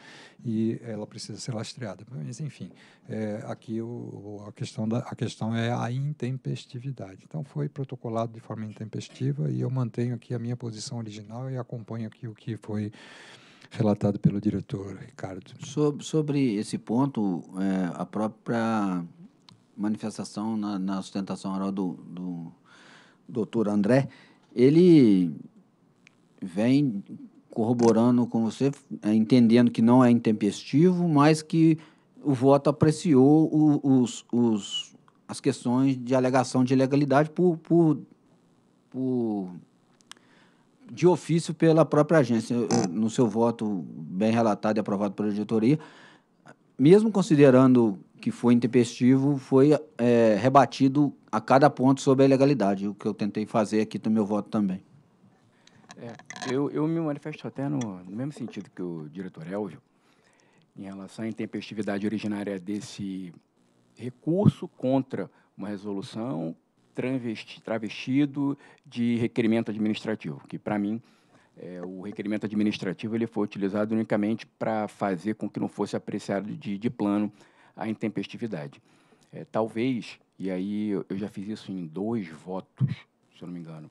B: e ela precisa ser lastreada. Mas, enfim, é, aqui o, a, questão da, a questão é a intempestividade. Então, foi protocolado de forma intempestiva e eu mantenho aqui a minha posição original e acompanho aqui o que foi relatado pelo diretor Ricardo. Sobre, sobre esse
D: ponto, é, a própria manifestação na, na sustentação oral do, do doutor André, ele vem corroborando com você, é, entendendo que não é intempestivo, mas que o voto apreciou os, os, as questões de alegação de ilegalidade por, por, por de ofício pela própria agência. No seu voto bem relatado e aprovado pela diretoria, mesmo considerando que foi intempestivo foi é, rebatido a cada ponto sobre a ilegalidade, o que eu tentei fazer aqui no meu voto também.
H: É, eu, eu me manifesto até no, no mesmo sentido que o diretor Elvio, em relação à intempestividade originária desse recurso contra uma resolução travesti, travestido de requerimento administrativo, que para mim é, o requerimento administrativo ele foi utilizado unicamente para fazer com que não fosse apreciado de, de plano a intempestividade. É, talvez, e aí eu, já fiz isso em dois votos, se eu não me engano,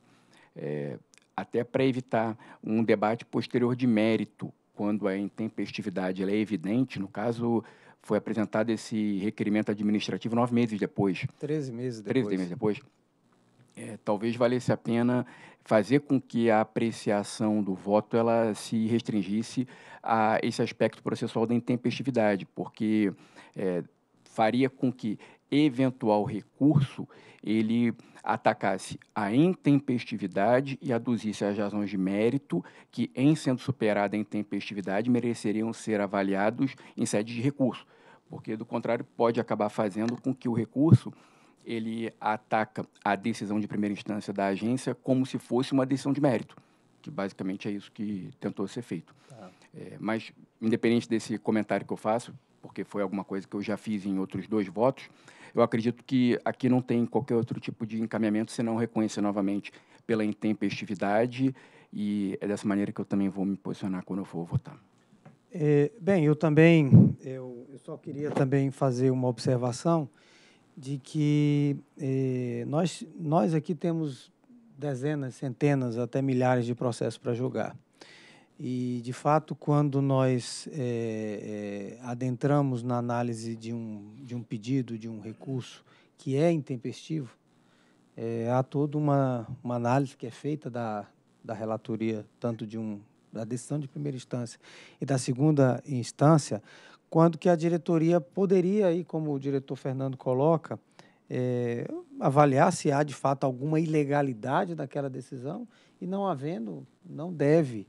H: é, até para evitar um debate posterior de mérito, quando a intempestividade é evidente, no caso foi apresentado esse requerimento administrativo nove meses depois. Treze meses depois. Treze meses depois. É, talvez valesse a pena fazer com que a apreciação do voto ela se restringisse a esse aspecto processual da intempestividade, porque é, faria com que eventual recurso ele atacasse a intempestividade e aduzisse as razões de mérito que, em sendo superada a intempestividade, mereceriam ser avaliados em sede de recurso, porque do contrário pode acabar fazendo com que o recurso ele ataca a decisão de primeira instância da agência como se fosse uma decisão de mérito, que basicamente é isso que tentou ser feito. Tá. É, mas independente desse comentário que eu faço, porque foi alguma coisa que eu já fiz em outros dois votos, eu acredito que aqui não tem qualquer outro tipo de encaminhamento senão reconhecer novamente pela intempestividade e é dessa maneira que eu também vou me posicionar quando eu for votar.
A: É, bem, eu também eu, eu, só queria também fazer uma observação de que é, nós nós aqui temos dezenas, centenas, até milhares de processos para julgar. E, de fato, quando nós é, é, adentramos na análise de um, de um pedido, de um recurso que é intempestivo, é, há toda uma, uma análise que é feita da, da relatoria, tanto de um, da decisão de primeira instância e da segunda instância, quando que a diretoria poderia, aí, como o diretor Fernando coloca, é, avaliar se há de fato alguma ilegalidade daquela decisão e não havendo, não deve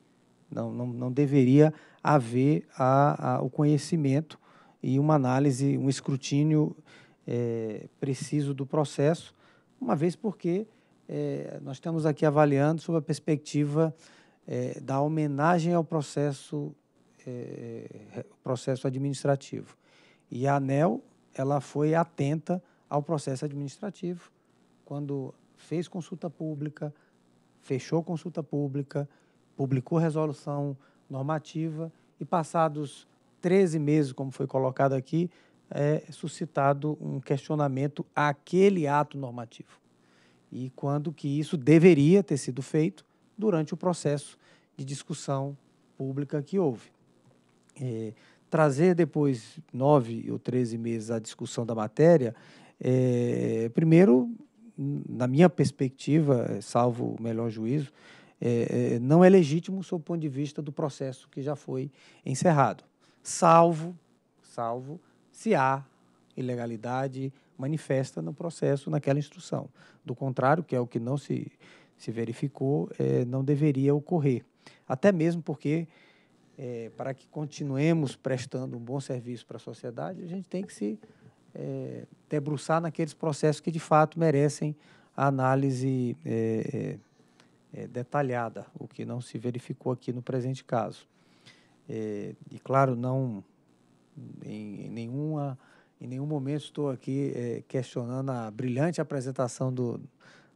A: não, não, não deveria haver a, a, o conhecimento e uma análise, um escrutínio é, preciso do processo, uma vez porque é, nós estamos aqui avaliando sob a perspectiva é, da homenagem ao processo, é, processo administrativo. E a ANEL ela foi atenta ao processo administrativo quando fez consulta pública, fechou consulta pública, publicou resolução normativa e, passados 13 meses, como foi colocado aqui, é suscitado um questionamento àquele ato normativo. E quando que isso deveria ter sido feito durante o processo de discussão pública que houve. É, trazer depois nove ou treze meses a discussão da matéria, é, primeiro, na minha perspectiva, salvo o melhor juízo, é, é, não é legítimo sob o ponto de vista do processo que já foi encerrado, salvo, salvo se há ilegalidade manifesta no processo, naquela instrução. Do contrário, que é o que não se, se verificou, é, não deveria ocorrer. Até mesmo porque, é, para que continuemos prestando um bom serviço para a sociedade, a gente tem que se é, debruçar naqueles processos que, de fato, merecem a análise é, é, é, detalhada, o que não se verificou aqui no presente caso. É, e claro, não em, em, nenhuma, em nenhum momento estou aqui é, questionando a brilhante apresentação do,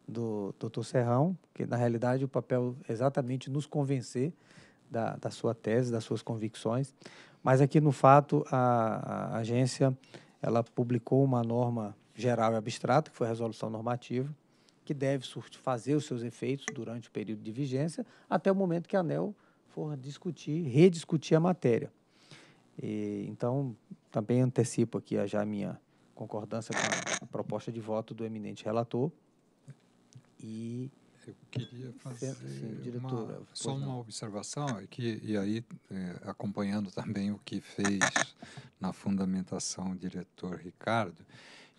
A: do Dr. Serrão, que na realidade o papel exatamente nos convencer da, da sua tese, das suas convicções, mas aqui no fato a, a agência ela publicou uma norma geral e abstrata, que foi a resolução normativa, que deve fazer os seus efeitos durante o período de vigência, até o momento que a ANEL for discutir, rediscutir a matéria. E, então, também antecipo aqui já a minha concordância com a, proposta de voto do eminente relator.
B: E eu queria fazer uma, só uma observação que e aí é, acompanhando também o que fez na fundamentação o diretor Ricardo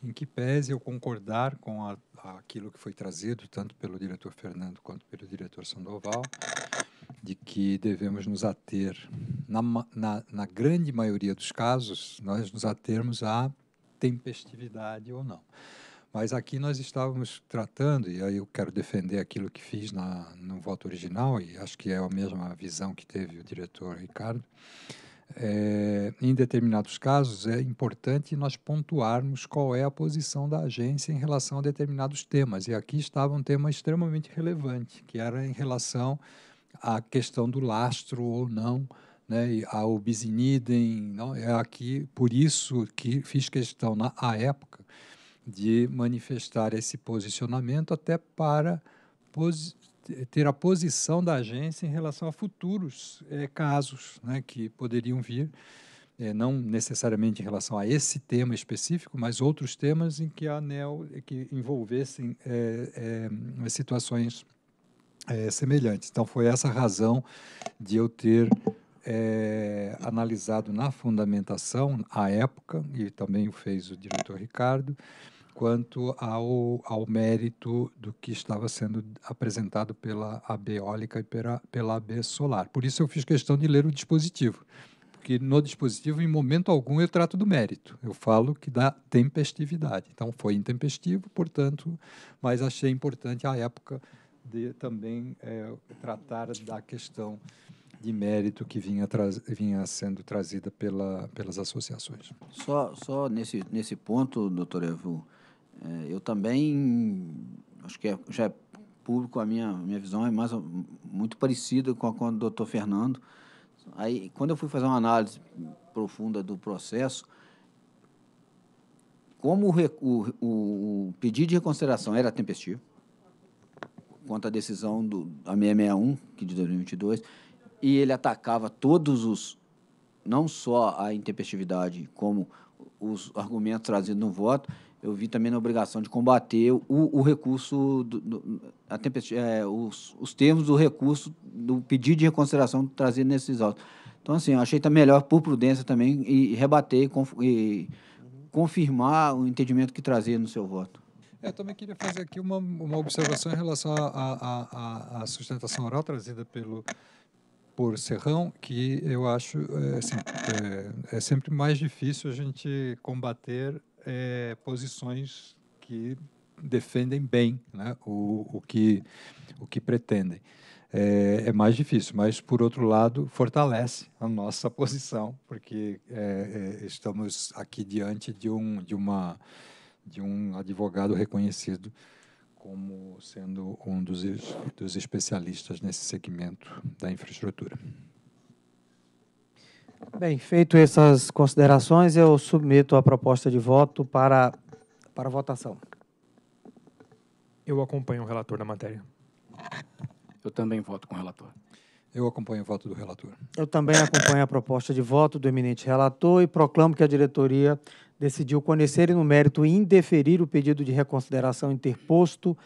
B: em que pese eu concordar com a, aquilo que foi trazido tanto pelo diretor Fernando quanto pelo diretor Sandoval, de que devemos nos ater, na, na, na grande maioria dos casos, nós nos atermos à tempestividade ou não. Mas aqui nós estávamos tratando, e aí eu quero defender aquilo que fiz na, no voto original, e acho que é a mesma visão que teve o diretor Ricardo, é, em determinados casos, é importante nós pontuarmos qual é a posição da agência em relação a determinados temas. E aqui estava um tema extremamente relevante, que era em relação à questão do lastro ou não, né, a obisinidem. Não, é aqui, por isso que fiz questão, na à época, de manifestar esse posicionamento até para ter a posição da agência em relação a futuros é, casos né, que poderiam vir, é, não necessariamente em relação a esse tema específico, mas outros temas em que a ANEL que envolvessem é, situações semelhantes. Então, foi essa a razão de eu ter analisado na fundamentação, à época, e também o fez o diretor Ricardo, quanto ao, ao mérito do que estava sendo apresentado pela AB eólica e pela, pela AB solar. Por isso eu fiz questão de ler o dispositivo, porque no dispositivo, em momento algum, eu trato do mérito. Eu falo que dá tempestividade. Então, foi intempestivo, portanto, mas achei importante à época de também é, tratar da questão de mérito que vinha, vinha sendo trazida pela, pelas associações. Só, só nesse, nesse ponto, doutor Evo, é, eu também acho
D: que é, já é público a minha minha visão é mais muito parecida com a, do Dr. Fernando. Aí quando eu fui fazer uma análise profunda do processo, como o, o, o pedido de reconsideração era tempestivo, quanto à decisão do a 661, que de 2022, e ele atacava todos os não só a intempestividade, como os argumentos trazidos no voto, eu vi também na obrigação de combater o, o recurso, do, do, a É, os, os termos do recurso do pedido de reconsideração trazido nesses autos. Então, assim, eu achei também tá melhor, por prudência também, e rebater e, conf... e confirmar o entendimento que trazia no seu voto.
B: É, eu também queria fazer aqui uma, uma observação em relação à sustentação oral trazida pelo por Serrão, que eu acho é, assim, é, é sempre mais difícil a gente combater é, posições que defendem bem né, o, o, que, o que pretendem. É, é, mais difícil, mas, por outro lado, fortalece a nossa [LAUGHS] posição, porque é, é, estamos aqui diante de um, de, uma, de um advogado reconhecido como sendo um dos, dos especialistas nesse segmento da infraestrutura.
A: Bem, feito essas considerações, eu submeto a proposta de voto para, para votação. Eu
B: acompanho o relator da matéria. Eu também voto com o relator. Eu acompanho o voto do relator.
A: Eu também acompanho a proposta de voto do eminente relator e proclamo que a diretoria decidiu conhecer e, no mérito, indeferir o pedido de reconsideração interposto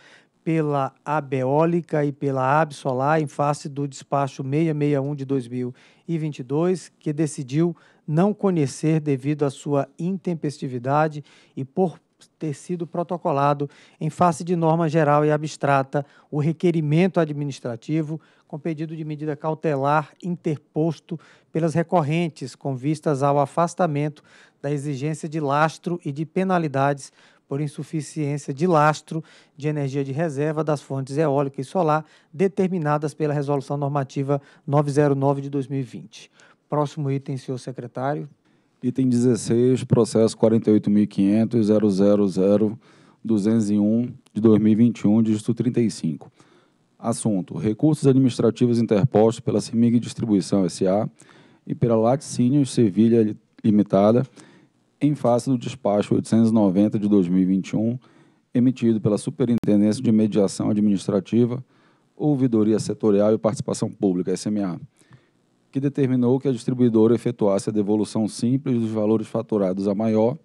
A: pela Abeólica e pela Absolar em face do despacho 661 de 2022, que decidiu não conhecer devido à sua intempestividade e por ter sido protocolado em face de norma geral e abstrata o requerimento administrativo com pedido de medida cautelar interposto pelas recorrentes com vistas ao afastamento da exigência de lastro e de penalidades por insuficiência de lastro de energia de reserva das fontes eólica e solar determinadas pela Resolução Normativa 909 de 2020. Próximo item, senhor secretário.
C: Item 16, processo 48.500.000.201 de 2021, dígito 35. Assunto: recursos administrativos interpostos pela CIMIG Distribuição SA e pela Laticínios Sevilha Limitada em face do despacho 890 de 2021, emitido pela Superintendência de Mediação Administrativa, Ouvidoria Setorial e Participação Pública, SMA, que determinou que a distribuidora efetuasse a devolução simples dos valores faturados a maior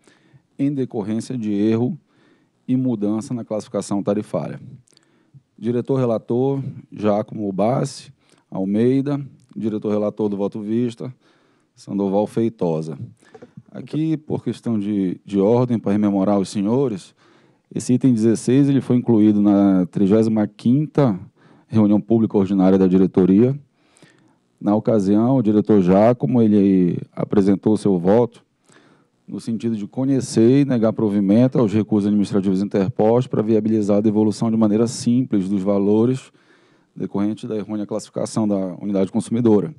C: em decorrência de erro e mudança na classificação tarifária. Diretor relator Jacomo Bassi Almeida, diretor relator do Voto Vista, Sandoval Feitosa. Aqui, por questão de, de ordem, para rememorar os senhores, esse item 16 ele foi incluído na 35ª reunião pública ordinária da diretoria. Na ocasião, o diretor Jacomo ele apresentou seu voto no sentido de conhecer e negar provimento aos recursos administrativos interpostos para viabilizar a devolução de maneira simples dos valores decorrente da errônea classificação da unidade consumidora.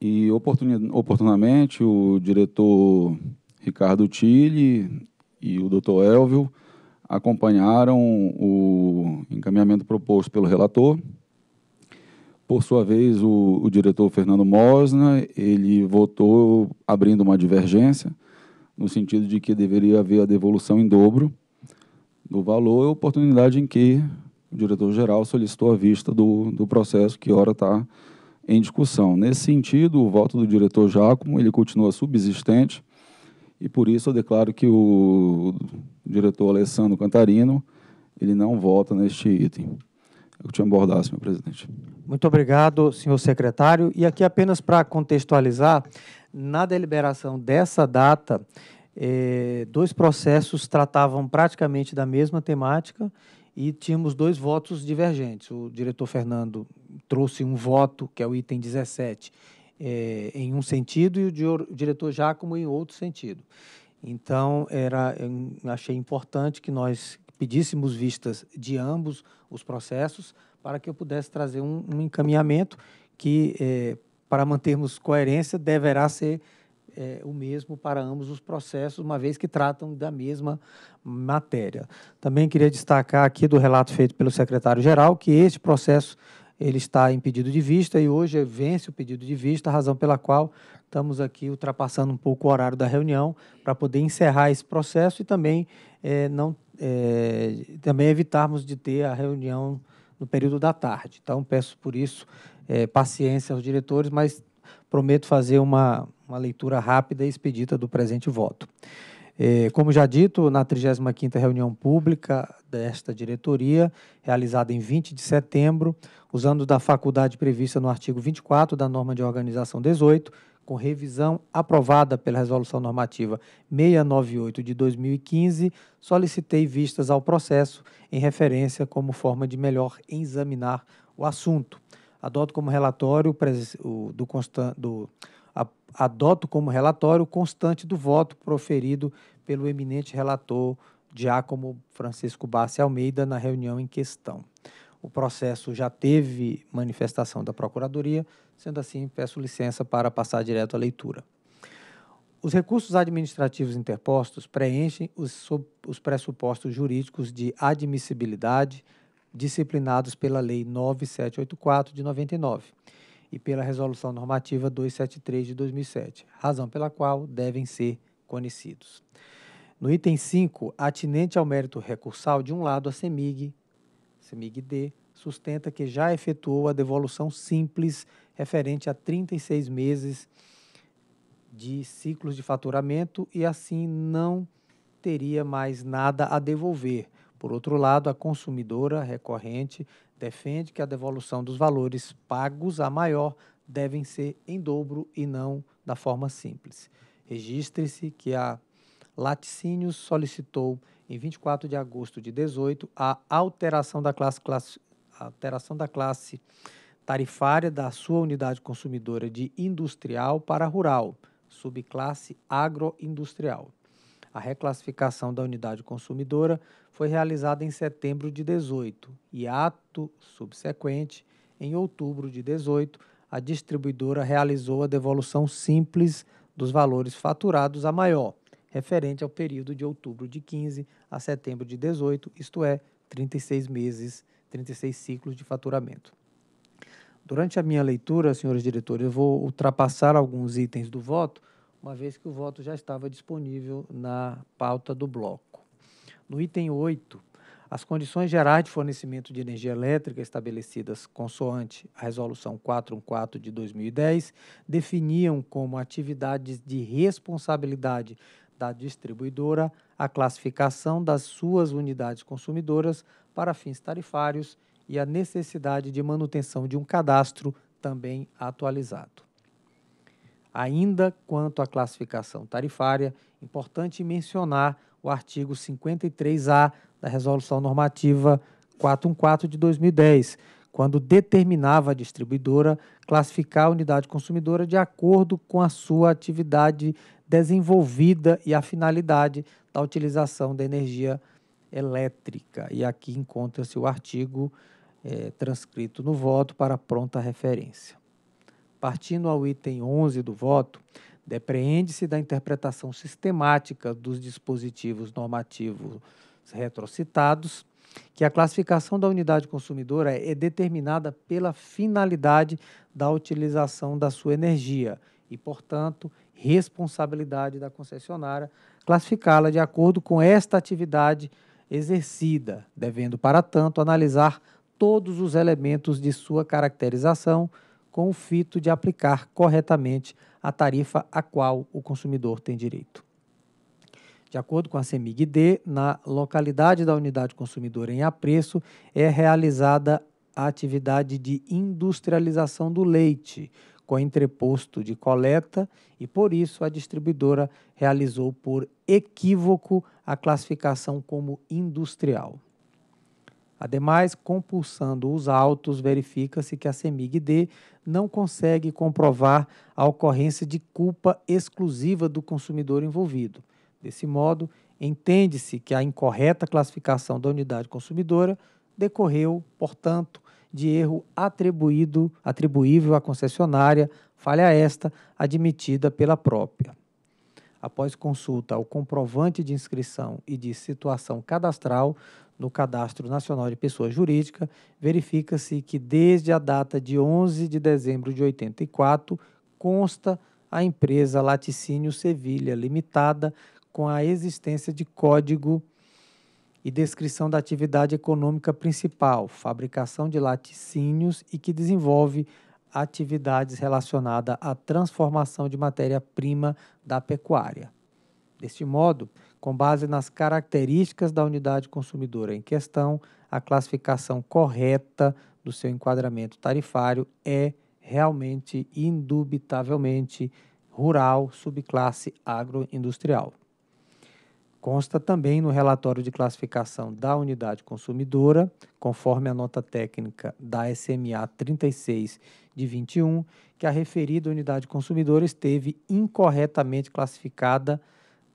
C: E oportunamente o diretor Ricardo Tille e o doutor Elvio acompanharam o encaminhamento proposto pelo relator. Por sua vez, o, o diretor Fernando Mosna, ele votou abrindo uma divergência, no sentido de que deveria haver a devolução em dobro do valor e oportunidade em que o diretor-geral solicitou a vista do, do processo que ora está em discussão. Nesse sentido, o voto do diretor Jacomo, ele continua subsistente, e por isso eu declaro que o diretor Alessandro Cantarino, ele não vota neste item. É eu te abordado, senhor presidente.
A: Muito obrigado, senhor secretário. E aqui apenas para contextualizar, na deliberação dessa data, eh, dois processos tratavam praticamente da mesma temática, e tínhamos dois votos divergentes. O diretor Fernando trouxe um voto, que é o item 17, é, eh, em um sentido, e o diretor Jacomo em outro sentido. Então, era, achei importante que nós pedíssemos vistas de ambos os processos para que eu pudesse trazer um, um encaminhamento que, é, para mantermos coerência, deverá ser é, o mesmo para ambos os processos, uma vez que tratam da mesma matéria. Também queria destacar aqui do relato feito pelo secretário-geral que este processo ele está em pedido de vista e hoje vence o pedido de vista, razão pela qual estamos aqui ultrapassando um pouco o horário da reunião para poder encerrar esse processo e também é, não é, também evitarmos de ter a reunião no período da tarde. Então peço por isso é, paciência aos diretores, mas prometo fazer uma uma leitura rápida e expedita do presente voto. É, como já dito, na 35ª reunião pública desta diretoria, realizada em 20 de setembro, usando da faculdade prevista no artigo 24 da norma de organização 18, com revisão aprovada pela Resolução Normativa 698 de 2015, solicitei vistas ao processo em referência como forma de melhor examinar o assunto. Adoto como relatório do, do adoto como relatório constante do voto proferido pelo eminente relator Giacomo Francisco Bassi Almeida na reunião em questão. O processo já teve manifestação da Procuradoria, sendo assim, peço licença para passar direto à leitura. Os recursos administrativos interpostos preenchem os, os pressupostos jurídicos de admissibilidade disciplinados pela Lei 9784 de 99 e pela Resolução Normativa 273 de 2007, razão pela qual devem ser conhecidos. No item 5, atinente ao mérito recursal, de um lado, a CEMIG, CEMIG-D, sustenta que já efetuou a devolução simples referente a 36 meses de ciclos de faturamento e assim não teria mais nada a devolver. Por outro lado, a consumidora recorrente Defende que a devolução dos valores pagos a maior devem ser em dobro e não da forma simples. Registre-se que a Laticínios solicitou, em 24 de agosto de 18, a alteração da classe, classe, alteração da classe tarifária da sua unidade consumidora de industrial para rural, subclasse agroindustrial. A reclassificação da unidade consumidora foi realizada em setembro de 18 e ato subsequente, em outubro de 18, a distribuidora realizou a devolução simples dos valores faturados a maior, referente ao período de outubro de 15 a setembro de 18, isto é, 36 meses, 36 ciclos de faturamento. Durante a minha leitura, senhores diretores, eu vou ultrapassar alguns itens do voto, uma vez que o voto já estava disponível na pauta do bloco. No item 8, as condições gerais de fornecimento de energia elétrica estabelecidas consoante a Resolução 414 de 2010 definiam como atividades de responsabilidade da distribuidora a classificação das suas unidades consumidoras para fins tarifários e a necessidade de manutenção de um cadastro também atualizado. Ainda quanto à classificação tarifária, importante mencionar o artigo 53A da Resolução Normativa 414 de 2010, quando determinava a distribuidora classificar a unidade consumidora de acordo com a sua atividade desenvolvida e a finalidade da utilização da energia elétrica. E aqui encontra-se o artigo é, transcrito no voto para pronta referência. Partindo ao item 11 do voto, Depreende-se da interpretação sistemática dos dispositivos normativos retrocitados que a classificação da unidade consumidora é determinada pela finalidade da utilização da sua energia e, portanto, responsabilidade da concessionária classificá-la de acordo com esta atividade exercida, devendo, para tanto, analisar todos os elementos de sua caracterização com o fito de aplicar corretamente a tarifa a qual o consumidor tem direito. De acordo com a CEMIG-D, na localidade da unidade consumidora em apreço é realizada a atividade de industrialização do leite, com entreposto de coleta, e por isso a distribuidora realizou por equívoco a classificação como industrial. Ademais, compulsando os autos, verifica-se que a CEMIG-D não consegue comprovar a ocorrência de culpa exclusiva do consumidor envolvido. Desse modo, entende-se que a incorreta classificação da unidade consumidora decorreu, portanto, de erro atribuído, atribuível à concessionária, falha esta admitida pela própria após consulta ao comprovante de inscrição e de situação cadastral no Cadastro Nacional de Pessoa Jurídica, verifica-se que desde a data de 11 de dezembro de 84 consta a empresa Laticínio Sevilha Limitada com a existência de código e descrição da atividade econômica principal, fabricação de laticínios e que desenvolve atividades relacionadas à transformação de matéria-prima da pecuária. Deste modo, com base nas características da unidade consumidora em questão, a classificação correta do seu enquadramento tarifário é realmente, indubitavelmente, rural, subclasse agroindustrial. Consta também no relatório de classificação da unidade consumidora, conforme a nota técnica da SMA 36 de 21, que a referida unidade consumidora esteve incorretamente classificada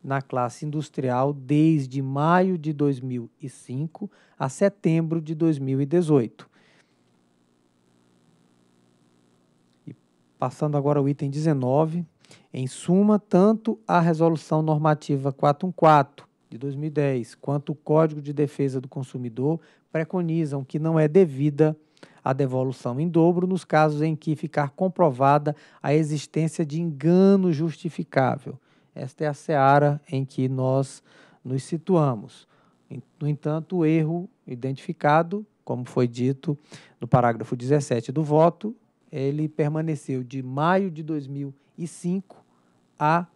A: na classe industrial desde maio de 2005 a setembro de 2018. E passando agora ao item 19, em suma, tanto a resolução normativa 414 de 2010 quanto o Código de Defesa do Consumidor preconizam que não é devida a devolução em dobro nos casos em que ficar comprovada a existência de engano justificável. Esta é a seara em que nós nos situamos. No entanto, o erro identificado, como foi dito no parágrafo 17 do voto, ele permaneceu de maio de 2005 a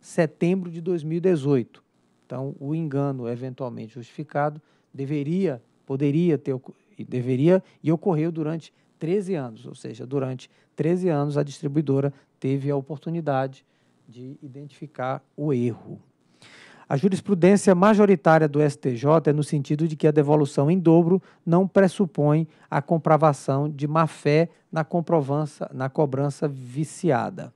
A: setembro de 2018. Então, o engano eventualmente justificado deveria, poderia ter e deveria e ocorreu durante 13 anos, ou seja, durante 13 anos a distribuidora teve a oportunidade de identificar o erro. A jurisprudência majoritária do STJ é no sentido de que a devolução em dobro não pressupõe a comprovação de má-fé na, na cobrança viciada.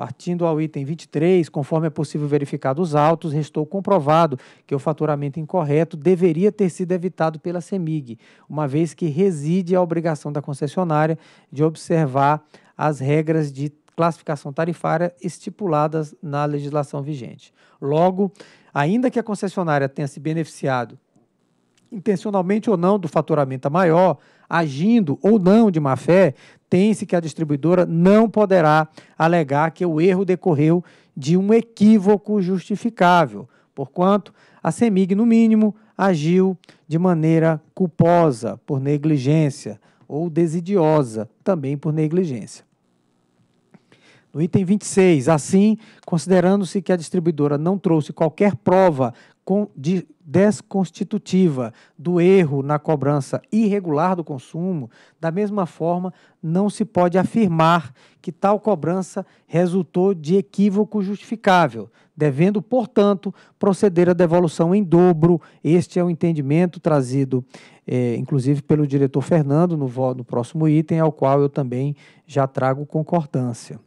A: Partindo ao item 23, conforme é possível verificar dos autos, restou comprovado que o faturamento incorreto deveria ter sido evitado pela CEMIG, uma vez que reside a obrigação da concessionária de observar as regras de classificação tarifária estipuladas na legislação vigente. Logo, ainda que a concessionária tenha se beneficiado intencionalmente ou não do faturamento a maior, agindo ou não de má fé, tem-se que a distribuidora não poderá alegar que o erro decorreu de um equívoco justificável, porquanto a CEMIG, no mínimo, agiu de maneira culposa por negligência ou desidiosa também por negligência. No item 26, assim, considerando-se que a distribuidora não trouxe qualquer prova desconstitutiva do erro na cobrança irregular do consumo, da mesma forma, não se pode afirmar que tal cobrança resultou de equívoco justificável, devendo, portanto, proceder à devolução em dobro. Este é o entendimento trazido, eh, inclusive, pelo diretor Fernando no, no próximo item, ao qual eu também já trago concordância.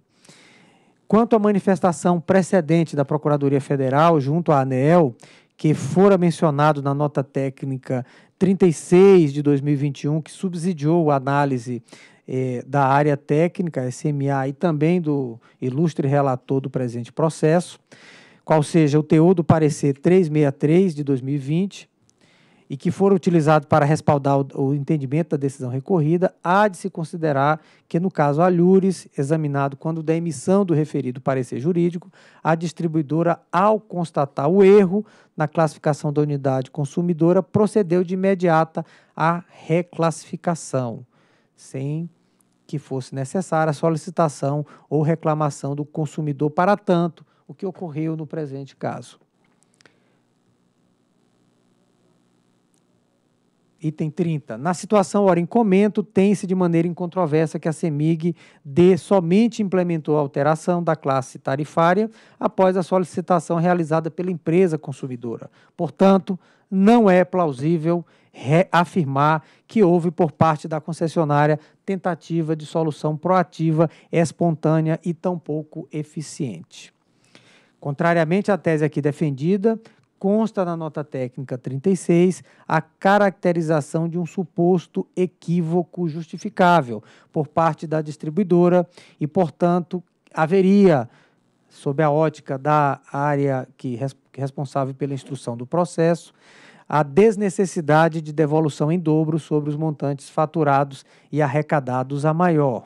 A: Quanto à manifestação precedente da Procuradoria Federal junto à ANEEL, que fora mencionado na nota técnica 36 de 2021, que subsidiou a análise eh, da área técnica, SMA, e também do ilustre relator do presente processo, qual seja o teor do parecer 363 de 2020, e que for utilizado para respaldar o, o, entendimento da decisão recorrida, há de se considerar que, no caso Alhures, examinado quando da emissão do referido parecer jurídico, a distribuidora, ao constatar o erro na classificação da unidade consumidora, procedeu de imediata à reclassificação, sem que fosse necessária a solicitação ou reclamação do consumidor para tanto, o que ocorreu no presente caso. Item 30. Na situação ora em comento, tem-se de maneira incontroversa que a CEMIG D somente implementou a alteração da classe tarifária após a solicitação realizada pela empresa consumidora. Portanto, não é plausível reafirmar que houve por parte da concessionária tentativa de solução proativa, espontânea e tampouco eficiente. Contrariamente à tese aqui defendida, consta na nota técnica 36 a caracterização de um suposto equívoco justificável por parte da distribuidora e, portanto, haveria, sob a ótica da área que, responsável pela instrução do processo, a desnecessidade de devolução em dobro sobre os montantes faturados e arrecadados a maior.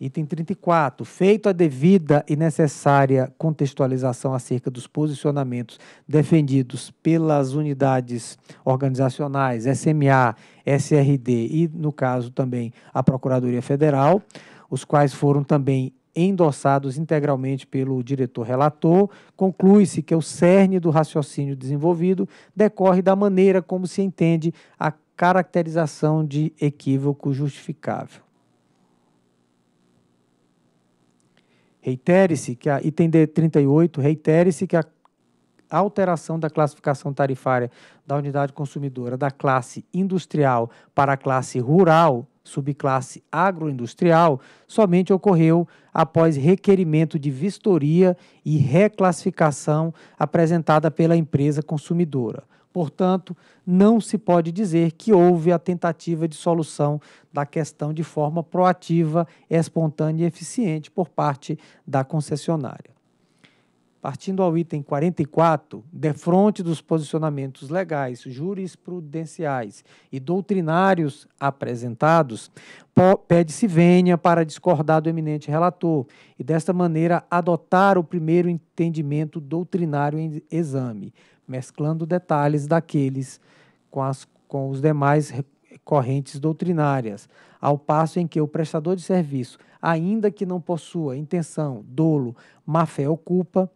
A: Item 34. Feito a devida e necessária contextualização acerca dos posicionamentos defendidos pelas unidades organizacionais SMA, SRD e, no caso, também a Procuradoria Federal, os quais foram também endossados integralmente pelo diretor relator, conclui-se que o cerne do raciocínio desenvolvido decorre da maneira como se entende a caracterização de equívoco justificável. Reitere-se que a item D38, reitere-se que a alteração da classificação tarifária da unidade consumidora da classe industrial para a classe rural, subclasse agroindustrial, somente ocorreu após requerimento de vistoria e reclassificação apresentada pela empresa consumidora. Portanto, não se pode dizer que houve a tentativa de solução da questão de forma proativa, espontânea e eficiente por parte da concessionária. Partindo ao item 44, defronte dos posicionamentos legais, jurisprudenciais e doutrinários apresentados, pede-se venha para discordar do eminente relator e, desta maneira, adotar o primeiro entendimento doutrinário em exame mesclando detalhes daqueles com, as, com os demais correntes doutrinárias, ao passo em que o prestador de serviço, ainda que não possua intenção, dolo, má fé ou culpa,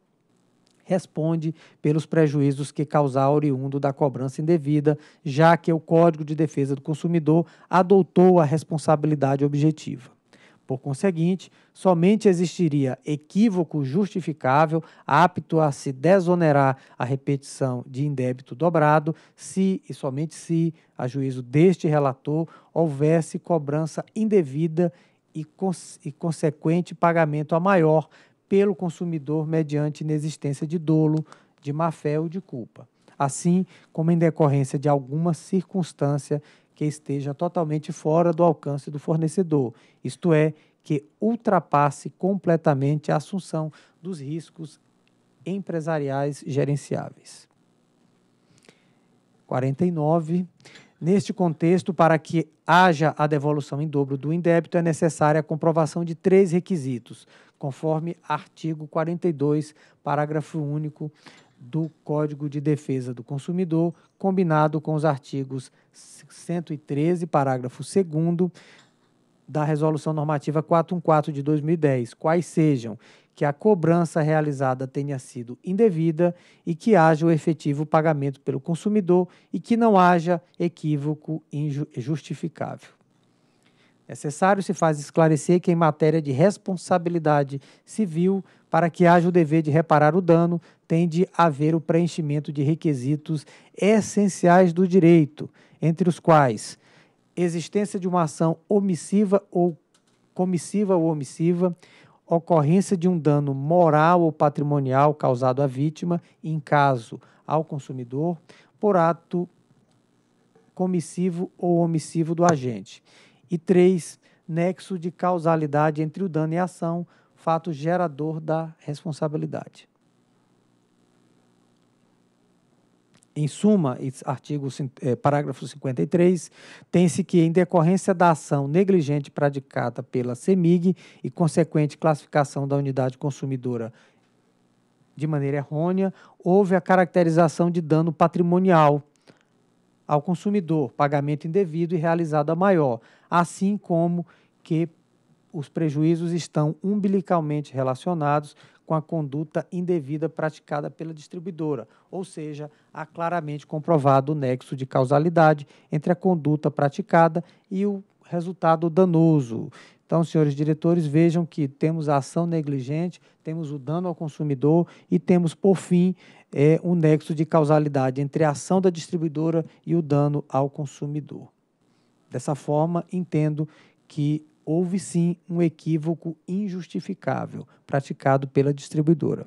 A: responde pelos prejuízos que causar oriundo da cobrança indevida, já que o Código de Defesa do Consumidor adotou a responsabilidade objetiva. Por conseguinte, somente existiria equívoco justificável apto a se desonerar a repetição de indébito dobrado se e somente se, a juízo deste relator, houvesse cobrança indevida e, cons e consequente pagamento a maior pelo consumidor mediante inexistência de dolo, de má-fé ou de culpa. Assim como em decorrência de alguma circunstância que esteja totalmente fora do alcance do fornecedor, isto é, que ultrapasse completamente a assunção dos riscos empresariais gerenciáveis. 49. Neste contexto, para que haja a devolução em dobro do indébito, é necessária a comprovação de três requisitos, conforme artigo 42, parágrafo único do Código de Defesa do Consumidor, combinado com os artigos 113, parágrafo 2 da Resolução Normativa 414 de 2010, quais sejam que a cobrança realizada tenha sido indevida e que haja o efetivo pagamento pelo consumidor e que não haja equívoco injustificável. Necessário se faz esclarecer que, em matéria de responsabilidade civil, para que haja o dever de reparar o dano, tende a haver o preenchimento de requisitos essenciais do direito, entre os quais existência de uma ação omissiva ou comissiva ou omissiva, ocorrência de um dano moral ou patrimonial causado à vítima, em caso ao consumidor, por ato comissivo ou omissivo do agente. E três, nexo de causalidade entre o dano e a ação, fato gerador da responsabilidade. Em suma, artigo, é, parágrafo 53, tem-se que, em decorrência da ação negligente praticada pela CEMIG e consequente classificação da unidade consumidora de maneira errônea, houve a caracterização de dano patrimonial ao consumidor, pagamento indevido e realizado a maior, assim como que os prejuízos estão umbilicalmente relacionados com a conduta indevida praticada pela distribuidora, ou seja, há claramente comprovado o nexo de causalidade entre a conduta praticada e o resultado danoso. Então, senhores diretores, vejam que temos a ação negligente, temos o dano ao consumidor e temos, por fim, é, um nexo de causalidade entre a ação da distribuidora e o dano ao consumidor. Dessa forma, entendo que houve sim um equívoco injustificável praticado pela distribuidora.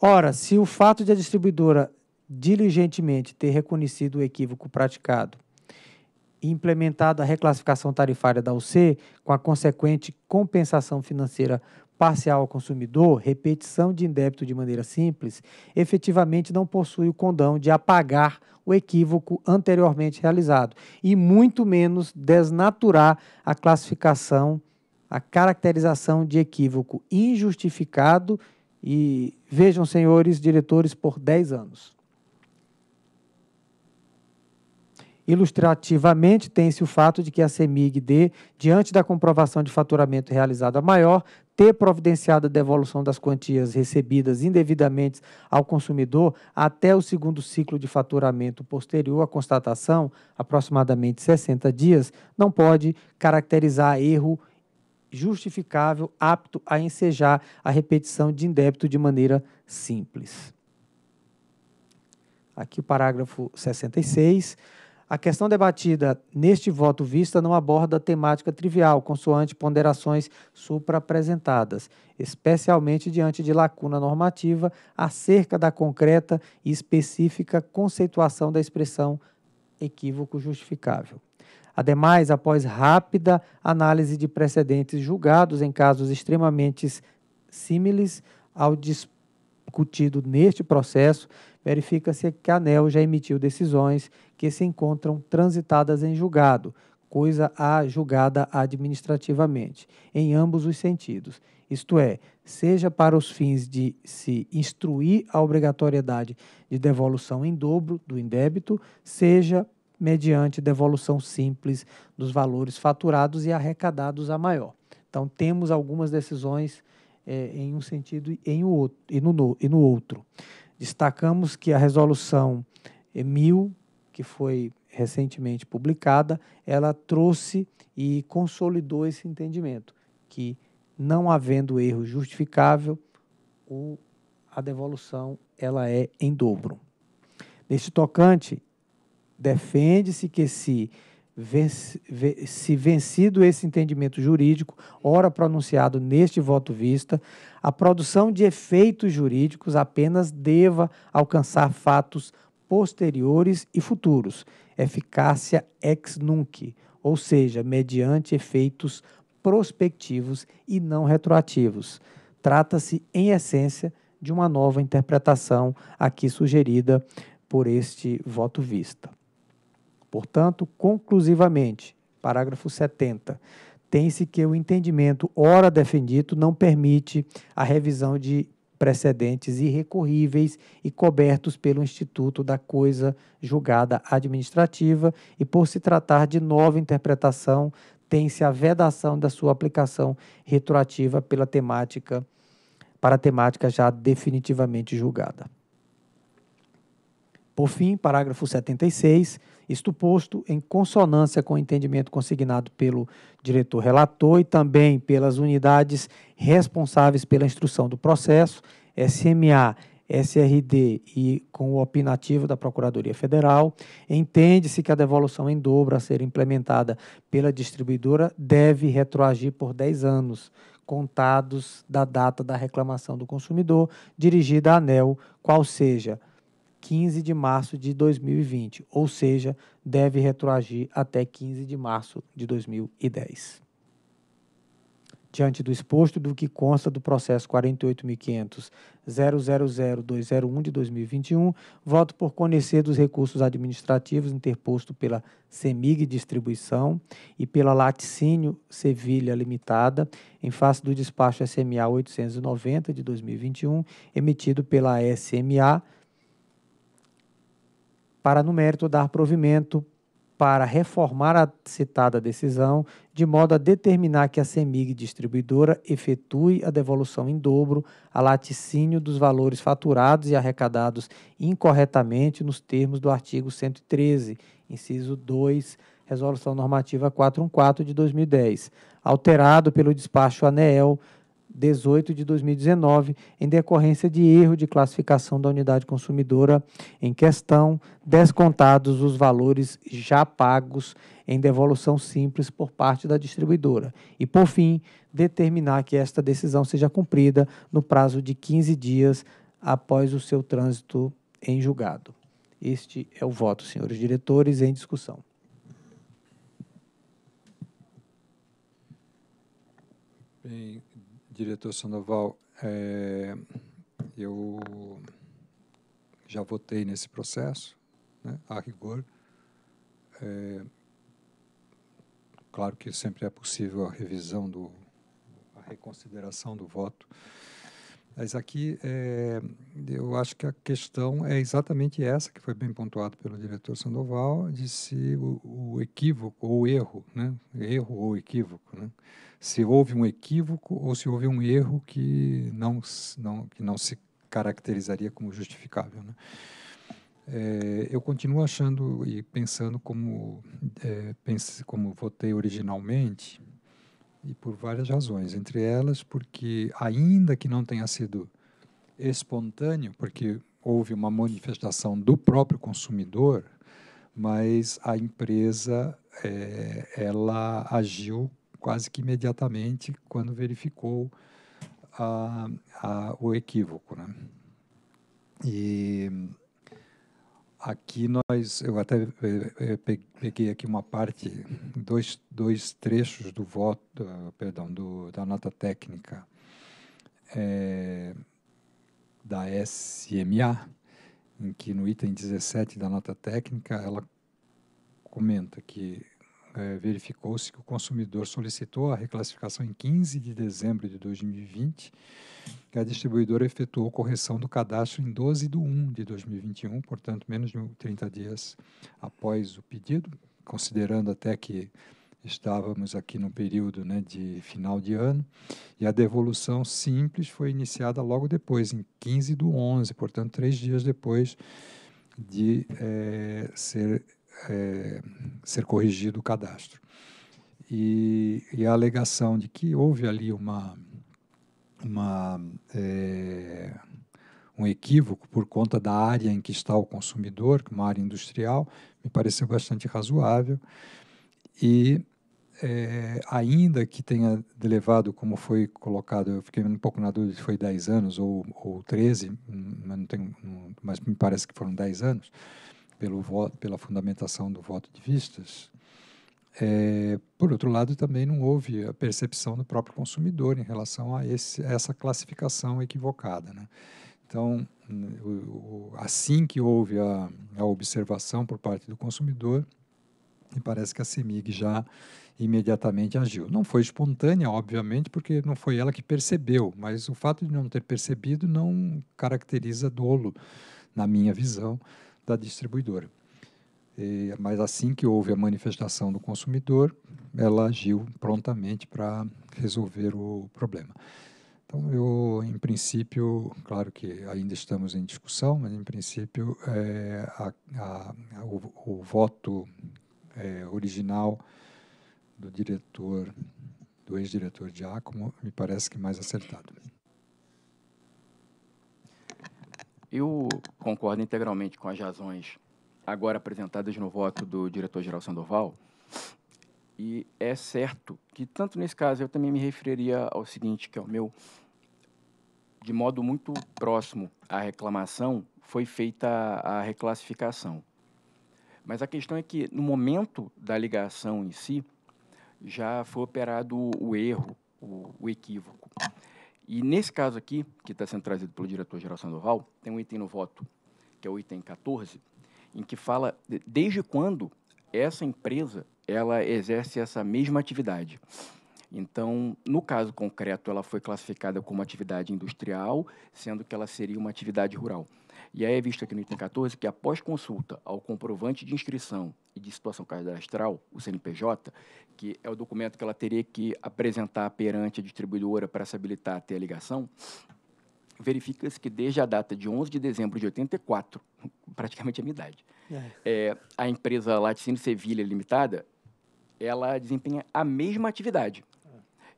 A: Ora, se o fato de a distribuidora diligentemente ter reconhecido o equívoco praticado e implementado a reclassificação tarifária da UC com a consequente compensação financeira parcial ao consumidor, repetição de indébito de maneira simples, efetivamente não possui o condão de apagar o equívoco anteriormente realizado e muito menos desnaturar a classificação, a caracterização de equívoco injustificado e vejam, senhores diretores, por 10 anos. Ilustrativamente, tem-se o fato de que a CEMIG D, diante da comprovação de faturamento realizada maior, ter providenciado a devolução das quantias recebidas indevidamente ao consumidor até o segundo ciclo de faturamento posterior à constatação, aproximadamente 60 dias, não pode caracterizar erro justificável apto a ensejar a repetição de indébito de maneira simples. Aqui o parágrafo 66. A questão debatida neste voto vista não aborda temática trivial, consoante ponderações apresentadas, especialmente diante de lacuna normativa acerca da concreta e específica conceituação da expressão equívoco justificável. Ademais, após rápida análise de precedentes julgados em casos extremamente similares ao discutido neste processo, verifica-se que a ANEL já emitiu decisões que se encontram transitadas em julgado, coisa a julgada administrativamente, em ambos os sentidos. Isto é, seja para os fins de se instruir a obrigatoriedade de devolução em dobro do indébito, seja mediante devolução simples dos valores faturados e arrecadados a maior. Então, temos algumas decisões é, em um sentido e, outro, e, no, e no outro. Destacamos que a resolução 1000 é, que foi recentemente publicada, ela trouxe e consolidou esse entendimento que, não havendo erro justificável, o, a devolução ela é em dobro. Neste tocante, defende-se que se, se vencido esse entendimento jurídico, ora pronunciado neste voto vista, a produção de efeitos jurídicos apenas deva alcançar fatos posteriores e futuros, eficácia ex nunc, ou seja, mediante efeitos prospectivos e não retroativos. Trata-se, em essência, de uma nova interpretação aqui sugerida por este voto vista. Portanto, conclusivamente, parágrafo 70, tem-se que o entendimento ora defendido não permite a revisão de precedentes irrecorríveis e cobertos pelo instituto da coisa julgada administrativa, e por se tratar de nova interpretação, tem-se a vedação da sua aplicação retroativa pela temática para a temática já definitivamente julgada. Por fim, parágrafo 76, isto posto, em consonância com o entendimento consignado pelo diretor relator e também pelas unidades responsáveis pela instrução do processo, SMA, SRD e com o opinativo da Procuradoria Federal, entende-se que a devolução em dobro a ser implementada pela distribuidora deve retroagir por 10 anos, contados da data da reclamação do consumidor dirigida à ANEL, qual seja 15 de março de 2020, ou seja, deve retroagir até 15 de março de 2010. Diante do exposto do que consta do processo 48.500.000201 de 2021, voto por conhecer dos recursos administrativos interposto pela CEMIG Distribuição e pela Laticínio Sevilha Limitada, em face do despacho SMA 890 de 2021, emitido pela SMA para, no mérito, dar provimento para reformar a citada decisão, de modo a determinar que a CEMIG distribuidora efetue a devolução em dobro a laticínio dos valores faturados e arrecadados incorretamente nos termos do artigo 113, inciso 2, Resolução Normativa 414 de 2010, alterado pelo despacho ANEEL 18 de 2019, em decorrência de erro de classificação da unidade consumidora em questão, descontados os valores já pagos em devolução simples por parte da distribuidora. E, por fim, determinar que esta decisão seja cumprida no prazo de 15 dias após o seu trânsito em julgado. Este é o voto, senhores diretores, em discussão.
B: Bem, Diretor Sandoval, é, eu já votei nesse processo, né, a rigor. É, claro que sempre é possível a revisão do, a reconsideração do voto. Mas aqui é, eu acho que a questão é exatamente essa que foi bem pontuado pelo diretor Sandoval de se o, o equívoco ou erro, né, erro ou equívoco, né, se houve um equívoco ou se houve um erro que não, não que não se caracterizaria como justificável, né. É, eu continuo achando e pensando como é, pense, como votei originalmente e por várias razões, entre elas porque, ainda que não tenha sido espontâneo, porque houve uma manifestação do próprio consumidor, mas a empresa é, ela agiu quase que imediatamente quando verificou a, a, o equívoco. Né? E Aqui nós, eu até eh, eh, peguei aqui uma parte, dois, dois trechos do voto, perdão, do, da nota técnica é, da SMA, em que no item 17 da nota técnica ela comenta que é, verificou-se que o consumidor solicitou a reclassificação em 15 de dezembro de 2020, e a distribuidora efetuou correção do cadastro em 12 de 1 de 2021, portanto, menos de 30 dias após o pedido, considerando até que estávamos aqui no período né, de final de ano, e a devolução simples foi iniciada logo depois, em 15 do 11, portanto, três dias depois de é, ser é, ser corrigido o cadastro. E, e, a alegação de que houve ali uma, uma é, um equívoco por conta da área em que está o consumidor, é uma área industrial, me pareceu bastante razoável. E é, ainda que tenha levado, como foi colocado, eu fiquei um pouco na dúvida se foi 10 anos ou, ou 13, mas, não tenho, mas me parece que foram 10 anos, pelo voto, pela fundamentação do voto de vistas, é, por outro lado, também não houve a percepção do próprio consumidor em relação a, esse, a essa classificação equivocada. Né? Então, assim que houve a, a, observação por parte do consumidor, me parece que a CEMIG já imediatamente agiu. Não foi espontânea, obviamente, porque não foi ela que percebeu, mas o fato de não ter percebido não caracteriza dolo, na minha visão, da distribuidora. E, mas assim que houve a manifestação do consumidor, ela agiu prontamente para resolver o problema. Então, eu, em princípio, claro que ainda estamos em discussão, mas em princípio é, a, a, o, o, voto é, original do diretor, do ex-diretor Giacomo, me parece que mais acertado.
H: Eu concordo integralmente com as razões agora apresentadas no voto do diretor-geral Sandoval. E é certo que, tanto nesse caso, eu também me referiria ao seguinte, que é o meu, de modo muito próximo à reclamação, foi feita a reclassificação. Mas a questão é que, no momento da ligação em si, já foi operado o erro, o, o equívoco. E nesse caso aqui, que está sendo trazido pelo diretor-geral Sandoval, tem um item no voto, que é o item 14, em que fala desde quando essa empresa ela exerce essa mesma atividade. Então, no caso concreto, ela foi classificada como atividade industrial, sendo que ela seria uma atividade rural. E aí é visto aqui no item 14 que, após consulta ao comprovante de inscrição e de situação cadastral, o CNPJ, que é o documento que ela teria que apresentar perante a distribuidora para se habilitar a ter a ligação, verifica-se que desde a data de 11 de dezembro de 84, [LAUGHS] praticamente a minha idade, é. É, a empresa Laticínio Sevilha Limitada, ela desempenha a mesma atividade,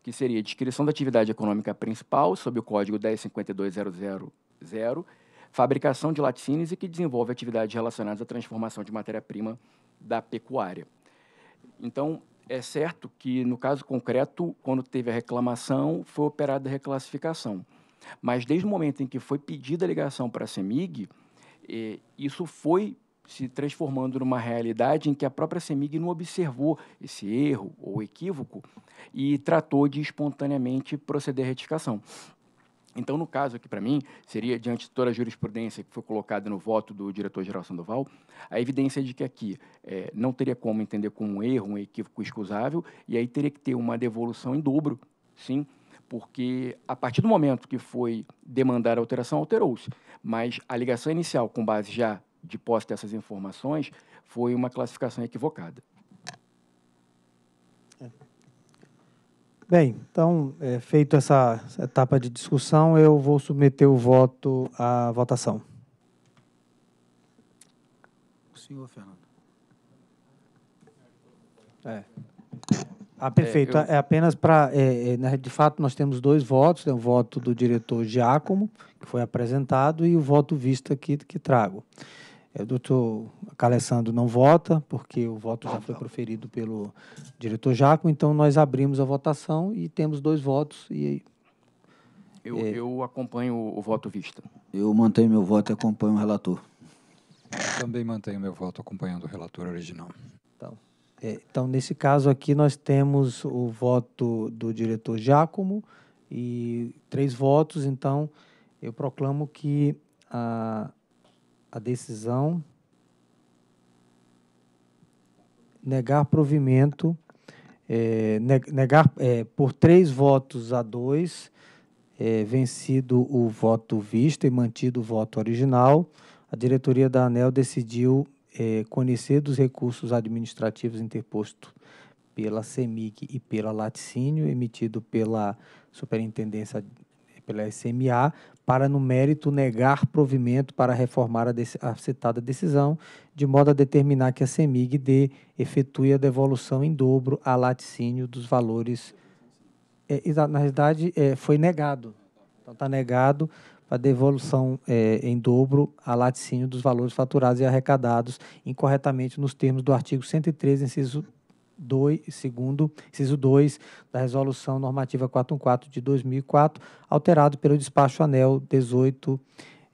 H: que seria a descrição da atividade econômica principal, sob o código 1052000, fabricação de laticínios e que desenvolve atividades relacionadas à transformação de matéria-prima da pecuária. Então, é certo que, no caso concreto, quando teve a reclamação, foi operada a reclassificação. Mas, desde o momento em que foi pedida a ligação para a CEMIG, eh, isso foi se transformando numa realidade em que a própria CEMIG não observou esse erro ou equívoco e tratou de espontaneamente proceder à retificação. Então, no caso aqui para mim, seria, diante de toda a jurisprudência que foi colocada no voto do diretor-geral Sandoval, a evidência de que aqui é, não teria como entender como um erro, um equívoco excusável, e aí teria que ter uma devolução em dobro, sim, porque a partir do momento que foi demandar a alteração, alterou-se. Mas a ligação inicial, com base já de posse dessas informações foi uma classificação equivocada.
K: É.
A: Bem, então, é, feito essa etapa de discussão, eu vou submeter o voto à votação.
D: O senhor, Fernando. É.
A: Ah, perfeito. É, eu... é apenas para. É, é, né, de fato, nós temos dois votos: tem né, o voto do diretor Giacomo, que foi apresentado, e o voto vista aqui que trago. É, o doutor Calessandro não vota, porque o voto já foi proferido pelo diretor Jaco, então nós abrimos a votação e temos dois votos. E,
K: eu, é, eu
B: acompanho o voto vista.
D: Eu mantenho meu voto e acompanho o relator.
B: Também mantenho meu voto acompanhando o relator original. Então, é,
A: então nesse caso aqui, nós temos o voto do diretor Giacomo e três votos, então eu proclamo que a a decisão negar provimento, é, negar é, por três votos a dois, é, vencido o voto visto e mantido o voto original, a diretoria da ANEL decidiu é, conhecer dos recursos administrativos interposto pela Semic e pela Laticínio, emitido pela Superintendência, pela SMA, para no mérito negar provimento para reformar a, a, citada decisão, de modo a determinar que a CEMIG D efetue a devolução em dobro a laticínio dos valores. É, na realidade, é, foi negado. Então, está negado a devolução é, em dobro a laticínio dos valores faturados e arrecadados incorretamente nos termos do artigo 113, inciso 2, segundo, inciso 2 da Resolução Normativa 414 de 2004, alterado pelo despacho ANEL 18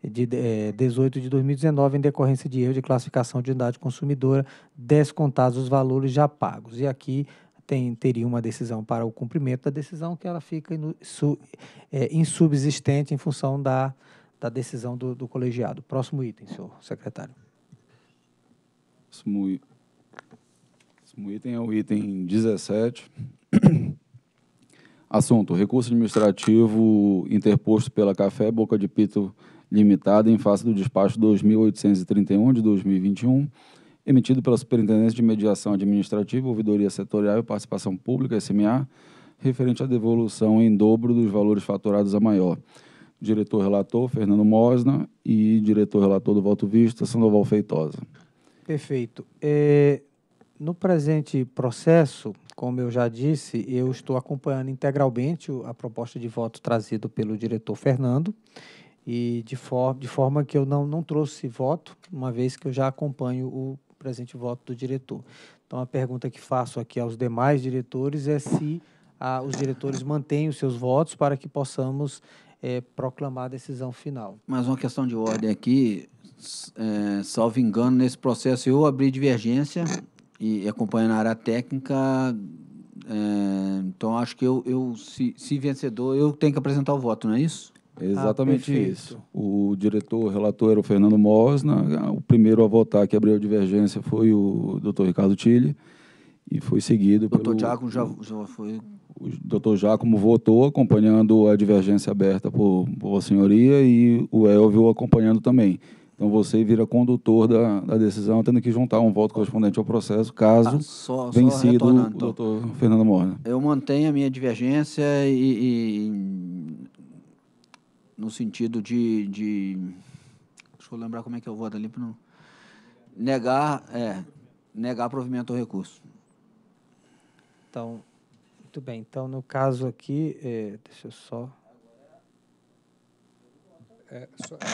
A: de, é, eh, 18 de 2019, em decorrência de erro de classificação de unidade consumidora, descontados os valores já pagos. E aqui tem, teria uma decisão para o cumprimento da decisão que ela fica inu, su, é, insubsistente em função da, da decisão do, do colegiado. Próximo item, senhor secretário.
C: Próximo item próximo item é o item 17. [CLEARS THROAT] Assunto: recurso administrativo interposto pela Café Boca de Pito Limitada em face do despacho 2831 de 2021, emitido pela Superintendência de Mediação Administrativa, Ouvidoria Setorial e Participação Pública, SMA, referente à devolução em dobro dos valores faturados a maior. Diretor relator Fernando Mosna e diretor relator do Voto Vista Sandoval Feitosa.
A: Perfeito. É, no presente processo, como eu já disse, eu estou acompanhando integralmente a proposta de voto trazida pelo diretor Fernando e de, for de forma que eu não, não trouxe voto, uma vez que eu já acompanho o presente voto do diretor. Então, a pergunta que faço aqui aos demais diretores é se os diretores mantêm os seus votos para que possamos é, proclamar a decisão final.
D: Mas uma questão de ordem aqui, é, salvo engano, nesse processo eu abri divergência e acompanha na área técnica.
C: É, então, acho que eu, eu se, se vencedor, eu tenho que apresentar o voto, não é isso? Exatamente ah, isso. O diretor, o relator era o Fernando Mosna. O primeiro a votar que abriu a divergência foi o doutor Ricardo Tille. E foi seguido doutor pelo... Giacomo já, já foi... O doutor Jacomo votou, acompanhando a divergência aberta por, por senhoria, e o Elvio acompanhando também. Então você vira condutor da, da decisão, tendo que juntar um voto correspondente ao processo, caso ah, só, vencido só o doutor Fernando Morna.
D: Eu mantenho a minha divergência e, e no sentido de, de, Deixa eu lembrar como é que eu voto ali para não. Negar, é, negar provimento ao recurso. Então,
B: muito bem. Então, no caso aqui, é, deixa eu só é,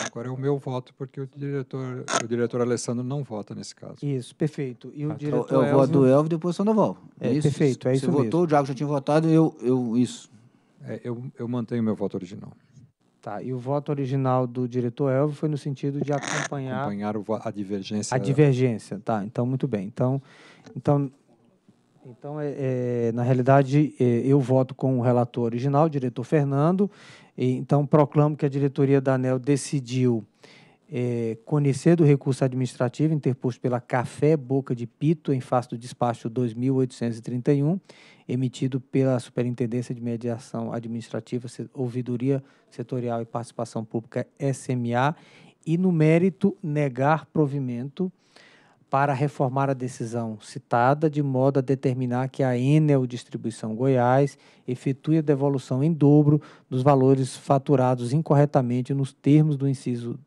B: agora é o meu voto, porque o diretor, o diretor Alessandro não vota nesse caso.
A: Isso, perfeito. E o ah,
B: diretor eu, eu voto do Elvio depois o Sandoval.
D: É, é, isso, perfeito, é isso Você mesmo.
B: votou, o Diago já tinha votado, eu, eu isso. É, eu, eu mantenho meu voto original.
A: Tá, e o voto original do diretor Elvio foi no sentido de acompanhar...
B: Acompanhar a divergência. A divergência,
A: tá. Então, muito bem. Então, então, então é, é na realidade, é, eu voto com o relator original, o diretor Fernando, então, proclamo que a diretoria da ANEL decidiu é, conhecer do recurso administrativo interposto pela Café Boca de Pito em face do despacho 2831, emitido pela Superintendência de Mediação Administrativa, Ouvidoria Setorial e Participação Pública SMA, e no mérito negar provimento para reformar a decisão citada, de modo a determinar que a Enel Distribuição Goiás efetue a devolução em dobro dos valores faturados incorretamente nos termos do inciso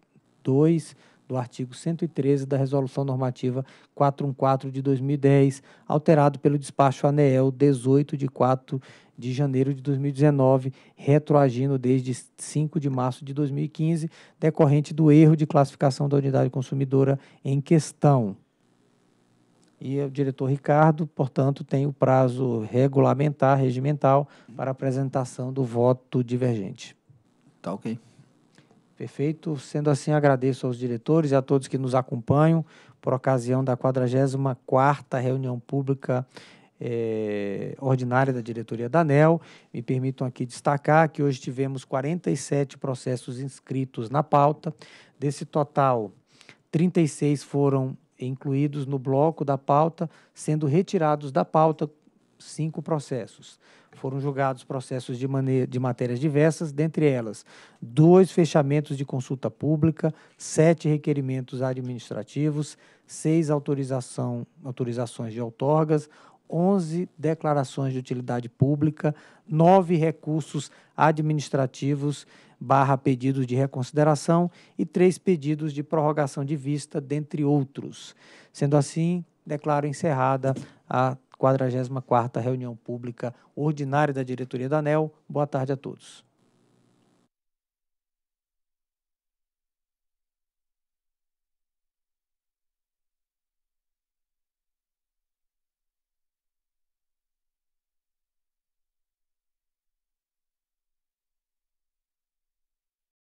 A: 2 do artigo 113 da Resolução Normativa 414 de 2010, alterado pelo despacho ANEEL 18 de 4 de janeiro de 2019, retroagindo desde 5 de março de 2015, decorrente do erro de classificação da unidade consumidora em questão e o diretor Ricardo, portanto, tem o prazo regulamentar, regimental, para apresentação do voto divergente. Tá ok. Perfeito. Sendo assim, agradeço aos diretores e a todos que nos acompanham por ocasião da 44ª reunião pública eh, ordinária da diretoria da ANEL. Me permitam aqui destacar que hoje tivemos 47 processos inscritos na pauta. Desse total, 36 foram incluídos no bloco da pauta, sendo retirados da pauta cinco processos. Foram julgados processos de, de matérias diversas, dentre elas dois fechamentos de consulta pública, sete requerimentos administrativos, seis autorização, autorizações de outorgas, onze declarações de utilidade pública, nove recursos administrativos barra pedidos de reconsideração e três pedidos de prorrogação de vista, dentre outros. Sendo assim, declaro encerrada a 44ª reunião pública ordinária da diretoria da ANEL. Boa tarde a todos.